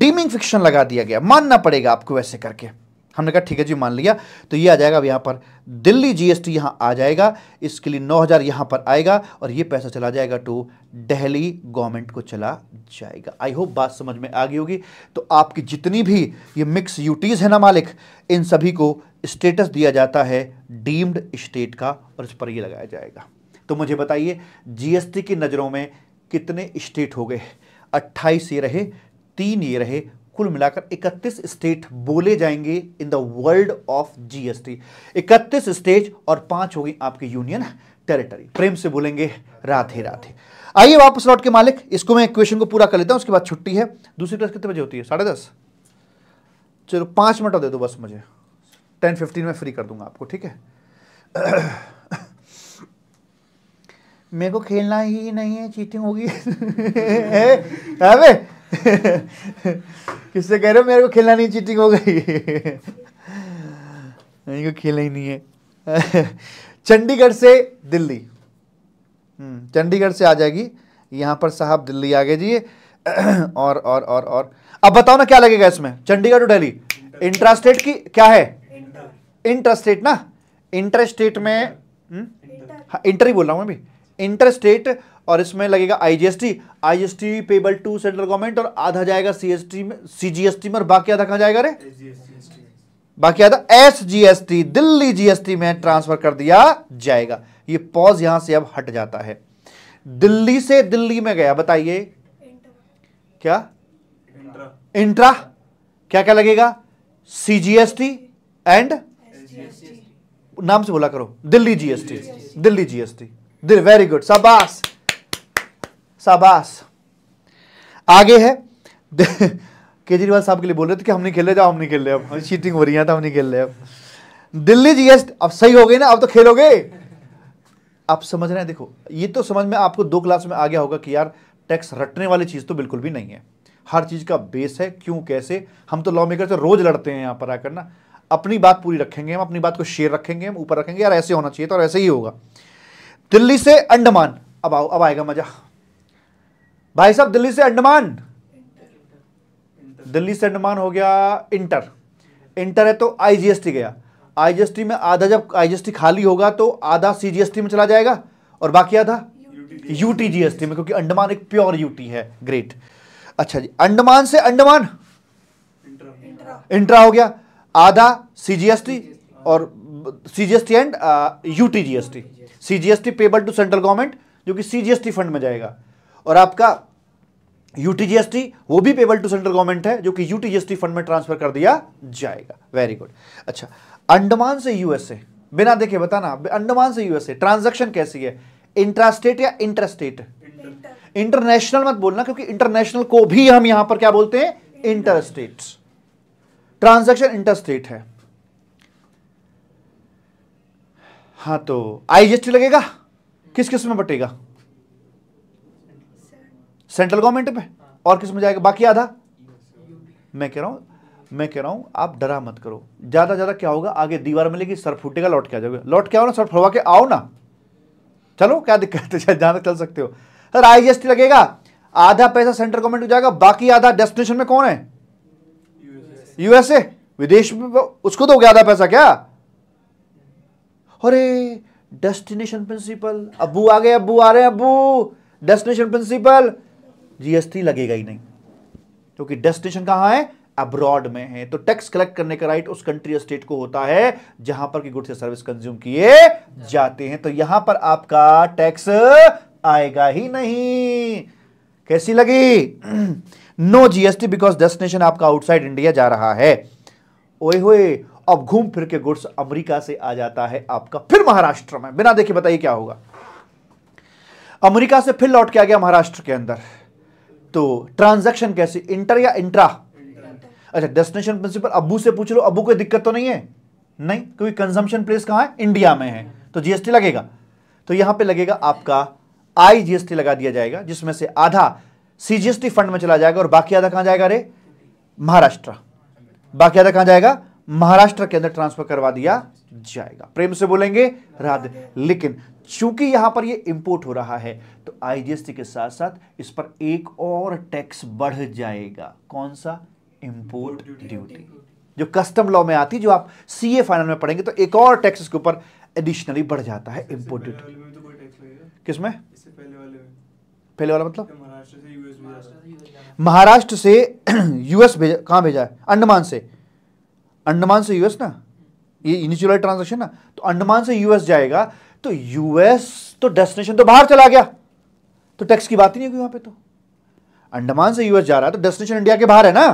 डीमिंग फिक्शन लगा दिया गया मानना पड़ेगा आपको वैसे करके हमने कहा ठीक है जी मान लिया तो ये आ जाएगा अब यहाँ पर दिल्ली जीएसटी यहाँ आ जाएगा इसके लिए 9000 हज़ार यहाँ पर आएगा और ये पैसा चला जाएगा टू दिल्ली गवर्नमेंट को चला जाएगा आई होप बात समझ में आ गई होगी तो आपकी जितनी भी ये मिक्स यूटीज़ है ना मालिक इन सभी को स्टेटस दिया जाता है डीम्ड स्टेट का और इस पर ये लगाया जाएगा तो मुझे बताइए जीएसटी की नज़रों में कितने स्टेट हो गए अट्ठाईस ये रहे तीन ये रहे कुल मिलाकर 31 स्टेट बोले जाएंगे in the world of GST 31 state और पांच हो गई आपकी यूनियन टेरिटरी प्रेम से बोलेंगे राधे राधे आइए वापस लौट के मालिक इसको मैं क्वेश्चन को पूरा कर लेता हूं उसके बाद छुट्टी है दूसरी क्लास कितने बजे होती है साढ़े दस चलो पांच मिनट दे दो बस मुझे टेन फिफ्टीन में फ्री कर दूंगा आपको ठीक है मेरे को खेलना ही नहीं है चीटिंग होगी अबे किससे कह रहे हो मेरे को खेलना नहीं चीटिंग हो गई मेरे को खेलना ही नहीं है चंडीगढ़ से दिल्ली हम्म, चंडीगढ़ से आ जाएगी यहाँ पर साहब दिल्ली आ गए जी और और और और अब बताओ ना क्या लगेगा इसमें चंडीगढ़ टू दिल्ली इंटरस्टेट की क्या है इंटरस्टेट ना इंटरस्टेट में हम्म? हाँ, इंटर ही बोल रहा हूँ मैं भी इंटर स्टेट और इसमें लगेगा IGST IGST payable to central government और आधा जाएगा सीएसटी में सीजीएसटी में और बाकी आधा कहा जाएगा रे बाकी आधा एसजीएसटी दिल्ली जीएसटी में ट्रांसफर कर दिया जाएगा ये पॉज यहां से अब हट जाता है दिल्ली से दिल्ली में गया बताइए क्या इंट्रा, इंट्रा। क्या क्या लगेगा सीजीएसटी एंड नाम से बोला करो दिल्ली जीएसटी दिल्ली जीएसटी दिल वेरी गुड शाबाश शाबाश आगे है केजरीवाल साहब के लिए बोल रहे थे कि हम नहीं खेल रहे जाओ हम नहीं खेल रहे अब चीटिंग हो रही है तो हम नहीं खेल रहे अब दिल्ली जीएस अब सही हो गई ना अब तो खेलोगे आप समझ रहे हैं देखो ये तो समझ में आपको दो क्लास में आ गया होगा कि यार टैक्स रटने वाली चीज़ तो बिल्कुल भी नहीं है हर चीज़ का बेस है क्यों कैसे हम तो लॉ मेकर से रोज़ लड़ते हैं यहां पर आकर ना अपनी बात पूरी रखेंगे हम अपनी बात को शेयर रखेंगे हम ऊपर रखेंगे यार ऐसे होना चाहिए तो और ऐसे ही होगा दिल्ली से अंडमान अब आओ अब आएगा मजा भाई साहब दिल्ली से अंडमान दिल्ली से अंडमान हो गया इंटर इंटर है तो आईजीएसटी गया आईजीएसटी में आधा जब आईजीएसटी खाली होगा तो आधा सीजीएसटी में चला जाएगा और बाकी आधा यूटीजीएसटी में क्योंकि अंडमान एक प्योर यूटी है ग्रेट अच्छा जी अंडमान से अंडमान इंट्रा हो गया आधा सीजीएसटी और CGST and UTGST CGST payable to central government जो कि सीजीएसटी फंड में जाएगा और आपका यूटीजीएसटी वो भी पेबल टू सेंट्रल गवर्नमेंट है जो कि यूटीजीएसटी फंड में ट्रांसफर कर दिया जाएगा वेरी गुड अच्छा अंडमान से यूएसए बिना देखे बताना अंडमान से यूएसए ट्रांजैक्शन कैसी है इंट्रास्टेट या इंटरस्टेट इंटरनेशनल मत बोलना क्योंकि इंटरनेशनल को भी हम यहां पर क्या बोलते हैं इंटरस्टेट ट्रांजेक्शन इंटरस्टेट है हाँ तो आईजीएसटी लगेगा किस किस में बटेगा सेंट्रल गवर्नमेंट में और किस में जाएगा बाकी आधा मैं कह रहा हूं मैं कह रहा हूं आप डरा मत करो ज़्यादा ज़्यादा क्या होगा आगे दीवार मिलेगी सर फूटेगा लौट के आ जाओगे लौट के आओ ना सर फरवा के आओ ना चलो क्या दिक्कत है जहां तक चल सकते हो सर आई लगेगा आधा पैसा सेंट्रल गवर्नमेंट को जाएगा बाकी आधा डेस्टिनेशन में कौन है यूएसए विदेश में उसको गया आधा पैसा क्या अरे डेस्टिनेशन प्रिंसिपल अबू आ गए अबू आ रहे हैं अबू डेस्टिनेशन प्रिंसिपल जीएसटी लगेगा ही नहीं क्योंकि तो डेस्टिनेशन कहां है अब्रॉड में है तो टैक्स कलेक्ट करने का राइट उस कंट्री स्टेट को होता है जहां पर गुड्स या सर्विस कंज्यूम किए जाते हैं तो यहां पर आपका टैक्स आएगा ही नहीं कैसी लगी नो जीएसटी बिकॉज डेस्टिनेशन आपका आउटसाइड इंडिया जा रहा है ओए होए अब घूम फिर के गुड्स अमेरिका से आ जाता है आपका फिर महाराष्ट्र में बिना देखे बताइए क्या होगा अमेरिका से फिर लौट के आ गया महाराष्ट्र के अंदर तो ट्रांजैक्शन कैसे इंटर या इंट्रा अच्छा डेस्टिनेशन प्रिंसिपल अबू से पूछ लो अबू कोई दिक्कत तो नहीं है नहीं क्योंकि कंजम्पशन प्लेस कहां है इंडिया में है तो जीएसटी लगेगा तो यहां पे लगेगा आपका आई जीएसटी लगा दिया जाएगा जिसमें से आधा सीजीएसटी फंड में चला जाएगा और बाकी आधा कहां जाएगा अरे महाराष्ट्र बाकी आधा कहां जाएगा महाराष्ट्र के अंदर ट्रांसफर करवा दिया जाएगा प्रेम से बोलेंगे राधे लेकिन चूंकि यहां पर ये इंपोर्ट हो रहा है तो आईजीएसटी के साथ साथ इस पर एक और टैक्स बढ़ जाएगा कौन सा इंपोर्ट ड्यूटी जो कस्टम लॉ में आती जो आप सीए फाइनल में पढ़ेंगे तो एक और टैक्स इसके ऊपर एडिशनली बढ़ जाता है इंपोर्ट तो ड्यूटी किसमें पहले वाला मतलब महाराष्ट्र से यूएस भेजा कहां भेजा है अंडमान से अंडमान से यूएस ना ये इनिशियलाइट ट्रांजेक्शन ना तो अंडमान से यूएस जाएगा तो यूएस तो डेस्टिनेशन तो बाहर चला गया तो टैक्स की बात ही नहीं होगी वहां पे तो अंडमान से यूएस जा रहा है तो डेस्टिनेशन इंडिया के बाहर है ना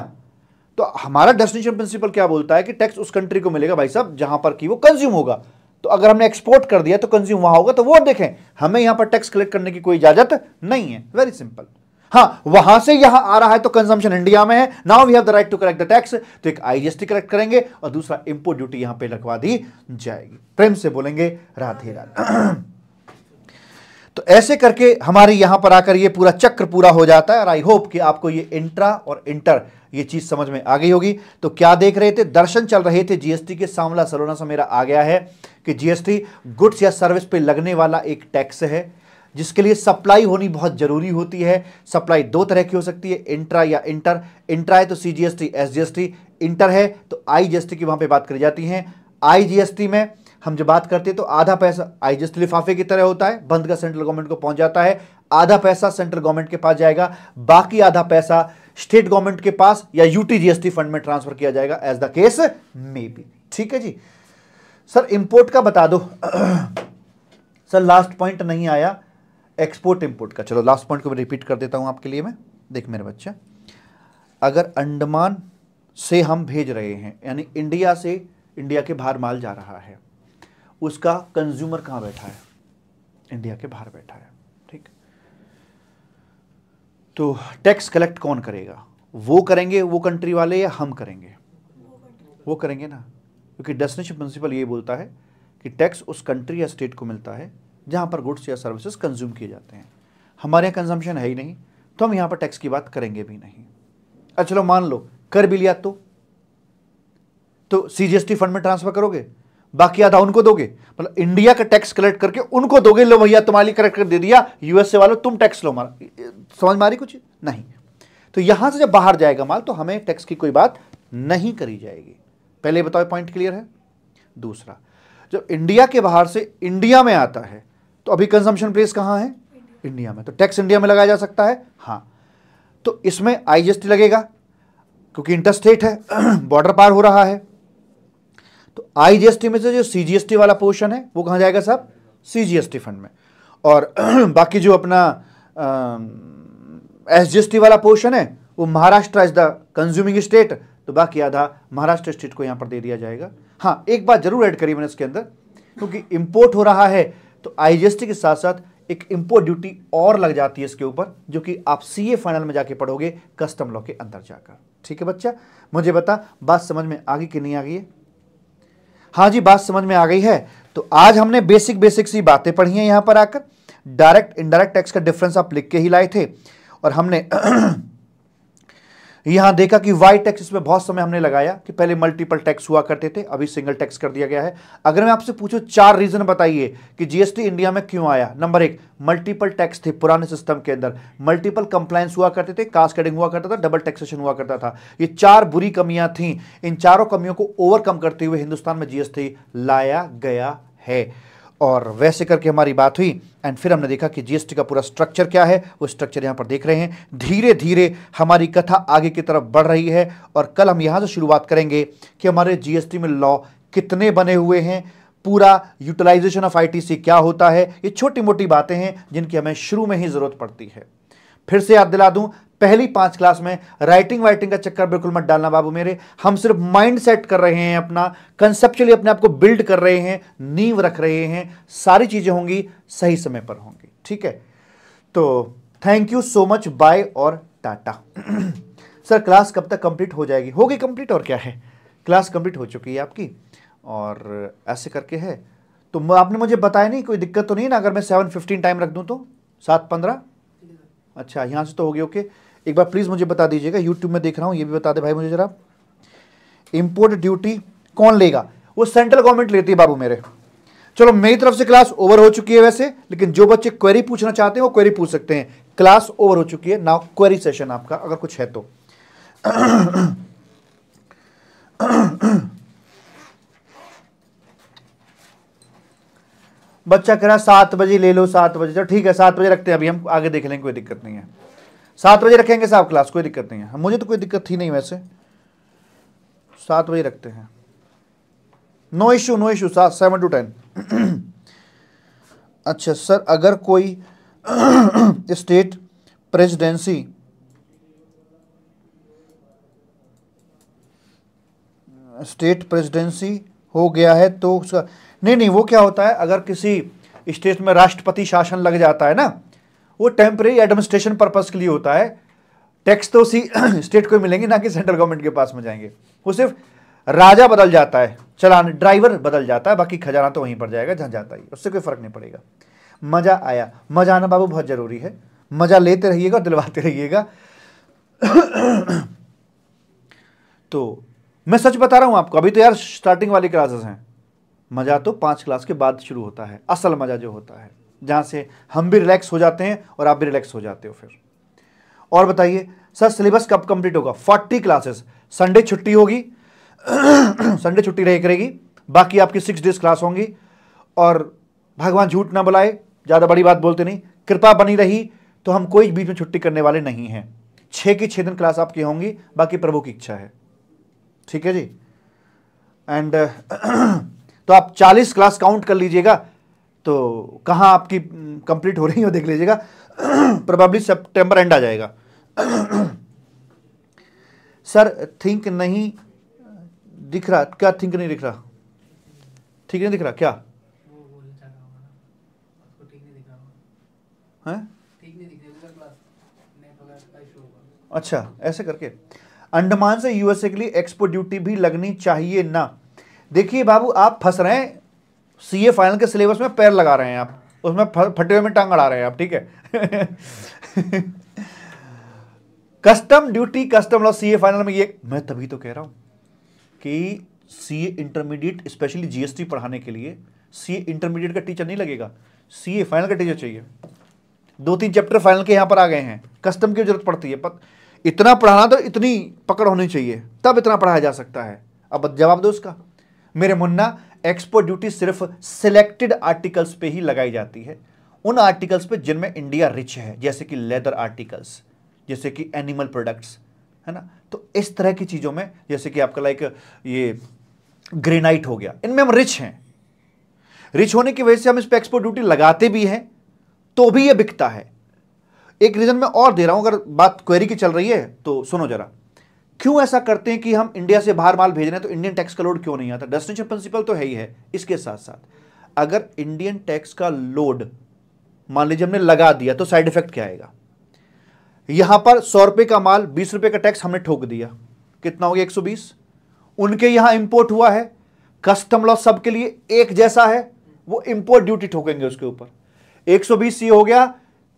तो हमारा डेस्टिनेशन प्रिंसिपल क्या बोलता है कि टैक्स उस कंट्री को मिलेगा भाई साहब जहां पर कि वो कंज्यूम होगा तो अगर हमने एक्सपोर्ट कर दिया तो कंज्यूम वहां होगा तो वो देखें हमें यहां पर टैक्स कलेक्ट करने की कोई इजाजत नहीं है वेरी सिंपल हाँ वहां से यहां आ रहा है तो कंजम्पशन इंडिया में है now we have the right to correct the tax तो एक आईजीएसटी करेक्ट करेंगे और दूसरा इंपोर्ट ड्यूटी यहां पे लगवा दी जाएगी प्रेम से बोलेंगे राधे राधे तो ऐसे करके हमारे यहां पर आकर ये पूरा चक्र पूरा हो जाता है और आई होप कि आपको ये इंट्रा और इंटर ये चीज समझ में आ गई होगी तो क्या देख रहे थे दर्शन चल रहे थे जीएसटी के सामला सलोना सा मेरा आ गया है कि जीएसटी गुड्स या सर्विस पे लगने वाला एक टैक्स है जिसके लिए सप्लाई होनी बहुत ज़रूरी होती है सप्लाई दो तरह की हो सकती है इंट्रा या इंटर इंट्रा है तो C G S T S G S T inter है तो आई जी एस टी की वहां पर बात करी जाती है आई जी एस टी में हम जब बात करते हैं तो आधा पैसा आई जी एस टी लिफाफे की तरह होता है बंद का सेंट्रल गवर्नमेंट को पहुंच जाता है आधा पैसा सेंट्रल गवर्नमेंट के पास जाएगा बाकी आधा पैसा स्टेट गवर्नमेंट के पास या यूटी जीएसटी फंड में ट्रांसफर किया जाएगा as the case may be ठीक है जी सर इंपोर्ट का बता दो सर लास्ट पॉइंट नहीं आया एक्सपोर्ट इम्पोर्ट का चलो लास्ट पॉइंट को मैं रिपीट कर देता हूँ आपके लिए मैं देख मेरे बच्चे अगर अंडमान से हम भेज रहे हैं यानी इंडिया से इंडिया के बाहर माल जा रहा है उसका कंज्यूमर कहां बैठा है इंडिया के बाहर बैठा है ठीक तो टैक्स कलेक्ट कौन करेगा वो करेंगे वो कंट्री वाले या हम करेंगे वो करेंगे ना क्योंकि डेस्टिनेशन प्रिंसिपल ये बोलता है कि टैक्स उस कंट्री या स्टेट को मिलता है जहाँ पर गुड्स या सर्विसेज कंज्यूम किए जाते हैं हमारे यहाँ कंजम्पशन है ही नहीं तो हम यहाँ पर टैक्स की बात करेंगे भी नहीं अच्छा चलो मान लो कर भी लिया तो तो सीजीएसटी फंड में ट्रांसफर करोगे बाकी आधा उनको दोगे मतलब इंडिया का टैक्स कलेक्ट करके उनको दोगे लो भैया तुम्हारी कलेक्ट कर दे दिया यूएसए वालों तुम टैक्स लो मार समझ मारी कुछ नहीं तो यहां से जब बाहर जाएगा माल तो हमें टैक्स की कोई बात नहीं करी जाएगी पहले बताओ पॉइंट क्लियर है दूसरा जब इंडिया के बाहर से इंडिया में आता है तो अभी कंजम्पशन प्लेस कहाँ है इंडिया में तो टैक्स इंडिया में लगाया जा सकता है हाँ तो इसमें आईजीएसटी लगेगा क्योंकि इंटरस्टेट है बॉर्डर पार हो रहा है तो आईजीएसटी में से जो सीजीएसटी वाला पोर्शन है वो कहाँ जाएगा साहब सीजीएसटी फंड में और बाकी जो अपना एसजीएसटी वाला पोर्शन है वो Maharashtra is the consuming state तो बाकी आधा महाराष्ट्र स्टेट को यहाँ पर दे दिया जाएगा हाँ एक बात जरूर ऐड करी मैंने इसके अंदर क्योंकि इम्पोर्ट हो रहा है तो आईजीएसटी के साथ साथ एक इम्पोर्ट ड्यूटी और लग जाती है इसके ऊपर जो कि आप सीए फाइनल में जाके पढ़ोगे कस्टम लॉ के अंदर जाकर ठीक है बच्चा मुझे बता बात समझ में आ गई कि नहीं आ गई है हाँ जी बात समझ में आ गई है तो आज हमने बेसिक बेसिक सी बातें पढ़ी हैं यहां पर आकर डायरेक्ट इनडायरेक्ट टैक्स का डिफरेंस आप लिख के ही लाए थे और हमने यहां देखा कि वाई टैक्स इसमें बहुत समय हमने लगाया कि पहले मल्टीपल टैक्स हुआ करते थे अभी सिंगल टैक्स कर दिया गया है अगर मैं आपसे पूछूं चार रीजन बताइए कि जीएसटी इंडिया में क्यों आया नंबर एक मल्टीपल टैक्स थे पुराने सिस्टम के अंदर मल्टीपल कंप्लायंस हुआ करते थे कास्ट कटिंग हुआ करता था डबल टैक्सेशन हुआ करता था ये चार बुरी कमियां थी इन चारों कमियों को ओवरकम करते हुए हिंदुस्तान में जीएसटी लाया गया है और वैसे करके हमारी बात हुई एंड फिर हमने देखा कि जीएसटी का पूरा स्ट्रक्चर क्या है वो स्ट्रक्चर यहाँ पर देख रहे हैं धीरे धीरे हमारी कथा आगे की तरफ बढ़ रही है और कल हम यहाँ से शुरुआत करेंगे कि हमारे जीएसटी में लॉ कितने बने हुए हैं पूरा यूटिलाइजेशन ऑफ आईटीसी क्या होता है ये छोटी मोटी बातें हैं जिनकी हमें शुरू में ही ज़रूरत पड़ती है फिर से याद दिला दूं पहली पांच क्लास में राइटिंग वाइटिंग का चक्कर बिल्कुल मत डालना बाबू मेरे हम सिर्फ माइंड सेट कर रहे हैं अपना कंसेप्चुअली अपने आप को बिल्ड कर रहे हैं नींव रख रहे हैं सारी चीज़ें होंगी सही समय पर होंगी ठीक है तो thank you so much bye और टाटा सर क्लास कब तक कंप्लीट हो जाएगी होगी कंप्लीट और क्या है क्लास कंप्लीट हो चुकी है आपकी और ऐसे करके है तो आपने मुझे बताया नहीं कोई दिक्कत तो नहीं ना अगर मैं सेवन फिफ्टीन टाइम रख दूं तो सात पंद्रह अच्छा यहाँ से तो होगी ओके एक बार प्लीज़ मुझे बता दीजिएगा यूट्यूब में देख रहा हूँ ये भी बता दे भाई मुझे ज़रा इंपोर्ट ड्यूटी कौन लेगा वो सेंट्रल गवर्नमेंट लेती है बाबू मेरे चलो मेरी तरफ से क्लास ओवर हो चुकी है वैसे लेकिन जो बच्चे क्वेरी पूछना चाहते हैं वो क्वेरी पूछ सकते हैं क्लास ओवर हो चुकी है नाउ क्वेरी सेशन आपका अगर कुछ है तो बच्चा कह रहा है सात बजे ले लो सात बजे चलो ठीक है सात बजे रखते हैं अभी हम आगे देख लेंगे कोई दिक्कत नहीं है सात बजे रखेंगे साहब क्लास कोई दिक्कत नहीं है मुझे तो कोई दिक्कत थी नहीं वैसे सात बजे रखते हैं नो इशू नो इशू सात सेवन टू टेन अच्छा सर अगर कोई स्टेट प्रेसिडेंसी स्टेट प्रेसिडेंसी हो गया है तो उसका नहीं नहीं वो क्या होता है अगर किसी स्टेट में राष्ट्रपति शासन लग जाता है ना वो टेम्परेरी एडमिनिस्ट्रेशन पर्पज के लिए होता है टैक्स तो उसी स्टेट को मिलेंगे ना कि सेंट्रल गवर्नमेंट के पास में जाएंगे वो सिर्फ राजा बदल जाता है चलान ड्राइवर बदल जाता है बाकी खजाना तो वहीं पर जाएगा जहां जाता ही उससे कोई फर्क नहीं पड़ेगा मज़ा आया मज़ा आना बाबू बहुत ज़रूरी है मज़ा लेते रहिएगा और दिलवाते रहिएगा तो मैं सच बता रहा हूं आपको अभी तो यार स्टार्टिंग वाली क्लासेस हैं मज़ा तो पांच क्लास के बाद शुरू होता है असल मज़ा जो होता है जहाँ से हम भी रिलैक्स हो जाते हैं और आप भी रिलैक्स हो जाते हो फिर और बताइए सर सिलेबस कब कंप्लीट होगा फोर्टी क्लासेस संडे छुट्टी होगी संडे छुट्टी रह करेगी बाकी आपकी सिक्स डेज क्लास होंगी और भगवान झूठ ना बुलाए ज़्यादा बड़ी बात बोलते नहीं कृपा बनी रही तो हम कोई बीच में छुट्टी करने वाले नहीं हैं छः की छः दिन क्लास आपकी होंगी बाकी प्रभु की इच्छा है ठीक है जी एंड तो आप 40 क्लास काउंट कर लीजिएगा तो कहाँ आपकी कंप्लीट हो रही हो देख लीजिएगा प्रोबेबली सितंबर एंड आ जाएगा सर थिंक नहीं दिख रहा क्या थिंक नहीं दिख रहा ठीक नहीं दिख रहा क्या है अच्छा ऐसे करके अंडमान से यूएसए के लिए एक्सपोर्ट ड्यूटी भी लगनी चाहिए ना देखिए बाबू आप फंस रहे हैं सीए फाइनल के सिलेबस में पैर लगा रहे हैं आप उसमें फटे में टांग अड़ा रहे हैं आप ठीक है custom duty custom law CA final में ये मैं तभी तो कह रहा हूं कि सीए इंटरमीडिएट स्पेशली जीएसटी पढ़ाने के लिए सीए इंटरमीडिएट का टीचर नहीं लगेगा सीए फाइनल का टीचर चाहिए दो तीन चैप्टर फाइनल के यहां पर आ गए हैं कस्टम की जरूरत पड़ती है पर इतना पढ़ाना तो इतनी पकड़ होनी चाहिए तब इतना पढ़ाया जा सकता है अब जवाब दो उसका मेरे मुन्ना एक्सपोर्ट ड्यूटी सिर्फ सिलेक्टेड आर्टिकल्स पे ही लगाई जाती है उन आर्टिकल्स पे जिनमें इंडिया रिच है जैसे कि लेदर आर्टिकल्स जैसे कि एनिमल प्रोडक्ट्स है ना तो इस तरह की चीज़ों में जैसे कि आपका लाइक ये ग्रेनाइट हो गया इनमें हम रिच हैं रिच होने की वजह से हम इस पर एक्सपोर्ट ड्यूटी लगाते भी हैं तो भी ये बिकता है एक रीज़न मैं और दे रहा हूं अगर बात क्वेरी की चल रही है तो सुनो जरा क्यों ऐसा करते हैं कि हम इंडिया से बाहर माल भेज रहे हैं तो इंडियन टैक्स का लोड क्यों नहीं आता डेस्टिनेशन प्रिंसिपल तो है ही है इसके साथ साथ अगर इंडियन टैक्स का लोड मान लीजिए हमने लगा दिया तो साइड इफेक्ट क्या आएगा यहां पर सौ रुपए का माल बीस रुपए का टैक्स हमने ठोक दिया कितना हो गया एक सौ बीस उनके यहां इंपोर्ट हुआ है कस्टम लॉ सबके लिए एक जैसा है वो इंपोर्ट ड्यूटी ठोकेंगे उसके ऊपर 120 ये हो गया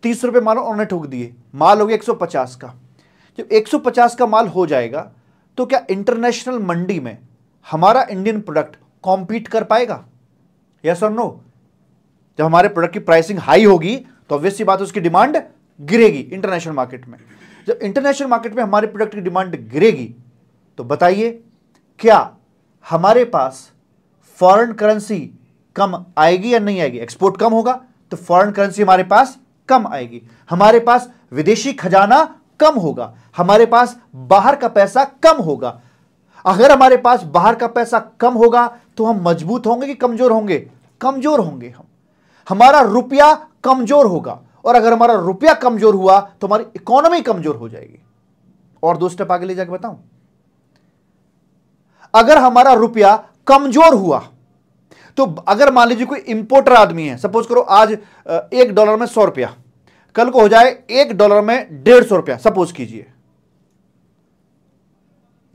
तीस रुपए मानो उन्होंने ठोक दिए माल हो गया 150 का जब 150 का माल हो जाएगा तो क्या इंटरनेशनल मंडी में हमारा इंडियन प्रोडक्ट कॉम्पीट कर पाएगा यस और नो जब हमारे प्रोडक्ट की प्राइसिंग हाई होगी तो ऑब्वियस बात उसकी डिमांड गिरेगी इंटरनेशनल मार्केट में जब इंटरनेशनल मार्केट में हमारे प्रोडक्ट की डिमांड गिरेगी तो बताइए क्या हमारे पास फॉरेन करेंसी कम आएगी या नहीं आएगी एक्सपोर्ट कम होगा तो फॉरेन करेंसी हमारे पास कम आएगी हमारे पास विदेशी खजाना कम होगा हमारे पास बाहर का पैसा कम होगा अगर हमारे पास बाहर का पैसा कम होगा तो हम मजबूत होंगे कि कमजोर होंगे कमजोर होंगे हम हमारा रुपया कमजोर होगा और अगर हमारा रुपया कमजोर हुआ तो हमारी इकोनॉमी कमजोर हो जाएगी और दो स्टेप आगे ले जाकर बताऊं अगर हमारा रुपया कमजोर हुआ तो अगर मान लीजिए कोई इंपोर्टर आदमी है सपोज करो आज एक डॉलर में सौ रुपया कल को हो जाए एक डॉलर में डेढ़ सौ रुपया सपोज कीजिए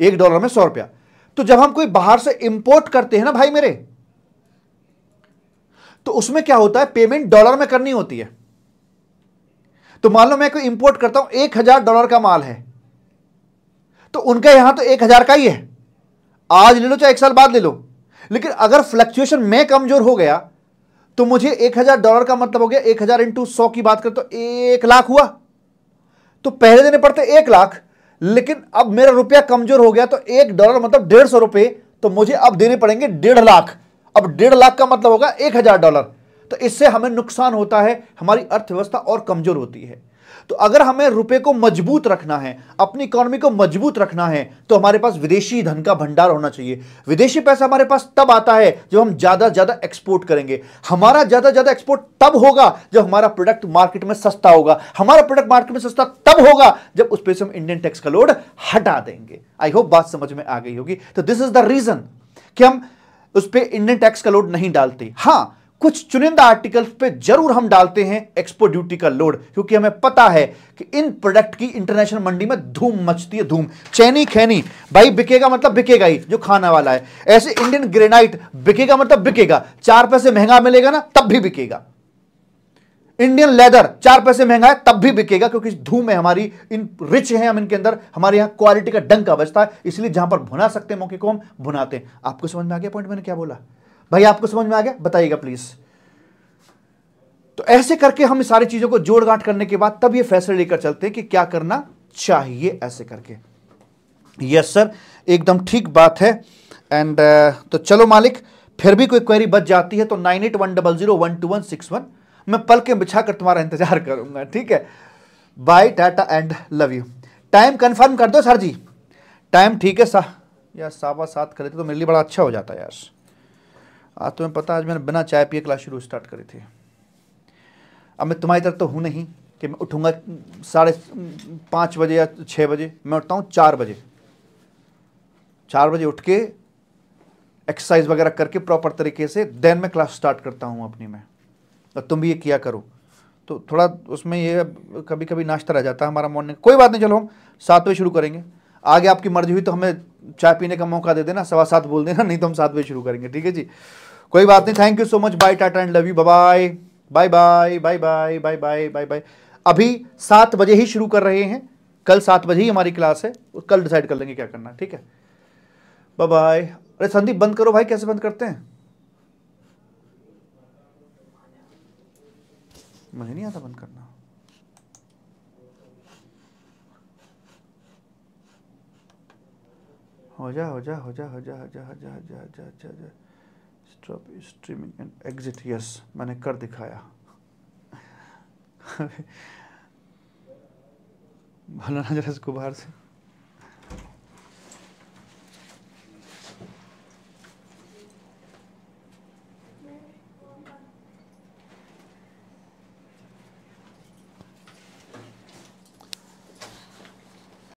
एक डॉलर में सौ रुपया तो जब हम कोई बाहर से इंपोर्ट करते हैं ना भाई मेरे तो उसमें क्या होता है पेमेंट डॉलर में करनी होती है तो मान लो मैं कोई इंपोर्ट करता हूं एक हजार डॉलर का माल है तो उनका यहां तो एक हजार का ही है आज ले लो चाहे एक साल बाद ले लो लेकिन अगर फ्लक्चुएशन में कमजोर हो गया तो मुझे एक हजार डॉलर का मतलब हो गया एक हजार इंटू सौ की बात करें तो एक लाख हुआ तो पहले देने पड़ते एक लाख लेकिन अब मेरा रुपया कमजोर हो गया तो एक डॉलर मतलब डेढ़ सौ रुपए तो मुझे अब देने पड़ेंगे डेढ़ लाख अब डेढ़ लाख का मतलब होगा एक हजार डॉलर तो इससे हमें नुकसान होता है हमारी अर्थव्यवस्था और कमजोर होती है तो अगर हमें रुपए को मजबूत रखना है अपनी इकोनॉमी को मजबूत रखना है तो हमारे पास विदेशी धन का भंडार होना चाहिए विदेशी पैसा हमारे पास तब आता है जब हम ज़्यादा ज़्यादा एक्सपोर्ट करेंगे हमारा ज़्यादा ज़्यादा एक्सपोर्ट तब होगा जब हमारा प्रोडक्ट मार्केट में सस्ता होगा हमारा प्रोडक्ट मार्केट में सस्ता तब होगा जब उस पर हम इंडियन टैक्स का लोड हटा देंगे आई होप बात समझ में आ गई होगी तो दिस इज द रीज़न कि हम उस पर इंडियन टैक्स का लोड नहीं डालते हाँ कुछ चुनिंदा आर्टिकल्स पे जरूर हम डालते हैं एक्सपोर्ट ड्यूटी का लोड क्योंकि हमें पता है कि इन प्रोडक्ट की इंटरनेशनल मंडी में धूम मचती है धूम चैनी खैनी भाई बिकेगा मतलब बिकेगा ही जो खाना वाला है ऐसे इंडियन ग्रेनाइट बिकेगा मतलब बिकेगा चार पैसे महंगा मिलेगा ना तब भी बिकेगा इंडियन लेदर चार पैसे महंगा है तब भी बिकेगा क्योंकि धूम है हमारी इन रिच है हम इनके अंदर हमारे यहां क्वालिटी का डंका बचता है इसलिए जहां पर भुना सकते हैं मौके को हम भुनाते हैं आपको समझ में आ गया पॉइंट मैंने क्या बोला भाई आपको समझ में आ गया बताइएगा प्लीज तो ऐसे करके हम सारी चीजों को जोड़ गांठ करने के बाद तब ये फैसले लेकर चलते हैं कि क्या करना चाहिए ऐसे करके यस सर एकदम ठीक बात है एंड uh, तो चलो मालिक फिर भी कोई क्वेरी बच जाती है तो nine eight one double zero one two one six one मैं पल के बिछा कर तुम्हारा इंतजार करूंगा ठीक है bye tata and love you time confirm कर दो सर जी टाइम ठीक है सा यार सावा साथ करे तो मेरे लिए बड़ा अच्छा हो जाता है यार आज तुम्हें पता आज मैंने बिना चाय पिए क्लास शुरू स्टार्ट करी थी अब मैं तुम्हारी तरफ तो हूँ नहीं कि मैं उठूँगा साढ़े पाँच बजे या छः बजे मैं उठता हूँ चार बजे चार बजे उठ के एक्सरसाइज वगैरह करके प्रॉपर तरीके से देन मैं क्लास स्टार्ट करता हूँ अपनी में और तुम भी ये किया करो तो थोड़ा उसमें ये कभी कभी नाश्ता रह जाता है हमारा मॉर्निंग कोई बात नहीं चलो हम सात बजे शुरू करेंगे आगे आपकी मर्जी हुई तो हमें चाय पीने का मौका दे देना सवा सात बोल देना नहीं तो हम सात बजे शुरू करेंगे ठीक है जी कोई बात नहीं thank you so much bye tata and love you bye bye bye bye bye bye bye bye bye अभी सात बजे ही शुरू कर रहे हैं कल सात बजे ही हमारी क्लास है कल डिसाइड कर लेंगे क्या करना ठीक है बाय बाय अरे संदीप बंद करो भाई कैसे बंद करते हैं मुझे नहीं आता बंद करना हो जा हो जा हो जा हो जा हो जा हो जा हो जा हो जा हो जा जा stop streaming and exit yes मैंने कर दिखाया भला ना जरा इसको से